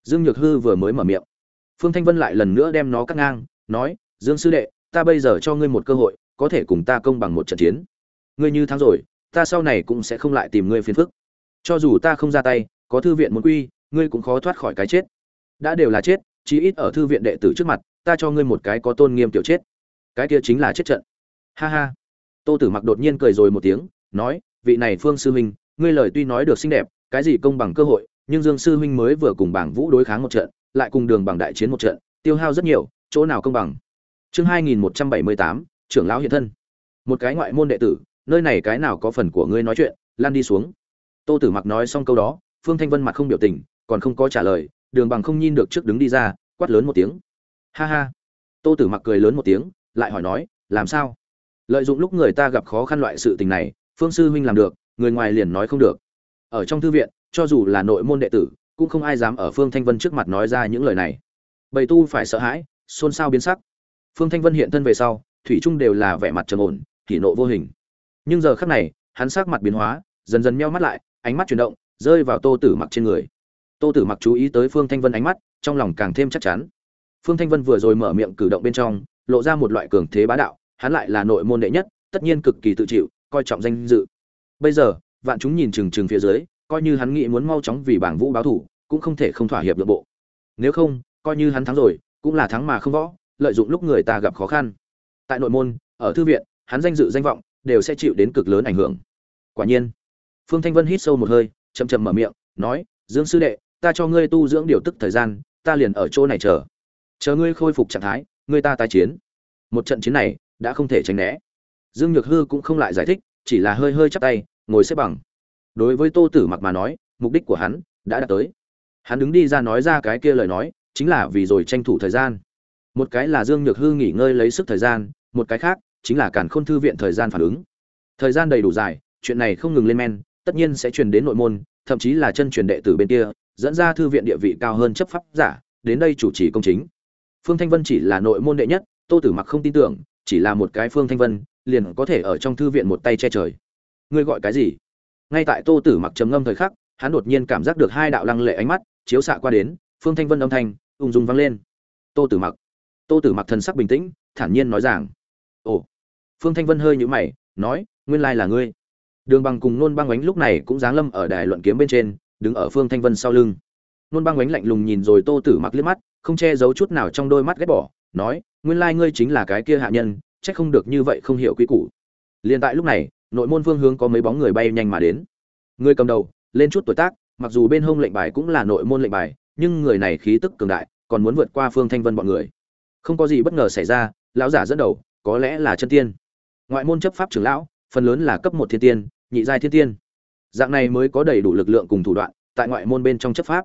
A: dương nhược hư vừa mới mở miệng phương thanh vân lại lần nữa đem nó cắt ngang nói dương sư đệ ta bây giờ cho ngươi một cơ hội có thể cùng ta công bằng một trận chiến ngươi như thắng rồi ta sau này cũng sẽ không lại tìm ngươi phiền phức cho dù ta không ra tay có thư viện môn quy ngươi cũng khó thoát khỏi cái chết đã đều là chết chí ít ở thư viện đệ tử trước mặt ta cho ngươi một cái có tôn nghiêm tiểu chết cái kia chính là chết trận ha ha tô tử mặc đột nhiên cười rồi một tiếng nói vị này phương sư huynh ngươi lời tuy nói được xinh đẹp cái gì công bằng cơ hội nhưng dương sư huynh mới vừa cùng bảng vũ đối kháng một trận lại cùng đường bằng đại chiến một trận tiêu hao rất nhiều chỗ nào công bằng chương hai nghìn một trăm bảy mươi tám trưởng lão hiện thân một cái ngoại môn đệ tử nơi này cái nào có phần của ngươi nói chuyện lan đi xuống tô tử mặc nói xong câu đó phương thanh vân mặt không biểu tình còn không có trả lời đường bằng không nhìn được trước đứng đi ra quát lớn một tiếng ha ha tô tử mặc cười lớn một tiếng lại hỏi nói làm sao lợi dụng lúc người ta gặp khó khăn loại sự tình này phương sư huynh làm được người ngoài liền nói không được ở trong thư viện cho dù là nội môn đệ tử cũng không ai dám ở phương thanh vân trước mặt nói ra những lời này bầy tu phải sợ hãi xôn xao biến sắc phương thanh vân hiện thân về sau thủy trung đều là vẻ mặt trầm ổn kỷ nộ vô hình nhưng giờ khắc này hắn sắc mặt biến hóa dần dần meo mắt lại ánh mắt chuyển động rơi vào tô tử mặc trên người tô tử mặc chú ý tới phương thanh vân ánh mắt trong lòng càng thêm chắc chắn Phương Thanh Vân vừa rồi mở miệng cử động bên trong, lộ ra một loại cường thế bá đạo, hắn lại là nội môn đệ nhất, tất nhiên cực kỳ tự chịu, coi trọng danh dự. Bây giờ, vạn chúng nhìn chừng chừng phía dưới, coi như hắn nghĩ muốn mau chóng vì bảng Vũ báo thủ, cũng không thể không thỏa hiệp được bộ. Nếu không, coi như hắn thắng rồi, cũng là thắng mà không võ, lợi dụng lúc người ta gặp khó khăn. Tại nội môn, ở thư viện, hắn danh dự danh vọng đều sẽ chịu đến cực lớn ảnh hưởng. Quả nhiên, Phương Thanh Vân hít sâu một hơi, chậm chậm mở miệng, nói: "Dương sư đệ, ta cho ngươi tu dưỡng điều tức thời gian, ta liền ở chỗ này chờ." chờ ngươi khôi phục trạng thái ngươi ta tái chiến một trận chiến này đã không thể tránh né dương nhược hư cũng không lại giải thích chỉ là hơi hơi chắp tay ngồi xếp bằng đối với tô tử mặc mà nói mục đích của hắn đã đạt tới hắn đứng đi ra nói ra cái kia lời nói chính là vì rồi tranh thủ thời gian một cái là dương nhược hư nghỉ ngơi lấy sức thời gian một cái khác chính là cản khôn thư viện thời gian phản ứng thời gian đầy đủ dài chuyện này không ngừng lên men tất nhiên sẽ truyền đến nội môn thậm chí là chân truyền đệ tử bên kia dẫn ra thư viện địa vị cao hơn chấp pháp giả đến đây chủ trì công chính Phương Thanh Vân chỉ là nội môn đệ nhất, Tô Tử Mặc không tin tưởng, chỉ là một cái Phương Thanh Vân, liền có thể ở trong thư viện một tay che trời. Ngươi gọi cái gì? Ngay tại Tô Tử Mặc trầm ngâm thời khắc, hắn đột nhiên cảm giác được hai đạo lăng lệ ánh mắt chiếu xạ qua đến, Phương Thanh Vân âm thanh ung dung vang lên. Tô Tử Mặc. Tô Tử Mặc thần sắc bình tĩnh, thản nhiên nói rằng: "Ồ." Phương Thanh Vân hơi nhíu mày, nói: "Nguyên lai là ngươi." Đường Bằng cùng Nôn Băng Oánh lúc này cũng giáng lâm ở đài luận kiếm bên trên, đứng ở Phương Thanh Vân sau lưng nôn băng ánh lạnh lùng nhìn rồi tô tử mặc liếc mắt không che giấu chút nào trong đôi mắt ghét bỏ nói nguyên lai ngươi chính là cái kia hạ nhân trách không được như vậy không hiểu quy củ liền tại lúc này nội môn phương hướng có mấy bóng người bay nhanh mà đến người cầm đầu lên chút tuổi tác mặc dù bên hông lệnh bài cũng là nội môn lệnh bài nhưng người này khí tức cường đại còn muốn vượt qua phương thanh vân bọn người không có gì bất ngờ xảy ra lão giả dẫn đầu có lẽ là chân tiên ngoại môn chấp pháp trưởng lão phần lớn là cấp một thiên tiên nhị giai thiên tiên dạng này mới có đầy đủ lực lượng cùng thủ đoạn tại ngoại môn bên trong chấp pháp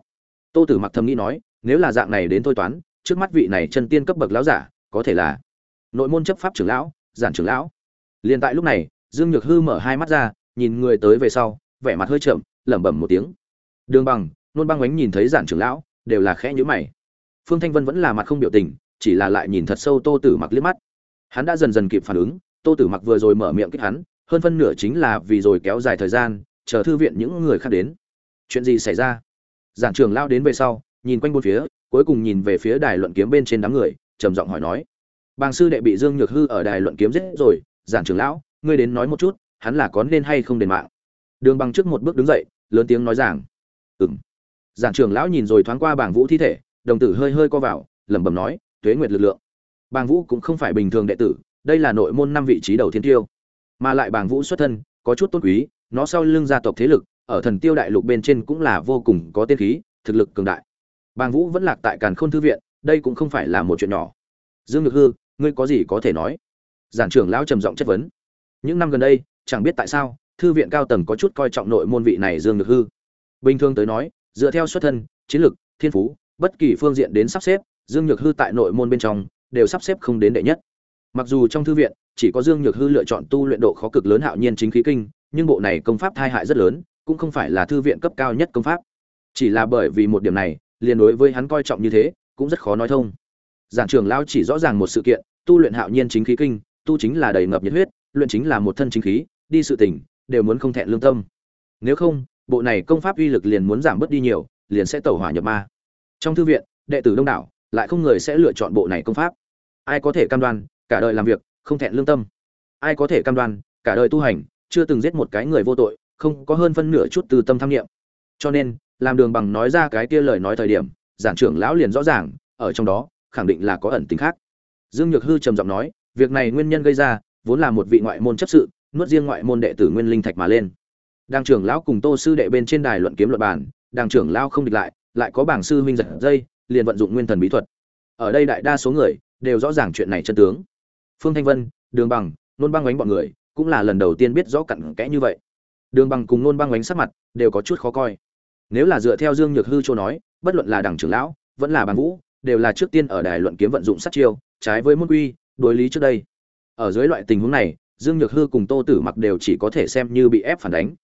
A: tô tử mặc thầm nghĩ nói nếu là dạng này đến thôi toán trước mắt vị này chân tiên cấp bậc lão giả có thể là nội môn chấp pháp trưởng lão giản trưởng lão liền tại lúc này dương nhược hư mở hai mắt ra nhìn người tới về sau vẻ mặt hơi chậm lẩm bẩm một tiếng đường bằng nôn băng ánh nhìn thấy giản trưởng lão đều là khẽ nhữ mày phương thanh vân vẫn là mặt không biểu tình chỉ là lại nhìn thật sâu tô tử mặc liếc mắt hắn đã dần dần kịp phản ứng tô tử mặc vừa rồi mở miệng kích hắn hơn phân nửa chính là vì rồi kéo dài thời gian chờ thư viện những người khác đến chuyện gì xảy ra giản trường lao đến về sau nhìn quanh bốn phía cuối cùng nhìn về phía đài luận kiếm bên trên đám người trầm giọng hỏi nói bàng sư đệ bị dương nhược hư ở đài luận kiếm giết rồi giản trường lão ngươi đến nói một chút hắn là có nên hay không đền mạng đường bằng trước một bước đứng dậy lớn tiếng nói rằng ừng giản trường lão nhìn rồi thoáng qua bảng vũ thi thể đồng tử hơi hơi co vào lẩm bẩm nói tuế nguyệt lực lượng bàng vũ cũng không phải bình thường đệ tử đây là nội môn năm vị trí đầu thiên tiêu mà lại bàng vũ xuất thân có chút tôn quý nó sau lưng gia tộc thế lực ở thần tiêu đại lục bên trên cũng là vô cùng có tiên khí thực lực cường đại bàng vũ vẫn lạc tại càn khôn thư viện đây cũng không phải là một chuyện nhỏ dương nhược hư ngươi có gì có thể nói giản trưởng lão trầm giọng chất vấn những năm gần đây chẳng biết tại sao thư viện cao tầng có chút coi trọng nội môn vị này dương nhược hư bình thường tới nói dựa theo xuất thân chiến lược thiên phú bất kỳ phương diện đến sắp xếp dương nhược hư tại nội môn bên trong đều sắp xếp không đến đệ nhất mặc dù trong thư viện chỉ có dương nhược hư lựa chọn tu luyện độ khó cực lớn hạo nhiên chính khí kinh nhưng bộ này công pháp thai hại rất lớn cũng không phải là thư viện cấp cao nhất công pháp chỉ là bởi vì một điểm này liền đối với hắn coi trọng như thế cũng rất khó nói thông giản trưởng lao chỉ rõ ràng một sự kiện tu luyện hạo nhiên chính khí kinh tu chính là đầy ngập nhiệt huyết luyện chính là một thân chính khí đi sự tỉnh đều muốn không thẹn lương tâm nếu không bộ này công pháp uy lực liền muốn giảm bớt đi nhiều liền sẽ tẩu hỏa nhập ma trong thư viện đệ tử đông đảo lại không người sẽ lựa chọn bộ này công pháp ai có thể cam đoan cả đời làm việc không thẹn lương tâm ai có thể cam đoan cả đời tu hành chưa từng giết một cái người vô tội không có hơn phân nửa chút từ tâm tham nghiệm cho nên làm đường bằng nói ra cái kia lời nói thời điểm giảng trưởng lão liền rõ ràng ở trong đó khẳng định là có ẩn tính khác dương nhược hư trầm giọng nói việc này nguyên nhân gây ra vốn là một vị ngoại môn chấp sự nuốt riêng ngoại môn đệ tử nguyên linh thạch mà lên đàng trưởng lão cùng tô sư đệ bên trên đài luận kiếm luật bản đàng trưởng lão không địch lại lại có bảng sư huynh giật dây liền vận dụng nguyên thần bí thuật ở đây đại đa số người đều rõ ràng chuyện này chân tướng phương thanh vân đường bằng nôn băng đánh bọn người cũng là lần đầu tiên biết rõ cặn kẽ như vậy đường bằng cùng nôn băng bánh sắc mặt đều có chút khó coi nếu là dựa theo dương nhược hư châu nói bất luận là đảng trưởng lão vẫn là bàn vũ đều là trước tiên ở đài luận kiếm vận dụng sát chiêu trái với môn quy đối lý trước đây ở dưới loại tình huống này dương nhược hư cùng tô tử mặc đều chỉ có thể xem như bị ép phản đánh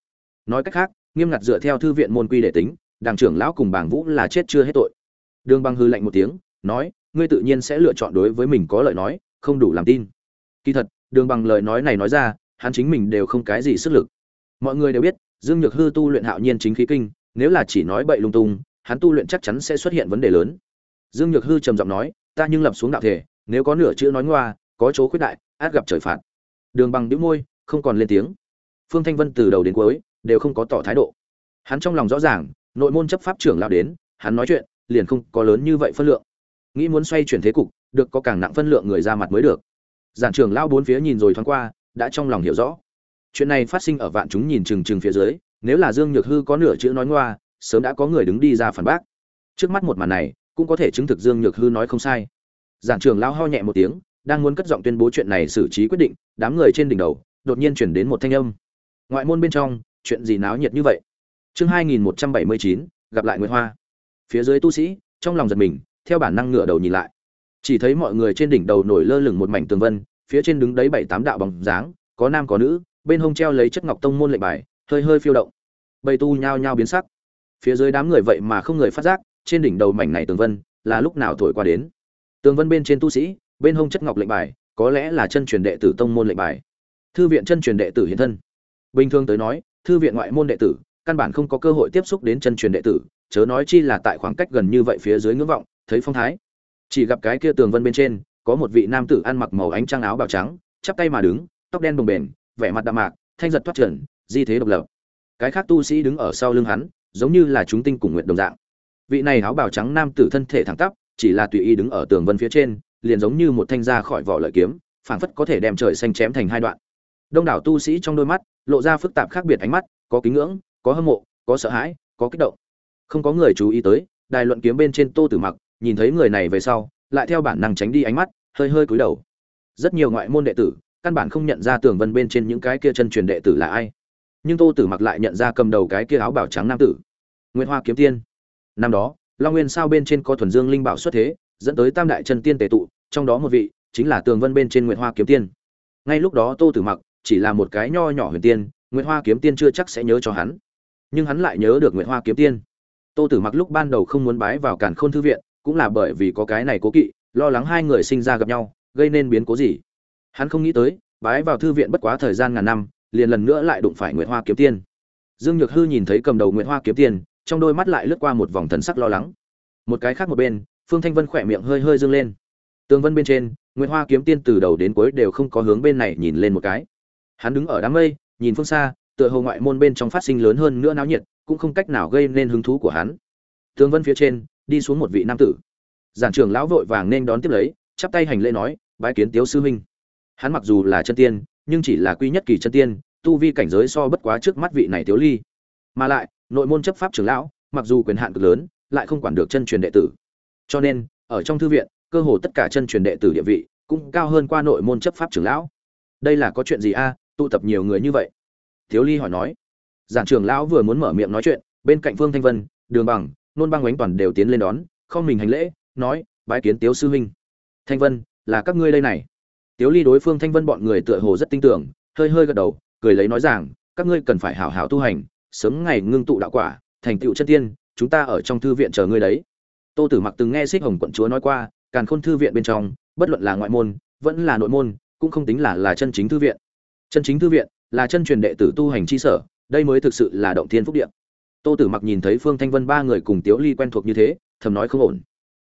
A: nói cách khác nghiêm ngặt dựa theo thư viện môn quy để tính đảng trưởng lão cùng Bàng vũ là chết chưa hết tội đường băng hư lạnh một tiếng nói ngươi tự nhiên sẽ lựa chọn đối với mình có lợi nói không đủ làm tin kỳ thật đường bằng lời nói này nói ra hắn chính mình đều không cái gì sức lực mọi người đều biết dương nhược hư tu luyện hạo nhiên chính khí kinh nếu là chỉ nói bậy lung tung hắn tu luyện chắc chắn sẽ xuất hiện vấn đề lớn dương nhược hư trầm giọng nói ta nhưng lập xuống đạo thể nếu có nửa chữ nói ngoa có chỗ khuyết đại át gặp trời phạt đường bằng đĩu môi không còn lên tiếng phương thanh vân từ đầu đến cuối đều không có tỏ thái độ hắn trong lòng rõ ràng nội môn chấp pháp trưởng lao đến hắn nói chuyện liền không có lớn như vậy phân lượng nghĩ muốn xoay chuyển thế cục được có càng nặng phân lượng người ra mặt mới được giản trưởng lao bốn phía nhìn rồi thoáng qua đã trong lòng hiểu rõ chuyện này phát sinh ở vạn chúng nhìn chừng chừng phía dưới nếu là dương nhược hư có nửa chữ nói ngoa sớm đã có người đứng đi ra phản bác trước mắt một màn này cũng có thể chứng thực dương nhược hư nói không sai Giản trường lao ho nhẹ một tiếng đang muốn cất giọng tuyên bố chuyện này xử trí quyết định đám người trên đỉnh đầu đột nhiên chuyển đến một thanh âm ngoại môn bên trong chuyện gì náo nhiệt như vậy chương hai nghìn một trăm bảy mươi chín gặp lại nguyễn hoa phía dưới tu sĩ trong lòng giật mình theo bản năng ngửa đầu nhìn lại chỉ thấy mọi người trên đỉnh đầu nổi lơ lửng một mảnh tường vân phía trên đứng đấy bảy tám đạo bằng dáng có nam có nữ bên hông treo lấy chất ngọc tông môn lệnh bài hơi hơi phiêu động bầy tu nhao nhao biến sắc phía dưới đám người vậy mà không người phát giác trên đỉnh đầu mảnh này tường vân là lúc nào thổi qua đến tường vân bên trên tu sĩ bên hông chất ngọc lệnh bài có lẽ là chân truyền đệ tử tông môn lệnh bài thư viện chân truyền đệ tử hiện thân bình thường tới nói thư viện ngoại môn đệ tử căn bản không có cơ hội tiếp xúc đến chân truyền đệ tử chớ nói chi là tại khoảng cách gần như vậy phía dưới ngưỡng vọng thấy phong thái chỉ gặp cái kia tường vân bên trên có một vị nam tử ăn mặc màu ánh trang áo bào trắng chắp tay mà đứng tóc đen bồng bềnh vẻ mặt đạm mạc thanh giật thoát trần di thế độc lập cái khác tu sĩ đứng ở sau lưng hắn giống như là chúng tinh cùng nguyện đồng dạng vị này áo bào trắng nam tử thân thể thẳng tắp chỉ là tùy ý đứng ở tường vân phía trên liền giống như một thanh ra khỏi vỏ lợi kiếm phảng phất có thể đem trời xanh chém thành hai đoạn đông đảo tu sĩ trong đôi mắt lộ ra phức tạp khác biệt ánh mắt có kính ngưỡng có hâm mộ có sợ hãi có kích động không có người chú ý tới đài luận kiếm bên trên tô tử mặc nhìn thấy người này về sau lại theo bản năng tránh đi ánh mắt hơi hơi cúi đầu rất nhiều ngoại môn đệ tử căn bản không nhận ra tường vân bên trên những cái kia chân truyền đệ tử là ai nhưng tô tử mặc lại nhận ra cầm đầu cái kia áo bảo trắng nam tử nguyễn hoa kiếm tiên năm đó long nguyên sao bên trên có thuần dương linh bảo xuất thế dẫn tới tam đại chân tiên tề tụ trong đó một vị chính là tường vân bên trên nguyễn hoa kiếm tiên ngay lúc đó tô tử mặc chỉ là một cái nho nhỏ huyền tiên nguyễn hoa kiếm tiên chưa chắc sẽ nhớ cho hắn nhưng hắn lại nhớ được nguyễn hoa kiếm tiên tô tử mặc lúc ban đầu không muốn bái vào cản khôn thư viện cũng là bởi vì có cái này cố kỵ lo lắng hai người sinh ra gặp nhau gây nên biến cố gì Hắn không nghĩ tới, bái vào thư viện bất quá thời gian ngàn năm, liền lần nữa lại đụng phải Nguyệt Hoa kiếm tiên. Dương Nhược Hư nhìn thấy cầm đầu Nguyệt Hoa kiếm tiên, trong đôi mắt lại lướt qua một vòng thần sắc lo lắng. Một cái khác một bên, Phương Thanh Vân khỏe miệng hơi hơi dương lên. Tường Vân bên trên, Nguyệt Hoa kiếm tiên từ đầu đến cuối đều không có hướng bên này nhìn lên một cái. Hắn đứng ở đám mây, nhìn phương xa, tựa hồ ngoại môn bên trong phát sinh lớn hơn nữa náo nhiệt, cũng không cách nào gây nên hứng thú của hắn. Tường Vân phía trên, đi xuống một vị nam tử. Giản trưởng lão vội vàng nên đón tiếp lấy, chắp tay hành lễ nói, bái kiến Tiếu sư huynh. Hắn mặc dù là chân tiên, nhưng chỉ là quy nhất kỳ chân tiên, tu vi cảnh giới so bất quá trước mắt vị này thiếu Ly. Mà lại, nội môn chấp pháp trưởng lão, mặc dù quyền hạn cực lớn, lại không quản được chân truyền đệ tử. Cho nên, ở trong thư viện, cơ hồ tất cả chân truyền đệ tử địa vị cũng cao hơn qua nội môn chấp pháp trưởng lão. Đây là có chuyện gì a, tụ tập nhiều người như vậy? Thiếu Ly hỏi nói. Giản trưởng lão vừa muốn mở miệng nói chuyện, bên cạnh Phương Thanh Vân, Đường Bằng, Nôn băng Oánh toàn đều tiến lên đón, không mình hành lễ, nói: "Bái kiến Tiếu sư huynh." Thanh Vân, là các ngươi đây này tiếu ly đối phương thanh vân bọn người tựa hồ rất tin tưởng hơi hơi gật đầu cười lấy nói rằng các ngươi cần phải hảo hảo tu hành sớm ngày ngưng tụ đạo quả thành tựu chân tiên chúng ta ở trong thư viện chờ ngươi đấy tô tử mặc từng nghe xích hồng quận chúa nói qua càn khôn thư viện bên trong bất luận là ngoại môn vẫn là nội môn cũng không tính là là chân chính thư viện chân chính thư viện là chân truyền đệ tử tu hành chi sở đây mới thực sự là động thiên phúc điện tô tử mặc nhìn thấy phương thanh vân ba người cùng tiếu ly quen thuộc như thế thầm nói không ổn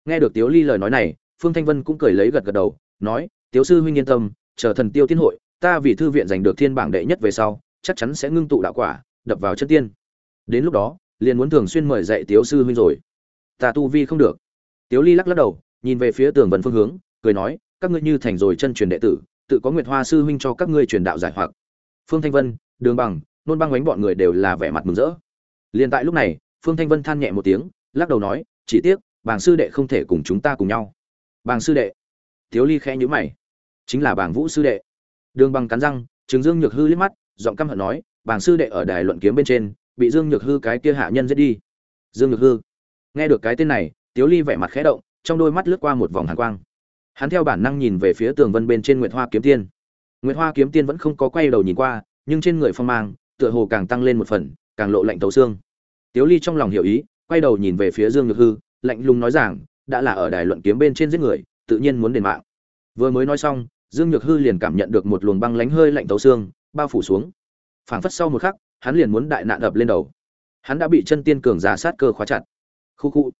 A: nghe được tiếu ly lời nói này phương thanh vân cũng cười lấy gật gật đầu nói tiếu sư huynh yên tâm chờ thần tiêu tiên hội ta vì thư viện giành được thiên bảng đệ nhất về sau chắc chắn sẽ ngưng tụ đạo quả đập vào chân tiên đến lúc đó liền muốn thường xuyên mời dạy tiểu sư huynh rồi ta tu vi không được Tiểu ly lắc lắc đầu nhìn về phía tường vần phương hướng cười nói các ngươi như thành rồi chân truyền đệ tử tự có nguyệt hoa sư huynh cho các ngươi truyền đạo giải hoặc phương thanh vân đường bằng nôn băng đánh bọn người đều là vẻ mặt mừng rỡ liền tại lúc này phương thanh vân than nhẹ một tiếng lắc đầu nói chỉ tiếc bàng sư đệ không thể cùng chúng ta cùng nhau bàng sư đệ tiếu ly khẽ nhữ mày chính là bảng vũ sư đệ đường bằng cắn răng chứng dương nhược hư liếc mắt giọng căm hận nói bảng sư đệ ở đài luận kiếm bên trên bị dương nhược hư cái kia hạ nhân giết đi dương nhược hư nghe được cái tên này tiếu ly vẻ mặt khẽ động trong đôi mắt lướt qua một vòng hàn quang hắn theo bản năng nhìn về phía tường vân bên trên nguyệt hoa kiếm tiên nguyệt hoa kiếm tiên vẫn không có quay đầu nhìn qua nhưng trên người phong mang tựa hồ càng tăng lên một phần càng lộ lạnh tấu xương tiếu ly trong lòng hiểu ý quay đầu nhìn về phía dương nhược hư lạnh lùng nói rằng đã là ở đài luận kiếm bên trên giết người tự nhiên muốn đền mạng vừa mới nói xong dương nhược hư liền cảm nhận được một luồng băng lánh hơi lạnh tấu xương bao phủ xuống phảng phất sau một khắc hắn liền muốn đại nạn ập lên đầu hắn đã bị chân tiên cường giả sát cơ khóa chặt khu khu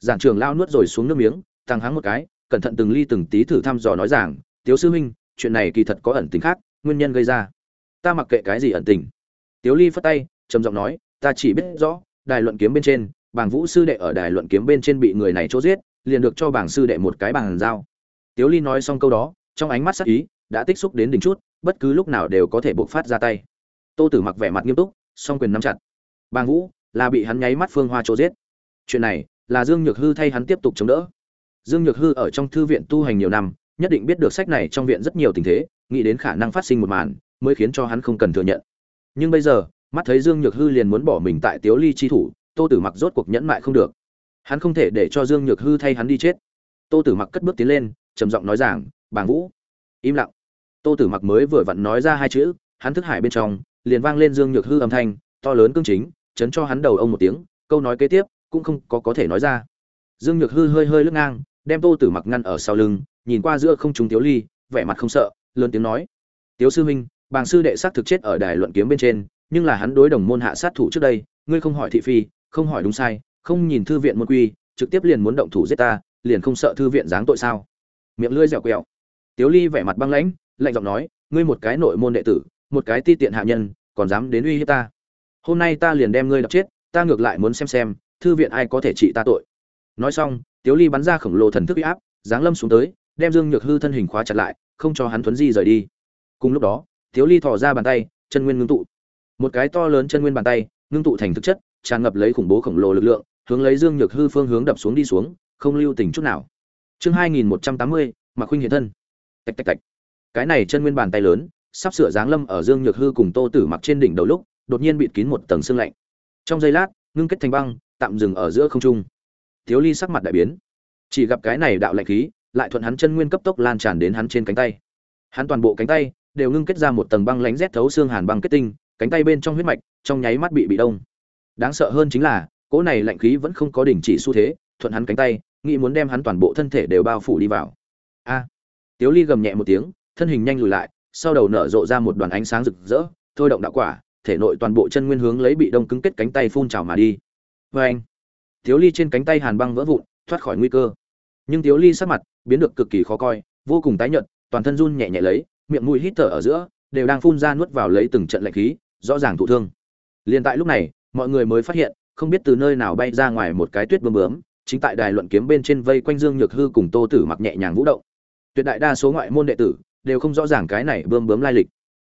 A: giảng trường lao nuốt rồi xuống nước miếng tăng hắn một cái cẩn thận từng ly từng tí thử thăm dò nói rằng Tiểu sư huynh chuyện này kỳ thật có ẩn tình khác nguyên nhân gây ra ta mặc kệ cái gì ẩn tình Tiểu ly phất tay trầm giọng nói ta chỉ biết rõ đài luận kiếm bên trên bảng vũ sư đệ ở đài luận kiếm bên trên bị người này chỗ giết liền được cho bảng sư đệ một cái bàn dao. Tiểu ly nói xong câu đó trong ánh mắt sắc ý đã tích xúc đến đỉnh chút bất cứ lúc nào đều có thể bộc phát ra tay tô tử mặc vẻ mặt nghiêm túc song quyền nắm chặt bàng vũ là bị hắn nháy mắt phương hoa chỗ giết chuyện này là dương nhược hư thay hắn tiếp tục chống đỡ dương nhược hư ở trong thư viện tu hành nhiều năm nhất định biết được sách này trong viện rất nhiều tình thế nghĩ đến khả năng phát sinh một màn mới khiến cho hắn không cần thừa nhận nhưng bây giờ mắt thấy dương nhược hư liền muốn bỏ mình tại tiếu ly chi thủ tô tử mặc rốt cuộc nhẫn mại không được hắn không thể để cho dương nhược hư thay hắn đi chết tô tử mặc cất bước tiến lên trầm giọng nói rằng bàng vũ im lặng tô tử mặc mới vừa vặn nói ra hai chữ hắn thức hải bên trong liền vang lên dương nhược hư âm thanh to lớn cương chính chấn cho hắn đầu ông một tiếng câu nói kế tiếp cũng không có có thể nói ra dương nhược hư hơi hơi lướt ngang đem tô tử mặc ngăn ở sau lưng nhìn qua giữa không chúng tiếu ly vẻ mặt không sợ lớn tiếng nói tiếu sư huynh bàng sư đệ sát thực chết ở đài luận kiếm bên trên nhưng là hắn đối đồng môn hạ sát thủ trước đây ngươi không hỏi thị phi không hỏi đúng sai không nhìn thư viện môn quy trực tiếp liền muốn động thủ giết ta liền không sợ thư viện giáng tội sao miệng lưỡi dẻo quẹo tiếu ly vẻ mặt băng lãnh lạnh giọng nói ngươi một cái nội môn đệ tử một cái ti tiện hạ nhân còn dám đến uy hiếp ta hôm nay ta liền đem ngươi đập chết ta ngược lại muốn xem xem thư viện ai có thể trị ta tội nói xong tiếu ly bắn ra khổng lồ thần thức uy áp giáng lâm xuống tới đem dương nhược hư thân hình khóa chặt lại không cho hắn thuấn di rời đi cùng lúc đó tiếu ly thò ra bàn tay chân nguyên ngưng tụ một cái to lớn chân nguyên bàn tay ngưng tụ thành thực chất tràn ngập lấy khủng bố khổng lồ lực lượng hướng lấy dương nhược hư phương hướng đập xuống đi xuống không lưu tình chút nào chương hai nghìn một trăm tám mươi mà khuynh hiện thân tạch tạch tạch cái này chân nguyên bàn tay lớn sắp sửa giáng lâm ở dương nhược hư cùng tô tử mặc trên đỉnh đầu lúc đột nhiên bịt kín một tầng xương lạnh trong giây lát ngưng kết thành băng tạm dừng ở giữa không trung thiếu ly sắc mặt đại biến chỉ gặp cái này đạo lạnh khí lại thuận hắn chân nguyên cấp tốc lan tràn đến hắn trên cánh tay hắn toàn bộ cánh tay đều ngưng kết ra một tầng băng lánh rét thấu xương hàn băng kết tinh cánh tay bên trong huyết mạch trong nháy mắt bị bị đông đáng sợ hơn chính là cỗ này lạnh khí vẫn không có đỉnh chỉ xu thế thuận hắn cánh tay nghĩ muốn đem hắn toàn bộ thân thể đều bao phủ đi vào a tiếu ly gầm nhẹ một tiếng thân hình nhanh lùi lại sau đầu nở rộ ra một đoàn ánh sáng rực rỡ thôi động đạo quả thể nội toàn bộ chân nguyên hướng lấy bị đông cứng kết cánh tay phun trào mà đi vê anh tiếu ly trên cánh tay hàn băng vỡ vụn thoát khỏi nguy cơ nhưng tiếu ly sắc mặt biến được cực kỳ khó coi vô cùng tái nhợt toàn thân run nhẹ nhẹ lấy miệng mũi hít thở ở giữa đều đang phun ra nuốt vào lấy từng trận lạnh khí rõ ràng thụ thương Liên tại lúc này mọi người mới phát hiện không biết từ nơi nào bay ra ngoài một cái tuyết bướm bướm chính tại đài luận kiếm bên trên vây quanh dương nhược hư cùng tô tử mặc nhẹ nhàng vũ động tuyệt đại đa số ngoại môn đệ tử đều không rõ ràng cái này bươm bướm lai lịch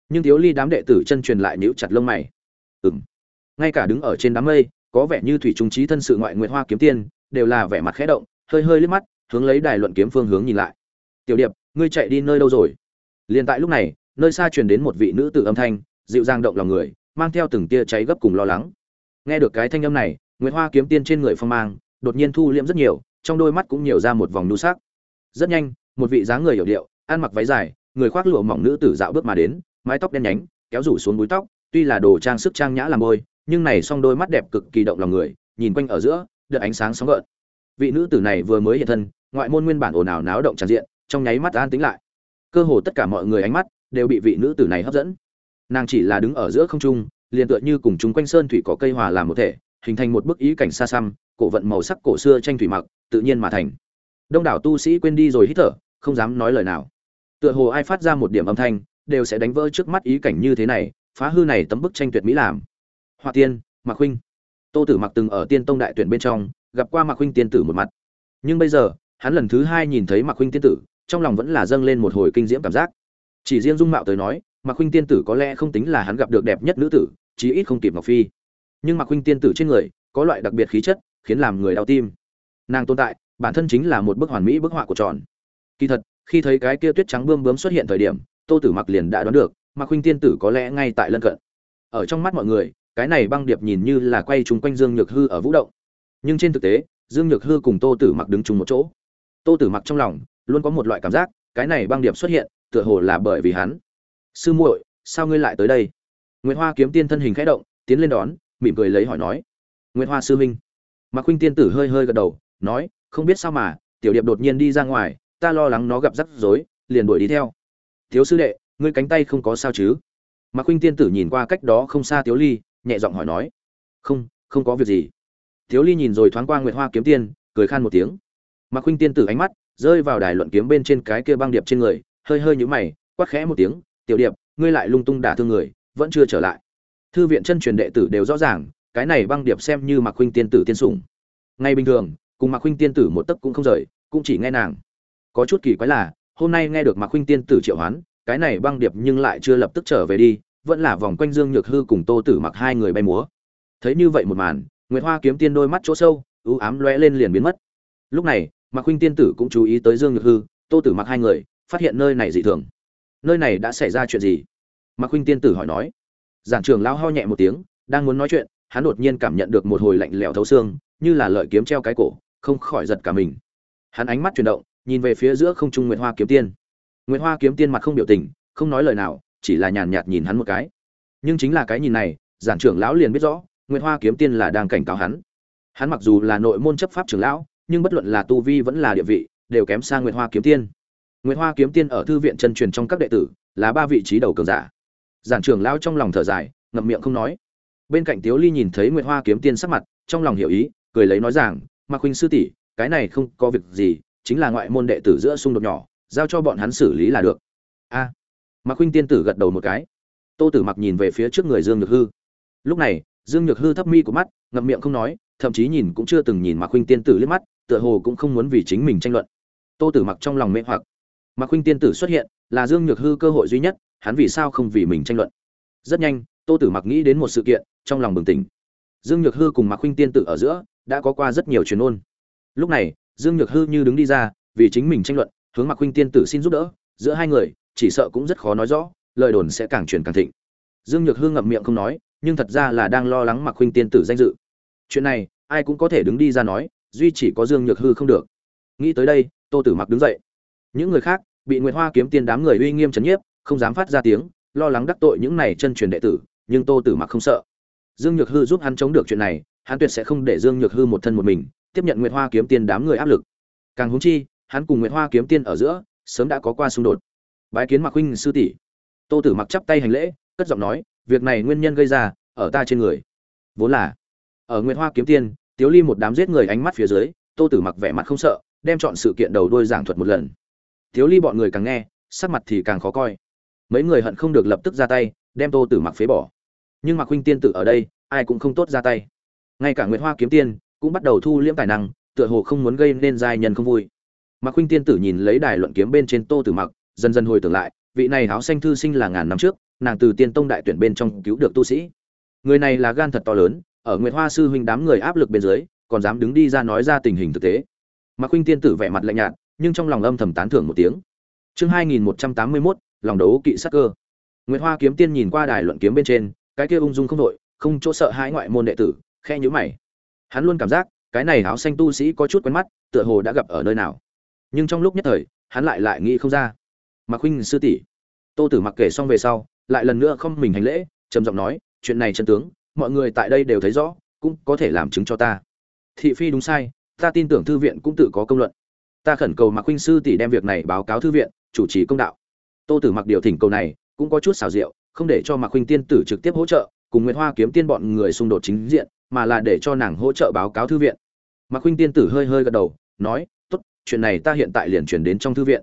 A: nhưng thiếu ly đám đệ tử chân truyền lại níu chặt lông mày ừng ngay cả đứng ở trên đám mây có vẻ như thủy trung trí thân sự ngoại nguyệt hoa kiếm tiên đều là vẻ mặt khẽ động hơi hơi liếc mắt hướng lấy đài luận kiếm phương hướng nhìn lại tiểu điệp ngươi chạy đi nơi đâu rồi liền tại lúc này nơi xa truyền đến một vị nữ tử âm thanh dịu dàng động lòng người mang theo từng tia cháy gấp cùng lo lắng nghe được cái thanh âm này nguyệt hoa kiếm tiên trên người phong mang đột nhiên thu liễm rất nhiều trong đôi mắt cũng nhiều ra một vòng nhu sắc rất nhanh một vị dáng người hiểu điệu ăn mặc váy dài người khoác lụa mỏng nữ tử dạo bước mà đến mái tóc đen nhánh kéo rủ xuống búi tóc tuy là đồ trang sức trang nhã làm môi nhưng này song đôi mắt đẹp cực kỳ động lòng người nhìn quanh ở giữa đợt ánh sáng sóng gợn vị nữ tử này vừa mới hiện thân ngoại môn nguyên bản ồn ào náo động tràn diện trong nháy mắt an tính lại cơ hồ tất cả mọi người ánh mắt đều bị vị nữ tử này hấp dẫn nàng chỉ là đứng ở giữa không trung liền tựa như cùng chúng quanh sơn thủy có cây hòa làm một thể hình thành một bức ý cảnh xa xăm cổ vận màu sắc cổ xưa tranh thủy mặc tự nhiên mà thành đông đảo tu sĩ quên đi rồi hít thở không dám nói lời nào tựa hồ ai phát ra một điểm âm thanh đều sẽ đánh vỡ trước mắt ý cảnh như thế này phá hư này tấm bức tranh tuyệt mỹ làm hoa tiên mạc huynh tô tử mặc từng ở tiên tông đại tuyển bên trong gặp qua mạc huynh tiên tử một mặt nhưng bây giờ hắn lần thứ hai nhìn thấy mạc huynh tiên tử trong lòng vẫn là dâng lên một hồi kinh diễm cảm giác chỉ riêng dung mạo tới nói mạc huynh tiên tử có lẽ không tính là hắn gặp được đẹp nhất nữ tử chí ít không kịp ngọc phi nhưng mạc huynh tiên tử trên người có loại đặc biệt khí chất khiến làm người đau tim nàng tồn tại bản thân chính là một bức hoàn mỹ bức họa của tròn Kỳ thật, khi thấy cái kia tuyết trắng bươm bướm xuất hiện thời điểm, Tô Tử Mặc liền đã đoán được, Mạc Khuynh tiên tử có lẽ ngay tại lân cận. Ở trong mắt mọi người, cái này băng điệp nhìn như là quay trúng quanh Dương Nhược Hư ở vũ động. Nhưng trên thực tế, Dương Nhược Hư cùng Tô Tử Mặc đứng chung một chỗ. Tô Tử Mặc trong lòng luôn có một loại cảm giác, cái này băng điệp xuất hiện, tựa hồ là bởi vì hắn. Sư muội, sao ngươi lại tới đây? Nguyệt Hoa kiếm tiên thân hình khẽ động, tiến lên đón, mỉm cười lấy hỏi nói: "Nguyệt Hoa sư huynh." Mạc Khuynh tiên tử hơi hơi gật đầu, nói: "Không biết sao mà, tiểu điệp đột nhiên đi ra ngoài, ta lo lắng nó gặp rắc rối liền đuổi đi theo thiếu sư đệ ngươi cánh tay không có sao chứ mạc huynh tiên tử nhìn qua cách đó không xa tiếu ly nhẹ giọng hỏi nói không không có việc gì tiếu ly nhìn rồi thoáng qua nguyệt hoa kiếm tiên cười khan một tiếng mạc huynh tiên tử ánh mắt rơi vào đài luận kiếm bên trên cái kia băng điệp trên người hơi hơi nhũ mày quát khẽ một tiếng tiểu điệp ngươi lại lung tung đả thương người vẫn chưa trở lại thư viện chân truyền đệ tử đều rõ ràng cái này băng điệp xem như mạc huynh tiên tử tiên sủng ngày bình thường cùng mạc huynh tiên tử một tấc cũng không rời cũng chỉ nghe nàng có chút kỳ quái là hôm nay nghe được mạc huynh tiên tử triệu hoán cái này băng điệp nhưng lại chưa lập tức trở về đi vẫn là vòng quanh dương nhược hư cùng tô tử mặc hai người bay múa thấy như vậy một màn nguyệt hoa kiếm tiên đôi mắt chỗ sâu ưu ám lóe lên liền biến mất lúc này mạc huynh tiên tử cũng chú ý tới dương nhược hư tô tử mặc hai người phát hiện nơi này dị thường nơi này đã xảy ra chuyện gì mạc huynh tiên tử hỏi nói giảng trường lao ho nhẹ một tiếng đang muốn nói chuyện hắn đột nhiên cảm nhận được một hồi lạnh lẽo thấu xương như là lợi kiếm treo cái cổ không khỏi giật cả mình hắn ánh mắt chuyển động nhìn về phía giữa không trung Nguyệt Hoa kiếm tiên. Nguyệt Hoa kiếm tiên mặt không biểu tình, không nói lời nào, chỉ là nhàn nhạt nhìn hắn một cái. Nhưng chính là cái nhìn này, giản trưởng lão liền biết rõ, Nguyệt Hoa kiếm tiên là đang cảnh cáo hắn. Hắn mặc dù là nội môn chấp pháp trưởng lão, nhưng bất luận là tu vi vẫn là địa vị, đều kém xa Nguyệt Hoa kiếm tiên. Nguyệt Hoa kiếm tiên ở thư viện chân truyền trong các đệ tử, là ba vị trí đầu cường giả. Giản trưởng lão trong lòng thở dài, ngậm miệng không nói. Bên cạnh Tiếu Ly nhìn thấy Nguyệt Hoa kiếm tiên sắc mặt, trong lòng hiểu ý, cười lấy nói rằng, Mặc huynh sư tỷ, cái này không có việc gì, chính là ngoại môn đệ tử giữa xung đột nhỏ giao cho bọn hắn xử lý là được a à, mạc huynh tiên tử gật đầu một cái tô tử mặc nhìn về phía trước người dương nhược hư lúc này dương nhược hư thấp mi của mắt ngậm miệng không nói thậm chí nhìn cũng chưa từng nhìn mạc huynh tiên tử liếc mắt tựa hồ cũng không muốn vì chính mình tranh luận tô tử mặc trong lòng mê hoặc mạc huynh tiên tử xuất hiện là dương nhược hư cơ hội duy nhất hắn vì sao không vì mình tranh luận rất nhanh tô tử mặc nghĩ đến một sự kiện trong lòng bừng tỉnh dương nhược hư cùng mạc huynh tiên tử ở giữa đã có qua rất nhiều chuyến ôn lúc này dương nhược hư như đứng đi ra vì chính mình tranh luận hướng mặc huynh tiên tử xin giúp đỡ giữa hai người chỉ sợ cũng rất khó nói rõ lời đồn sẽ càng truyền càng thịnh dương nhược hư ngậm miệng không nói nhưng thật ra là đang lo lắng mặc huynh tiên tử danh dự chuyện này ai cũng có thể đứng đi ra nói duy chỉ có dương nhược hư không được nghĩ tới đây tô tử mặc đứng dậy những người khác bị nguyễn hoa kiếm tiên đám người uy nghiêm trấn nhiếp không dám phát ra tiếng lo lắng đắc tội những này chân truyền đệ tử nhưng tô tử mặc không sợ dương nhược hư giúp hắn chống được chuyện này hắn tuyệt sẽ không để dương nhược hư một thân một mình tiếp nhận Nguyệt Hoa kiếm tiên đám người áp lực. Càng huống chi, hắn cùng Nguyệt Hoa kiếm tiên ở giữa, sớm đã có qua xung đột. Bái kiến Mạc huynh sư tỷ. Tô Tử mặc chắp tay hành lễ, cất giọng nói, việc này nguyên nhân gây ra ở ta trên người. Vốn là, ở Nguyệt Hoa kiếm tiên, Tiếu Ly một đám giết người ánh mắt phía dưới, Tô Tử mặc vẻ mặt không sợ, đem chọn sự kiện đầu đuôi giảng thuật một lần. Tiếu Ly bọn người càng nghe, sắc mặt thì càng khó coi. Mấy người hận không được lập tức ra tay, đem Tô Tử mặc phế bỏ. Nhưng Mạc huynh tiên tử ở đây, ai cũng không tốt ra tay. Ngay cả Nguyệt Hoa kiếm tiên, cũng bắt đầu thu liễm tài năng tựa hồ không muốn gây nên giai nhân không vui mạc khuynh tiên tử nhìn lấy đài luận kiếm bên trên tô tử mặc dần dần hồi tưởng lại vị này áo xanh thư sinh là ngàn năm trước nàng từ tiên tông đại tuyển bên trong cứu được tu sĩ người này là gan thật to lớn ở nguyệt hoa sư huynh đám người áp lực bên dưới còn dám đứng đi ra nói ra tình hình thực tế mạc khuynh tiên tử vẻ mặt lạnh nhạt nhưng trong lòng âm thầm tán thưởng một tiếng chương hai nghìn một trăm tám mươi mốt lòng đấu kỵ sắc cơ nguyệt hoa kiếm tiên nhìn qua đài luận kiếm bên trên cái kia ung dung không đội không chỗ sợ hãi ngoại môn đệ tử khe nhữ mày hắn luôn cảm giác cái này áo xanh tu sĩ có chút quen mắt tựa hồ đã gặp ở nơi nào nhưng trong lúc nhất thời hắn lại lại nghĩ không ra Mặc huynh sư tỷ tô tử mặc kể xong về sau lại lần nữa không mình hành lễ trầm giọng nói chuyện này chân tướng mọi người tại đây đều thấy rõ cũng có thể làm chứng cho ta thị phi đúng sai ta tin tưởng thư viện cũng tự có công luận ta khẩn cầu Mặc huynh sư tỷ đem việc này báo cáo thư viện chủ trì công đạo tô tử mặc điều thỉnh cầu này cũng có chút xào rượu không để cho Mặc huynh tiên tử trực tiếp hỗ trợ cùng nguyễn hoa kiếm tiên bọn người xung đột chính diện mà là để cho nàng hỗ trợ báo cáo thư viện mạc huynh tiên tử hơi hơi gật đầu nói tốt chuyện này ta hiện tại liền chuyển đến trong thư viện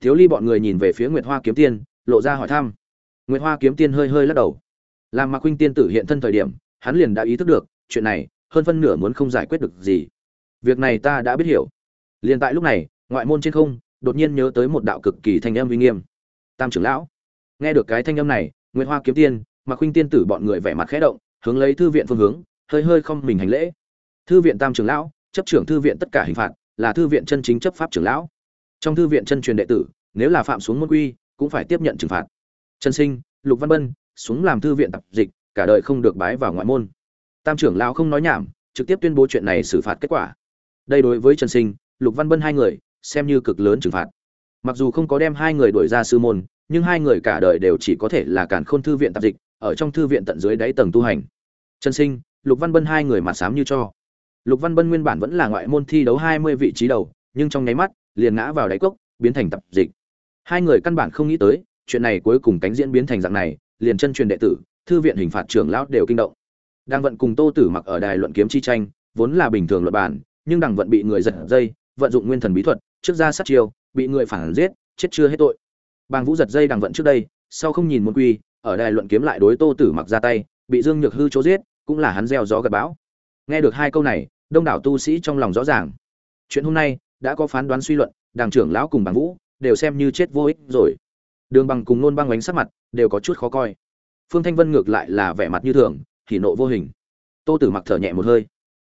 A: thiếu ly bọn người nhìn về phía nguyệt hoa kiếm tiên lộ ra hỏi thăm nguyệt hoa kiếm tiên hơi hơi lắc đầu làm mạc huynh tiên tử hiện thân thời điểm hắn liền đã ý thức được chuyện này hơn phân nửa muốn không giải quyết được gì việc này ta đã biết hiểu liền tại lúc này ngoại môn trên không đột nhiên nhớ tới một đạo cực kỳ thanh âm uy nghiêm tam trưởng lão nghe được cái thanh âm này Nguyệt hoa kiếm tiên mà khuynh tiên tử bọn người vẻ mặt khẽ động hướng lấy thư viện phương hướng hơi hơi không mình hành lễ thư viện tam trưởng lão chấp trưởng thư viện tất cả hình phạt là thư viện chân chính chấp pháp trưởng lão trong thư viện chân truyền đệ tử nếu là phạm xuống môn quy cũng phải tiếp nhận trừng phạt trần sinh lục văn bân xuống làm thư viện tập dịch cả đời không được bái vào ngoại môn tam trưởng lão không nói nhảm trực tiếp tuyên bố chuyện này xử phạt kết quả đây đối với trần sinh lục văn bân hai người xem như cực lớn trừng phạt mặc dù không có đem hai người đuổi ra sư môn nhưng hai người cả đời đều chỉ có thể là cản khôn thư viện tạp dịch ở trong thư viện tận dưới đáy tầng tu hành trần sinh Lục Văn Bân hai người mặt xám như cho. Lục Văn Bân nguyên bản vẫn là ngoại môn thi đấu 20 vị trí đầu, nhưng trong nháy mắt liền ngã vào đáy cốc, biến thành tập dịch. Hai người căn bản không nghĩ tới, chuyện này cuối cùng cánh diễn biến thành dạng này, liền chân truyền đệ tử, thư viện hình phạt trưởng lão đều kinh động. Đang vận cùng Tô Tử mặc ở đài luận kiếm chi tranh, vốn là bình thường luật bản, nhưng Đằng vận bị người giật dây, vận dụng nguyên thần bí thuật, trước ra sát chiêu, bị người phản giết, chết chưa hết tội. Bàng Vũ giật dây Đằng vận trước đây, sau không nhìn môn quỳ ở đài luận kiếm lại đối Tô Tử mặc ra tay, bị Dương Nhược Hư chỗ giết, cũng là hắn gieo gió gặt bão nghe được hai câu này đông đảo tu sĩ trong lòng rõ ràng chuyện hôm nay đã có phán đoán suy luận đảng trưởng lão cùng bằng vũ đều xem như chết vô ích rồi đường bằng cùng nôn băng bánh sắc mặt đều có chút khó coi phương thanh vân ngược lại là vẻ mặt như thường thì nộ vô hình tô tử mặc thở nhẹ một hơi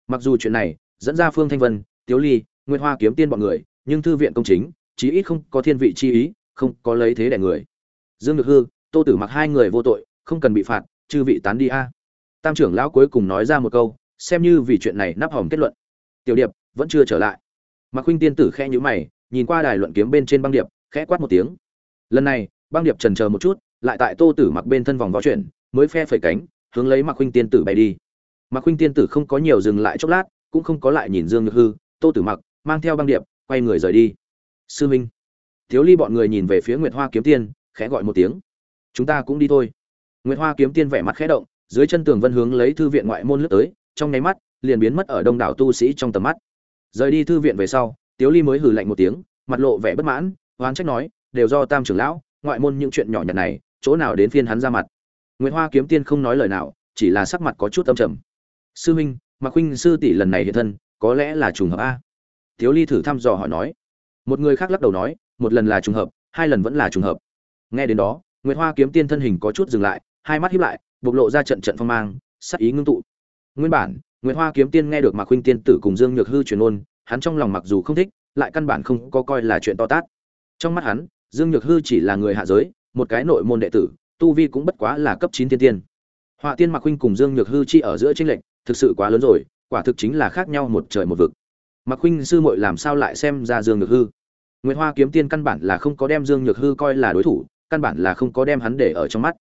A: mặc dù chuyện này dẫn ra phương thanh vân tiếu ly nguyên hoa kiếm tiên bọn người nhưng thư viện công chính chí ít không có thiên vị chi ý không có lấy thế đẻ người dương được hư tô tử mặc hai người vô tội không cần bị phạt chư vị tán đi a tam trưởng lão cuối cùng nói ra một câu xem như vì chuyện này nắp hỏng kết luận tiểu điệp vẫn chưa trở lại mạc huynh tiên tử khe nhữ mày nhìn qua đài luận kiếm bên trên băng điệp khẽ quát một tiếng lần này băng điệp trần chờ một chút lại tại tô tử mặc bên thân vòng vó chuyển mới phe phẩy cánh hướng lấy mạc huynh tiên tử bay đi mạc huynh tiên tử không có nhiều dừng lại chốc lát cũng không có lại nhìn dương nhược hư tô tử mặc mang theo băng điệp quay người rời đi sư minh thiếu ly bọn người nhìn về phía nguyệt hoa kiếm tiên khẽ gọi một tiếng chúng ta cũng đi thôi nguyệt hoa kiếm tiên vẻ mặt khẽ động dưới chân tường vân hướng lấy thư viện ngoại môn lướt tới trong nháy mắt liền biến mất ở đông đảo tu sĩ trong tầm mắt rời đi thư viện về sau tiếu ly mới hừ lạnh một tiếng mặt lộ vẻ bất mãn oán trách nói đều do tam trưởng lão ngoại môn những chuyện nhỏ nhặt này chỗ nào đến phiên hắn ra mặt nguyễn hoa kiếm tiên không nói lời nào chỉ là sắc mặt có chút âm trầm sư huynh mà huynh sư tỷ lần này hiện thân có lẽ là trùng hợp a tiếu ly thử thăm dò hỏi nói một người khác lắc đầu nói một lần là trùng hợp hai lần vẫn là trùng hợp nghe đến đó nguyễn hoa kiếm tiên thân hình có chút dừng lại hai mắt hiếp lại bộc lộ ra trận trận phong mang, sát ý ngưng tụ. Nguyên bản, Nguyệt Hoa kiếm tiên nghe được Mạc Khuynh tiên tử cùng Dương Nhược Hư truyền ngôn hắn trong lòng mặc dù không thích, lại căn bản không có coi là chuyện to tát. Trong mắt hắn, Dương Nhược Hư chỉ là người hạ giới, một cái nội môn đệ tử, tu vi cũng bất quá là cấp 9 tiên tiên. Họa tiên Mạc Khuynh cùng Dương Nhược Hư chi ở giữa chênh lệch, thực sự quá lớn rồi, quả thực chính là khác nhau một trời một vực. Mạc Khuynh sư muội làm sao lại xem ra Dương Nhược Hư? Nguyệt Hoa kiếm tiên căn bản là không có đem Dương Nhược Hư coi là đối thủ, căn bản là không có đem hắn để ở trong mắt.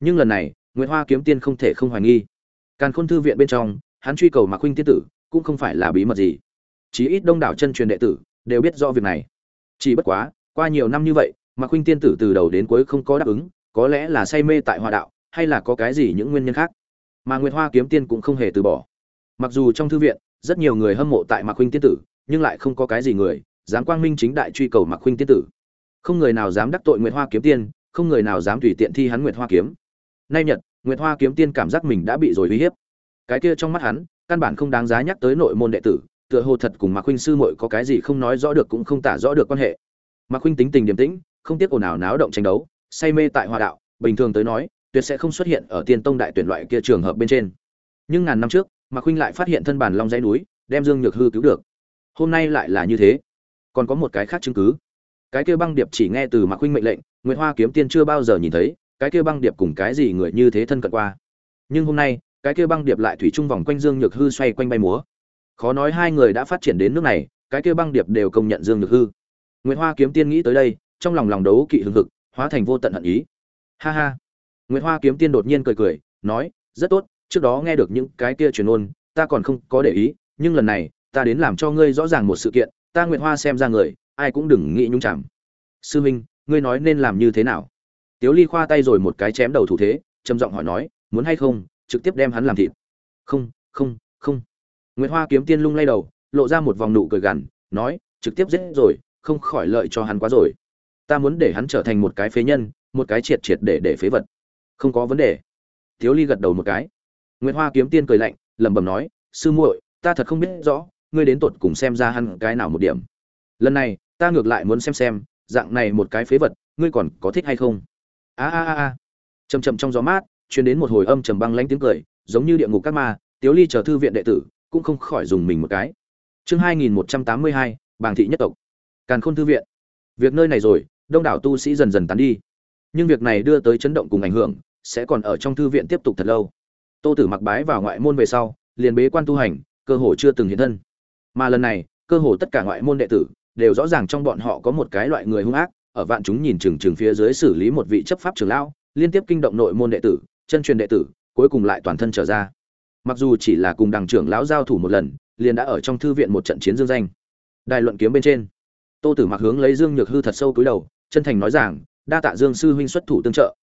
A: Nhưng lần này, Nguyệt Hoa kiếm tiên không thể không hoài nghi. Càn Khôn thư viện bên trong, hắn truy cầu Mạc huynh tiên tử, cũng không phải là bí mật gì. Chí ít đông đảo chân truyền đệ tử đều biết rõ việc này. Chỉ bất quá, qua nhiều năm như vậy, Mạc huynh tiên tử từ đầu đến cuối không có đáp ứng, có lẽ là say mê tại Hoa đạo, hay là có cái gì những nguyên nhân khác. Mà Nguyệt Hoa kiếm tiên cũng không hề từ bỏ. Mặc dù trong thư viện, rất nhiều người hâm mộ tại Mạc huynh tiên tử, nhưng lại không có cái gì người dám quang minh chính đại truy cầu Mạc huynh tiên tử. Không người nào dám đắc tội Nguyệt Hoa kiếm tiên, không người nào dám tùy tiện thi hắn Nguyệt Hoa kiếm nay nhật nguyệt hoa kiếm tiên cảm giác mình đã bị rồi uy hiếp cái kia trong mắt hắn căn bản không đáng giá nhắc tới nội môn đệ tử tựa hồ thật cùng mạc huynh sư muội có cái gì không nói rõ được cũng không tả rõ được quan hệ mạc huynh tính tình điềm tĩnh không tiếc ồn ào náo động tranh đấu say mê tại hoa đạo bình thường tới nói tuyệt sẽ không xuất hiện ở tiên tông đại tuyển loại kia trường hợp bên trên nhưng ngàn năm trước mạc huynh lại phát hiện thân bản long dãy núi đem dương nhược hư cứu được hôm nay lại là như thế còn có một cái khác chứng cứ cái kia băng điệp chỉ nghe từ mạc huynh mệnh lệnh nguyễn hoa kiếm tiên chưa bao giờ nhìn thấy cái kia băng điệp cùng cái gì người như thế thân cận qua nhưng hôm nay cái kia băng điệp lại thủy chung vòng quanh dương nhược hư xoay quanh bay múa khó nói hai người đã phát triển đến nước này cái kia băng điệp đều công nhận dương nhược hư nguyễn hoa kiếm tiên nghĩ tới đây trong lòng lòng đấu kỵ hưng hực hóa thành vô tận hận ý ha ha nguyễn hoa kiếm tiên đột nhiên cười cười nói rất tốt trước đó nghe được những cái kia truyền ôn ta còn không có để ý nhưng lần này ta đến làm cho ngươi rõ ràng một sự kiện ta nguyễn hoa xem ra người ai cũng đừng nghĩ nhung chảm sư huynh ngươi nói nên làm như thế nào tiếu ly khoa tay rồi một cái chém đầu thủ thế trầm giọng hỏi nói muốn hay không trực tiếp đem hắn làm thịt không không không nguyễn hoa kiếm tiên lung lay đầu lộ ra một vòng nụ cười gằn nói trực tiếp giết rồi không khỏi lợi cho hắn quá rồi ta muốn để hắn trở thành một cái phế nhân một cái triệt triệt để để phế vật không có vấn đề tiếu ly gật đầu một cái nguyễn hoa kiếm tiên cười lạnh lẩm bẩm nói sư muội ta thật không biết rõ ngươi đến tột cùng xem ra hắn cái nào một điểm lần này ta ngược lại muốn xem xem dạng này một cái phế vật ngươi còn có thích hay không a a a chầm chậm trong gió mát truyền đến một hồi âm trầm băng lãnh tiếng cười giống như địa ngục các ma tiếu ly chờ thư viện đệ tử cũng không khỏi dùng mình một cái chương hai nghìn một trăm tám mươi hai bàng thị nhất tộc càn khôn thư viện việc nơi này rồi đông đảo tu sĩ dần dần tán đi nhưng việc này đưa tới chấn động cùng ảnh hưởng sẽ còn ở trong thư viện tiếp tục thật lâu tô tử mặc bái vào ngoại môn về sau liền bế quan tu hành cơ hồ chưa từng hiện thân mà lần này cơ hồ tất cả ngoại môn đệ tử đều rõ ràng trong bọn họ có một cái loại người hung ác ở vạn chúng nhìn chừng chừng phía dưới xử lý một vị chấp pháp trưởng lão, liên tiếp kinh động nội môn đệ tử, chân truyền đệ tử, cuối cùng lại toàn thân trở ra. Mặc dù chỉ là cùng đằng trưởng lão giao thủ một lần, liền đã ở trong thư viện một trận chiến dương danh. Đài luận kiếm bên trên, Tô Tử Mặc hướng lấy Dương Nhược Hư thật sâu cúi đầu, chân thành nói rằng, đa tạ Dương sư huynh xuất thủ tương trợ.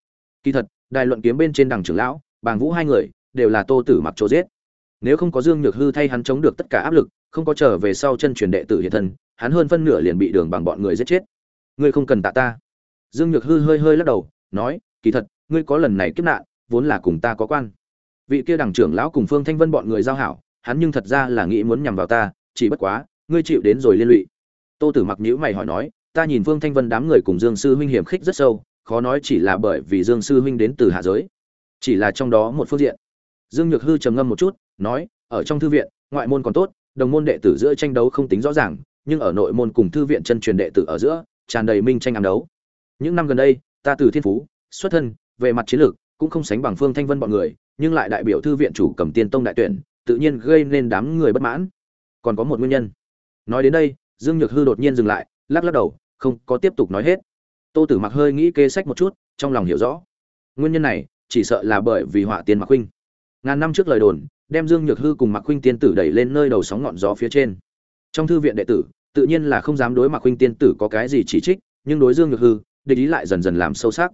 A: Kỳ thật, đài luận kiếm bên trên đằng trưởng lão, Bàng Vũ hai người đều là Tô Tử Mặc chỗ giết. Nếu không có Dương Nhược Hư thay hắn chống được tất cả áp lực, không có trở về sau chân truyền đệ tử hiện thân, hắn hơn phân nửa liền bị đường bằng bọn người giết chết ngươi không cần tạ ta dương nhược hư hơi hơi lắc đầu nói kỳ thật ngươi có lần này kiếp nạn vốn là cùng ta có quan vị kia đảng trưởng lão cùng phương thanh vân bọn người giao hảo hắn nhưng thật ra là nghĩ muốn nhằm vào ta chỉ bất quá ngươi chịu đến rồi liên lụy tô tử mặc nhữ mày hỏi nói ta nhìn phương thanh vân đám người cùng dương sư huynh hiểm khích rất sâu khó nói chỉ là bởi vì dương sư huynh đến từ hạ giới chỉ là trong đó một phương diện dương nhược hư trầm ngâm một chút nói ở trong thư viện ngoại môn còn tốt đồng môn đệ tử giữa tranh đấu không tính rõ ràng nhưng ở nội môn cùng thư viện chân truyền đệ tử ở giữa tràn đầy minh tranh ám đấu. Những năm gần đây, ta từ thiên phú, xuất thân, về mặt chiến lược cũng không sánh bằng Phương Thanh Vân bọn người, nhưng lại đại biểu thư viện chủ cầm Tiên Tông đại tuyển, tự nhiên gây nên đám người bất mãn. Còn có một nguyên nhân. Nói đến đây, Dương Nhược Hư đột nhiên dừng lại, lắc lắc đầu, không có tiếp tục nói hết. Tô Tử Mặc hơi nghĩ kê sách một chút, trong lòng hiểu rõ. Nguyên nhân này, chỉ sợ là bởi vì họa tiên Mạc huynh. Ngàn năm trước lời đồn, đem Dương Nhược Hư cùng Mạc huynh tiên tử đẩy lên nơi đầu sóng ngọn gió phía trên. Trong thư viện đệ tử, tự nhiên là không dám đối mặt huynh tiên tử có cái gì chỉ trích nhưng đối dương nhược hư địch ý lại dần dần làm sâu sắc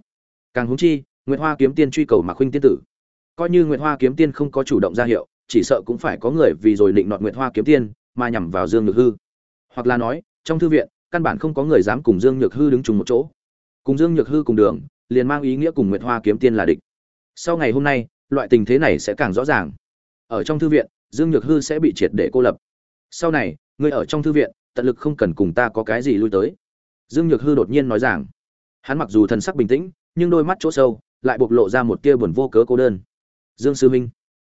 A: càng húng chi nguyễn hoa kiếm tiên truy cầu mạc huynh tiên tử coi như nguyễn hoa kiếm tiên không có chủ động ra hiệu chỉ sợ cũng phải có người vì rồi định nọt nguyễn hoa kiếm tiên mà nhằm vào dương nhược hư hoặc là nói trong thư viện căn bản không có người dám cùng dương nhược hư đứng chung một chỗ cùng dương nhược hư cùng đường liền mang ý nghĩa cùng nguyễn hoa kiếm tiên là địch sau ngày hôm nay loại tình thế này sẽ càng rõ ràng ở trong thư viện dương nhược hư sẽ bị triệt để cô lập sau này người ở trong thư viện tận lực không cần cùng ta có cái gì lui tới dương nhược hư đột nhiên nói rằng hắn mặc dù thần sắc bình tĩnh nhưng đôi mắt chỗ sâu lại bộc lộ ra một tia buồn vô cớ cô đơn dương sư minh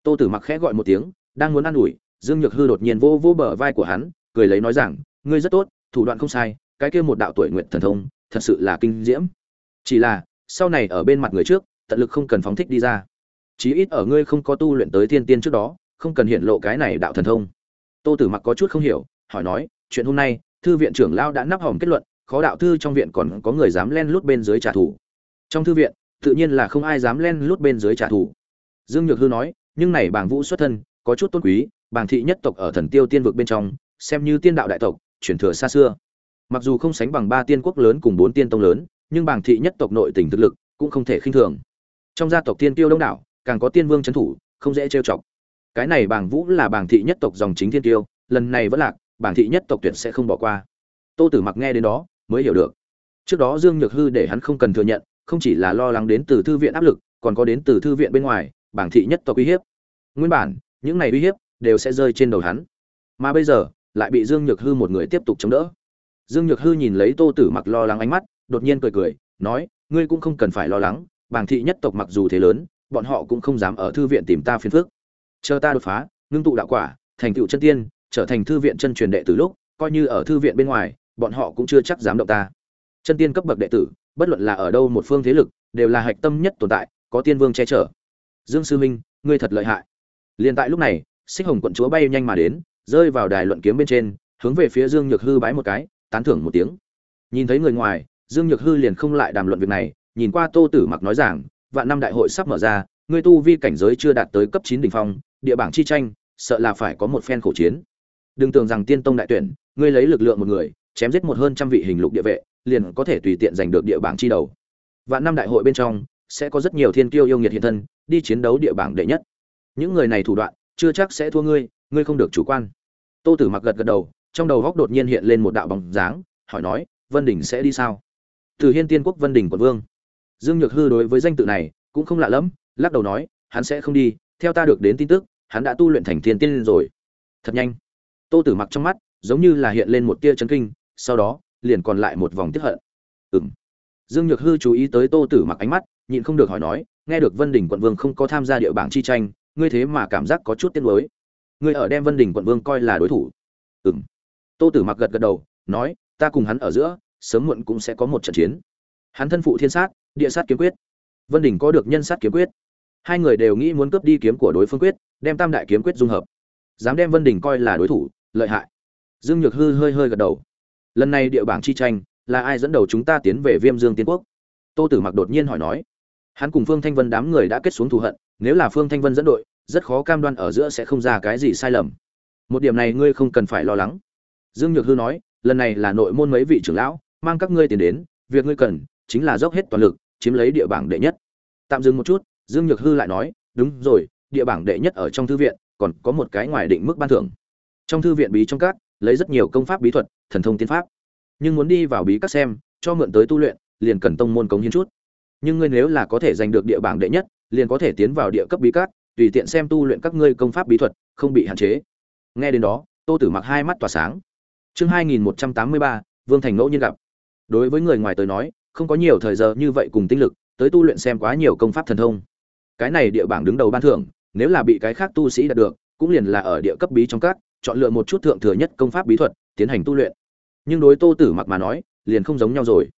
A: tô tử mặc khẽ gọi một tiếng đang muốn ă n ủi dương nhược hư đột nhiên vô vô bờ vai của hắn cười lấy nói rằng ngươi rất tốt thủ đoạn không sai cái kia một đạo tuổi nguyện thần thông thật sự là kinh diễm chỉ là sau này ở bên mặt người trước tận lực không cần phóng thích đi ra chí ít ở ngươi không có tu luyện tới thiên tiên trước đó không cần hiện lộ cái này đạo thần thông tô tử mặc có chút không hiểu hỏi nói chuyện hôm nay thư viện trưởng lao đã nắp hỏng kết luận khó đạo thư trong viện còn có người dám len lút bên dưới trả thù trong thư viện tự nhiên là không ai dám len lút bên dưới trả thù dương nhược hư nói nhưng này Bàng vũ xuất thân có chút tôn quý Bàng thị nhất tộc ở thần tiêu tiên vực bên trong xem như tiên đạo đại tộc chuyển thừa xa xưa mặc dù không sánh bằng ba tiên quốc lớn cùng bốn tiên tông lớn nhưng Bàng thị nhất tộc nội tỉnh thực lực cũng không thể khinh thường trong gia tộc tiên tiêu đông đảo càng có tiên vương trấn thủ không dễ trêu chọc cái này Bàng vũ là Bàng thị nhất tộc dòng chính thiên tiêu lần này vẫn lạc bảng thị nhất tộc tuyệt sẽ không bỏ qua tô tử mặc nghe đến đó mới hiểu được trước đó dương nhược hư để hắn không cần thừa nhận không chỉ là lo lắng đến từ thư viện áp lực còn có đến từ thư viện bên ngoài bảng thị nhất tộc uy hiếp nguyên bản những này uy hiếp đều sẽ rơi trên đầu hắn mà bây giờ lại bị dương nhược hư một người tiếp tục chống đỡ dương nhược hư nhìn lấy tô tử mặc lo lắng ánh mắt đột nhiên cười cười nói ngươi cũng không cần phải lo lắng bảng thị nhất tộc mặc dù thế lớn bọn họ cũng không dám ở thư viện tìm ta phiền phức chờ ta đột phá ngưng tụ đạo quả thành tựu chân tiên trở thành thư viện chân truyền đệ tử lúc, coi như ở thư viện bên ngoài, bọn họ cũng chưa chắc dám động ta. Chân tiên cấp bậc đệ tử, bất luận là ở đâu một phương thế lực, đều là hạch tâm nhất tồn tại, có tiên vương che chở. Dương sư minh ngươi thật lợi hại. liền tại lúc này, Xích Hồng quận chúa bay nhanh mà đến, rơi vào đài luận kiếm bên trên, hướng về phía Dương Nhược Hư bái một cái, tán thưởng một tiếng. Nhìn thấy người ngoài, Dương Nhược Hư liền không lại đàm luận việc này, nhìn qua Tô Tử Mặc nói rằng, vạn năm đại hội sắp mở ra, ngươi tu vi cảnh giới chưa đạt tới cấp 9 đỉnh phong, địa bảng chi tranh, sợ là phải có một phen khổ chiến đừng tưởng rằng tiên tông đại tuyển ngươi lấy lực lượng một người chém giết một hơn trăm vị hình lục địa vệ liền có thể tùy tiện giành được địa bảng chi đầu vạn năm đại hội bên trong sẽ có rất nhiều thiên kiêu yêu nghiệt hiện thân đi chiến đấu địa bảng đệ nhất những người này thủ đoạn chưa chắc sẽ thua ngươi ngươi không được chủ quan tô tử mặc gật gật đầu trong đầu góc đột nhiên hiện lên một đạo bóng dáng hỏi nói vân đình sẽ đi sao từ hiên tiên quốc vân đình quận vương dương nhược hư đối với danh tự này cũng không lạ lẫm lắc đầu nói hắn sẽ không đi theo ta được đến tin tức hắn đã tu luyện thành thiên tiên rồi thật nhanh tô tử mặc trong mắt giống như là hiện lên một tia chấn kinh sau đó liền còn lại một vòng tiếp hận Ừm. dương nhược hư chú ý tới tô tử mặc ánh mắt nhịn không được hỏi nói nghe được vân đình quận vương không có tham gia địa bảng chi tranh ngươi thế mà cảm giác có chút tiếc nuối ngươi ở đem vân đình quận vương coi là đối thủ Ừm. tô tử mặc gật gật đầu nói ta cùng hắn ở giữa sớm muộn cũng sẽ có một trận chiến hắn thân phụ thiên sát địa sát kiếm quyết vân đình có được nhân sát kiếm quyết hai người đều nghĩ muốn cướp đi kiếm của đối phương quyết đem tam đại kiếm quyết dung hợp dám đem vân đình coi là đối thủ lợi hại dương nhược hư hơi hơi gật đầu lần này địa bảng chi tranh là ai dẫn đầu chúng ta tiến về viêm dương tiến quốc tô tử mặc đột nhiên hỏi nói hắn cùng phương thanh vân đám người đã kết xuống thù hận nếu là phương thanh vân dẫn đội rất khó cam đoan ở giữa sẽ không ra cái gì sai lầm một điểm này ngươi không cần phải lo lắng dương nhược hư nói lần này là nội môn mấy vị trưởng lão mang các ngươi tiền đến việc ngươi cần chính là dốc hết toàn lực chiếm lấy địa bảng đệ nhất tạm dừng một chút dương nhược hư lại nói đúng rồi địa bảng đệ nhất ở trong thư viện còn có một cái ngoài định mức ban thưởng trong thư viện bí trong các lấy rất nhiều công pháp bí thuật thần thông tiên pháp nhưng muốn đi vào bí các xem cho mượn tới tu luyện liền cần tông môn cống hiến chút nhưng ngươi nếu là có thể giành được địa bảng đệ nhất liền có thể tiến vào địa cấp bí các tùy tiện xem tu luyện các ngươi công pháp bí thuật không bị hạn chế nghe đến đó tô tử mặc hai mắt tỏa sáng chương hai nghìn một trăm tám mươi ba vương thành ngẫu nhiên gặp đối với người ngoài tới nói không có nhiều thời giờ như vậy cùng tinh lực tới tu luyện xem quá nhiều công pháp thần thông cái này địa bảng đứng đầu ban thưởng nếu là bị cái khác tu sĩ đạt được cũng liền là ở địa cấp bí trong các chọn lựa một chút thượng thừa nhất công pháp bí thuật tiến hành tu luyện nhưng đối tô tử mặc mà nói liền không giống nhau rồi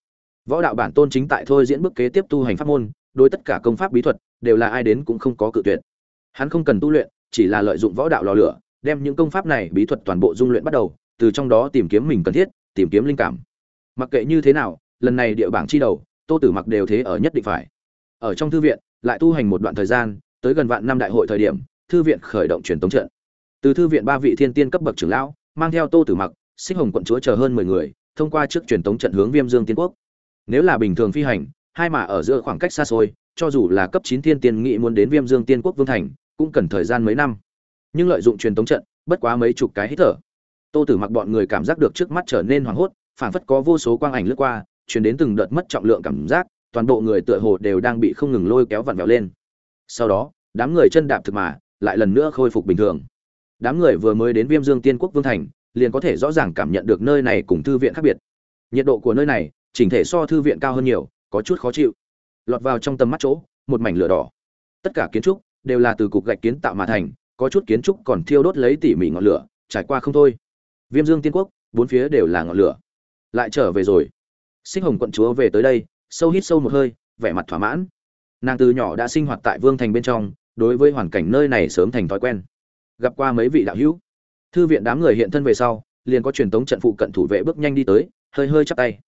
A: võ đạo bản tôn chính tại thôi diễn bước kế tiếp tu hành pháp môn đối tất cả công pháp bí thuật đều là ai đến cũng không có cự tuyệt hắn không cần tu luyện chỉ là lợi dụng võ đạo lò lửa đem những công pháp này bí thuật toàn bộ dung luyện bắt đầu từ trong đó tìm kiếm mình cần thiết tìm kiếm linh cảm mặc kệ như thế nào lần này địa bảng chi đầu tô tử mặc đều thế ở nhất định phải ở trong thư viện lại tu hành một đoạn thời gian tới gần vạn năm đại hội thời điểm thư viện khởi động truyền tống trận từ thư viện ba vị thiên tiên cấp bậc trưởng lão mang theo tô tử mặc xích hồng quận chúa chờ hơn mười người thông qua trước truyền tống trận hướng viêm dương tiên quốc nếu là bình thường phi hành hai mà ở giữa khoảng cách xa xôi cho dù là cấp chín thiên tiên nghị muốn đến viêm dương tiên quốc vương thành cũng cần thời gian mấy năm nhưng lợi dụng truyền tống trận bất quá mấy chục cái hít thở tô tử mặc bọn người cảm giác được trước mắt trở nên hoảng hốt phảng phất có vô số quang ảnh lướt qua chuyển đến từng đợt mất trọng lượng cảm giác toàn bộ người tựa hồ đều đang bị không ngừng lôi kéo vặn vẹo lên sau đó đám người chân đạp thực mà lại lần nữa khôi phục bình thường đám người vừa mới đến viêm dương tiên quốc vương thành liền có thể rõ ràng cảm nhận được nơi này cùng thư viện khác biệt nhiệt độ của nơi này chỉnh thể so thư viện cao hơn nhiều có chút khó chịu lọt vào trong tầm mắt chỗ một mảnh lửa đỏ tất cả kiến trúc đều là từ cục gạch kiến tạo mà thành có chút kiến trúc còn thiêu đốt lấy tỉ mỉ ngọn lửa trải qua không thôi viêm dương tiên quốc bốn phía đều là ngọn lửa lại trở về rồi sinh hồng quận chúa về tới đây sâu hít sâu một hơi vẻ mặt thỏa mãn nàng từ nhỏ đã sinh hoạt tại vương thành bên trong đối với hoàn cảnh nơi này sớm thành thói quen gặp qua mấy vị đạo hữu thư viện đám người hiện thân về sau liền có truyền tống trận phụ cận thủ vệ bước nhanh đi tới hơi hơi chắp tay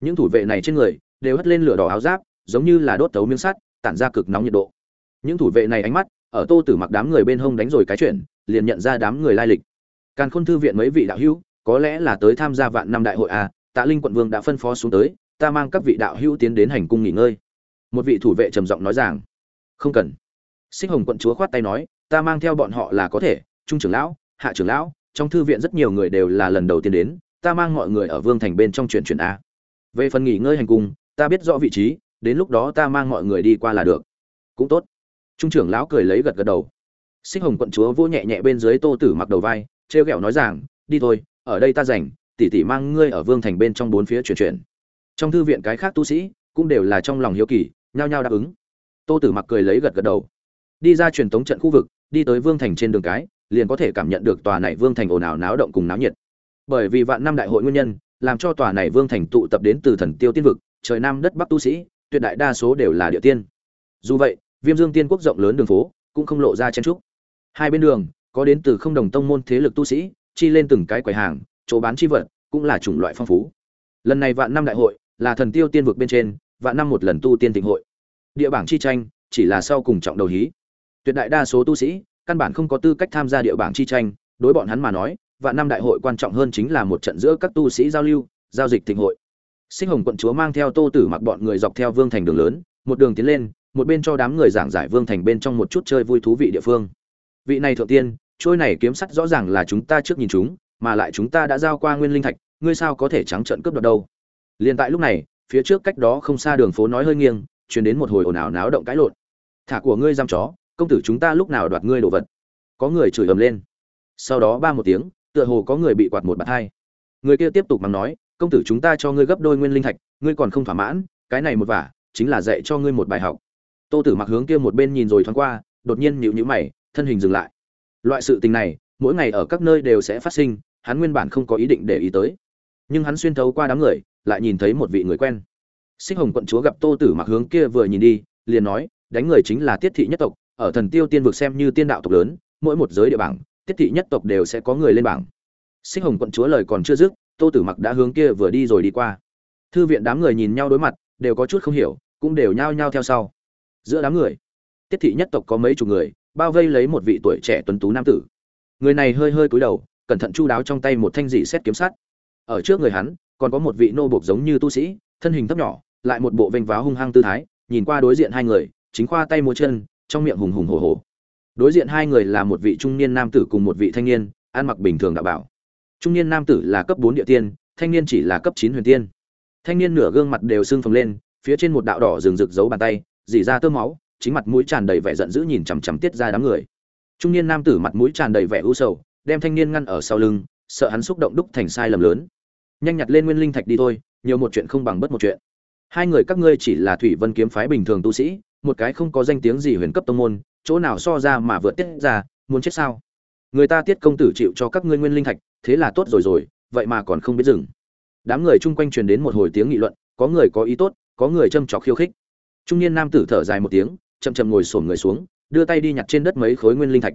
A: những thủ vệ này trên người đều hất lên lửa đỏ áo giáp giống như là đốt tấu miếng sắt tản ra cực nóng nhiệt độ những thủ vệ này ánh mắt ở tô tử mặc đám người bên hông đánh rồi cái chuyện liền nhận ra đám người lai lịch càn khôn thư viện mấy vị đạo hữu có lẽ là tới tham gia vạn năm đại hội à tạ linh quận vương đã phân phó xuống tới ta mang các vị đạo hữu tiến đến hành cung nghỉ ngơi một vị thủ vệ trầm giọng nói rằng không cần xích hồng quận chúa khoát tay nói ta mang theo bọn họ là có thể trung trưởng lão hạ trưởng lão trong thư viện rất nhiều người đều là lần đầu tiên đến ta mang mọi người ở vương thành bên trong chuyện chuyện a về phần nghỉ ngơi hành cung ta biết rõ vị trí đến lúc đó ta mang mọi người đi qua là được cũng tốt trung trưởng lão cười lấy gật gật đầu xích hồng quận chúa vỗ nhẹ nhẹ bên dưới tô tử mặc đầu vai t r e o g ẹ o nói rằng đi thôi ở đây ta dành, tỉ tỉ mang ngươi ở vương thành bên trong bốn phía chuyển chuyển trong thư viện cái khác tu sĩ cũng đều là trong lòng hiếu kỳ nhao nhao đáp ứng tô tử mặc cười lấy gật gật đầu đi ra truyền tống trận khu vực đi tới vương thành trên đường cái liền có thể cảm nhận được tòa này vương thành ồn ào náo động cùng náo nhiệt bởi vì vạn năm đại hội nguyên nhân làm cho tòa này vương thành tụ tập đến từ thần tiêu tiên vực trời nam đất bắc tu sĩ tuyệt đại đa số đều là địa tiên dù vậy viêm dương tiên quốc rộng lớn đường phố cũng không lộ ra chen trúc hai bên đường có đến từ không đồng tông môn thế lực tu sĩ chi lên từng cái quầy hàng chỗ bán chi vật cũng là chủng loại phong phú lần này vạn năm đại hội là thần tiêu tiên vực bên trên vạn năm một lần tu tiên tịnh hội địa bảng chi tranh chỉ là sau cùng trọng đầu hí tuyệt đại đa số tu sĩ căn bản không có tư cách tham gia địa bảng chi tranh đối bọn hắn mà nói và năm đại hội quan trọng hơn chính là một trận giữa các tu sĩ giao lưu giao dịch thịnh hội sinh hồng quận chúa mang theo tô tử mặc bọn người dọc theo vương thành đường lớn một đường tiến lên một bên cho đám người giảng giải vương thành bên trong một chút chơi vui thú vị địa phương vị này thượng tiên trôi này kiếm sắt rõ ràng là chúng ta trước nhìn chúng mà lại chúng ta đã giao qua nguyên linh thạch ngươi sao có thể trắng trợn cướp đoạt đâu liền tại lúc này phía trước cách đó không xa đường phố nói hơi nghiêng chuyển đến một hồi ồn ào náo động cãi lộn thả của ngươi giam chó công tử chúng ta lúc nào đoạt ngươi đồ vật có người chửi ầm lên sau đó ba một tiếng tựa hồ có người bị quạt một bạt hai người kia tiếp tục mắng nói công tử chúng ta cho ngươi gấp đôi nguyên linh thạch ngươi còn không thỏa mãn cái này một vả chính là dạy cho ngươi một bài học tô tử mặc hướng kia một bên nhìn rồi thoáng qua đột nhiên nhịu nhữ mày thân hình dừng lại loại sự tình này mỗi ngày ở các nơi đều sẽ phát sinh hắn nguyên bản không có ý định để ý tới nhưng hắn xuyên thấu qua đám người lại nhìn thấy một vị người quen xích hồng quận chúa gặp tô tử mặc hướng kia vừa nhìn đi liền nói đánh người chính là tiết thị nhất tộc ở thần tiêu tiên vực xem như tiên đạo tộc lớn mỗi một giới địa bảng tiết thị nhất tộc đều sẽ có người lên bảng sinh hồng quận chúa lời còn chưa dứt tô tử mặc đã hướng kia vừa đi rồi đi qua thư viện đám người nhìn nhau đối mặt đều có chút không hiểu cũng đều nhao nhao theo sau giữa đám người tiết thị nhất tộc có mấy chục người bao vây lấy một vị tuổi trẻ tuấn tú nam tử người này hơi hơi cúi đầu cẩn thận chu đáo trong tay một thanh dị xét kiếm sắt ở trước người hắn còn có một vị nô buộc giống như tu sĩ thân hình thấp nhỏ lại một bộ vênh váo hung hăng tư thái nhìn qua đối diện hai người chính khoa tay múa chân trong miệng hùng hùng hổ hổ đối diện hai người là một vị trung niên nam tử cùng một vị thanh niên ăn mặc bình thường đã bảo trung niên nam tử là cấp bốn địa tiên thanh niên chỉ là cấp chín huyền tiên thanh niên nửa gương mặt đều sưng phồng lên phía trên một đạo đỏ rừng rực dấu bàn tay dỉ ra tơ máu chính mặt mũi tràn đầy vẻ giận dữ nhìn chằm chằm tiết ra đám người trung niên nam tử mặt mũi tràn đầy vẻ u sầu đem thanh niên ngăn ở sau lưng sợ hắn xúc động đúc thành sai lầm lớn nhanh nhặt lên nguyên linh thạch đi thôi nhiều một chuyện không bằng bất một chuyện hai người các ngươi chỉ là thủy vân kiếm phái bình thường tu sĩ một cái không có danh tiếng gì huyền cấp tông môn chỗ nào so ra mà vượt tiết ra muốn chết sao người ta tiết công tử chịu cho các ngươi nguyên linh thạch thế là tốt rồi rồi vậy mà còn không biết dừng đám người chung quanh truyền đến một hồi tiếng nghị luận có người có ý tốt có người châm trọc khiêu khích trung niên nam tử thở dài một tiếng chậm chậm ngồi xổm người xuống đưa tay đi nhặt trên đất mấy khối nguyên linh thạch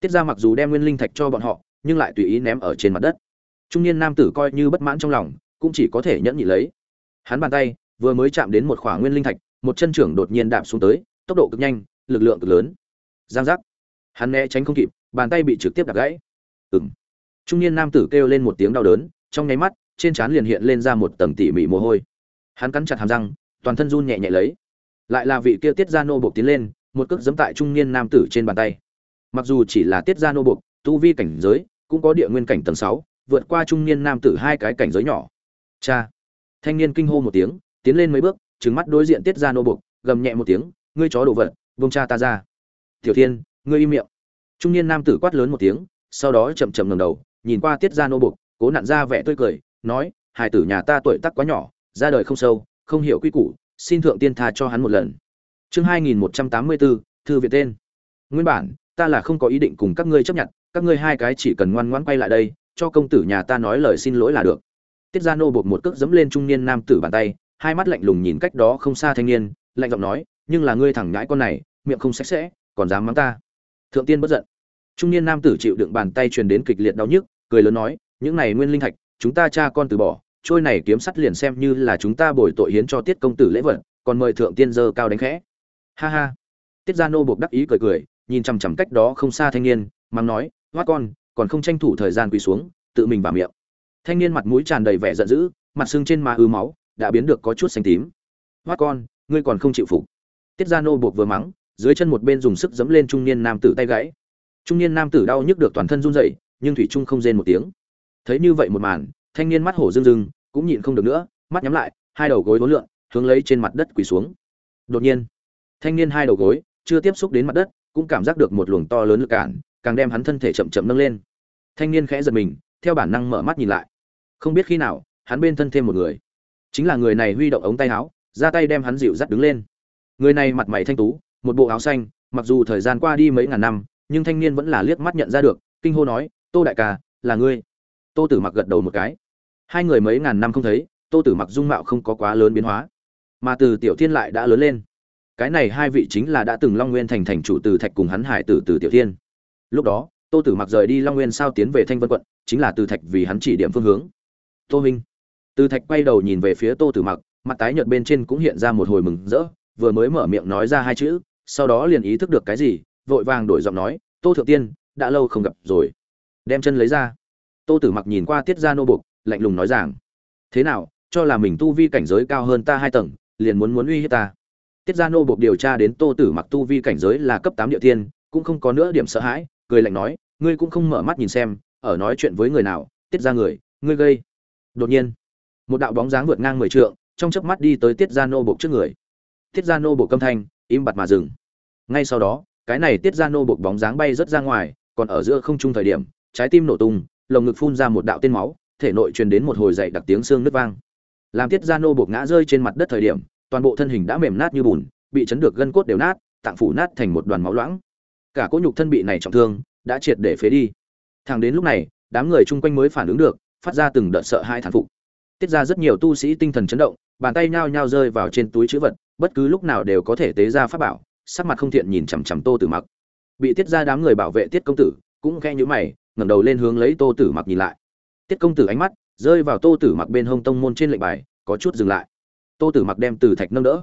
A: tiết gia mặc dù đem nguyên linh thạch cho bọn họ nhưng lại tùy ý ném ở trên mặt đất trung niên nam tử coi như bất mãn trong lòng cũng chỉ có thể nhẫn nhịn lấy hắn bàn tay vừa mới chạm đến một khỏa nguyên linh thạch một chân trưởng đột nhiên đạp xuống tới tốc độ cực nhanh lực lượng cực lớn giang giác hắn né tránh không kịp bàn tay bị trực tiếp đập gãy Ừm. trung niên nam tử kêu lên một tiếng đau đớn trong nháy mắt trên trán liền hiện lên ra một tầng tỉ mỉ mồ hôi hắn cắn chặt hàm răng toàn thân run nhẹ nhẹ lấy lại là vị kia tiết ra nô bộc tiến lên một cước giấm tại trung niên nam tử trên bàn tay mặc dù chỉ là tiết ra nô bộc tu vi cảnh giới cũng có địa nguyên cảnh tầng sáu vượt qua trung niên nam tử hai cái cảnh giới nhỏ cha thanh niên kinh hô một tiếng tiến lên mấy bước trừng mắt đối diện tiết ra nô bục gầm nhẹ một tiếng ngươi chó đồ vật vông cha ta ra tiểu thiên ngươi im miệng trung niên nam tử quát lớn một tiếng sau đó chậm chậm ngầm đầu nhìn qua tiết ra nô bục cố nặn ra vẻ tươi cười nói hải tử nhà ta tuổi tắc quá nhỏ ra đời không sâu không hiểu quy củ xin thượng tiên tha cho hắn một lần chương hai nghìn một trăm tám mươi bốn thư viện tên nguyên bản ta là không có ý định cùng các ngươi chấp nhận các ngươi hai cái chỉ cần ngoan ngoãn quay lại đây cho công tử nhà ta nói lời xin lỗi là được tiết ra nô bột một cước dẫm lên trung niên nam tử bàn tay hai mắt lạnh lùng nhìn cách đó không xa thanh niên, lạnh giọng nói, "Nhưng là ngươi thẳng nhãi con này, miệng không sạch sẽ, còn dám mắng ta." Thượng tiên bất giận. Trung niên nam tử chịu đựng bàn tay truyền đến kịch liệt đau nhức, cười lớn nói, "Những này nguyên linh thạch, chúng ta cha con từ bỏ, trôi này kiếm sắt liền xem như là chúng ta bồi tội hiến cho Tiết công tử lễ vật, còn mời thượng tiên giơ cao đánh khẽ." Ha ha. Tiết Gia Nô buộc đắc ý cười cười, nhìn chằm chằm cách đó không xa thanh niên, mắng nói, "Hoát con, còn không tranh thủ thời gian quỳ xuống, tự mình vào miệng." Thanh niên mặt mũi tràn đầy vẻ giận dữ, mặt xương trên má ứ máu, đã biến được có chút xanh tím hoát con ngươi còn không chịu phục tiết gia nô buộc vừa mắng dưới chân một bên dùng sức dẫm lên trung niên nam tử tay gãy trung niên nam tử đau nhức được toàn thân run rẩy nhưng thủy trung không rên một tiếng thấy như vậy một màn thanh niên mắt hổ rưng rưng cũng nhịn không được nữa mắt nhắm lại hai đầu gối vốn lượn hướng lấy trên mặt đất quỳ xuống đột nhiên thanh niên hai đầu gối chưa tiếp xúc đến mặt đất cũng cảm giác được một luồng to lớn lực cản càng đem hắn thân thể chậm chậm nâng lên thanh niên khẽ giật mình theo bản năng mở mắt nhìn lại không biết khi nào hắn bên thân thêm một người chính là người này huy động ống tay áo ra tay đem hắn dịu dắt đứng lên người này mặt mày thanh tú một bộ áo xanh mặc dù thời gian qua đi mấy ngàn năm nhưng thanh niên vẫn là liếc mắt nhận ra được kinh hô nói tô đại ca là ngươi tô tử mặc gật đầu một cái hai người mấy ngàn năm không thấy tô tử mặc dung mạo không có quá lớn biến hóa mà từ tiểu thiên lại đã lớn lên cái này hai vị chính là đã từng long nguyên thành thành chủ từ thạch cùng hắn hải tử từ tiểu thiên lúc đó tô tử mặc rời đi long nguyên sao tiến về thanh vân quận chính là từ thạch vì hắn chỉ điểm phương hướng tô minh từ thạch quay đầu nhìn về phía tô tử mặc mặt tái nhợt bên trên cũng hiện ra một hồi mừng rỡ vừa mới mở miệng nói ra hai chữ sau đó liền ý thức được cái gì vội vàng đổi giọng nói tô thượng tiên đã lâu không gặp rồi đem chân lấy ra tô tử mặc nhìn qua tiết Gia nô bục lạnh lùng nói rằng thế nào cho là mình tu vi cảnh giới cao hơn ta hai tầng liền muốn muốn uy hiếp ta tiết Gia nô bục điều tra đến tô tử mặc tu vi cảnh giới là cấp tám địa tiên cũng không có nữa điểm sợ hãi cười lạnh nói ngươi cũng không mở mắt nhìn xem ở nói chuyện với người nào tiết Gia người ngươi gây đột nhiên một đạo bóng dáng vượt ngang mười trượng trong chớp mắt đi tới tiết gia nô bộc trước người tiết gia nô bộc câm thanh im bặt mà dừng ngay sau đó cái này tiết gia nô bộc bóng dáng bay rất ra ngoài còn ở giữa không trung thời điểm trái tim nổ tung lồng ngực phun ra một đạo tên máu thể nội truyền đến một hồi dậy đặc tiếng xương nứt vang làm tiết gia nô bộc ngã rơi trên mặt đất thời điểm toàn bộ thân hình đã mềm nát như bùn bị chấn được gân cốt đều nát tạng phủ nát thành một đoàn máu loãng cả cỗ nhục thân bị này trọng thương đã triệt để phế đi thằng đến lúc này đám người chung quanh mới phản ứng được phát ra từng đợt sợ hai thản phục tiết ra rất nhiều tu sĩ tinh thần chấn động bàn tay nhao nhao rơi vào trên túi chữ vật bất cứ lúc nào đều có thể tế ra pháp bảo sắc mặt không thiện nhìn chằm chằm tô tử mặc bị tiết ra đám người bảo vệ tiết công tử cũng khe nhữ mày ngẩng đầu lên hướng lấy tô tử mặc nhìn lại tiết công tử ánh mắt rơi vào tô tử mặc bên hông tông môn trên lệnh bài có chút dừng lại tô tử mặc đem từ thạch nâng đỡ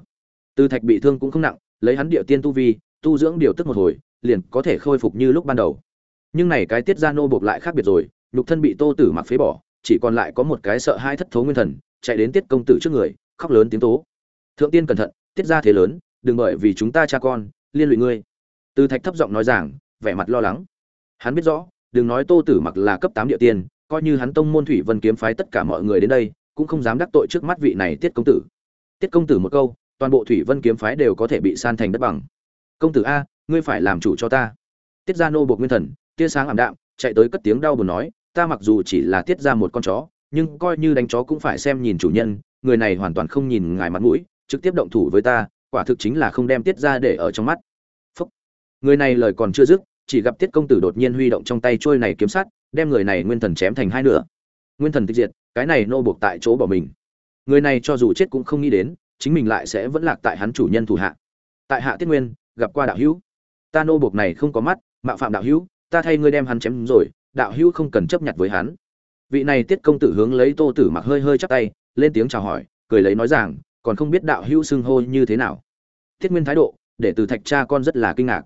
A: từ thạch bị thương cũng không nặng lấy hắn địa tiên tu vi tu dưỡng điều tức một hồi liền có thể khôi phục như lúc ban đầu nhưng này cái tiết ra nô bộc lại khác biệt rồi nhục thân bị tô tử mặc phế bỏ chỉ còn lại có một cái sợ hai thất thố nguyên thần chạy đến tiết công tử trước người khóc lớn tiếng tố thượng tiên cẩn thận tiết ra thế lớn đừng bởi vì chúng ta cha con liên lụy ngươi từ thạch thấp giọng nói giảng vẻ mặt lo lắng hắn biết rõ đừng nói tô tử mặc là cấp tám địa tiên coi như hắn tông môn thủy vân kiếm phái tất cả mọi người đến đây cũng không dám đắc tội trước mắt vị này tiết công tử tiết công tử một câu toàn bộ thủy vân kiếm phái đều có thể bị san thành đất bằng công tử a ngươi phải làm chủ cho ta tiết gia nô buộc nguyên thần tia sáng ảm đạm chạy tới cất tiếng đau buồn nói ta mặc dù chỉ là tiết ra một con chó nhưng coi như đánh chó cũng phải xem nhìn chủ nhân người này hoàn toàn không nhìn ngài mặt mũi trực tiếp động thủ với ta quả thực chính là không đem tiết ra để ở trong mắt Phúc. người này lời còn chưa dứt chỉ gặp tiết công tử đột nhiên huy động trong tay trôi này kiếm sát, đem người này nguyên thần chém thành hai nửa nguyên thần tịch diệt cái này nô buộc tại chỗ bỏ mình người này cho dù chết cũng không nghĩ đến chính mình lại sẽ vẫn lạc tại hắn chủ nhân thủ hạ tại hạ tiết nguyên gặp qua đạo hữu ta nô buộc này không có mắt mạo phạm đạo hữu ta thay ngươi đem hắn chém rồi đạo hữu không cần chấp nhận với hắn vị này tiết công tử hướng lấy tô tử mặc hơi hơi chắp tay lên tiếng chào hỏi cười lấy nói rằng còn không biết đạo hữu xưng hô như thế nào tiết nguyên thái độ để từ thạch cha con rất là kinh ngạc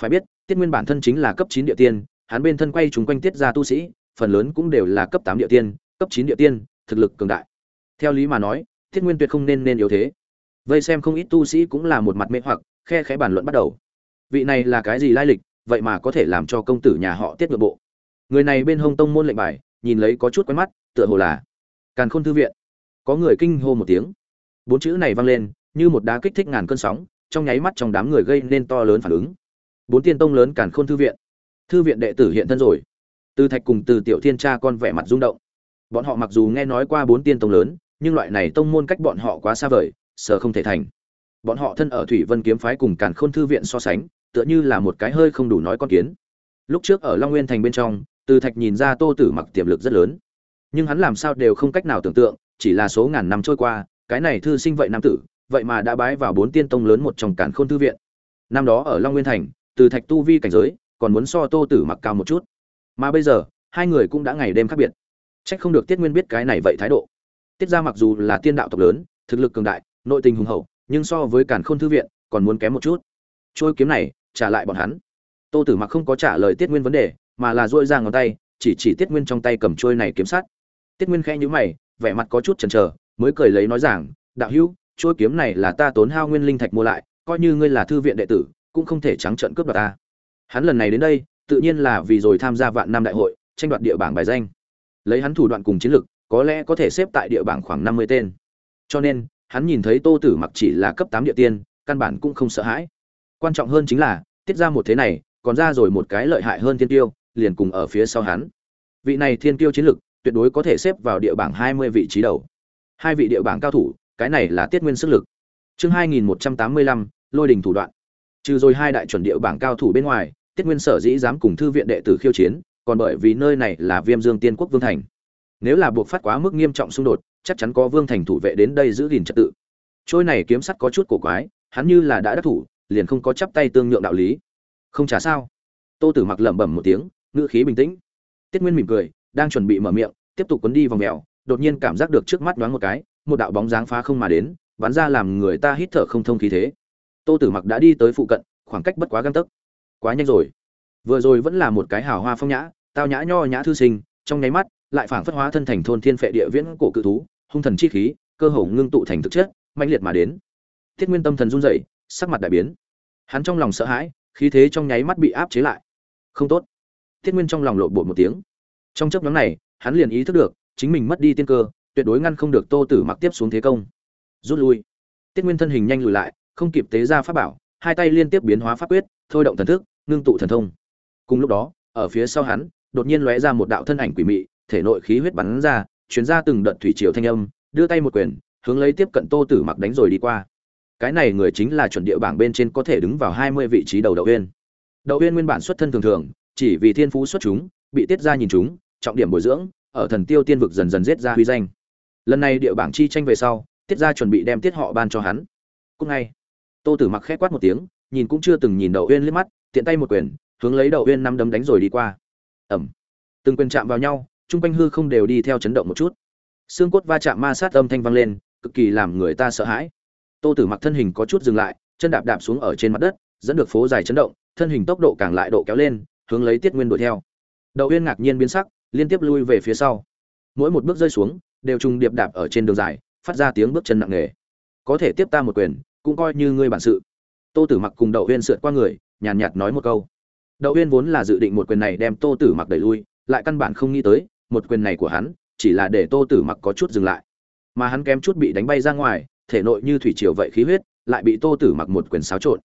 A: phải biết tiết nguyên bản thân chính là cấp chín địa tiên hắn bên thân quay chúng quanh tiết gia tu sĩ phần lớn cũng đều là cấp tám địa tiên cấp chín địa tiên thực lực cường đại theo lý mà nói tiết nguyên tuyệt không nên nên yếu thế vây xem không ít tu sĩ cũng là một mặt mê hoặc khe khẽ bàn luận bắt đầu vị này là cái gì lai lịch vậy mà có thể làm cho công tử nhà họ tiết nội bộ người này bên hông tông môn lệnh bài nhìn lấy có chút quen mắt tựa hồ là càn khôn thư viện có người kinh hô một tiếng bốn chữ này vang lên như một đá kích thích ngàn cơn sóng trong nháy mắt trong đám người gây nên to lớn phản ứng bốn tiên tông lớn càn khôn thư viện thư viện đệ tử hiện thân rồi từ thạch cùng từ tiểu thiên cha con vẻ mặt rung động bọn họ mặc dù nghe nói qua bốn tiên tông lớn nhưng loại này tông môn cách bọn họ quá xa vời sợ không thể thành bọn họ thân ở thủy vân kiếm phái cùng càn khôn thư viện so sánh tựa như là một cái hơi không đủ nói con kiến lúc trước ở long nguyên thành bên trong từ thạch nhìn ra tô tử mặc tiềm lực rất lớn nhưng hắn làm sao đều không cách nào tưởng tượng chỉ là số ngàn năm trôi qua cái này thư sinh vậy nam tử vậy mà đã bái vào bốn tiên tông lớn một trong cản khôn thư viện năm đó ở long nguyên thành từ thạch tu vi cảnh giới còn muốn so tô tử mặc cao một chút mà bây giờ hai người cũng đã ngày đêm khác biệt trách không được tiết nguyên biết cái này vậy thái độ tiết ra mặc dù là tiên đạo tộc lớn thực lực cường đại nội tình hùng hậu nhưng so với cản khôn thư viện còn muốn kém một chút trôi kiếm này trả lại bọn hắn tô tử mặc không có trả lời tiết nguyên vấn đề mà là duỗi ra ngón tay chỉ chỉ tiết nguyên trong tay cầm chuôi này kiếm sát tiết nguyên khẽ nhíu mày vẻ mặt có chút chần chờ mới cười lấy nói rằng đạo hữu chuôi kiếm này là ta tốn hao nguyên linh thạch mua lại coi như ngươi là thư viện đệ tử cũng không thể trắng trợn cướp đoạt ta hắn lần này đến đây tự nhiên là vì rồi tham gia vạn năm đại hội tranh đoạt địa bảng bài danh lấy hắn thủ đoạn cùng chiến lực có lẽ có thể xếp tại địa bảng khoảng năm mươi tên cho nên hắn nhìn thấy tô tử mặc chỉ là cấp tám địa tiên căn bản cũng không sợ hãi quan trọng hơn chính là tiết ra một thế này còn ra rồi một cái lợi hại hơn tiên tiêu liền cùng ở phía sau hắn. Vị này thiên tiêu chiến lực, tuyệt đối có thể xếp vào địa bảng 20 vị trí đầu. Hai vị địa bảng cao thủ, cái này là tiết nguyên sức lực. Chương 2185, Lôi đỉnh thủ đoạn. Trừ rồi hai đại chuẩn địa bảng cao thủ bên ngoài, Tiết Nguyên sở dĩ dám cùng thư viện đệ tử khiêu chiến, còn bởi vì nơi này là Viêm Dương Tiên Quốc Vương thành. Nếu là buộc phát quá mức nghiêm trọng xung đột, chắc chắn có Vương thành thủ vệ đến đây giữ gìn trật tự. Trôi này kiếm sắt có chút cổ quái, hắn như là đã đắc thủ, liền không có chắp tay tương nhượng đạo lý. Không trả sao? Tô Tử Mặc lẩm bẩm một tiếng, ngữ khí bình tĩnh tiết nguyên mỉm cười đang chuẩn bị mở miệng tiếp tục cuốn đi vòng mèo đột nhiên cảm giác được trước mắt nhoáng một cái một đạo bóng dáng phá không mà đến bắn ra làm người ta hít thở không thông khí thế tô tử mặc đã đi tới phụ cận khoảng cách bất quá găng tấc quá nhanh rồi vừa rồi vẫn là một cái hào hoa phong nhã tao nhã nho nhã thư sinh trong nháy mắt lại phảng phất hóa thân thành thôn thiên phệ địa viễn cổ cự thú hung thần chi khí cơ hồ ngưng tụ thành thực chất mãnh liệt mà đến Tiết nguyên tâm thần run rẩy sắc mặt đại biến hắn trong lòng sợ hãi khí thế trong nháy mắt bị áp chế lại không tốt thiết nguyên trong lòng lộ bột một tiếng trong chấp nhóm này hắn liền ý thức được chính mình mất đi tiên cơ tuyệt đối ngăn không được tô tử mặc tiếp xuống thế công rút lui tiết nguyên thân hình nhanh lùi lại không kịp tế ra pháp bảo hai tay liên tiếp biến hóa pháp quyết thôi động thần thức ngưng tụ thần thông cùng lúc đó ở phía sau hắn đột nhiên lóe ra một đạo thân ảnh quỷ mị thể nội khí huyết bắn ra chuyến ra từng đợt thủy triều thanh âm đưa tay một quyền hướng lấy tiếp cận tô tử mặc đánh rồi đi qua cái này người chính là chuẩn địa bảng bên trên có thể đứng vào hai mươi vị trí đầu đậu huyên đậu huyên nguyên bản xuất thân thường thường chỉ vì thiên phú xuất chúng, bị tiết gia nhìn chúng, trọng điểm bồi dưỡng, ở thần tiêu tiên vực dần dần giết ra huy danh. Lần này địa bảng chi tranh về sau, tiết gia chuẩn bị đem tiết họ ban cho hắn. Cùng ngay, Tô Tử Mặc khẽ quát một tiếng, nhìn cũng chưa từng nhìn Đậu Uyên liếc mắt, tiện tay một quyền, hướng lấy Đậu Uyên năm đấm đánh rồi đi qua. Ầm. Từng quyền chạm vào nhau, trung quanh hư không đều đi theo chấn động một chút. Xương cốt va chạm ma sát âm thanh vang lên, cực kỳ làm người ta sợ hãi. Tô Tử Mặc thân hình có chút dừng lại, chân đạp đạp xuống ở trên mặt đất, dẫn được phố dài chấn động, thân hình tốc độ càng lại độ kéo lên, hướng lấy tiết nguyên đuổi theo đậu huyên ngạc nhiên biến sắc liên tiếp lui về phía sau mỗi một bước rơi xuống đều trùng điệp đạp ở trên đường dài phát ra tiếng bước chân nặng nề có thể tiếp ta một quyền cũng coi như ngươi bản sự tô tử mặc cùng đậu huyên sượt qua người nhàn nhạt nói một câu đậu huyên vốn là dự định một quyền này đem tô tử mặc đẩy lui lại căn bản không nghĩ tới một quyền này của hắn chỉ là để tô tử mặc có chút dừng lại mà hắn kém chút bị đánh bay ra ngoài thể nội như thủy triều vậy khí huyết lại bị tô tử mặc một quyền xáo trộn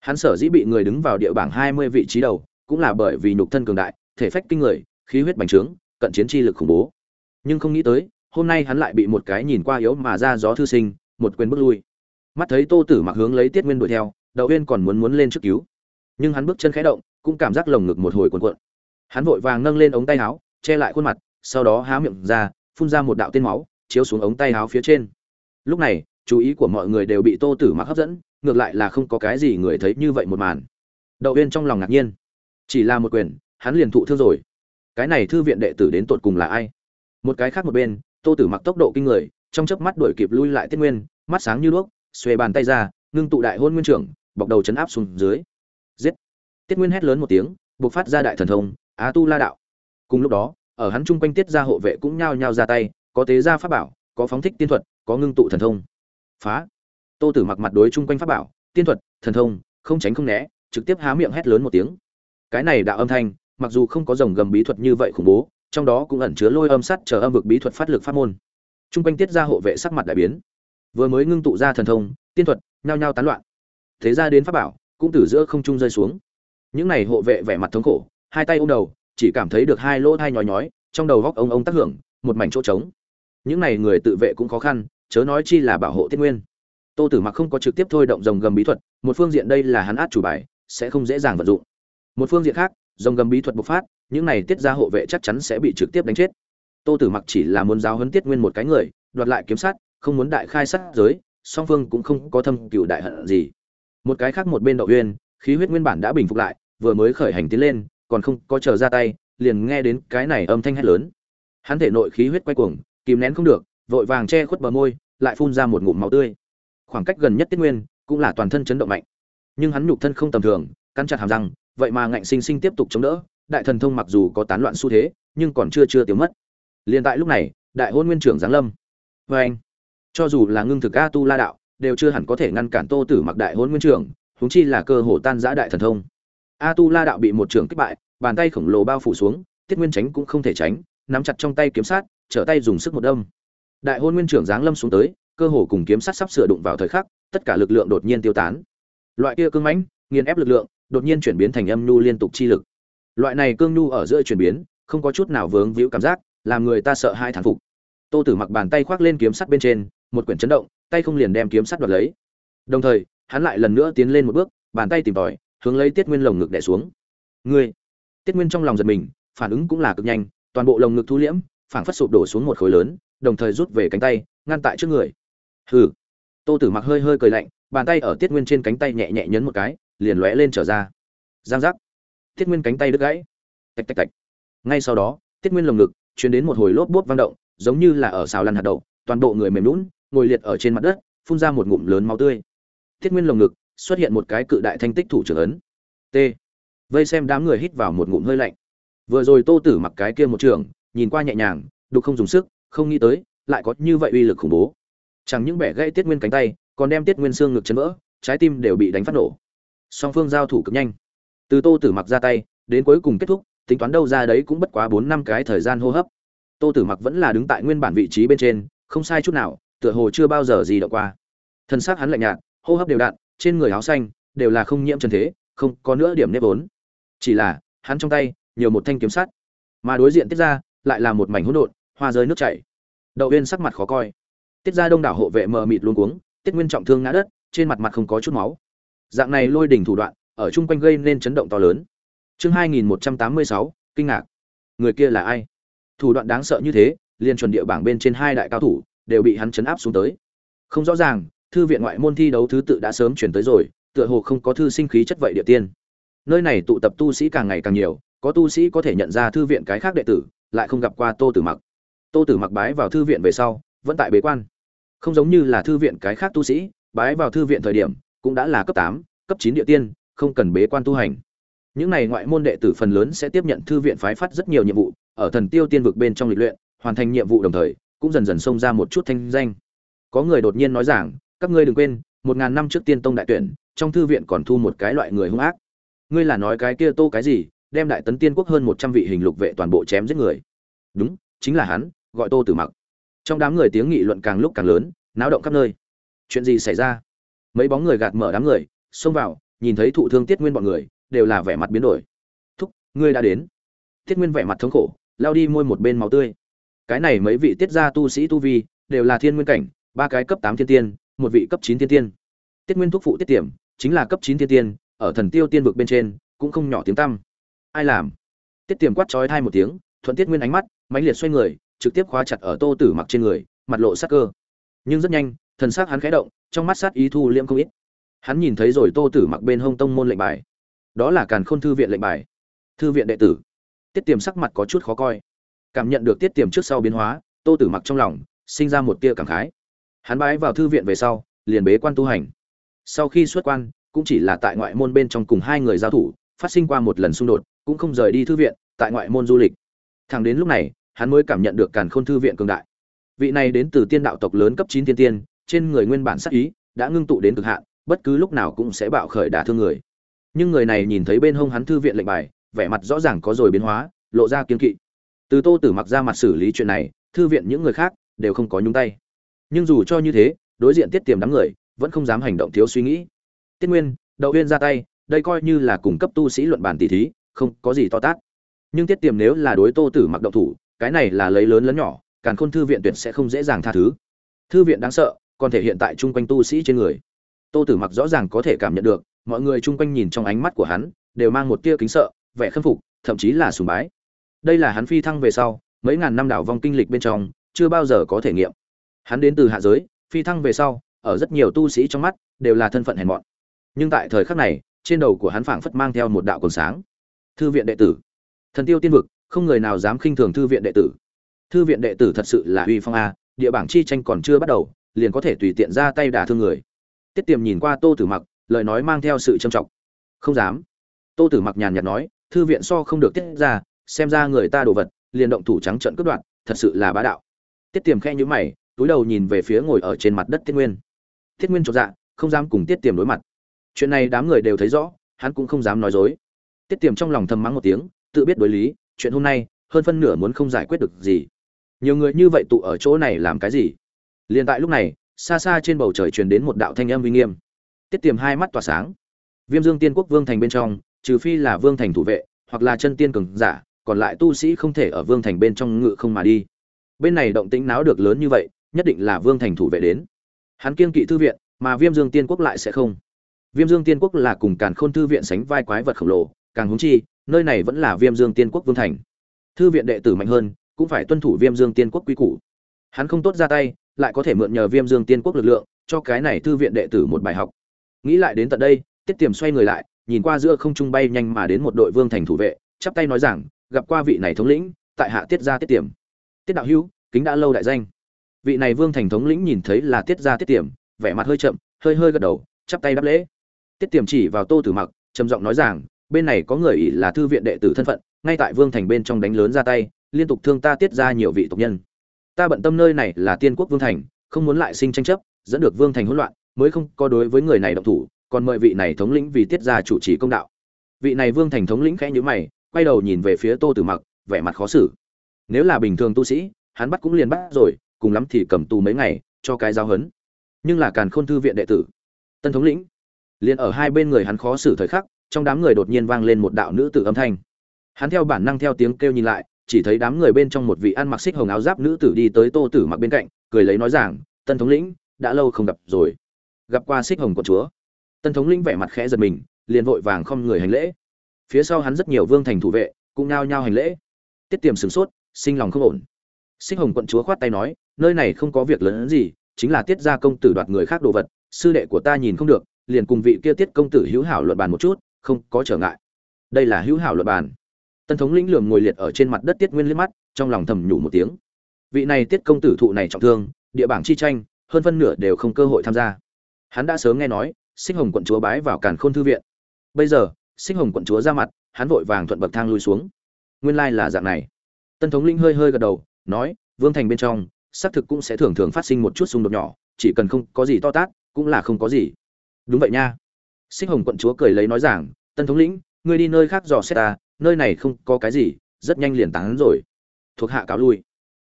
A: hắn sở dĩ bị người đứng vào địa bảng hai mươi vị trí đầu cũng là bởi vì nhục thân cường đại thể phách kinh người khí huyết bành trướng cận chiến chi lực khủng bố nhưng không nghĩ tới hôm nay hắn lại bị một cái nhìn qua yếu mà ra gió thư sinh một quyền bước lui mắt thấy tô tử mặc hướng lấy tiết nguyên đuổi theo đậu uyên còn muốn muốn lên trước cứu nhưng hắn bước chân khẽ động cũng cảm giác lồng ngực một hồi cuộn cuộn hắn vội vàng nâng lên ống tay áo che lại khuôn mặt sau đó há miệng ra phun ra một đạo tiên máu chiếu xuống ống tay áo phía trên lúc này chú ý của mọi người đều bị tô tử mặc hấp dẫn ngược lại là không có cái gì người thấy như vậy một màn đậu uyên trong lòng ngạc nhiên chỉ là một quyền hắn liền thụ thương rồi cái này thư viện đệ tử đến tột cùng là ai một cái khác một bên tô tử mặc tốc độ kinh người trong chớp mắt đuổi kịp lui lại tiết nguyên mắt sáng như đuốc xuề bàn tay ra ngưng tụ đại hôn nguyên trưởng bọc đầu chấn áp xuống dưới giết tiết nguyên hét lớn một tiếng buộc phát ra đại thần thông á tu la đạo cùng lúc đó ở hắn chung quanh tiết ra hộ vệ cũng nhao nhao ra tay có tế gia pháp bảo có phóng thích tiên thuật có ngưng tụ thần thông phá tô tử mặc mặt đối chung quanh pháp bảo tiên thuật thần thông không tránh không né trực tiếp há miệng hét lớn một tiếng cái này đạo âm thanh mặc dù không có dòng gầm bí thuật như vậy khủng bố trong đó cũng ẩn chứa lôi âm sắt chờ âm vực bí thuật phát lực phát môn t r u n g quanh tiết ra hộ vệ sắc mặt đại biến vừa mới ngưng tụ ra thần thông tiên thuật nhao nhao tán loạn thế ra đến pháp bảo cũng từ giữa không trung rơi xuống những n à y hộ vệ vẻ mặt thống khổ hai tay ô m đầu chỉ cảm thấy được hai lỗ thai nhói nhói trong đầu góc ông ông tác hưởng một mảnh chỗ trống những n à y người tự vệ cũng khó khăn chớ nói chi là bảo hộ tiết nguyên tô tử mặc không có trực tiếp thôi động dòng gầm bí thuật một phương diện đây là hắn át chủ bài sẽ không dễ dàng vận dụng một phương diện khác dòng gầm bí thuật bộc phát những này tiết ra hộ vệ chắc chắn sẽ bị trực tiếp đánh chết tô tử mặc chỉ là muốn giao hấn tiết nguyên một cái người đoạt lại kiếm sát không muốn đại khai sát giới song phương cũng không có thâm cựu đại hận gì một cái khác một bên đậu uyên khí huyết nguyên bản đã bình phục lại vừa mới khởi hành tiến lên còn không có chờ ra tay liền nghe đến cái này âm thanh hét lớn hắn thể nội khí huyết quay cuồng kìm nén không được vội vàng che khuất bờ môi lại phun ra một ngụm máu tươi khoảng cách gần nhất tiết nguyên cũng là toàn thân chấn động mạnh nhưng hắn nhục thân không tầm thường cắn chặt hàm răng vậy mà ngạnh sinh sinh tiếp tục chống đỡ, đại thần thông mặc dù có tán loạn xu thế, nhưng còn chưa chưa tiêu mất. liền tại lúc này, đại hôn nguyên trưởng giáng lâm. Và anh, cho dù là ngưng thực A tu la đạo, đều chưa hẳn có thể ngăn cản Tô Tử Mặc đại hôn nguyên trưởng, huống chi là cơ hồ tan rã đại thần thông. A tu la đạo bị một trưởng kích bại, bàn tay khổng lồ bao phủ xuống, Tiết Nguyên tránh cũng không thể tránh, nắm chặt trong tay kiếm sát, trở tay dùng sức một đâm. Đại hôn nguyên trưởng giáng lâm xuống tới, cơ hồ cùng kiếm sát sắp sửa đụng vào thời khắc, tất cả lực lượng đột nhiên tiêu tán. Loại kia cương mãnh, nghiền ép lực lượng, đột nhiên chuyển biến thành âm nhu liên tục chi lực. Loại này cương nhu ở giữa chuyển biến, không có chút nào vướng víu cảm giác, làm người ta sợ hai thán phục. Tô Tử Mặc bàn tay khoác lên kiếm sắt bên trên, một quyển chấn động, tay không liền đem kiếm sắt đoạt lấy. Đồng thời, hắn lại lần nữa tiến lên một bước, bàn tay tìm tòi, hướng lấy Tiết Nguyên lồng ngực đè xuống. "Ngươi!" Tiết Nguyên trong lòng giật mình, phản ứng cũng là cực nhanh, toàn bộ lồng ngực thu liễm, phảng phất sụp đổ xuống một khối lớn, đồng thời rút về cánh tay, ngăn tại trước người. "Hừ." Tô Tử Mặc hơi hơi cười lạnh, bàn tay ở Tiết Nguyên trên cánh tay nhẹ nhẹ nhấn một cái, liền lóe lên trở ra giang giác tiết nguyên cánh tay đứt gãy tạch tạch tạch ngay sau đó tiết nguyên lồng ngực chuyển đến một hồi lốp bốp vang động giống như là ở xào lăn hạt đậu toàn bộ người mềm lún ngồi liệt ở trên mặt đất phun ra một ngụm lớn máu tươi tiết nguyên lồng ngực xuất hiện một cái cự đại thanh tích thủ trưởng ấn t vây xem đám người hít vào một ngụm hơi lạnh vừa rồi tô tử mặc cái kia một trường nhìn qua nhẹ nhàng đục không dùng sức không nghĩ tới lại có như vậy uy lực khủng bố chẳng những bẻ gãy tiết nguyên cánh tay còn đem tiết nguyên xương ngực chấn vỡ trái tim đều bị đánh phát nổ song phương giao thủ cực nhanh từ tô tử mặc ra tay đến cuối cùng kết thúc tính toán đâu ra đấy cũng bất quá bốn năm cái thời gian hô hấp tô tử mặc vẫn là đứng tại nguyên bản vị trí bên trên không sai chút nào tựa hồ chưa bao giờ gì đậu qua thân xác hắn lạnh nhạt hô hấp đều đặn trên người áo xanh đều là không nhiễm trần thế không có nữa điểm nếp vốn chỉ là hắn trong tay nhiều một thanh kiếm sắt mà đối diện tiết ra lại là một mảnh hỗn độn hoa rơi nước chảy đậu uyên sắc mặt khó coi tiết ra đông đảo hộ vệ mờ mịt luôn cuống tiết nguyên trọng thương ngã đất trên mặt mặt không có chút máu Dạng này lôi đỉnh thủ đoạn, ở chung quanh gây nên chấn động to lớn. Chương sáu kinh ngạc. Người kia là ai? Thủ đoạn đáng sợ như thế, liên chuẩn địa bảng bên trên hai đại cao thủ đều bị hắn chấn áp xuống tới. Không rõ ràng, thư viện ngoại môn thi đấu thứ tự đã sớm chuyển tới rồi, tựa hồ không có thư sinh khí chất vậy địa tiên. Nơi này tụ tập tu sĩ càng ngày càng nhiều, có tu sĩ có thể nhận ra thư viện cái khác đệ tử, lại không gặp qua Tô Tử Mặc. Tô Tử Mặc bái vào thư viện về sau, vẫn tại bế quan. Không giống như là thư viện cái khác tu sĩ, bái vào thư viện thời điểm, cũng đã là cấp tám cấp chín địa tiên không cần bế quan tu hành những này ngoại môn đệ tử phần lớn sẽ tiếp nhận thư viện phái phát rất nhiều nhiệm vụ ở thần tiêu tiên vực bên trong lịch luyện hoàn thành nhiệm vụ đồng thời cũng dần dần xông ra một chút thanh danh có người đột nhiên nói rằng các ngươi đừng quên một ngàn năm trước tiên tông đại tuyển trong thư viện còn thu một cái loại người hung ác ngươi là nói cái kia tô cái gì đem đại tấn tiên quốc hơn một trăm vị hình lục vệ toàn bộ chém giết người đúng chính là hắn gọi tô tử mặc trong đám người tiếng nghị luận càng lúc càng lớn náo động khắp nơi chuyện gì xảy ra mấy bóng người gạt mở đám người xông vào nhìn thấy thụ thương tiết nguyên bọn người đều là vẻ mặt biến đổi thúc ngươi đã đến tiết nguyên vẻ mặt thống khổ lao đi môi một bên máu tươi cái này mấy vị tiết gia tu sĩ tu vi đều là thiên nguyên cảnh ba cái cấp tám thiên tiên một vị cấp chín thiên tiên tiết nguyên thúc phụ tiết tiểm chính là cấp chín thiên tiên ở thần tiêu tiên vực bên trên cũng không nhỏ tiếng tăm ai làm tiết tiểm quát trói thai một tiếng thuận tiết nguyên ánh mắt mãnh liệt xoay người trực tiếp khóa chặt ở tô tử mặc trên người mặt lộ sắc cơ nhưng rất nhanh thần sắc hắn khẽ động trong mắt sát ý thu liễm không ít hắn nhìn thấy rồi tô tử mặc bên hông tông môn lệnh bài đó là càn khôn thư viện lệnh bài thư viện đệ tử tiết tiềm sắc mặt có chút khó coi cảm nhận được tiết tiềm trước sau biến hóa tô tử mặc trong lòng sinh ra một tia cảm khái hắn bái vào thư viện về sau liền bế quan tu hành sau khi xuất quan cũng chỉ là tại ngoại môn bên trong cùng hai người giao thủ phát sinh qua một lần xung đột cũng không rời đi thư viện tại ngoại môn du lịch thẳng đến lúc này hắn mới cảm nhận được càn khôn thư viện cường đại vị này đến từ tiên đạo tộc lớn cấp chín tiên tiên trên người nguyên bản sắc ý đã ngưng tụ đến cực hạn bất cứ lúc nào cũng sẽ bạo khởi đả thương người nhưng người này nhìn thấy bên hông hắn thư viện lệnh bài vẻ mặt rõ ràng có rồi biến hóa lộ ra kiên kỵ từ tô tử mặc ra mặt xử lý chuyện này thư viện những người khác đều không có nhúng tay nhưng dù cho như thế đối diện tiết tiềm đám người vẫn không dám hành động thiếu suy nghĩ tiết nguyên đậu uyên ra tay đây coi như là cung cấp tu sĩ luận bàn tỷ thí không có gì to tát nhưng tiết tiềm nếu là đối tô tử mặc động thủ cái này là lấy lớn lớn nhỏ càng khôn thư viện tuyệt sẽ không dễ dàng tha thứ thư viện đáng sợ còn thể hiện tại chung quanh tu sĩ trên người tô tử mặc rõ ràng có thể cảm nhận được mọi người chung quanh nhìn trong ánh mắt của hắn đều mang một tia kính sợ vẻ khâm phục thậm chí là sùng bái đây là hắn phi thăng về sau mấy ngàn năm đảo vong kinh lịch bên trong chưa bao giờ có thể nghiệm hắn đến từ hạ giới phi thăng về sau ở rất nhiều tu sĩ trong mắt đều là thân phận hèn mọn nhưng tại thời khắc này trên đầu của hắn phảng phất mang theo một đạo cồn sáng thư viện đệ tử thần tiêu tiên vực không người nào dám khinh thường thư viện đệ tử thư viện đệ tử thật sự là uy phong a địa bảng chi tranh còn chưa bắt đầu liền có thể tùy tiện ra tay đả thương người tiết tiềm nhìn qua tô tử mặc lời nói mang theo sự trầm trọng không dám tô tử mặc nhàn nhạt nói thư viện so không được tiết ra xem ra người ta đồ vật liền động thủ trắng trợn cướp đoạt thật sự là bá đạo tiết tiềm khe nhữ mày túi đầu nhìn về phía ngồi ở trên mặt đất tiết nguyên tiết nguyên chột dạ không dám cùng tiết tiềm đối mặt chuyện này đám người đều thấy rõ hắn cũng không dám nói dối tiết tiềm trong lòng thầm mắng một tiếng tự biết đối lý chuyện hôm nay hơn phân nửa muốn không giải quyết được gì nhiều người như vậy tụ ở chỗ này làm cái gì liên tại lúc này xa xa trên bầu trời truyền đến một đạo thanh âm uy nghiêm tiết tiềm hai mắt tỏa sáng viêm dương tiên quốc vương thành bên trong trừ phi là vương thành thủ vệ hoặc là chân tiên cường giả còn lại tu sĩ không thể ở vương thành bên trong ngự không mà đi bên này động tĩnh náo được lớn như vậy nhất định là vương thành thủ vệ đến hắn kiên kỵ thư viện mà viêm dương tiên quốc lại sẽ không viêm dương tiên quốc là cùng càn khôn thư viện sánh vai quái vật khổng lồ càng huống chi nơi này vẫn là viêm dương tiên quốc vương thành thư viện đệ tử mạnh hơn cũng phải tuân thủ viêm dương tiên quốc quy củ hắn không tốt ra tay lại có thể mượn nhờ viêm dương tiên quốc lực lượng cho cái này thư viện đệ tử một bài học nghĩ lại đến tận đây tiết tiềm xoay người lại nhìn qua giữa không trung bay nhanh mà đến một đội vương thành thủ vệ chắp tay nói rằng gặp qua vị này thống lĩnh tại hạ tiết gia tiết tiềm tiết đạo hữu kính đã lâu đại danh vị này vương thành thống lĩnh nhìn thấy là tiết gia tiết tiềm vẻ mặt hơi chậm hơi hơi gật đầu chắp tay đáp lễ tiết tiềm chỉ vào tô tử mặc trầm giọng nói rằng bên này có người ỷ là thư viện đệ tử thân phận ngay tại vương thành bên trong đánh lớn ra tay liên tục thương ta tiết gia nhiều vị tộc nhân ta bận tâm nơi này là tiên quốc vương thành không muốn lại sinh tranh chấp dẫn được vương thành hỗn loạn mới không có đối với người này động thủ còn mời vị này thống lĩnh vì tiết ra chủ trì công đạo vị này vương thành thống lĩnh khẽ nhữ mày quay đầu nhìn về phía tô tử mặc vẻ mặt khó xử nếu là bình thường tu sĩ hắn bắt cũng liền bắt rồi cùng lắm thì cầm tù mấy ngày cho cái giao hấn nhưng là càn khôn thư viện đệ tử tân thống lĩnh liền ở hai bên người hắn khó xử thời khắc trong đám người đột nhiên vang lên một đạo nữ tử âm thanh hắn theo bản năng theo tiếng kêu nhìn lại chỉ thấy đám người bên trong một vị ăn mặc xích hồng áo giáp nữ tử đi tới tô tử mặc bên cạnh cười lấy nói rằng tân thống lĩnh đã lâu không gặp rồi gặp qua xích hồng quận chúa tân thống lĩnh vẻ mặt khẽ giật mình liền vội vàng không người hành lễ phía sau hắn rất nhiều vương thành thủ vệ cũng nao nhao hành lễ tiết tiềm sửng sốt sinh lòng không ổn xích hồng quận chúa khoát tay nói nơi này không có việc lớn gì chính là tiết gia công tử đoạt người khác đồ vật sư đệ của ta nhìn không được liền cùng vị kia tiết công tử hữu hảo luận bàn một chút không có trở ngại đây là hữu hảo luận bàn tân thống lĩnh lườm ngồi liệt ở trên mặt đất tiết nguyên liếc mắt trong lòng thầm nhủ một tiếng vị này tiết công tử thụ này trọng thương địa bảng chi tranh hơn phân nửa đều không cơ hội tham gia hắn đã sớm nghe nói sinh hồng quận chúa bái vào càn khôn thư viện bây giờ sinh hồng quận chúa ra mặt hắn vội vàng thuận bậc thang lui xuống nguyên lai là dạng này tân thống linh hơi hơi gật đầu nói vương thành bên trong xác thực cũng sẽ thường thường phát sinh một chút xung đột nhỏ chỉ cần không có gì to tát cũng là không có gì đúng vậy nha sinh hồng quận chúa cười lấy nói rằng tân thống lĩnh ngươi đi nơi khác dò xét ta nơi này không có cái gì rất nhanh liền tán rồi thuộc hạ cáo lui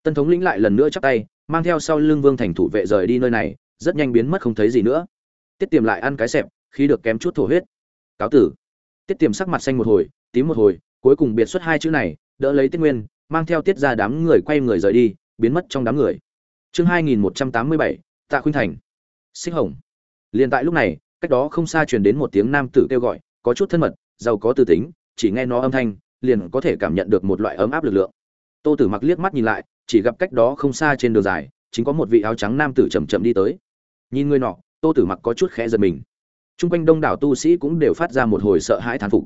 A: tân thống lĩnh lại lần nữa chắp tay mang theo sau lưng vương thành thủ vệ rời đi nơi này rất nhanh biến mất không thấy gì nữa tiết tiềm lại ăn cái xẹp khi được kém chút thổ huyết cáo tử tiết tiềm sắc mặt xanh một hồi tím một hồi cuối cùng biệt xuất hai chữ này đỡ lấy tiết nguyên mang theo tiết ra đám người quay người rời đi biến mất trong đám người chương hai nghìn một trăm tám mươi bảy tạ khuynh thành xích hồng liền tại lúc này cách đó không xa truyền đến một tiếng nam tử kêu gọi có chút thân mật giàu có tư tính chỉ nghe nó âm thanh liền có thể cảm nhận được một loại ấm áp lực lượng tô tử mặc liếc mắt nhìn lại chỉ gặp cách đó không xa trên đường dài chính có một vị áo trắng nam tử chầm chậm đi tới nhìn người nọ tô tử mặc có chút khẽ giật mình t r u n g quanh đông đảo tu sĩ cũng đều phát ra một hồi sợ hãi thán phục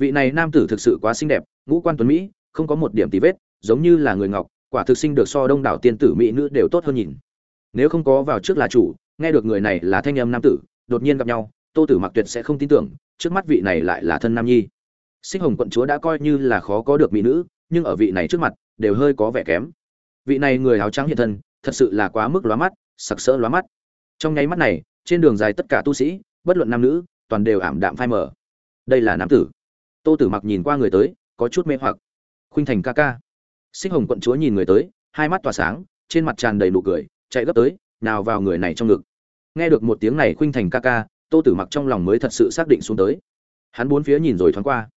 A: vị này nam tử thực sự quá xinh đẹp ngũ quan tuấn mỹ không có một điểm tí vết giống như là người ngọc quả thực sinh được so đông đảo tiên tử mỹ nữ đều tốt hơn nhìn nếu không có vào trước là chủ nghe được người này là thanh âm nam tử đột nhiên gặp nhau tô tử mặc tuyệt sẽ không tin tưởng trước mắt vị này lại là thân nam nhi Sinh Hồng quận chúa đã coi như là khó có được mỹ nữ, nhưng ở vị này trước mặt, đều hơi có vẻ kém. Vị này người áo trắng hiện thân, thật sự là quá mức lóa mắt, sặc sỡ lóa mắt. Trong nháy mắt này, trên đường dài tất cả tu sĩ, bất luận nam nữ, toàn đều ảm đạm phai mờ. Đây là nam tử. Tô Tử Mặc nhìn qua người tới, có chút mê hoặc. Khuynh Thành ca ca. Sinh Hồng quận chúa nhìn người tới, hai mắt tỏa sáng, trên mặt tràn đầy nụ cười, chạy gấp tới, nào vào người này trong ngực. Nghe được một tiếng này Khuynh Thành ca ca, Tô Tử Mặc trong lòng mới thật sự xác định xuống tới. Hắn bốn phía nhìn rồi thoáng qua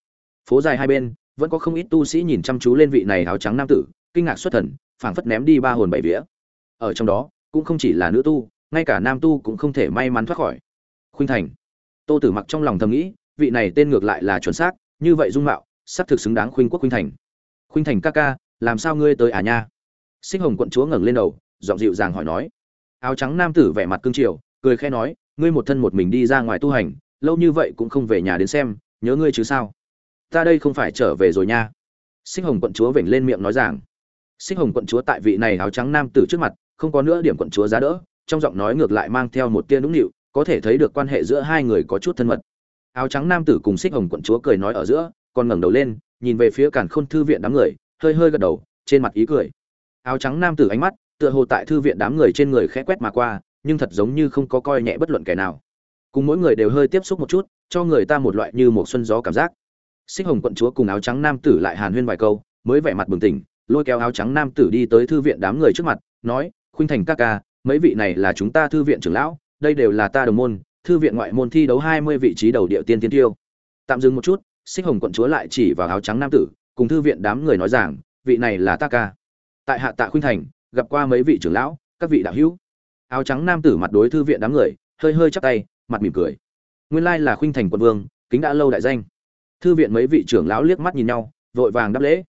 A: phố dài hai bên vẫn có không ít tu sĩ nhìn chăm chú lên vị này áo trắng nam tử kinh ngạc xuất thần phảng phất ném đi ba hồn bảy vía ở trong đó cũng không chỉ là nữ tu ngay cả nam tu cũng không thể may mắn thoát khỏi khuynh thành tô tử mặc trong lòng thầm nghĩ vị này tên ngược lại là chuẩn xác như vậy dung mạo sắp thực xứng đáng khuynh quốc khuynh thành khuynh thành ca ca làm sao ngươi tới à nha xích hồng quận chúa ngẩng lên đầu giọng dịu dàng hỏi nói áo trắng nam tử vẻ mặt cương triều cười khẽ nói ngươi một thân một mình đi ra ngoài tu hành lâu như vậy cũng không về nhà đến xem nhớ ngươi chứ sao ta đây không phải trở về rồi nha sinh hồng quận chúa vểnh lên miệng nói rằng sinh hồng quận chúa tại vị này áo trắng nam tử trước mặt không có nữa điểm quận chúa giá đỡ trong giọng nói ngược lại mang theo một tia nũng nịu có thể thấy được quan hệ giữa hai người có chút thân mật áo trắng nam tử cùng xích hồng quận chúa cười nói ở giữa còn ngẩng đầu lên nhìn về phía cản khôn thư viện đám người hơi hơi gật đầu trên mặt ý cười áo trắng nam tử ánh mắt tựa hồ tại thư viện đám người trên người khẽ quét mà qua nhưng thật giống như không có coi nhẹ bất luận kẻ nào cùng mỗi người đều hơi tiếp xúc một chút cho người ta một loại như một xuân gió cảm giác xích hồng quận chúa cùng áo trắng nam tử lại hàn huyên vài câu mới vẻ mặt bừng tỉnh lôi kéo áo trắng nam tử đi tới thư viện đám người trước mặt nói khuynh thành các ca mấy vị này là chúng ta thư viện trưởng lão đây đều là ta đồng môn thư viện ngoại môn thi đấu hai mươi vị trí đầu địa tiên tiên tiêu tạm dừng một chút xích hồng quận chúa lại chỉ vào áo trắng nam tử cùng thư viện đám người nói rằng vị này là ta ca tại hạ tạ khuynh thành gặp qua mấy vị trưởng lão các vị đạo hữu áo trắng nam tử mặt đối thư viện đám người hơi hơi chắp tay mặt mỉm cười nguyên lai là khuynh thành quận vương kính đã lâu đại danh thư viện mấy vị trưởng lão liếc mắt nhìn nhau vội vàng đáp lễ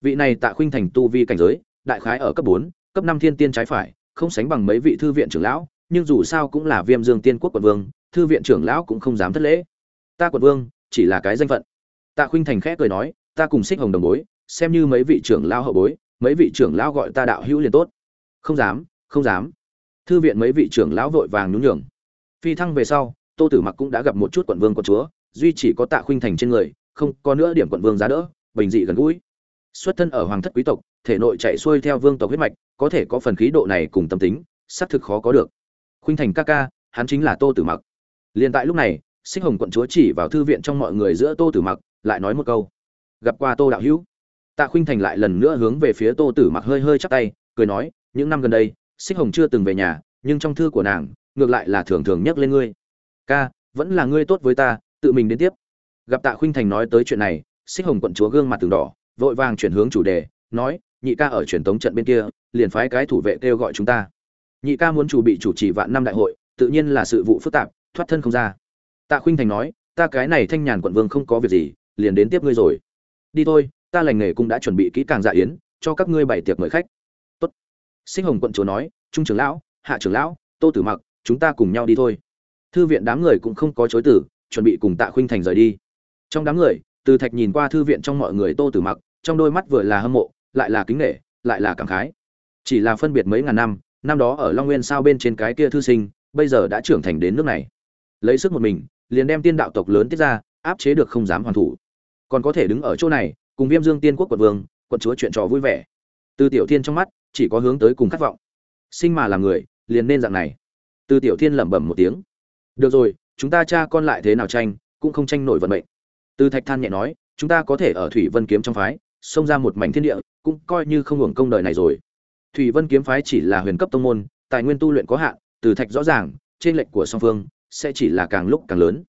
A: vị này tạ khuynh thành tu vi cảnh giới đại khái ở cấp bốn cấp năm thiên tiên trái phải không sánh bằng mấy vị thư viện trưởng lão nhưng dù sao cũng là viêm dương tiên quốc quận vương thư viện trưởng lão cũng không dám thất lễ ta quận vương chỉ là cái danh phận tạ khuynh thành khẽ cười nói ta cùng xích hồng đồng bối xem như mấy vị trưởng lão hậu bối mấy vị trưởng lão gọi ta đạo hữu liền tốt không dám không dám thư viện mấy vị trưởng lão vội vàng nhún nhường phi thăng về sau tô tử mặc cũng đã gặp một chút quận vương quận chúa duy chỉ có tạ khuynh thành trên người không có nữa điểm quận vương giá đỡ bình dị gần gũi xuất thân ở hoàng thất quý tộc thể nội chạy xuôi theo vương tộc huyết mạch có thể có phần khí độ này cùng tâm tính xác thực khó có được khuynh thành ca ca hắn chính là tô tử mặc liền tại lúc này xích hồng quận chúa chỉ vào thư viện trong mọi người giữa tô tử mặc lại nói một câu gặp qua tô đạo hữu tạ khuynh thành lại lần nữa hướng về phía tô tử mặc hơi hơi chắc tay cười nói những năm gần đây xích hồng chưa từng về nhà nhưng trong thư của nàng ngược lại là thường thường nhắc lên ngươi ca vẫn là ngươi tốt với ta tự mình đến tiếp gặp tạ khuynh thành nói tới chuyện này xích hồng quận chúa gương mặt từng đỏ vội vàng chuyển hướng chủ đề nói nhị ca ở truyền thống trận bên kia liền phái cái thủ vệ kêu gọi chúng ta nhị ca muốn chủ bị chủ trì vạn năm đại hội tự nhiên là sự vụ phức tạp thoát thân không ra tạ khuynh thành nói ta cái này thanh nhàn quận vương không có việc gì liền đến tiếp ngươi rồi đi thôi ta lành nghề cũng đã chuẩn bị kỹ càng dạ yến cho các ngươi bày tiệc mời khách tốt sinh hồng quận chúa nói trung trưởng lão hạ trưởng lão tô tử mặc chúng ta cùng nhau đi thôi thư viện đám người cũng không có chối từ chuẩn bị cùng Tạ Khuynh Thành rời đi. Trong đám người, Từ Thạch nhìn qua thư viện trong mọi người Tô Tử Mặc, trong đôi mắt vừa là hâm mộ, lại là kính nể, lại là cảm khái. Chỉ là phân biệt mấy ngàn năm, năm đó ở Long Nguyên sao bên trên cái kia thư sinh, bây giờ đã trưởng thành đến nước này. Lấy sức một mình, liền đem tiên đạo tộc lớn tiết ra, áp chế được không dám hoàn thủ. Còn có thể đứng ở chỗ này, cùng Viêm Dương Tiên quốc quận vương, quận chúa chuyện trò vui vẻ. Từ Tiểu Thiên trong mắt, chỉ có hướng tới cùng khát vọng. Sinh mà là người, liền nên dạng này. Từ Tiểu Thiên lẩm bẩm một tiếng. Được rồi, chúng ta cha con lại thế nào tranh cũng không tranh nổi vận mệnh từ thạch than nhẹ nói chúng ta có thể ở thủy vân kiếm trong phái xông ra một mảnh thiên địa cũng coi như không hưởng công đời này rồi thủy vân kiếm phái chỉ là huyền cấp tông môn tài nguyên tu luyện có hạn từ thạch rõ ràng trên lệnh của song Vương sẽ chỉ là càng lúc càng lớn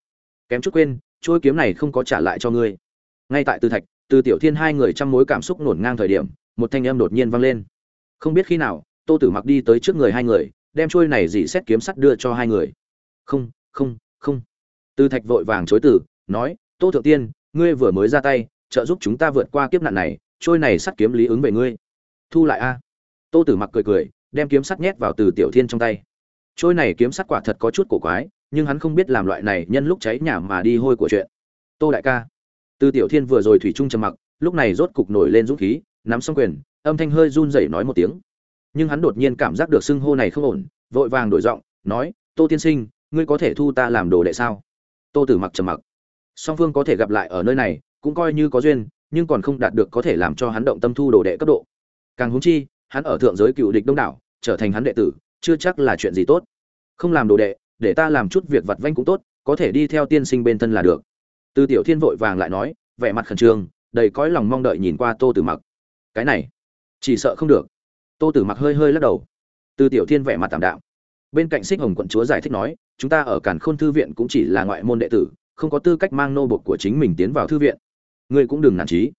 A: kém chút quên chuôi kiếm này không có trả lại cho ngươi ngay tại từ thạch từ tiểu thiên hai người trong mối cảm xúc nổn ngang thời điểm một thanh âm đột nhiên vang lên không biết khi nào tô tử mặc đi tới trước người hai người đem chuôi này dì xét kiếm sắt đưa cho hai người không không không từ thạch vội vàng chối từ nói tô thượng tiên ngươi vừa mới ra tay trợ giúp chúng ta vượt qua kiếp nạn này trôi này sắt kiếm lý ứng về ngươi thu lại a tô tử mặc cười cười đem kiếm sắt nhét vào từ tiểu thiên trong tay trôi này kiếm sắt quả thật có chút cổ quái nhưng hắn không biết làm loại này nhân lúc cháy nhà mà đi hôi của chuyện tô đại ca từ tiểu thiên vừa rồi thủy trung trầm mặc lúc này rốt cục nổi lên dũng khí nắm xong quyền âm thanh hơi run rẩy nói một tiếng nhưng hắn đột nhiên cảm giác được xưng hô này không ổn vội vàng đổi giọng nói tô tiên sinh ngươi có thể thu ta làm đồ đệ sao tô tử mặc trầm mặc song phương có thể gặp lại ở nơi này cũng coi như có duyên nhưng còn không đạt được có thể làm cho hắn động tâm thu đồ đệ cấp độ càng húng chi hắn ở thượng giới cựu địch đông đảo trở thành hắn đệ tử chưa chắc là chuyện gì tốt không làm đồ đệ để ta làm chút việc vặt vanh cũng tốt có thể đi theo tiên sinh bên thân là được Tư tiểu thiên vội vàng lại nói vẻ mặt khẩn trương đầy cõi lòng mong đợi nhìn qua tô tử mặc cái này chỉ sợ không được tô tử mặc hơi hơi lắc đầu Tư tiểu thiên vẻ mặt tảm đạo bên cạnh xích hồng quận chúa giải thích nói chúng ta ở cản khôn thư viện cũng chỉ là ngoại môn đệ tử không có tư cách mang nô bộc của chính mình tiến vào thư viện ngươi cũng đừng nản trí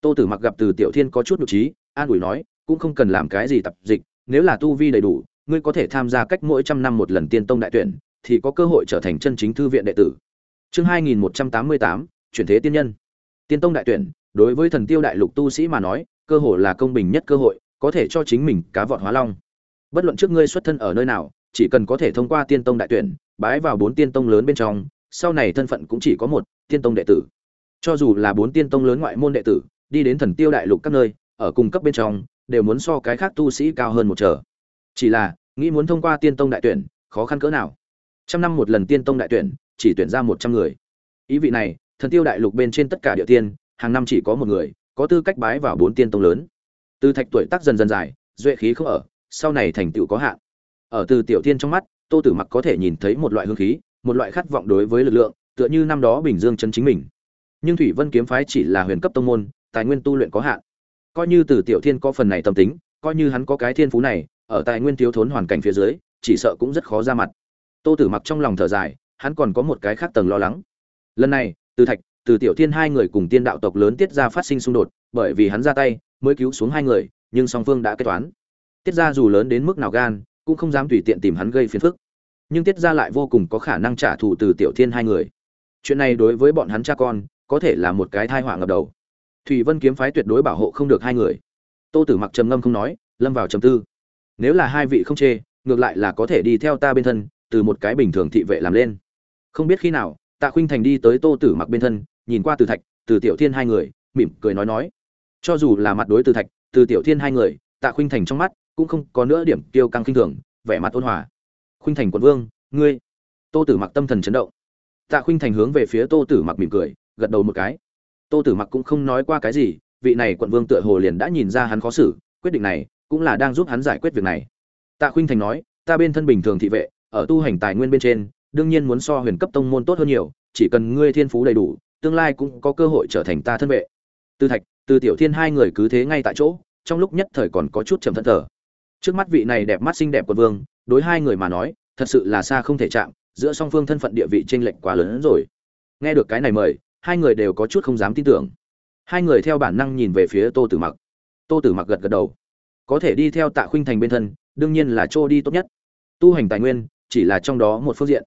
A: tô tử mặc gặp từ tiểu thiên có chút nhục trí an ủi nói cũng không cần làm cái gì tập dịch nếu là tu vi đầy đủ ngươi có thể tham gia cách mỗi trăm năm một lần tiên tông đại tuyển thì có cơ hội trở thành chân chính thư viện đệ tử chương hai nghìn một trăm tám mươi tám chuyển thế tiên nhân tiên tông đại tuyển đối với thần tiêu đại lục tu sĩ mà nói cơ hội là công bình nhất cơ hội có thể cho chính mình cá vọt hóa long bất luận trước ngươi xuất thân ở nơi nào chỉ cần có thể thông qua tiên tông đại tuyển bái vào bốn tiên tông lớn bên trong sau này thân phận cũng chỉ có một tiên tông đệ tử cho dù là bốn tiên tông lớn ngoại môn đệ tử đi đến thần tiêu đại lục các nơi ở cùng cấp bên trong đều muốn so cái khác tu sĩ cao hơn một trở chỉ là nghĩ muốn thông qua tiên tông đại tuyển khó khăn cỡ nào trăm năm một lần tiên tông đại tuyển chỉ tuyển ra một trăm người ý vị này thần tiêu đại lục bên trên tất cả địa tiên hàng năm chỉ có một người có tư cách bái vào bốn tiên tông lớn từ thạch tuổi tác dần dần dài duệ khí không ở sau này thành tựu có hạn ở từ tiểu thiên trong mắt tô tử mặc có thể nhìn thấy một loại hương khí một loại khát vọng đối với lực lượng tựa như năm đó bình dương chân chính mình nhưng thủy vân kiếm phái chỉ là huyền cấp tông môn tài nguyên tu luyện có hạn coi như từ tiểu thiên có phần này tâm tính coi như hắn có cái thiên phú này ở tài nguyên thiếu thốn hoàn cảnh phía dưới chỉ sợ cũng rất khó ra mặt tô tử mặc trong lòng thở dài hắn còn có một cái khác tầng lo lắng lần này từ thạch từ tiểu thiên hai người cùng tiên đạo tộc lớn tiết ra phát sinh xung đột bởi vì hắn ra tay mới cứu xuống hai người nhưng song phương đã kết toán tiết ra dù lớn đến mức nào gan cũng không dám tùy tiện tìm hắn gây phiền phức nhưng tiết gia lại vô cùng có khả năng trả thù từ tiểu thiên hai người chuyện này đối với bọn hắn cha con có thể là một cái tai họa ngập đầu thủy vân kiếm phái tuyệt đối bảo hộ không được hai người tô tử mặc trầm ngâm không nói lâm vào trầm tư nếu là hai vị không chê ngược lại là có thể đi theo ta bên thân từ một cái bình thường thị vệ làm lên không biết khi nào tạ khuynh thành đi tới tô tử mặc bên thân nhìn qua từ thạch từ tiểu thiên hai người mỉm cười nói nói cho dù là mặt đối từ thạch từ tiểu thiên hai người tạ khuynh thành trong mắt cũng không có nữa điểm kiêu căng khinh thường vẻ mặt ôn hòa khuynh thành quận vương ngươi tô tử mặc tâm thần chấn động tạ khuynh thành hướng về phía tô tử mặc mỉm cười gật đầu một cái tô tử mặc cũng không nói qua cái gì vị này quận vương tựa hồ liền đã nhìn ra hắn khó xử quyết định này cũng là đang giúp hắn giải quyết việc này tạ khuynh thành nói ta bên thân bình thường thị vệ ở tu hành tài nguyên bên trên đương nhiên muốn so huyền cấp tông môn tốt hơn nhiều chỉ cần ngươi thiên phú đầy đủ tương lai cũng có cơ hội trở thành ta thân vệ tư thạch tư tiểu thiên hai người cứ thế ngay tại chỗ trong lúc nhất thời còn có chút trầm thất thở trước mắt vị này đẹp mắt xinh đẹp của vương đối hai người mà nói thật sự là xa không thể chạm giữa song phương thân phận địa vị chênh lệch quá lớn hơn rồi nghe được cái này mời hai người đều có chút không dám tin tưởng hai người theo bản năng nhìn về phía tô tử mặc tô tử mặc gật gật đầu có thể đi theo tạ khuynh thành bên thân đương nhiên là chỗ đi tốt nhất tu hành tài nguyên chỉ là trong đó một phương diện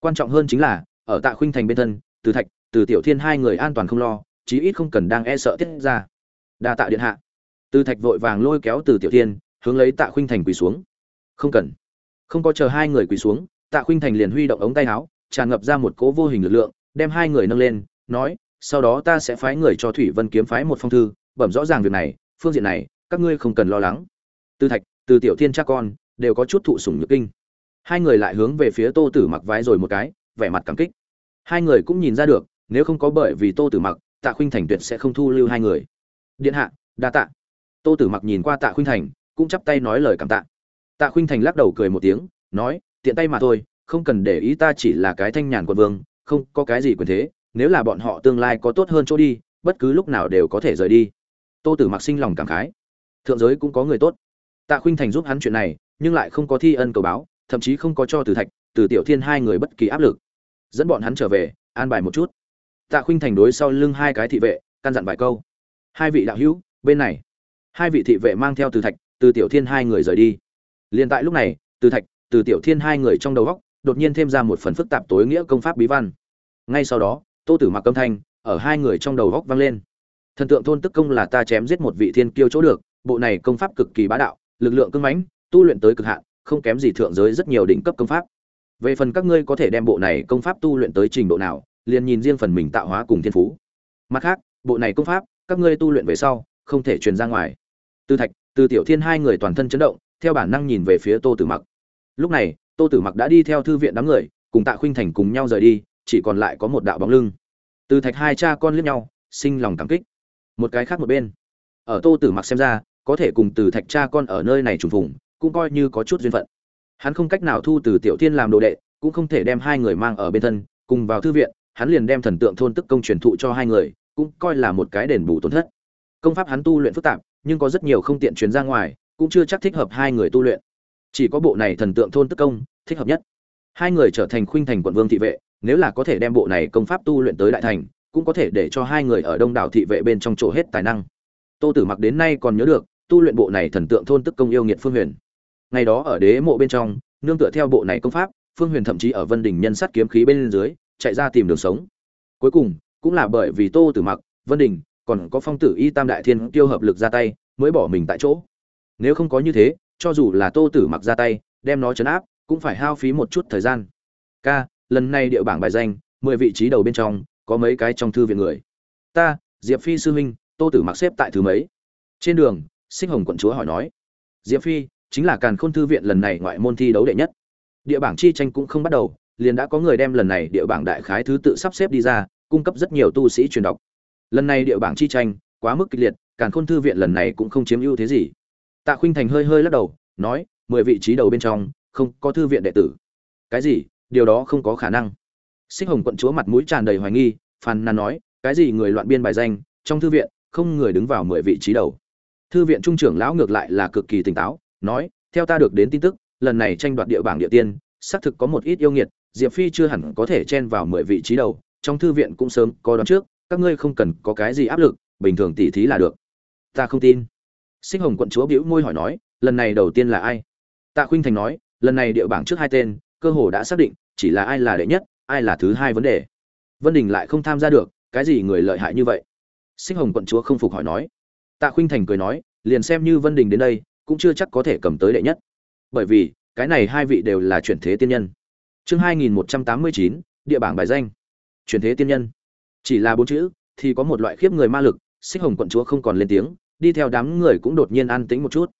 A: quan trọng hơn chính là ở tạ khuynh thành bên thân từ thạch từ tiểu thiên hai người an toàn không lo chí ít không cần đang e sợ tiết ra đa tạ điện hạ từ thạch vội vàng lôi kéo từ tiểu thiên hướng lấy Tạ Khuynh Thành quỳ xuống. Không cần. Không có chờ hai người quỳ xuống, Tạ Khuynh Thành liền huy động ống tay áo, tràn ngập ra một cỗ vô hình lực lượng, đem hai người nâng lên, nói, sau đó ta sẽ phái người cho Thủy Vân kiếm phái một phong thư, bẩm rõ ràng việc này, phương diện này, các ngươi không cần lo lắng. Tư Thạch, từ Tiểu Thiên cha con, đều có chút thụ sủng nhược kinh. Hai người lại hướng về phía Tô Tử Mặc vái rồi một cái, vẻ mặt cảm kích. Hai người cũng nhìn ra được, nếu không có bởi vì Tô Tử Mặc, Tạ Khuynh Thành tuyệt sẽ không thu lưu hai người. Điện hạ, đa tạ. Tô Tử Mặc nhìn qua Tạ Khuynh Thành, cũng chắp tay nói lời cảm tạ tạ khuynh thành lắc đầu cười một tiếng nói tiện tay mà thôi không cần để ý ta chỉ là cái thanh nhàn quận vương không có cái gì quyền thế nếu là bọn họ tương lai có tốt hơn chỗ đi bất cứ lúc nào đều có thể rời đi tô tử mặc sinh lòng cảm khái thượng giới cũng có người tốt tạ khuynh thành giúp hắn chuyện này nhưng lại không có thi ân cầu báo thậm chí không có cho từ thạch từ tiểu thiên hai người bất kỳ áp lực dẫn bọn hắn trở về an bài một chút tạ khuynh thành đối sau lưng hai cái thị vệ căn dặn vài câu hai vị đạo hữu bên này hai vị thị vệ mang theo từ thạch từ tiểu thiên hai người rời đi liền tại lúc này từ thạch từ tiểu thiên hai người trong đầu góc đột nhiên thêm ra một phần phức tạp tối nghĩa công pháp bí văn ngay sau đó tô tử mặc âm thanh ở hai người trong đầu góc vang lên thần tượng thôn tức công là ta chém giết một vị thiên kiêu chỗ được bộ này công pháp cực kỳ bá đạo lực lượng cưng mãnh tu luyện tới cực hạn không kém gì thượng giới rất nhiều đỉnh cấp công pháp về phần các ngươi có thể đem bộ này công pháp tu luyện tới trình độ nào liền nhìn riêng phần mình tạo hóa cùng thiên phú mặt khác bộ này công pháp các ngươi tu luyện về sau không thể truyền ra ngoài tư thạch từ tiểu thiên hai người toàn thân chấn động theo bản năng nhìn về phía tô tử mặc lúc này tô tử mặc đã đi theo thư viện đám người cùng tạ khuynh thành cùng nhau rời đi chỉ còn lại có một đạo bóng lưng từ thạch hai cha con liếc nhau sinh lòng cảm kích một cái khác một bên ở tô tử mặc xem ra có thể cùng từ thạch cha con ở nơi này trùng vùng cũng coi như có chút duyên phận hắn không cách nào thu từ tiểu thiên làm đồ đệ cũng không thể đem hai người mang ở bên thân cùng vào thư viện hắn liền đem thần tượng thôn tức công truyền thụ cho hai người cũng coi là một cái đền bù tổn thất công pháp hắn tu luyện phức tạp nhưng có rất nhiều không tiện truyền ra ngoài, cũng chưa chắc thích hợp hai người tu luyện. Chỉ có bộ này thần tượng thôn tức công, thích hợp nhất. Hai người trở thành khuynh thành quận vương thị vệ, nếu là có thể đem bộ này công pháp tu luyện tới đại thành, cũng có thể để cho hai người ở đông đảo thị vệ bên trong chỗ hết tài năng. Tô Tử Mặc đến nay còn nhớ được, tu luyện bộ này thần tượng thôn tức công yêu nghiệt phương huyền. Ngày đó ở đế mộ bên trong, nương tựa theo bộ này công pháp, phương huyền thậm chí ở vân đình nhân sát kiếm khí bên dưới, chạy ra tìm đường sống. Cuối cùng, cũng là bởi vì Tô Tử Mặc, Vân Đình, còn có phong tử y tam đại thiên tiêu hợp lực ra tay mới bỏ mình tại chỗ nếu không có như thế cho dù là tô tử mặc ra tay đem nó chấn áp cũng phải hao phí một chút thời gian k lần này địa bảng bài danh mười vị trí đầu bên trong có mấy cái trong thư viện người ta diệp phi sư huynh tô tử mặc xếp tại thứ mấy trên đường sinh hồng quận chúa hỏi nói diệp phi chính là càn khôn thư viện lần này ngoại môn thi đấu đệ nhất địa bảng chi tranh cũng không bắt đầu liền đã có người đem lần này địa bảng đại khái thứ tự sắp xếp đi ra cung cấp rất nhiều tu sĩ truyền đọc lần này địa bảng chi tranh quá mức kịch liệt càn khôn thư viện lần này cũng không chiếm ưu thế gì tạ khuynh thành hơi hơi lắc đầu nói mười vị trí đầu bên trong không có thư viện đệ tử cái gì điều đó không có khả năng xích hồng quận chúa mặt mũi tràn đầy hoài nghi phàn nàn nói cái gì người loạn biên bài danh trong thư viện không người đứng vào mười vị trí đầu thư viện trung trưởng lão ngược lại là cực kỳ tỉnh táo nói theo ta được đến tin tức lần này tranh đoạt địa bảng địa tiên xác thực có một ít yêu nghiệt diệp phi chưa hẳn có thể chen vào mười vị trí đầu trong thư viện cũng sớm có đoán trước các ngươi không cần có cái gì áp lực bình thường tỉ thí là được ta không tin sinh hồng quận chúa bĩu môi hỏi nói lần này đầu tiên là ai tạ khuynh thành nói lần này địa bảng trước hai tên cơ hồ đã xác định chỉ là ai là đệ nhất ai là thứ hai vấn đề vân đình lại không tham gia được cái gì người lợi hại như vậy sinh hồng quận chúa không phục hỏi nói tạ khuynh thành cười nói liền xem như vân đình đến đây cũng chưa chắc có thể cầm tới đệ nhất bởi vì cái này hai vị đều là chuyển thế tiên nhân chương hai nghìn một trăm tám mươi chín địa bảng bài danh chuyển thế tiên nhân chỉ là bốn chữ thì có một loại khiếp người ma lực xích hồng quận chúa không còn lên tiếng đi theo đám người cũng đột nhiên an tĩnh một chút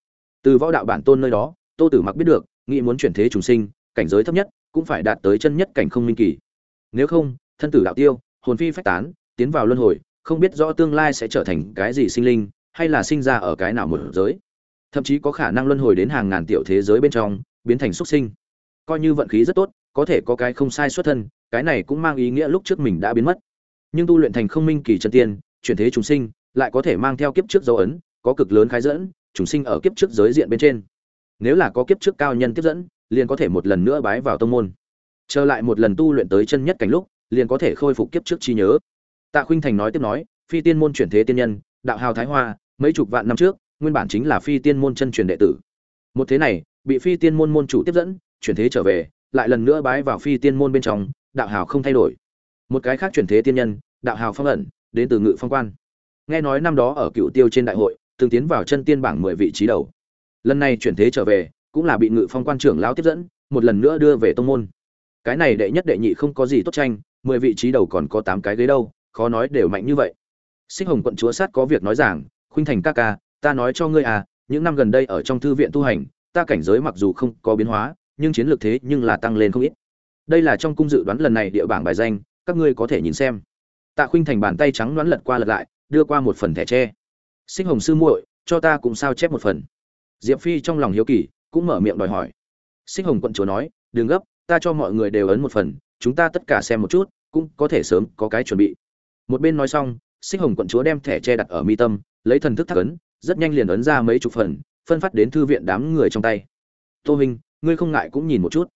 A: từ võ đạo bản tôn nơi đó tô tử mặc biết được nghĩ muốn chuyển thế trùng sinh cảnh giới thấp nhất cũng phải đạt tới chân nhất cảnh không minh kỳ nếu không thân tử đạo tiêu hồn phi phách tán tiến vào luân hồi không biết rõ tương lai sẽ trở thành cái gì sinh linh hay là sinh ra ở cái nào một giới thậm chí có khả năng luân hồi đến hàng ngàn tiểu thế giới bên trong biến thành xuất sinh coi như vận khí rất tốt có thể có cái không sai xuất thân cái này cũng mang ý nghĩa lúc trước mình đã biến mất nhưng tu luyện thành không minh kỳ chân tiên chuyển thế chúng sinh lại có thể mang theo kiếp trước dấu ấn có cực lớn khái dẫn chúng sinh ở kiếp trước giới diện bên trên nếu là có kiếp trước cao nhân tiếp dẫn liền có thể một lần nữa bái vào tông môn trở lại một lần tu luyện tới chân nhất cảnh lúc liền có thể khôi phục kiếp trước trí nhớ tạ khuynh thành nói tiếp nói phi tiên môn chuyển thế tiên nhân đạo hào thái hoa mấy chục vạn năm trước nguyên bản chính là phi tiên môn chân truyền đệ tử một thế này bị phi tiên môn môn chủ tiếp dẫn chuyển thế trở về lại lần nữa bái vào phi tiên môn bên trong đạo hào không thay đổi một cái khác chuyển thế tiên nhân đạo hào phong ẩn đến từ ngự phong quan nghe nói năm đó ở cựu tiêu trên đại hội từng tiến vào chân tiên bảng mười vị trí đầu lần này chuyển thế trở về cũng là bị ngự phong quan trưởng lão tiếp dẫn một lần nữa đưa về tông môn cái này đệ nhất đệ nhị không có gì tốt tranh mười vị trí đầu còn có tám cái ghế đâu khó nói đều mạnh như vậy sinh hồng quận chúa sát có việc nói rằng khuynh thành ca ca ta nói cho ngươi à những năm gần đây ở trong thư viện tu hành ta cảnh giới mặc dù không có biến hóa nhưng chiến lược thế nhưng là tăng lên không ít đây là trong cung dự đoán lần này địa bảng bài danh các ngươi có thể nhìn xem tạ khuynh thành bàn tay trắng loãng lật qua lật lại đưa qua một phần thẻ tre sinh hồng sư muội cho ta cũng sao chép một phần diệp phi trong lòng hiếu kỳ cũng mở miệng đòi hỏi sinh hồng quận chúa nói đừng gấp ta cho mọi người đều ấn một phần chúng ta tất cả xem một chút cũng có thể sớm có cái chuẩn bị một bên nói xong sinh hồng quận chúa đem thẻ tre đặt ở mi tâm lấy thần thức thắc ấn rất nhanh liền ấn ra mấy chục phần phân phát đến thư viện đám người trong tay tô hình ngươi không ngại cũng nhìn một chút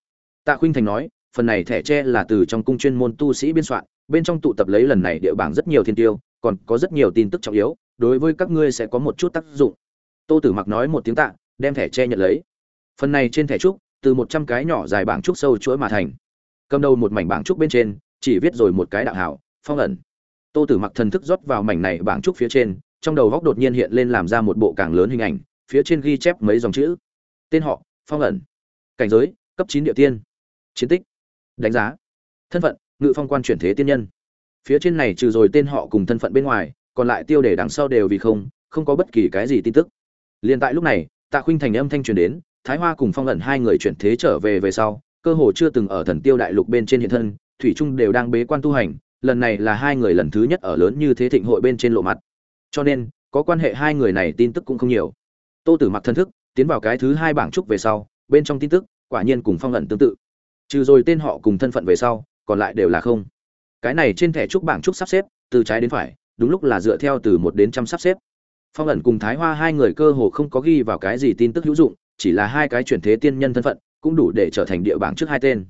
A: tạ khuynh thành nói phần này thẻ tre là từ trong cung chuyên môn tu sĩ biên soạn, bên trong tụ tập lấy lần này địa bảng rất nhiều thiên tiêu, còn có rất nhiều tin tức trọng yếu, đối với các ngươi sẽ có một chút tác dụng. Tô Tử Mặc nói một tiếng tạ, đem thẻ tre nhận lấy. Phần này trên thẻ trúc, từ một trăm cái nhỏ dài bảng trúc sâu chuỗi mà thành. Cầm đầu một mảnh bảng trúc bên trên, chỉ viết rồi một cái đạo hảo, phong ẩn. Tô Tử Mặc thần thức rót vào mảnh này bảng trúc phía trên, trong đầu góc đột nhiên hiện lên làm ra một bộ càng lớn hình ảnh, phía trên ghi chép mấy dòng chữ. Tên họ, phong ẩn. Cảnh giới, cấp chín địa tiên. Chiến tích, đánh giá thân phận ngự phong quan chuyển thế tiên nhân phía trên này trừ rồi tên họ cùng thân phận bên ngoài còn lại tiêu đề đằng sau đều vì không không có bất kỳ cái gì tin tức liền tại lúc này tạ khuynh thành âm thanh truyền đến thái hoa cùng phong ẩn hai người chuyển thế trở về về sau cơ hồ chưa từng ở thần tiêu đại lục bên trên hiện thân thủy trung đều đang bế quan tu hành lần này là hai người lần thứ nhất ở lớn như thế thịnh hội bên trên lộ mặt cho nên có quan hệ hai người này tin tức cũng không nhiều tô tử mặc thân thức tiến vào cái thứ hai bảng trúc về sau bên trong tin tức quả nhiên cùng phong ẩn tương tự trừ rồi tên họ cùng thân phận về sau còn lại đều là không cái này trên thẻ trúc bảng trúc sắp xếp từ trái đến phải đúng lúc là dựa theo từ một đến trăm sắp xếp phong ẩn cùng thái hoa hai người cơ hồ không có ghi vào cái gì tin tức hữu dụng chỉ là hai cái chuyển thế tiên nhân thân phận cũng đủ để trở thành địa bảng trước hai tên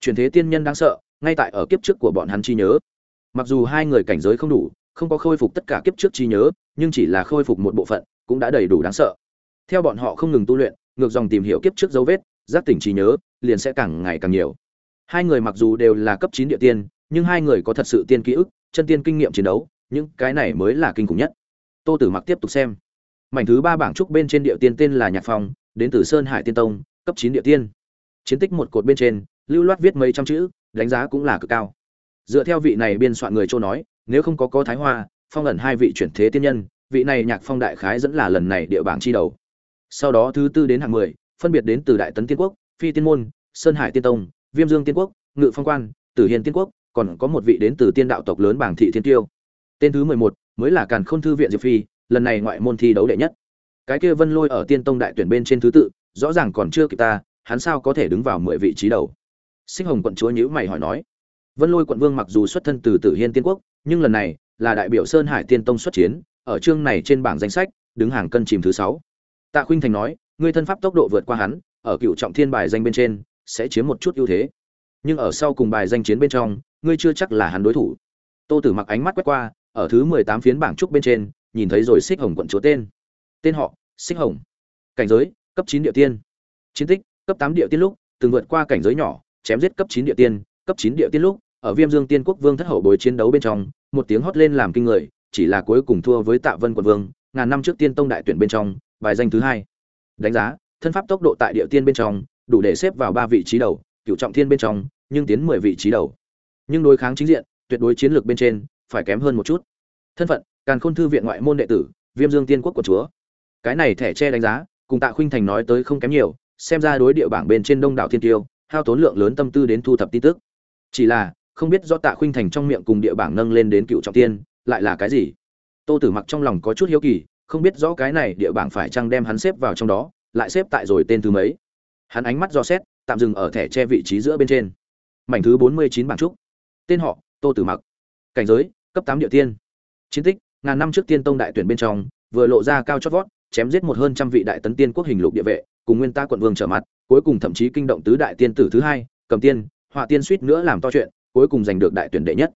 A: chuyển thế tiên nhân đang sợ ngay tại ở kiếp trước của bọn hắn chi nhớ mặc dù hai người cảnh giới không đủ không có khôi phục tất cả kiếp trước chi nhớ nhưng chỉ là khôi phục một bộ phận cũng đã đầy đủ đáng sợ theo bọn họ không ngừng tu luyện ngược dòng tìm hiểu kiếp trước dấu vết giác tỉnh trí nhớ liền sẽ càng ngày càng nhiều hai người mặc dù đều là cấp chín địa tiên nhưng hai người có thật sự tiên ký ức chân tiên kinh nghiệm chiến đấu những cái này mới là kinh khủng nhất tô tử mặc tiếp tục xem mảnh thứ ba bảng trúc bên trên địa tiên tên là nhạc phong đến từ sơn hải tiên tông cấp chín địa tiên chiến tích một cột bên trên lưu loát viết mấy trăm chữ đánh giá cũng là cực cao dựa theo vị này biên soạn người châu nói nếu không có có thái hoa phong ẩn hai vị chuyển thế tiên nhân vị này nhạc phong đại khái dẫn là lần này địa bảng chi đầu sau đó thứ tư đến hạng mười phân biệt đến từ đại tấn tiên quốc phi tiên môn sơn hải tiên tông viêm dương tiên quốc ngự phong quan tử hiền tiên quốc còn có một vị đến từ tiên đạo tộc lớn bảng thị thiên tiêu tên thứ mười một mới là càn khôn thư viện diệp phi lần này ngoại môn thi đấu đệ nhất cái kia vân lôi ở tiên tông đại tuyển bên trên thứ tự rõ ràng còn chưa kịp ta hắn sao có thể đứng vào mười vị trí đầu sinh hồng quận chúa nhữ mày hỏi nói vân lôi quận vương mặc dù xuất thân từ tử hiên tiên quốc nhưng lần này là đại biểu sơn hải tiên tông xuất chiến ở chương này trên bảng danh sách đứng hàng cân chìm thứ sáu tạ khuynh thành nói ngươi thân pháp tốc độ vượt qua hắn, ở cựu trọng thiên bài danh bên trên sẽ chiếm một chút ưu thế. Nhưng ở sau cùng bài danh chiến bên trong, ngươi chưa chắc là hắn đối thủ. Tô Tử mặc ánh mắt quét qua, ở thứ mười tám phiến bảng trúc bên trên, nhìn thấy rồi Xích Hồng quận chúa tên. Tên họ: Xích Hồng. Cảnh giới: cấp chín địa tiên. Chiến tích: cấp tám địa tiên lúc, từng vượt qua cảnh giới nhỏ, chém giết cấp chín địa tiên, cấp chín địa tiên lúc, ở Viêm Dương Tiên Quốc Vương thất hậu bối chiến đấu bên trong, một tiếng hót lên làm kinh người, chỉ là cuối cùng thua với Tạ Vân quận vương, ngàn năm trước Tiên Tông đại tuyển bên trong, bài danh thứ hai đánh giá thân pháp tốc độ tại địa tiên bên trong đủ để xếp vào ba vị trí đầu cựu trọng thiên bên trong nhưng tiến mười vị trí đầu nhưng đối kháng chính diện tuyệt đối chiến lược bên trên phải kém hơn một chút thân phận càn khôn thư viện ngoại môn đệ tử viêm dương tiên quốc của chúa cái này thẻ che đánh giá cùng tạ khuynh thành nói tới không kém nhiều xem ra đối địa bảng bên trên đông đảo thiên tiêu hao tốn lượng lớn tâm tư đến thu thập tin tức chỉ là không biết do tạ khuynh thành trong miệng cùng địa bảng nâng lên đến cựu trọng tiên lại là cái gì tô tử mặc trong lòng có chút hiếu kỳ không biết rõ cái này địa bảng phải chăng đem hắn xếp vào trong đó, lại xếp tại rồi tên thứ mấy. Hắn ánh mắt do xét, tạm dừng ở thẻ che vị trí giữa bên trên. Mảnh thứ bốn mươi chín bảng trúc. Tên họ: Tô Tử Mặc. Cảnh giới: cấp tám địa tiên. Chiến tích: ngàn năm trước tiên tông đại tuyển bên trong, vừa lộ ra cao chót vót, chém giết một hơn trăm vị đại tấn tiên quốc hình lục địa vệ, cùng nguyên ta quận vương trở mặt, cuối cùng thậm chí kinh động tứ đại tiên tử thứ hai, cầm tiên, họa tiên suýt nữa làm to chuyện, cuối cùng giành được đại tuyển đệ nhất.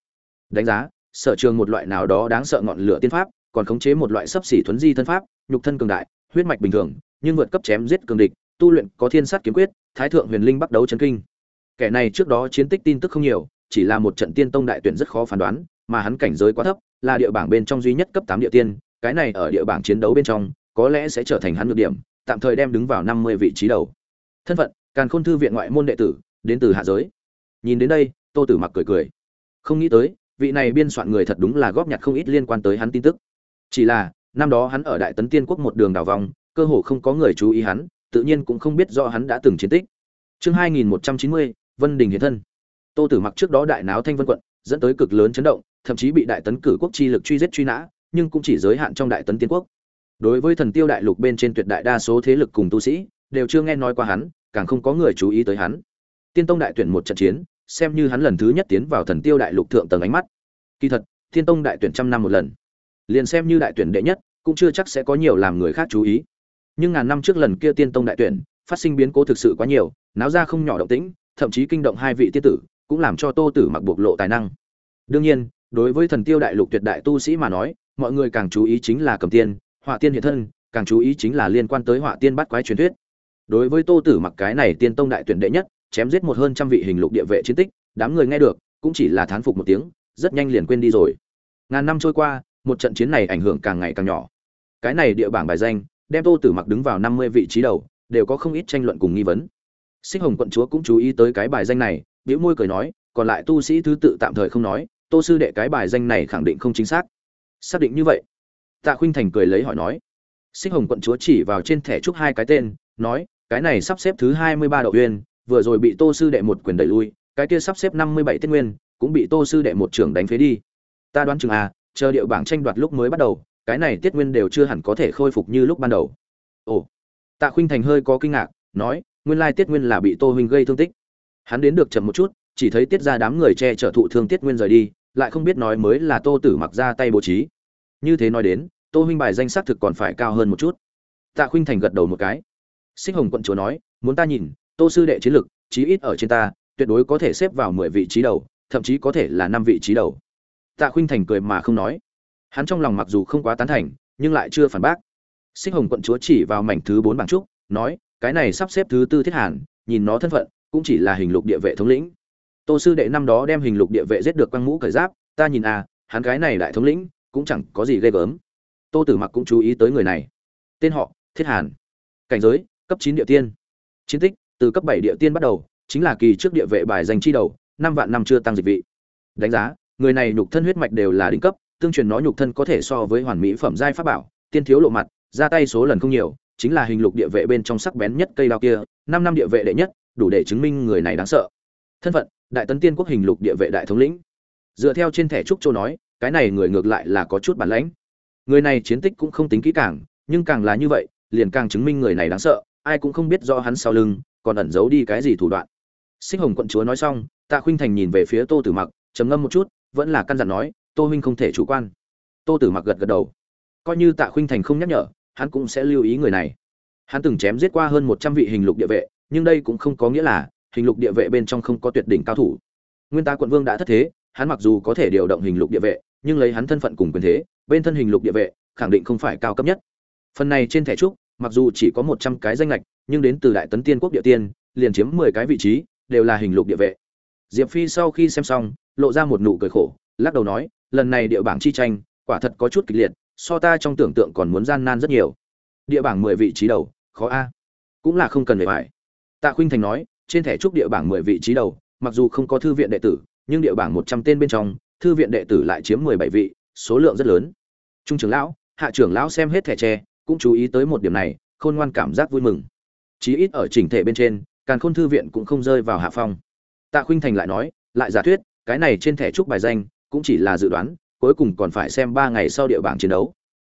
A: Đánh giá: sở trường một loại nào đó đáng sợ ngọn lửa tiên pháp, còn khống chế một loại sấp xỉ thuấn di thân pháp nhục thân cường đại huyết mạch bình thường nhưng vượt cấp chém giết cường địch tu luyện có thiên sát kiếm quyết thái thượng huyền linh bắt đầu chấn kinh kẻ này trước đó chiến tích tin tức không nhiều chỉ là một trận tiên tông đại tuyển rất khó phán đoán mà hắn cảnh giới quá thấp là địa bảng bên trong duy nhất cấp tám địa tiên cái này ở địa bảng chiến đấu bên trong có lẽ sẽ trở thành hắn ngược điểm tạm thời đem đứng vào năm mươi vị trí đầu thân phận càn khôn thư viện ngoại môn đệ tử đến từ hạ giới nhìn đến đây tô tử mặc cười cười không nghĩ tới vị này biên soạn người thật đúng là góp nhặt không ít liên quan tới hắn tin tức chỉ là, năm đó hắn ở Đại Tấn Tiên quốc một đường đảo vòng, cơ hồ không có người chú ý hắn, tự nhiên cũng không biết rõ hắn đã từng chiến tích. Chương 2190, Vân Đình hiện thân. Tô Tử Mặc trước đó đại náo Thanh Vân quận, dẫn tới cực lớn chấn động, thậm chí bị Đại Tấn cử quốc chi lực truy giết truy nã, nhưng cũng chỉ giới hạn trong Đại Tấn Tiên quốc. Đối với thần tiêu đại lục bên trên tuyệt đại đa số thế lực cùng tu sĩ, đều chưa nghe nói qua hắn, càng không có người chú ý tới hắn. Tiên Tông đại tuyển một trận chiến, xem như hắn lần thứ nhất tiến vào thần tiêu đại lục thượng tầng ánh mắt. Kỳ thật, Thiên Tông đại tuyển trăm năm một lần liền xem như đại tuyển đệ nhất cũng chưa chắc sẽ có nhiều làm người khác chú ý nhưng ngàn năm trước lần kia tiên tông đại tuyển phát sinh biến cố thực sự quá nhiều náo ra không nhỏ động tĩnh thậm chí kinh động hai vị tiết tử cũng làm cho tô tử mặc bộc lộ tài năng đương nhiên đối với thần tiêu đại lục tuyệt đại tu sĩ mà nói mọi người càng chú ý chính là cầm tiên họa tiên hiện thân càng chú ý chính là liên quan tới họa tiên bắt quái truyền thuyết đối với tô tử mặc cái này tiên tông đại tuyển đệ nhất chém giết một hơn trăm vị hình lục địa vệ chiến tích đám người nghe được cũng chỉ là thán phục một tiếng rất nhanh liền quên đi rồi ngàn năm trôi qua một trận chiến này ảnh hưởng càng ngày càng nhỏ cái này địa bảng bài danh đem tô tử mặc đứng vào năm mươi vị trí đầu đều có không ít tranh luận cùng nghi vấn xích hồng quận chúa cũng chú ý tới cái bài danh này biểu môi cười nói còn lại tu sĩ thứ tự tạm thời không nói tô sư đệ cái bài danh này khẳng định không chính xác xác định như vậy tạ khuynh thành cười lấy hỏi nói xích hồng quận chúa chỉ vào trên thẻ trúc hai cái tên nói cái này sắp xếp thứ hai mươi ba đậu uyên vừa rồi bị tô sư đệ một quyền đẩy lui cái kia sắp xếp năm mươi bảy tết nguyên cũng bị tô sư đệ một trưởng đánh phế đi ta đoán chừng à chờ điệu bảng tranh đoạt lúc mới bắt đầu, cái này tiết nguyên đều chưa hẳn có thể khôi phục như lúc ban đầu. Ồ. Tạ Khuynh Thành hơi có kinh ngạc, nói, nguyên lai tiết nguyên là bị Tô huynh gây thương tích. Hắn đến được chậm một chút, chỉ thấy tiết ra đám người che chở thụ thương tiết nguyên rời đi, lại không biết nói mới là Tô Tử mặc ra tay bố trí. Như thế nói đến, Tô huynh bài danh xác thực còn phải cao hơn một chút. Tạ Khuynh Thành gật đầu một cái. Xích Hồng quận chúa nói, muốn ta nhìn, Tô sư đệ chiến lực, chí ít ở trên ta, tuyệt đối có thể xếp vào mười vị trí đầu, thậm chí có thể là năm vị trí đầu tạ khuynh thành cười mà không nói hắn trong lòng mặc dù không quá tán thành nhưng lại chưa phản bác xích hồng quận chúa chỉ vào mảnh thứ bốn bảng trúc nói cái này sắp xếp thứ tư thiết hàn nhìn nó thân phận cũng chỉ là hình lục địa vệ thống lĩnh tô sư đệ năm đó đem hình lục địa vệ giết được quang mũ cởi giáp ta nhìn à hắn cái này lại thống lĩnh cũng chẳng có gì ghê gớm tô tử mặc cũng chú ý tới người này tên họ thiết hàn cảnh giới cấp chín địa tiên chiến tích từ cấp bảy địa tiên bắt đầu chính là kỳ trước địa vệ bài danh chi đầu năm vạn năm chưa tăng dịch vị đánh giá người này nhục thân huyết mạch đều là đỉnh cấp tương truyền nó nhục thân có thể so với hoàn mỹ phẩm giai pháp bảo tiên thiếu lộ mặt ra tay số lần không nhiều chính là hình lục địa vệ bên trong sắc bén nhất cây đao kia năm năm địa vệ đệ nhất đủ để chứng minh người này đáng sợ thân phận đại tấn tiên quốc hình lục địa vệ đại thống lĩnh dựa theo trên thẻ trúc châu nói cái này người ngược lại là có chút bản lãnh người này chiến tích cũng không tính kỹ càng nhưng càng là như vậy liền càng chứng minh người này đáng sợ ai cũng không biết do hắn sau lưng còn ẩn giấu đi cái gì thủ đoạn sinh hồng quận chúa nói xong tạ khuynh thành nhìn về phía tô tử mặc trầm ngâm một chút vẫn là căn dặn nói tô huynh không thể chủ quan tô tử mặc gật gật đầu coi như tạ khuynh thành không nhắc nhở hắn cũng sẽ lưu ý người này hắn từng chém giết qua hơn một trăm vị hình lục địa vệ nhưng đây cũng không có nghĩa là hình lục địa vệ bên trong không có tuyệt đỉnh cao thủ nguyên ta quận vương đã thất thế hắn mặc dù có thể điều động hình lục địa vệ nhưng lấy hắn thân phận cùng quyền thế bên thân hình lục địa vệ khẳng định không phải cao cấp nhất phần này trên thẻ trúc mặc dù chỉ có một trăm cái danh lệch nhưng đến từ đại tấn tiên quốc địa tiên liền chiếm mười cái vị trí đều là hình lục địa vệ diệp phi sau khi xem xong lộ ra một nụ cười khổ lắc đầu nói lần này địa bảng chi tranh quả thật có chút kịch liệt so ta trong tưởng tượng còn muốn gian nan rất nhiều địa bảng mười vị trí đầu khó a cũng là không cần để phải tạ khuynh thành nói trên thẻ trúc địa bảng mười vị trí đầu mặc dù không có thư viện đệ tử nhưng địa bảng một trăm tên bên trong thư viện đệ tử lại chiếm mười bảy vị số lượng rất lớn trung trưởng lão hạ trưởng lão xem hết thẻ tre cũng chú ý tới một điểm này khôn ngoan cảm giác vui mừng chí ít ở chỉnh thể bên trên càng khôn thư viện cũng không rơi vào hạ phong tạ khuynh thành lại nói lại giả thuyết cái này trên thẻ trúc bài danh cũng chỉ là dự đoán, cuối cùng còn phải xem ba ngày sau địa bảng chiến đấu.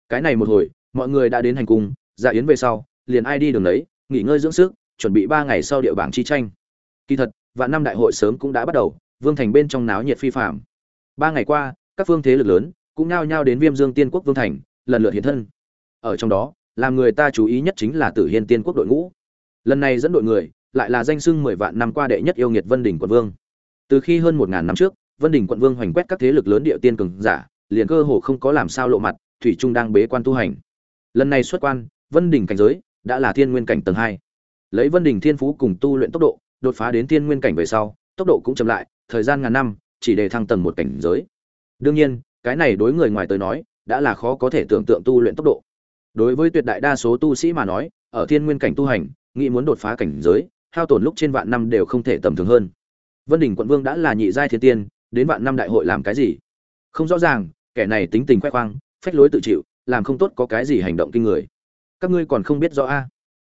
A: Cái này một hồi, mọi người đã đến hành cung, dạ yến về sau, liền ai đi đường lấy, nghỉ ngơi dưỡng sức, chuẩn bị ba ngày sau địa bảng chi tranh. Kỳ thật, vạn năm đại hội sớm cũng đã bắt đầu, vương thành bên trong náo nhiệt phi phàm. ba ngày qua, các phương thế lực lớn cũng nhao nhao đến Viêm Dương Tiên quốc vương thành, lần lượt hiện thân. Ở trong đó, làm người ta chú ý nhất chính là Tử Hiên Tiên quốc đội ngũ. Lần này dẫn đội người, lại là danh xưng mười vạn năm qua đệ nhất yêu nghiệt Vân đỉnh quận vương từ khi hơn một ngàn năm trước vân đình quận vương hoành quét các thế lực lớn địa tiên cường giả liền cơ hồ không có làm sao lộ mặt thủy trung đang bế quan tu hành lần này xuất quan vân đình cảnh giới đã là thiên nguyên cảnh tầng hai lấy vân đình thiên phú cùng tu luyện tốc độ đột phá đến thiên nguyên cảnh về sau tốc độ cũng chậm lại thời gian ngàn năm chỉ để thăng tầng một cảnh giới đương nhiên cái này đối người ngoài tới nói đã là khó có thể tưởng tượng tu luyện tốc độ đối với tuyệt đại đa số tu sĩ mà nói ở thiên nguyên cảnh tu hành nghĩ muốn đột phá cảnh giới hao tổn lúc trên vạn năm đều không thể tầm thường hơn vân đỉnh quận vương đã là nhị giai thiên tiên đến vạn năm đại hội làm cái gì không rõ ràng kẻ này tính tình khoe khoang phách lối tự chịu làm không tốt có cái gì hành động kinh người các ngươi còn không biết rõ a à.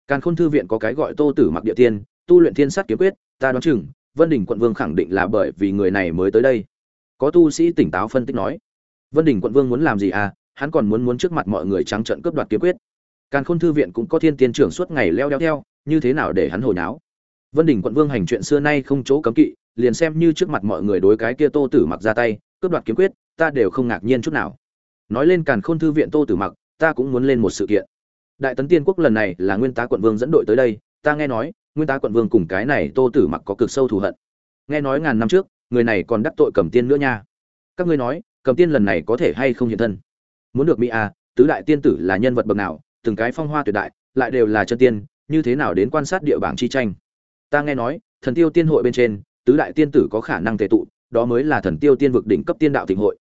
A: càn khôn thư viện có cái gọi tô tử mặc địa tiên tu luyện thiên sát kiếm quyết ta đoán chừng vân đỉnh quận vương khẳng định là bởi vì người này mới tới đây có tu sĩ tỉnh táo phân tích nói vân đỉnh quận vương muốn làm gì à hắn còn muốn muốn trước mặt mọi người trắng trợn cướp đoạt kiếm quyết càn khôn thư viện cũng có thiên tiên trưởng suốt ngày leo đeo theo như thế nào để hắn hồi náo Vân đỉnh quận vương hành chuyện xưa nay không chỗ cấm kỵ, liền xem như trước mặt mọi người đối cái kia Tô Tử Mặc ra tay, cướp đoạt kiếm quyết, ta đều không ngạc nhiên chút nào. Nói lên Càn Khôn thư viện Tô Tử Mặc, ta cũng muốn lên một sự kiện. Đại tấn tiên quốc lần này là Nguyên tá quận vương dẫn đội tới đây, ta nghe nói, Nguyên tá quận vương cùng cái này Tô Tử Mặc có cực sâu thù hận. Nghe nói ngàn năm trước, người này còn đắc tội Cẩm Tiên nữa nha. Các ngươi nói, Cẩm Tiên lần này có thể hay không hiện thân? Muốn được mỹ a, à, tứ đại tiên tử là nhân vật bậc nào, từng cái phong hoa tuyệt đại, lại đều là chân tiên, như thế nào đến quan sát địa bảng chi tranh? ta nghe nói thần tiêu tiên hội bên trên tứ đại tiên tử có khả năng tề tụ đó mới là thần tiêu tiên vực đỉnh cấp tiên đạo thịnh hội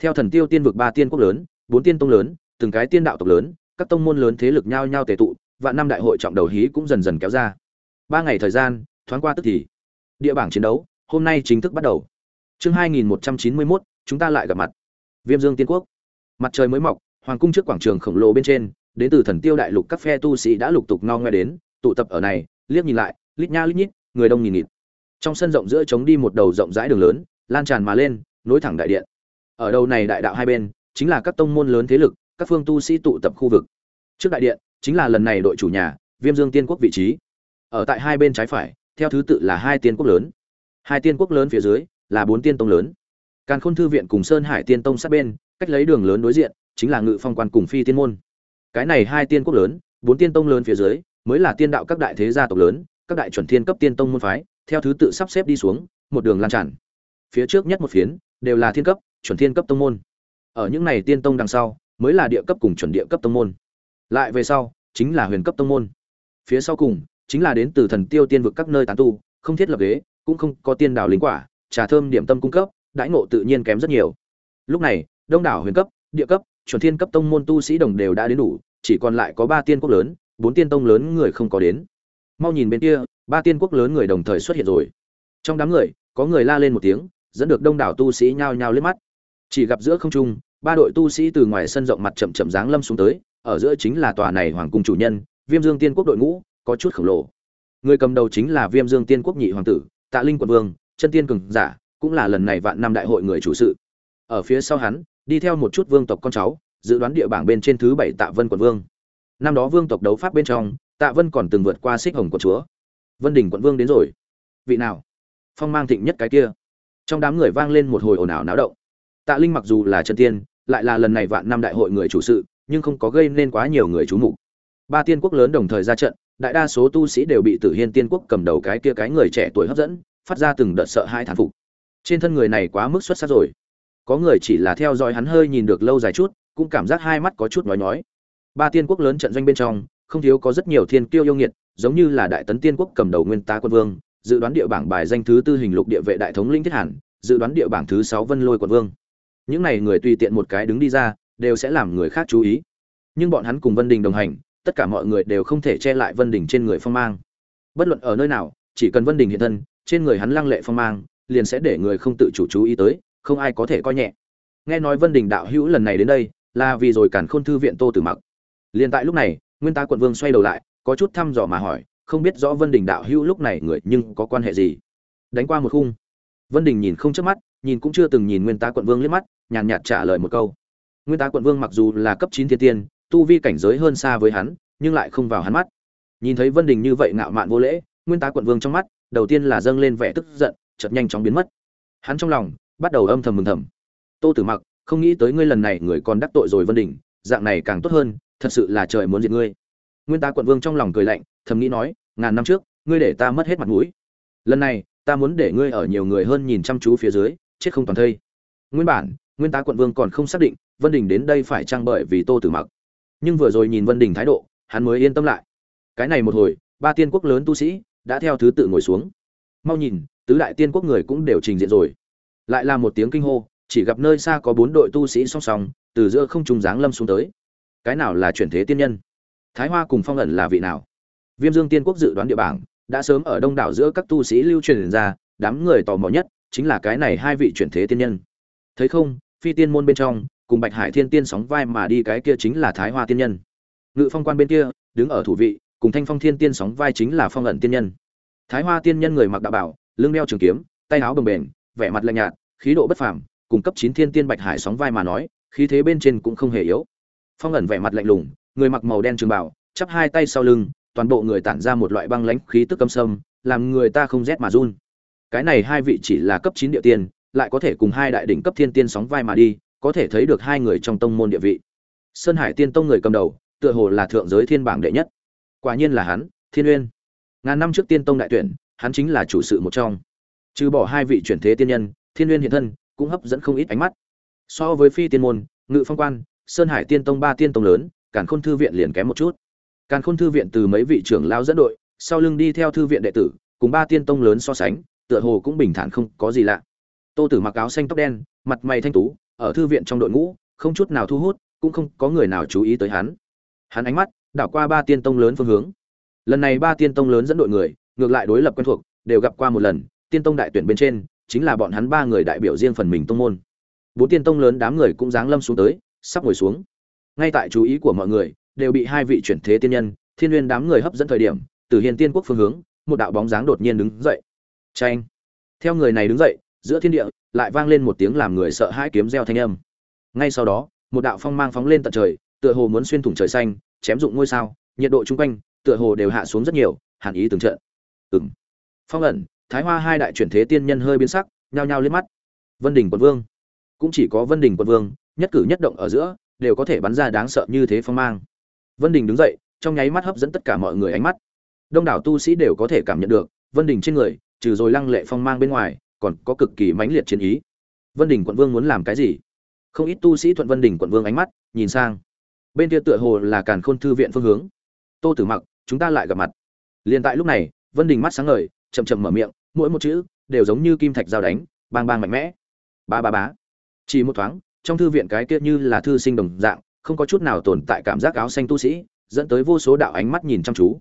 A: theo thần tiêu tiên vực ba tiên quốc lớn bốn tiên tông lớn từng cái tiên đạo tộc lớn các tông môn lớn thế lực nhao nhao tề tụ và năm đại hội trọng đầu hí cũng dần dần kéo ra ba ngày thời gian thoáng qua tức thì địa bảng chiến đấu hôm nay chính thức bắt đầu chương hai nghìn một trăm chín mươi mốt chúng ta lại gặp mặt viêm dương tiên quốc mặt trời mới mọc hoàng cung trước quảng trường khổng lồ bên trên đến từ thần tiêu đại lục các phe tu sĩ đã lục tục no ngoe đến tụ tập ở này liếc nhìn lại lít nha lít nhít người đông nghìn nghịt trong sân rộng giữa trống đi một đầu rộng rãi đường lớn lan tràn mà lên nối thẳng đại điện ở đầu này đại đạo hai bên chính là các tông môn lớn thế lực các phương tu sĩ tụ tập khu vực trước đại điện chính là lần này đội chủ nhà viêm dương tiên quốc vị trí ở tại hai bên trái phải theo thứ tự là hai tiên quốc lớn hai tiên quốc lớn phía dưới là bốn tiên tông lớn càn khôn thư viện cùng sơn hải tiên tông sát bên cách lấy đường lớn đối diện chính là ngự phong quan cùng phi tiên môn cái này hai tiên quốc lớn bốn tiên tông lớn phía dưới mới là tiên đạo các đại thế gia tộc lớn các đại chuẩn thiên cấp tiên tông môn phái theo thứ tự sắp xếp đi xuống một đường lan tràn phía trước nhất một phiến đều là thiên cấp chuẩn thiên cấp tông môn ở những này tiên tông đằng sau mới là địa cấp cùng chuẩn địa cấp tông môn lại về sau chính là huyền cấp tông môn phía sau cùng chính là đến từ thần tiêu tiên vực các nơi tán tu không thiết lập ghế cũng không có tiên đảo linh quả trà thơm điểm tâm cung cấp đãi ngộ tự nhiên kém rất nhiều lúc này đông đảo huyền cấp địa cấp chuẩn thiên cấp tông môn tu sĩ đồng đều đã đến đủ chỉ còn lại có ba tiên quốc lớn bốn tiên tông lớn người không có đến mau nhìn bên kia ba tiên quốc lớn người đồng thời xuất hiện rồi trong đám người có người la lên một tiếng dẫn được đông đảo tu sĩ nhao nhao liếc mắt chỉ gặp giữa không trung ba đội tu sĩ từ ngoài sân rộng mặt chậm chậm giáng lâm xuống tới ở giữa chính là tòa này hoàng cung chủ nhân viêm dương tiên quốc đội ngũ có chút khổng lồ người cầm đầu chính là viêm dương tiên quốc nhị hoàng tử tạ linh quận vương chân tiên cường giả cũng là lần này vạn năm đại hội người chủ sự ở phía sau hắn đi theo một chút vương tộc con cháu dự đoán địa bảng bên trên thứ bảy tạ vân quận vương năm đó vương tộc đấu pháp bên trong tạ vân còn từng vượt qua xích hồng của chúa vân đình quận vương đến rồi vị nào phong mang thịnh nhất cái kia trong đám người vang lên một hồi ồn ào náo động tạ linh mặc dù là chân tiên lại là lần này vạn năm đại hội người chủ sự nhưng không có gây nên quá nhiều người chú h mục ba tiên quốc lớn đồng thời ra trận đại đa số tu sĩ đều bị tử hiên tiên quốc cầm đầu cái kia cái người trẻ tuổi hấp dẫn phát ra từng đợt sợ hai thán phục trên thân người này quá mức xuất sắc rồi có người chỉ là theo dõi hắn hơi nhìn được lâu dài chút cũng cảm giác hai mắt có chút nói nói ba tiên quốc lớn trận doanh bên trong không thiếu có rất nhiều thiên kiêu yêu nghiệt, giống như là đại tấn tiên quốc cầm đầu nguyên tá quân vương, dự đoán địa bảng bài danh thứ tư hình lục địa vệ đại thống lĩnh thiết hẳn dự đoán địa bảng thứ sáu vân lôi quân vương. Những này người tùy tiện một cái đứng đi ra, đều sẽ làm người khác chú ý. Nhưng bọn hắn cùng Vân Đình đồng hành, tất cả mọi người đều không thể che lại Vân Đình trên người phong mang. Bất luận ở nơi nào, chỉ cần Vân Đình hiện thân, trên người hắn lăng lệ phong mang, liền sẽ để người không tự chủ chú ý tới, không ai có thể coi nhẹ. Nghe nói Vân Đình đạo hữu lần này đến đây, là vì rồi cản Khôn thư viện Tô Tử Mặc. Liên tại lúc này, nguyên tá quận vương xoay đầu lại có chút thăm dò mà hỏi không biết rõ vân đình đạo hữu lúc này người nhưng có quan hệ gì đánh qua một khung vân đình nhìn không chớp mắt nhìn cũng chưa từng nhìn nguyên tá quận vương liếc mắt nhàn nhạt trả lời một câu nguyên tá quận vương mặc dù là cấp chín thiên tiên tu vi cảnh giới hơn xa với hắn nhưng lại không vào hắn mắt nhìn thấy vân đình như vậy ngạo mạn vô lễ nguyên tá quận vương trong mắt đầu tiên là dâng lên vẻ tức giận chợt nhanh chóng biến mất hắn trong lòng bắt đầu âm thầm mừng thầm tô tử mặc không nghĩ tới ngươi lần này người còn đắc tội rồi vân đình dạng này càng tốt hơn thật sự là trời muốn diệt ngươi nguyên ta quận vương trong lòng cười lạnh thầm nghĩ nói ngàn năm trước ngươi để ta mất hết mặt mũi lần này ta muốn để ngươi ở nhiều người hơn nhìn chăm chú phía dưới chết không toàn thây nguyên bản nguyên tá quận vương còn không xác định vân đình đến đây phải trang bởi vì tô tử mặc nhưng vừa rồi nhìn vân đình thái độ hắn mới yên tâm lại cái này một hồi ba tiên quốc lớn tu sĩ đã theo thứ tự ngồi xuống mau nhìn tứ đại tiên quốc người cũng đều trình diện rồi lại là một tiếng kinh hô chỉ gặp nơi xa có bốn đội tu sĩ song song từ giữa không trùng dáng lâm xuống tới cái nào là chuyển thế tiên nhân thái hoa cùng phong ẩn là vị nào viêm dương tiên quốc dự đoán địa bảng đã sớm ở đông đảo giữa các tu sĩ lưu truyền ra đám người tò mò nhất chính là cái này hai vị chuyển thế tiên nhân thấy không phi tiên môn bên trong cùng bạch hải thiên tiên sóng vai mà đi cái kia chính là thái hoa tiên nhân ngự phong quan bên kia đứng ở thủ vị cùng thanh phong thiên tiên sóng vai chính là phong ẩn tiên nhân thái hoa tiên nhân người mặc đạo bảo lưng đeo trường kiếm tay áo bồng bềnh vẻ mặt lạnh nhạt khí độ bất phàm cùng cấp chín thiên tiên bạch hải sóng vai mà nói khí thế bên trên cũng không hề yếu phong ẩn vẻ mặt lạnh lùng người mặc màu đen trường bảo chắp hai tay sau lưng toàn bộ người tản ra một loại băng lãnh khí tức cấm sâm làm người ta không rét mà run cái này hai vị chỉ là cấp chín địa tiên lại có thể cùng hai đại đỉnh cấp thiên tiên sóng vai mà đi có thể thấy được hai người trong tông môn địa vị sơn hải tiên tông người cầm đầu tựa hồ là thượng giới thiên bảng đệ nhất quả nhiên là hắn thiên uyên ngàn năm trước tiên tông đại tuyển hắn chính là chủ sự một trong trừ bỏ hai vị chuyển thế tiên nhân thiên uyên hiện thân cũng hấp dẫn không ít ánh mắt so với phi tiên môn ngự phong quan sơn hải tiên tông ba tiên tông lớn càn khôn thư viện liền kém một chút càn khôn thư viện từ mấy vị trưởng lão dẫn đội sau lưng đi theo thư viện đệ tử cùng ba tiên tông lớn so sánh tựa hồ cũng bình thản không có gì lạ tô tử mặc áo xanh tóc đen mặt mày thanh tú ở thư viện trong đội ngũ không chút nào thu hút cũng không có người nào chú ý tới hắn hắn ánh mắt đảo qua ba tiên tông lớn phương hướng lần này ba tiên tông lớn dẫn đội người ngược lại đối lập quen thuộc đều gặp qua một lần tiên tông đại tuyển bên trên chính là bọn hắn ba người đại biểu riêng phần mình tông môn bốn tiên tông lớn đám người cũng dáng lâm xuống tới sắp ngồi xuống ngay tại chú ý của mọi người đều bị hai vị chuyển thế tiên nhân thiên nguyên đám người hấp dẫn thời điểm từ hiền tiên quốc phương hướng một đạo bóng dáng đột nhiên đứng dậy tranh theo người này đứng dậy giữa thiên địa lại vang lên một tiếng làm người sợ hãi kiếm reo thanh âm ngay sau đó một đạo phong mang phóng lên tận trời tựa hồ muốn xuyên thủng trời xanh chém dụng ngôi sao nhiệt độ chung quanh tựa hồ đều hạ xuống rất nhiều hàn ý từng trận ừng phong ẩn thái hoa hai đại chuyển thế tiên nhân hơi biến sắc nhao nhao liếc mắt vân đỉnh quận vương cũng chỉ có vân đỉnh quận vương nhất cử nhất động ở giữa đều có thể bắn ra đáng sợ như thế phong mang vân đình đứng dậy trong nháy mắt hấp dẫn tất cả mọi người ánh mắt đông đảo tu sĩ đều có thể cảm nhận được vân đình trên người trừ rồi lăng lệ phong mang bên ngoài còn có cực kỳ mãnh liệt chiến ý vân đình quận vương muốn làm cái gì không ít tu sĩ thuận vân đình quận vương ánh mắt nhìn sang bên kia tựa hồ là càn khôn thư viện phương hướng tô tử mặc chúng ta lại gặp mặt Liên tại lúc này vân đình mắt sáng ngời chậm chậm mở miệng mỗi một chữ đều giống như kim thạch dao đánh bang bang mạnh mẽ ba ba bá chỉ một thoáng trong thư viện cái kia như là thư sinh đồng dạng, không có chút nào tồn tại cảm giác áo xanh tu sĩ, dẫn tới vô số đạo ánh mắt nhìn chăm chú.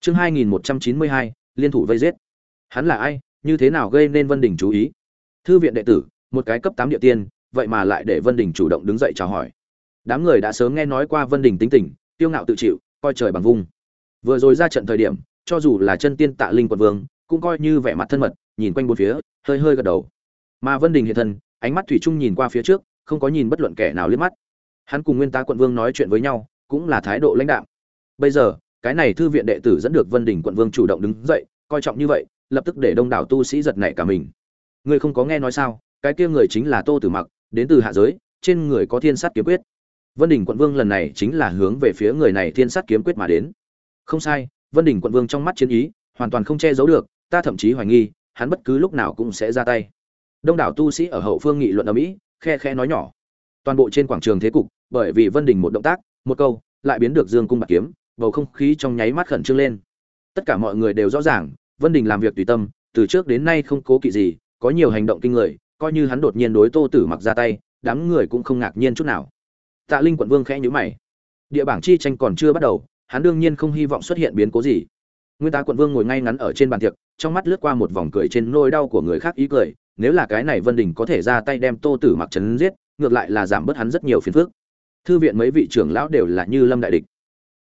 A: Chương 2192, liên thủ vây giết. Hắn là ai, như thế nào gây nên Vân Đình chú ý? Thư viện đệ tử, một cái cấp 8 địa tiên, vậy mà lại để Vân Đình chủ động đứng dậy chào hỏi. Đám người đã sớm nghe nói qua Vân Đình tính tình, kiêu ngạo tự chịu, coi trời bằng vung. Vừa rồi ra trận thời điểm, cho dù là chân tiên tạ linh quận vương, cũng coi như vẻ mặt thân mật, nhìn quanh bốn phía, hơi hơi gật đầu. Mà Vân Đình hiện thân, ánh mắt thủy chung nhìn qua phía trước, không có nhìn bất luận kẻ nào liếc mắt hắn cùng nguyên tá quận vương nói chuyện với nhau cũng là thái độ lãnh đạm. bây giờ cái này thư viện đệ tử dẫn được vân đình quận vương chủ động đứng dậy coi trọng như vậy lập tức để đông đảo tu sĩ giật nảy cả mình ngươi không có nghe nói sao cái kia người chính là tô tử mặc đến từ hạ giới trên người có thiên sát kiếm quyết vân đình quận vương lần này chính là hướng về phía người này thiên sát kiếm quyết mà đến không sai vân đình quận vương trong mắt chiến ý hoàn toàn không che giấu được ta thậm chí hoài nghi hắn bất cứ lúc nào cũng sẽ ra tay đông đảo tu sĩ ở hậu phương nghị luận ở mỹ khe khe nói nhỏ toàn bộ trên quảng trường thế cục bởi vì vân đình một động tác một câu lại biến được dương cung bạc kiếm bầu không khí trong nháy mắt khẩn trương lên tất cả mọi người đều rõ ràng vân đình làm việc tùy tâm từ trước đến nay không cố kỵ gì có nhiều hành động kinh người coi như hắn đột nhiên đối tô tử mặc ra tay đám người cũng không ngạc nhiên chút nào tạ linh quận vương khẽ nhíu mày địa bảng chi tranh còn chưa bắt đầu hắn đương nhiên không hy vọng xuất hiện biến cố gì nguyên tá quận vương ngồi ngay ngắn ở trên bàn tiệc trong mắt lướt qua một vòng cười trên nôi đau của người khác ý cười nếu là cái này vân đình có thể ra tay đem tô tử mặc chấn giết ngược lại là giảm bớt hắn rất nhiều phiền phức thư viện mấy vị trưởng lão đều là như lâm đại địch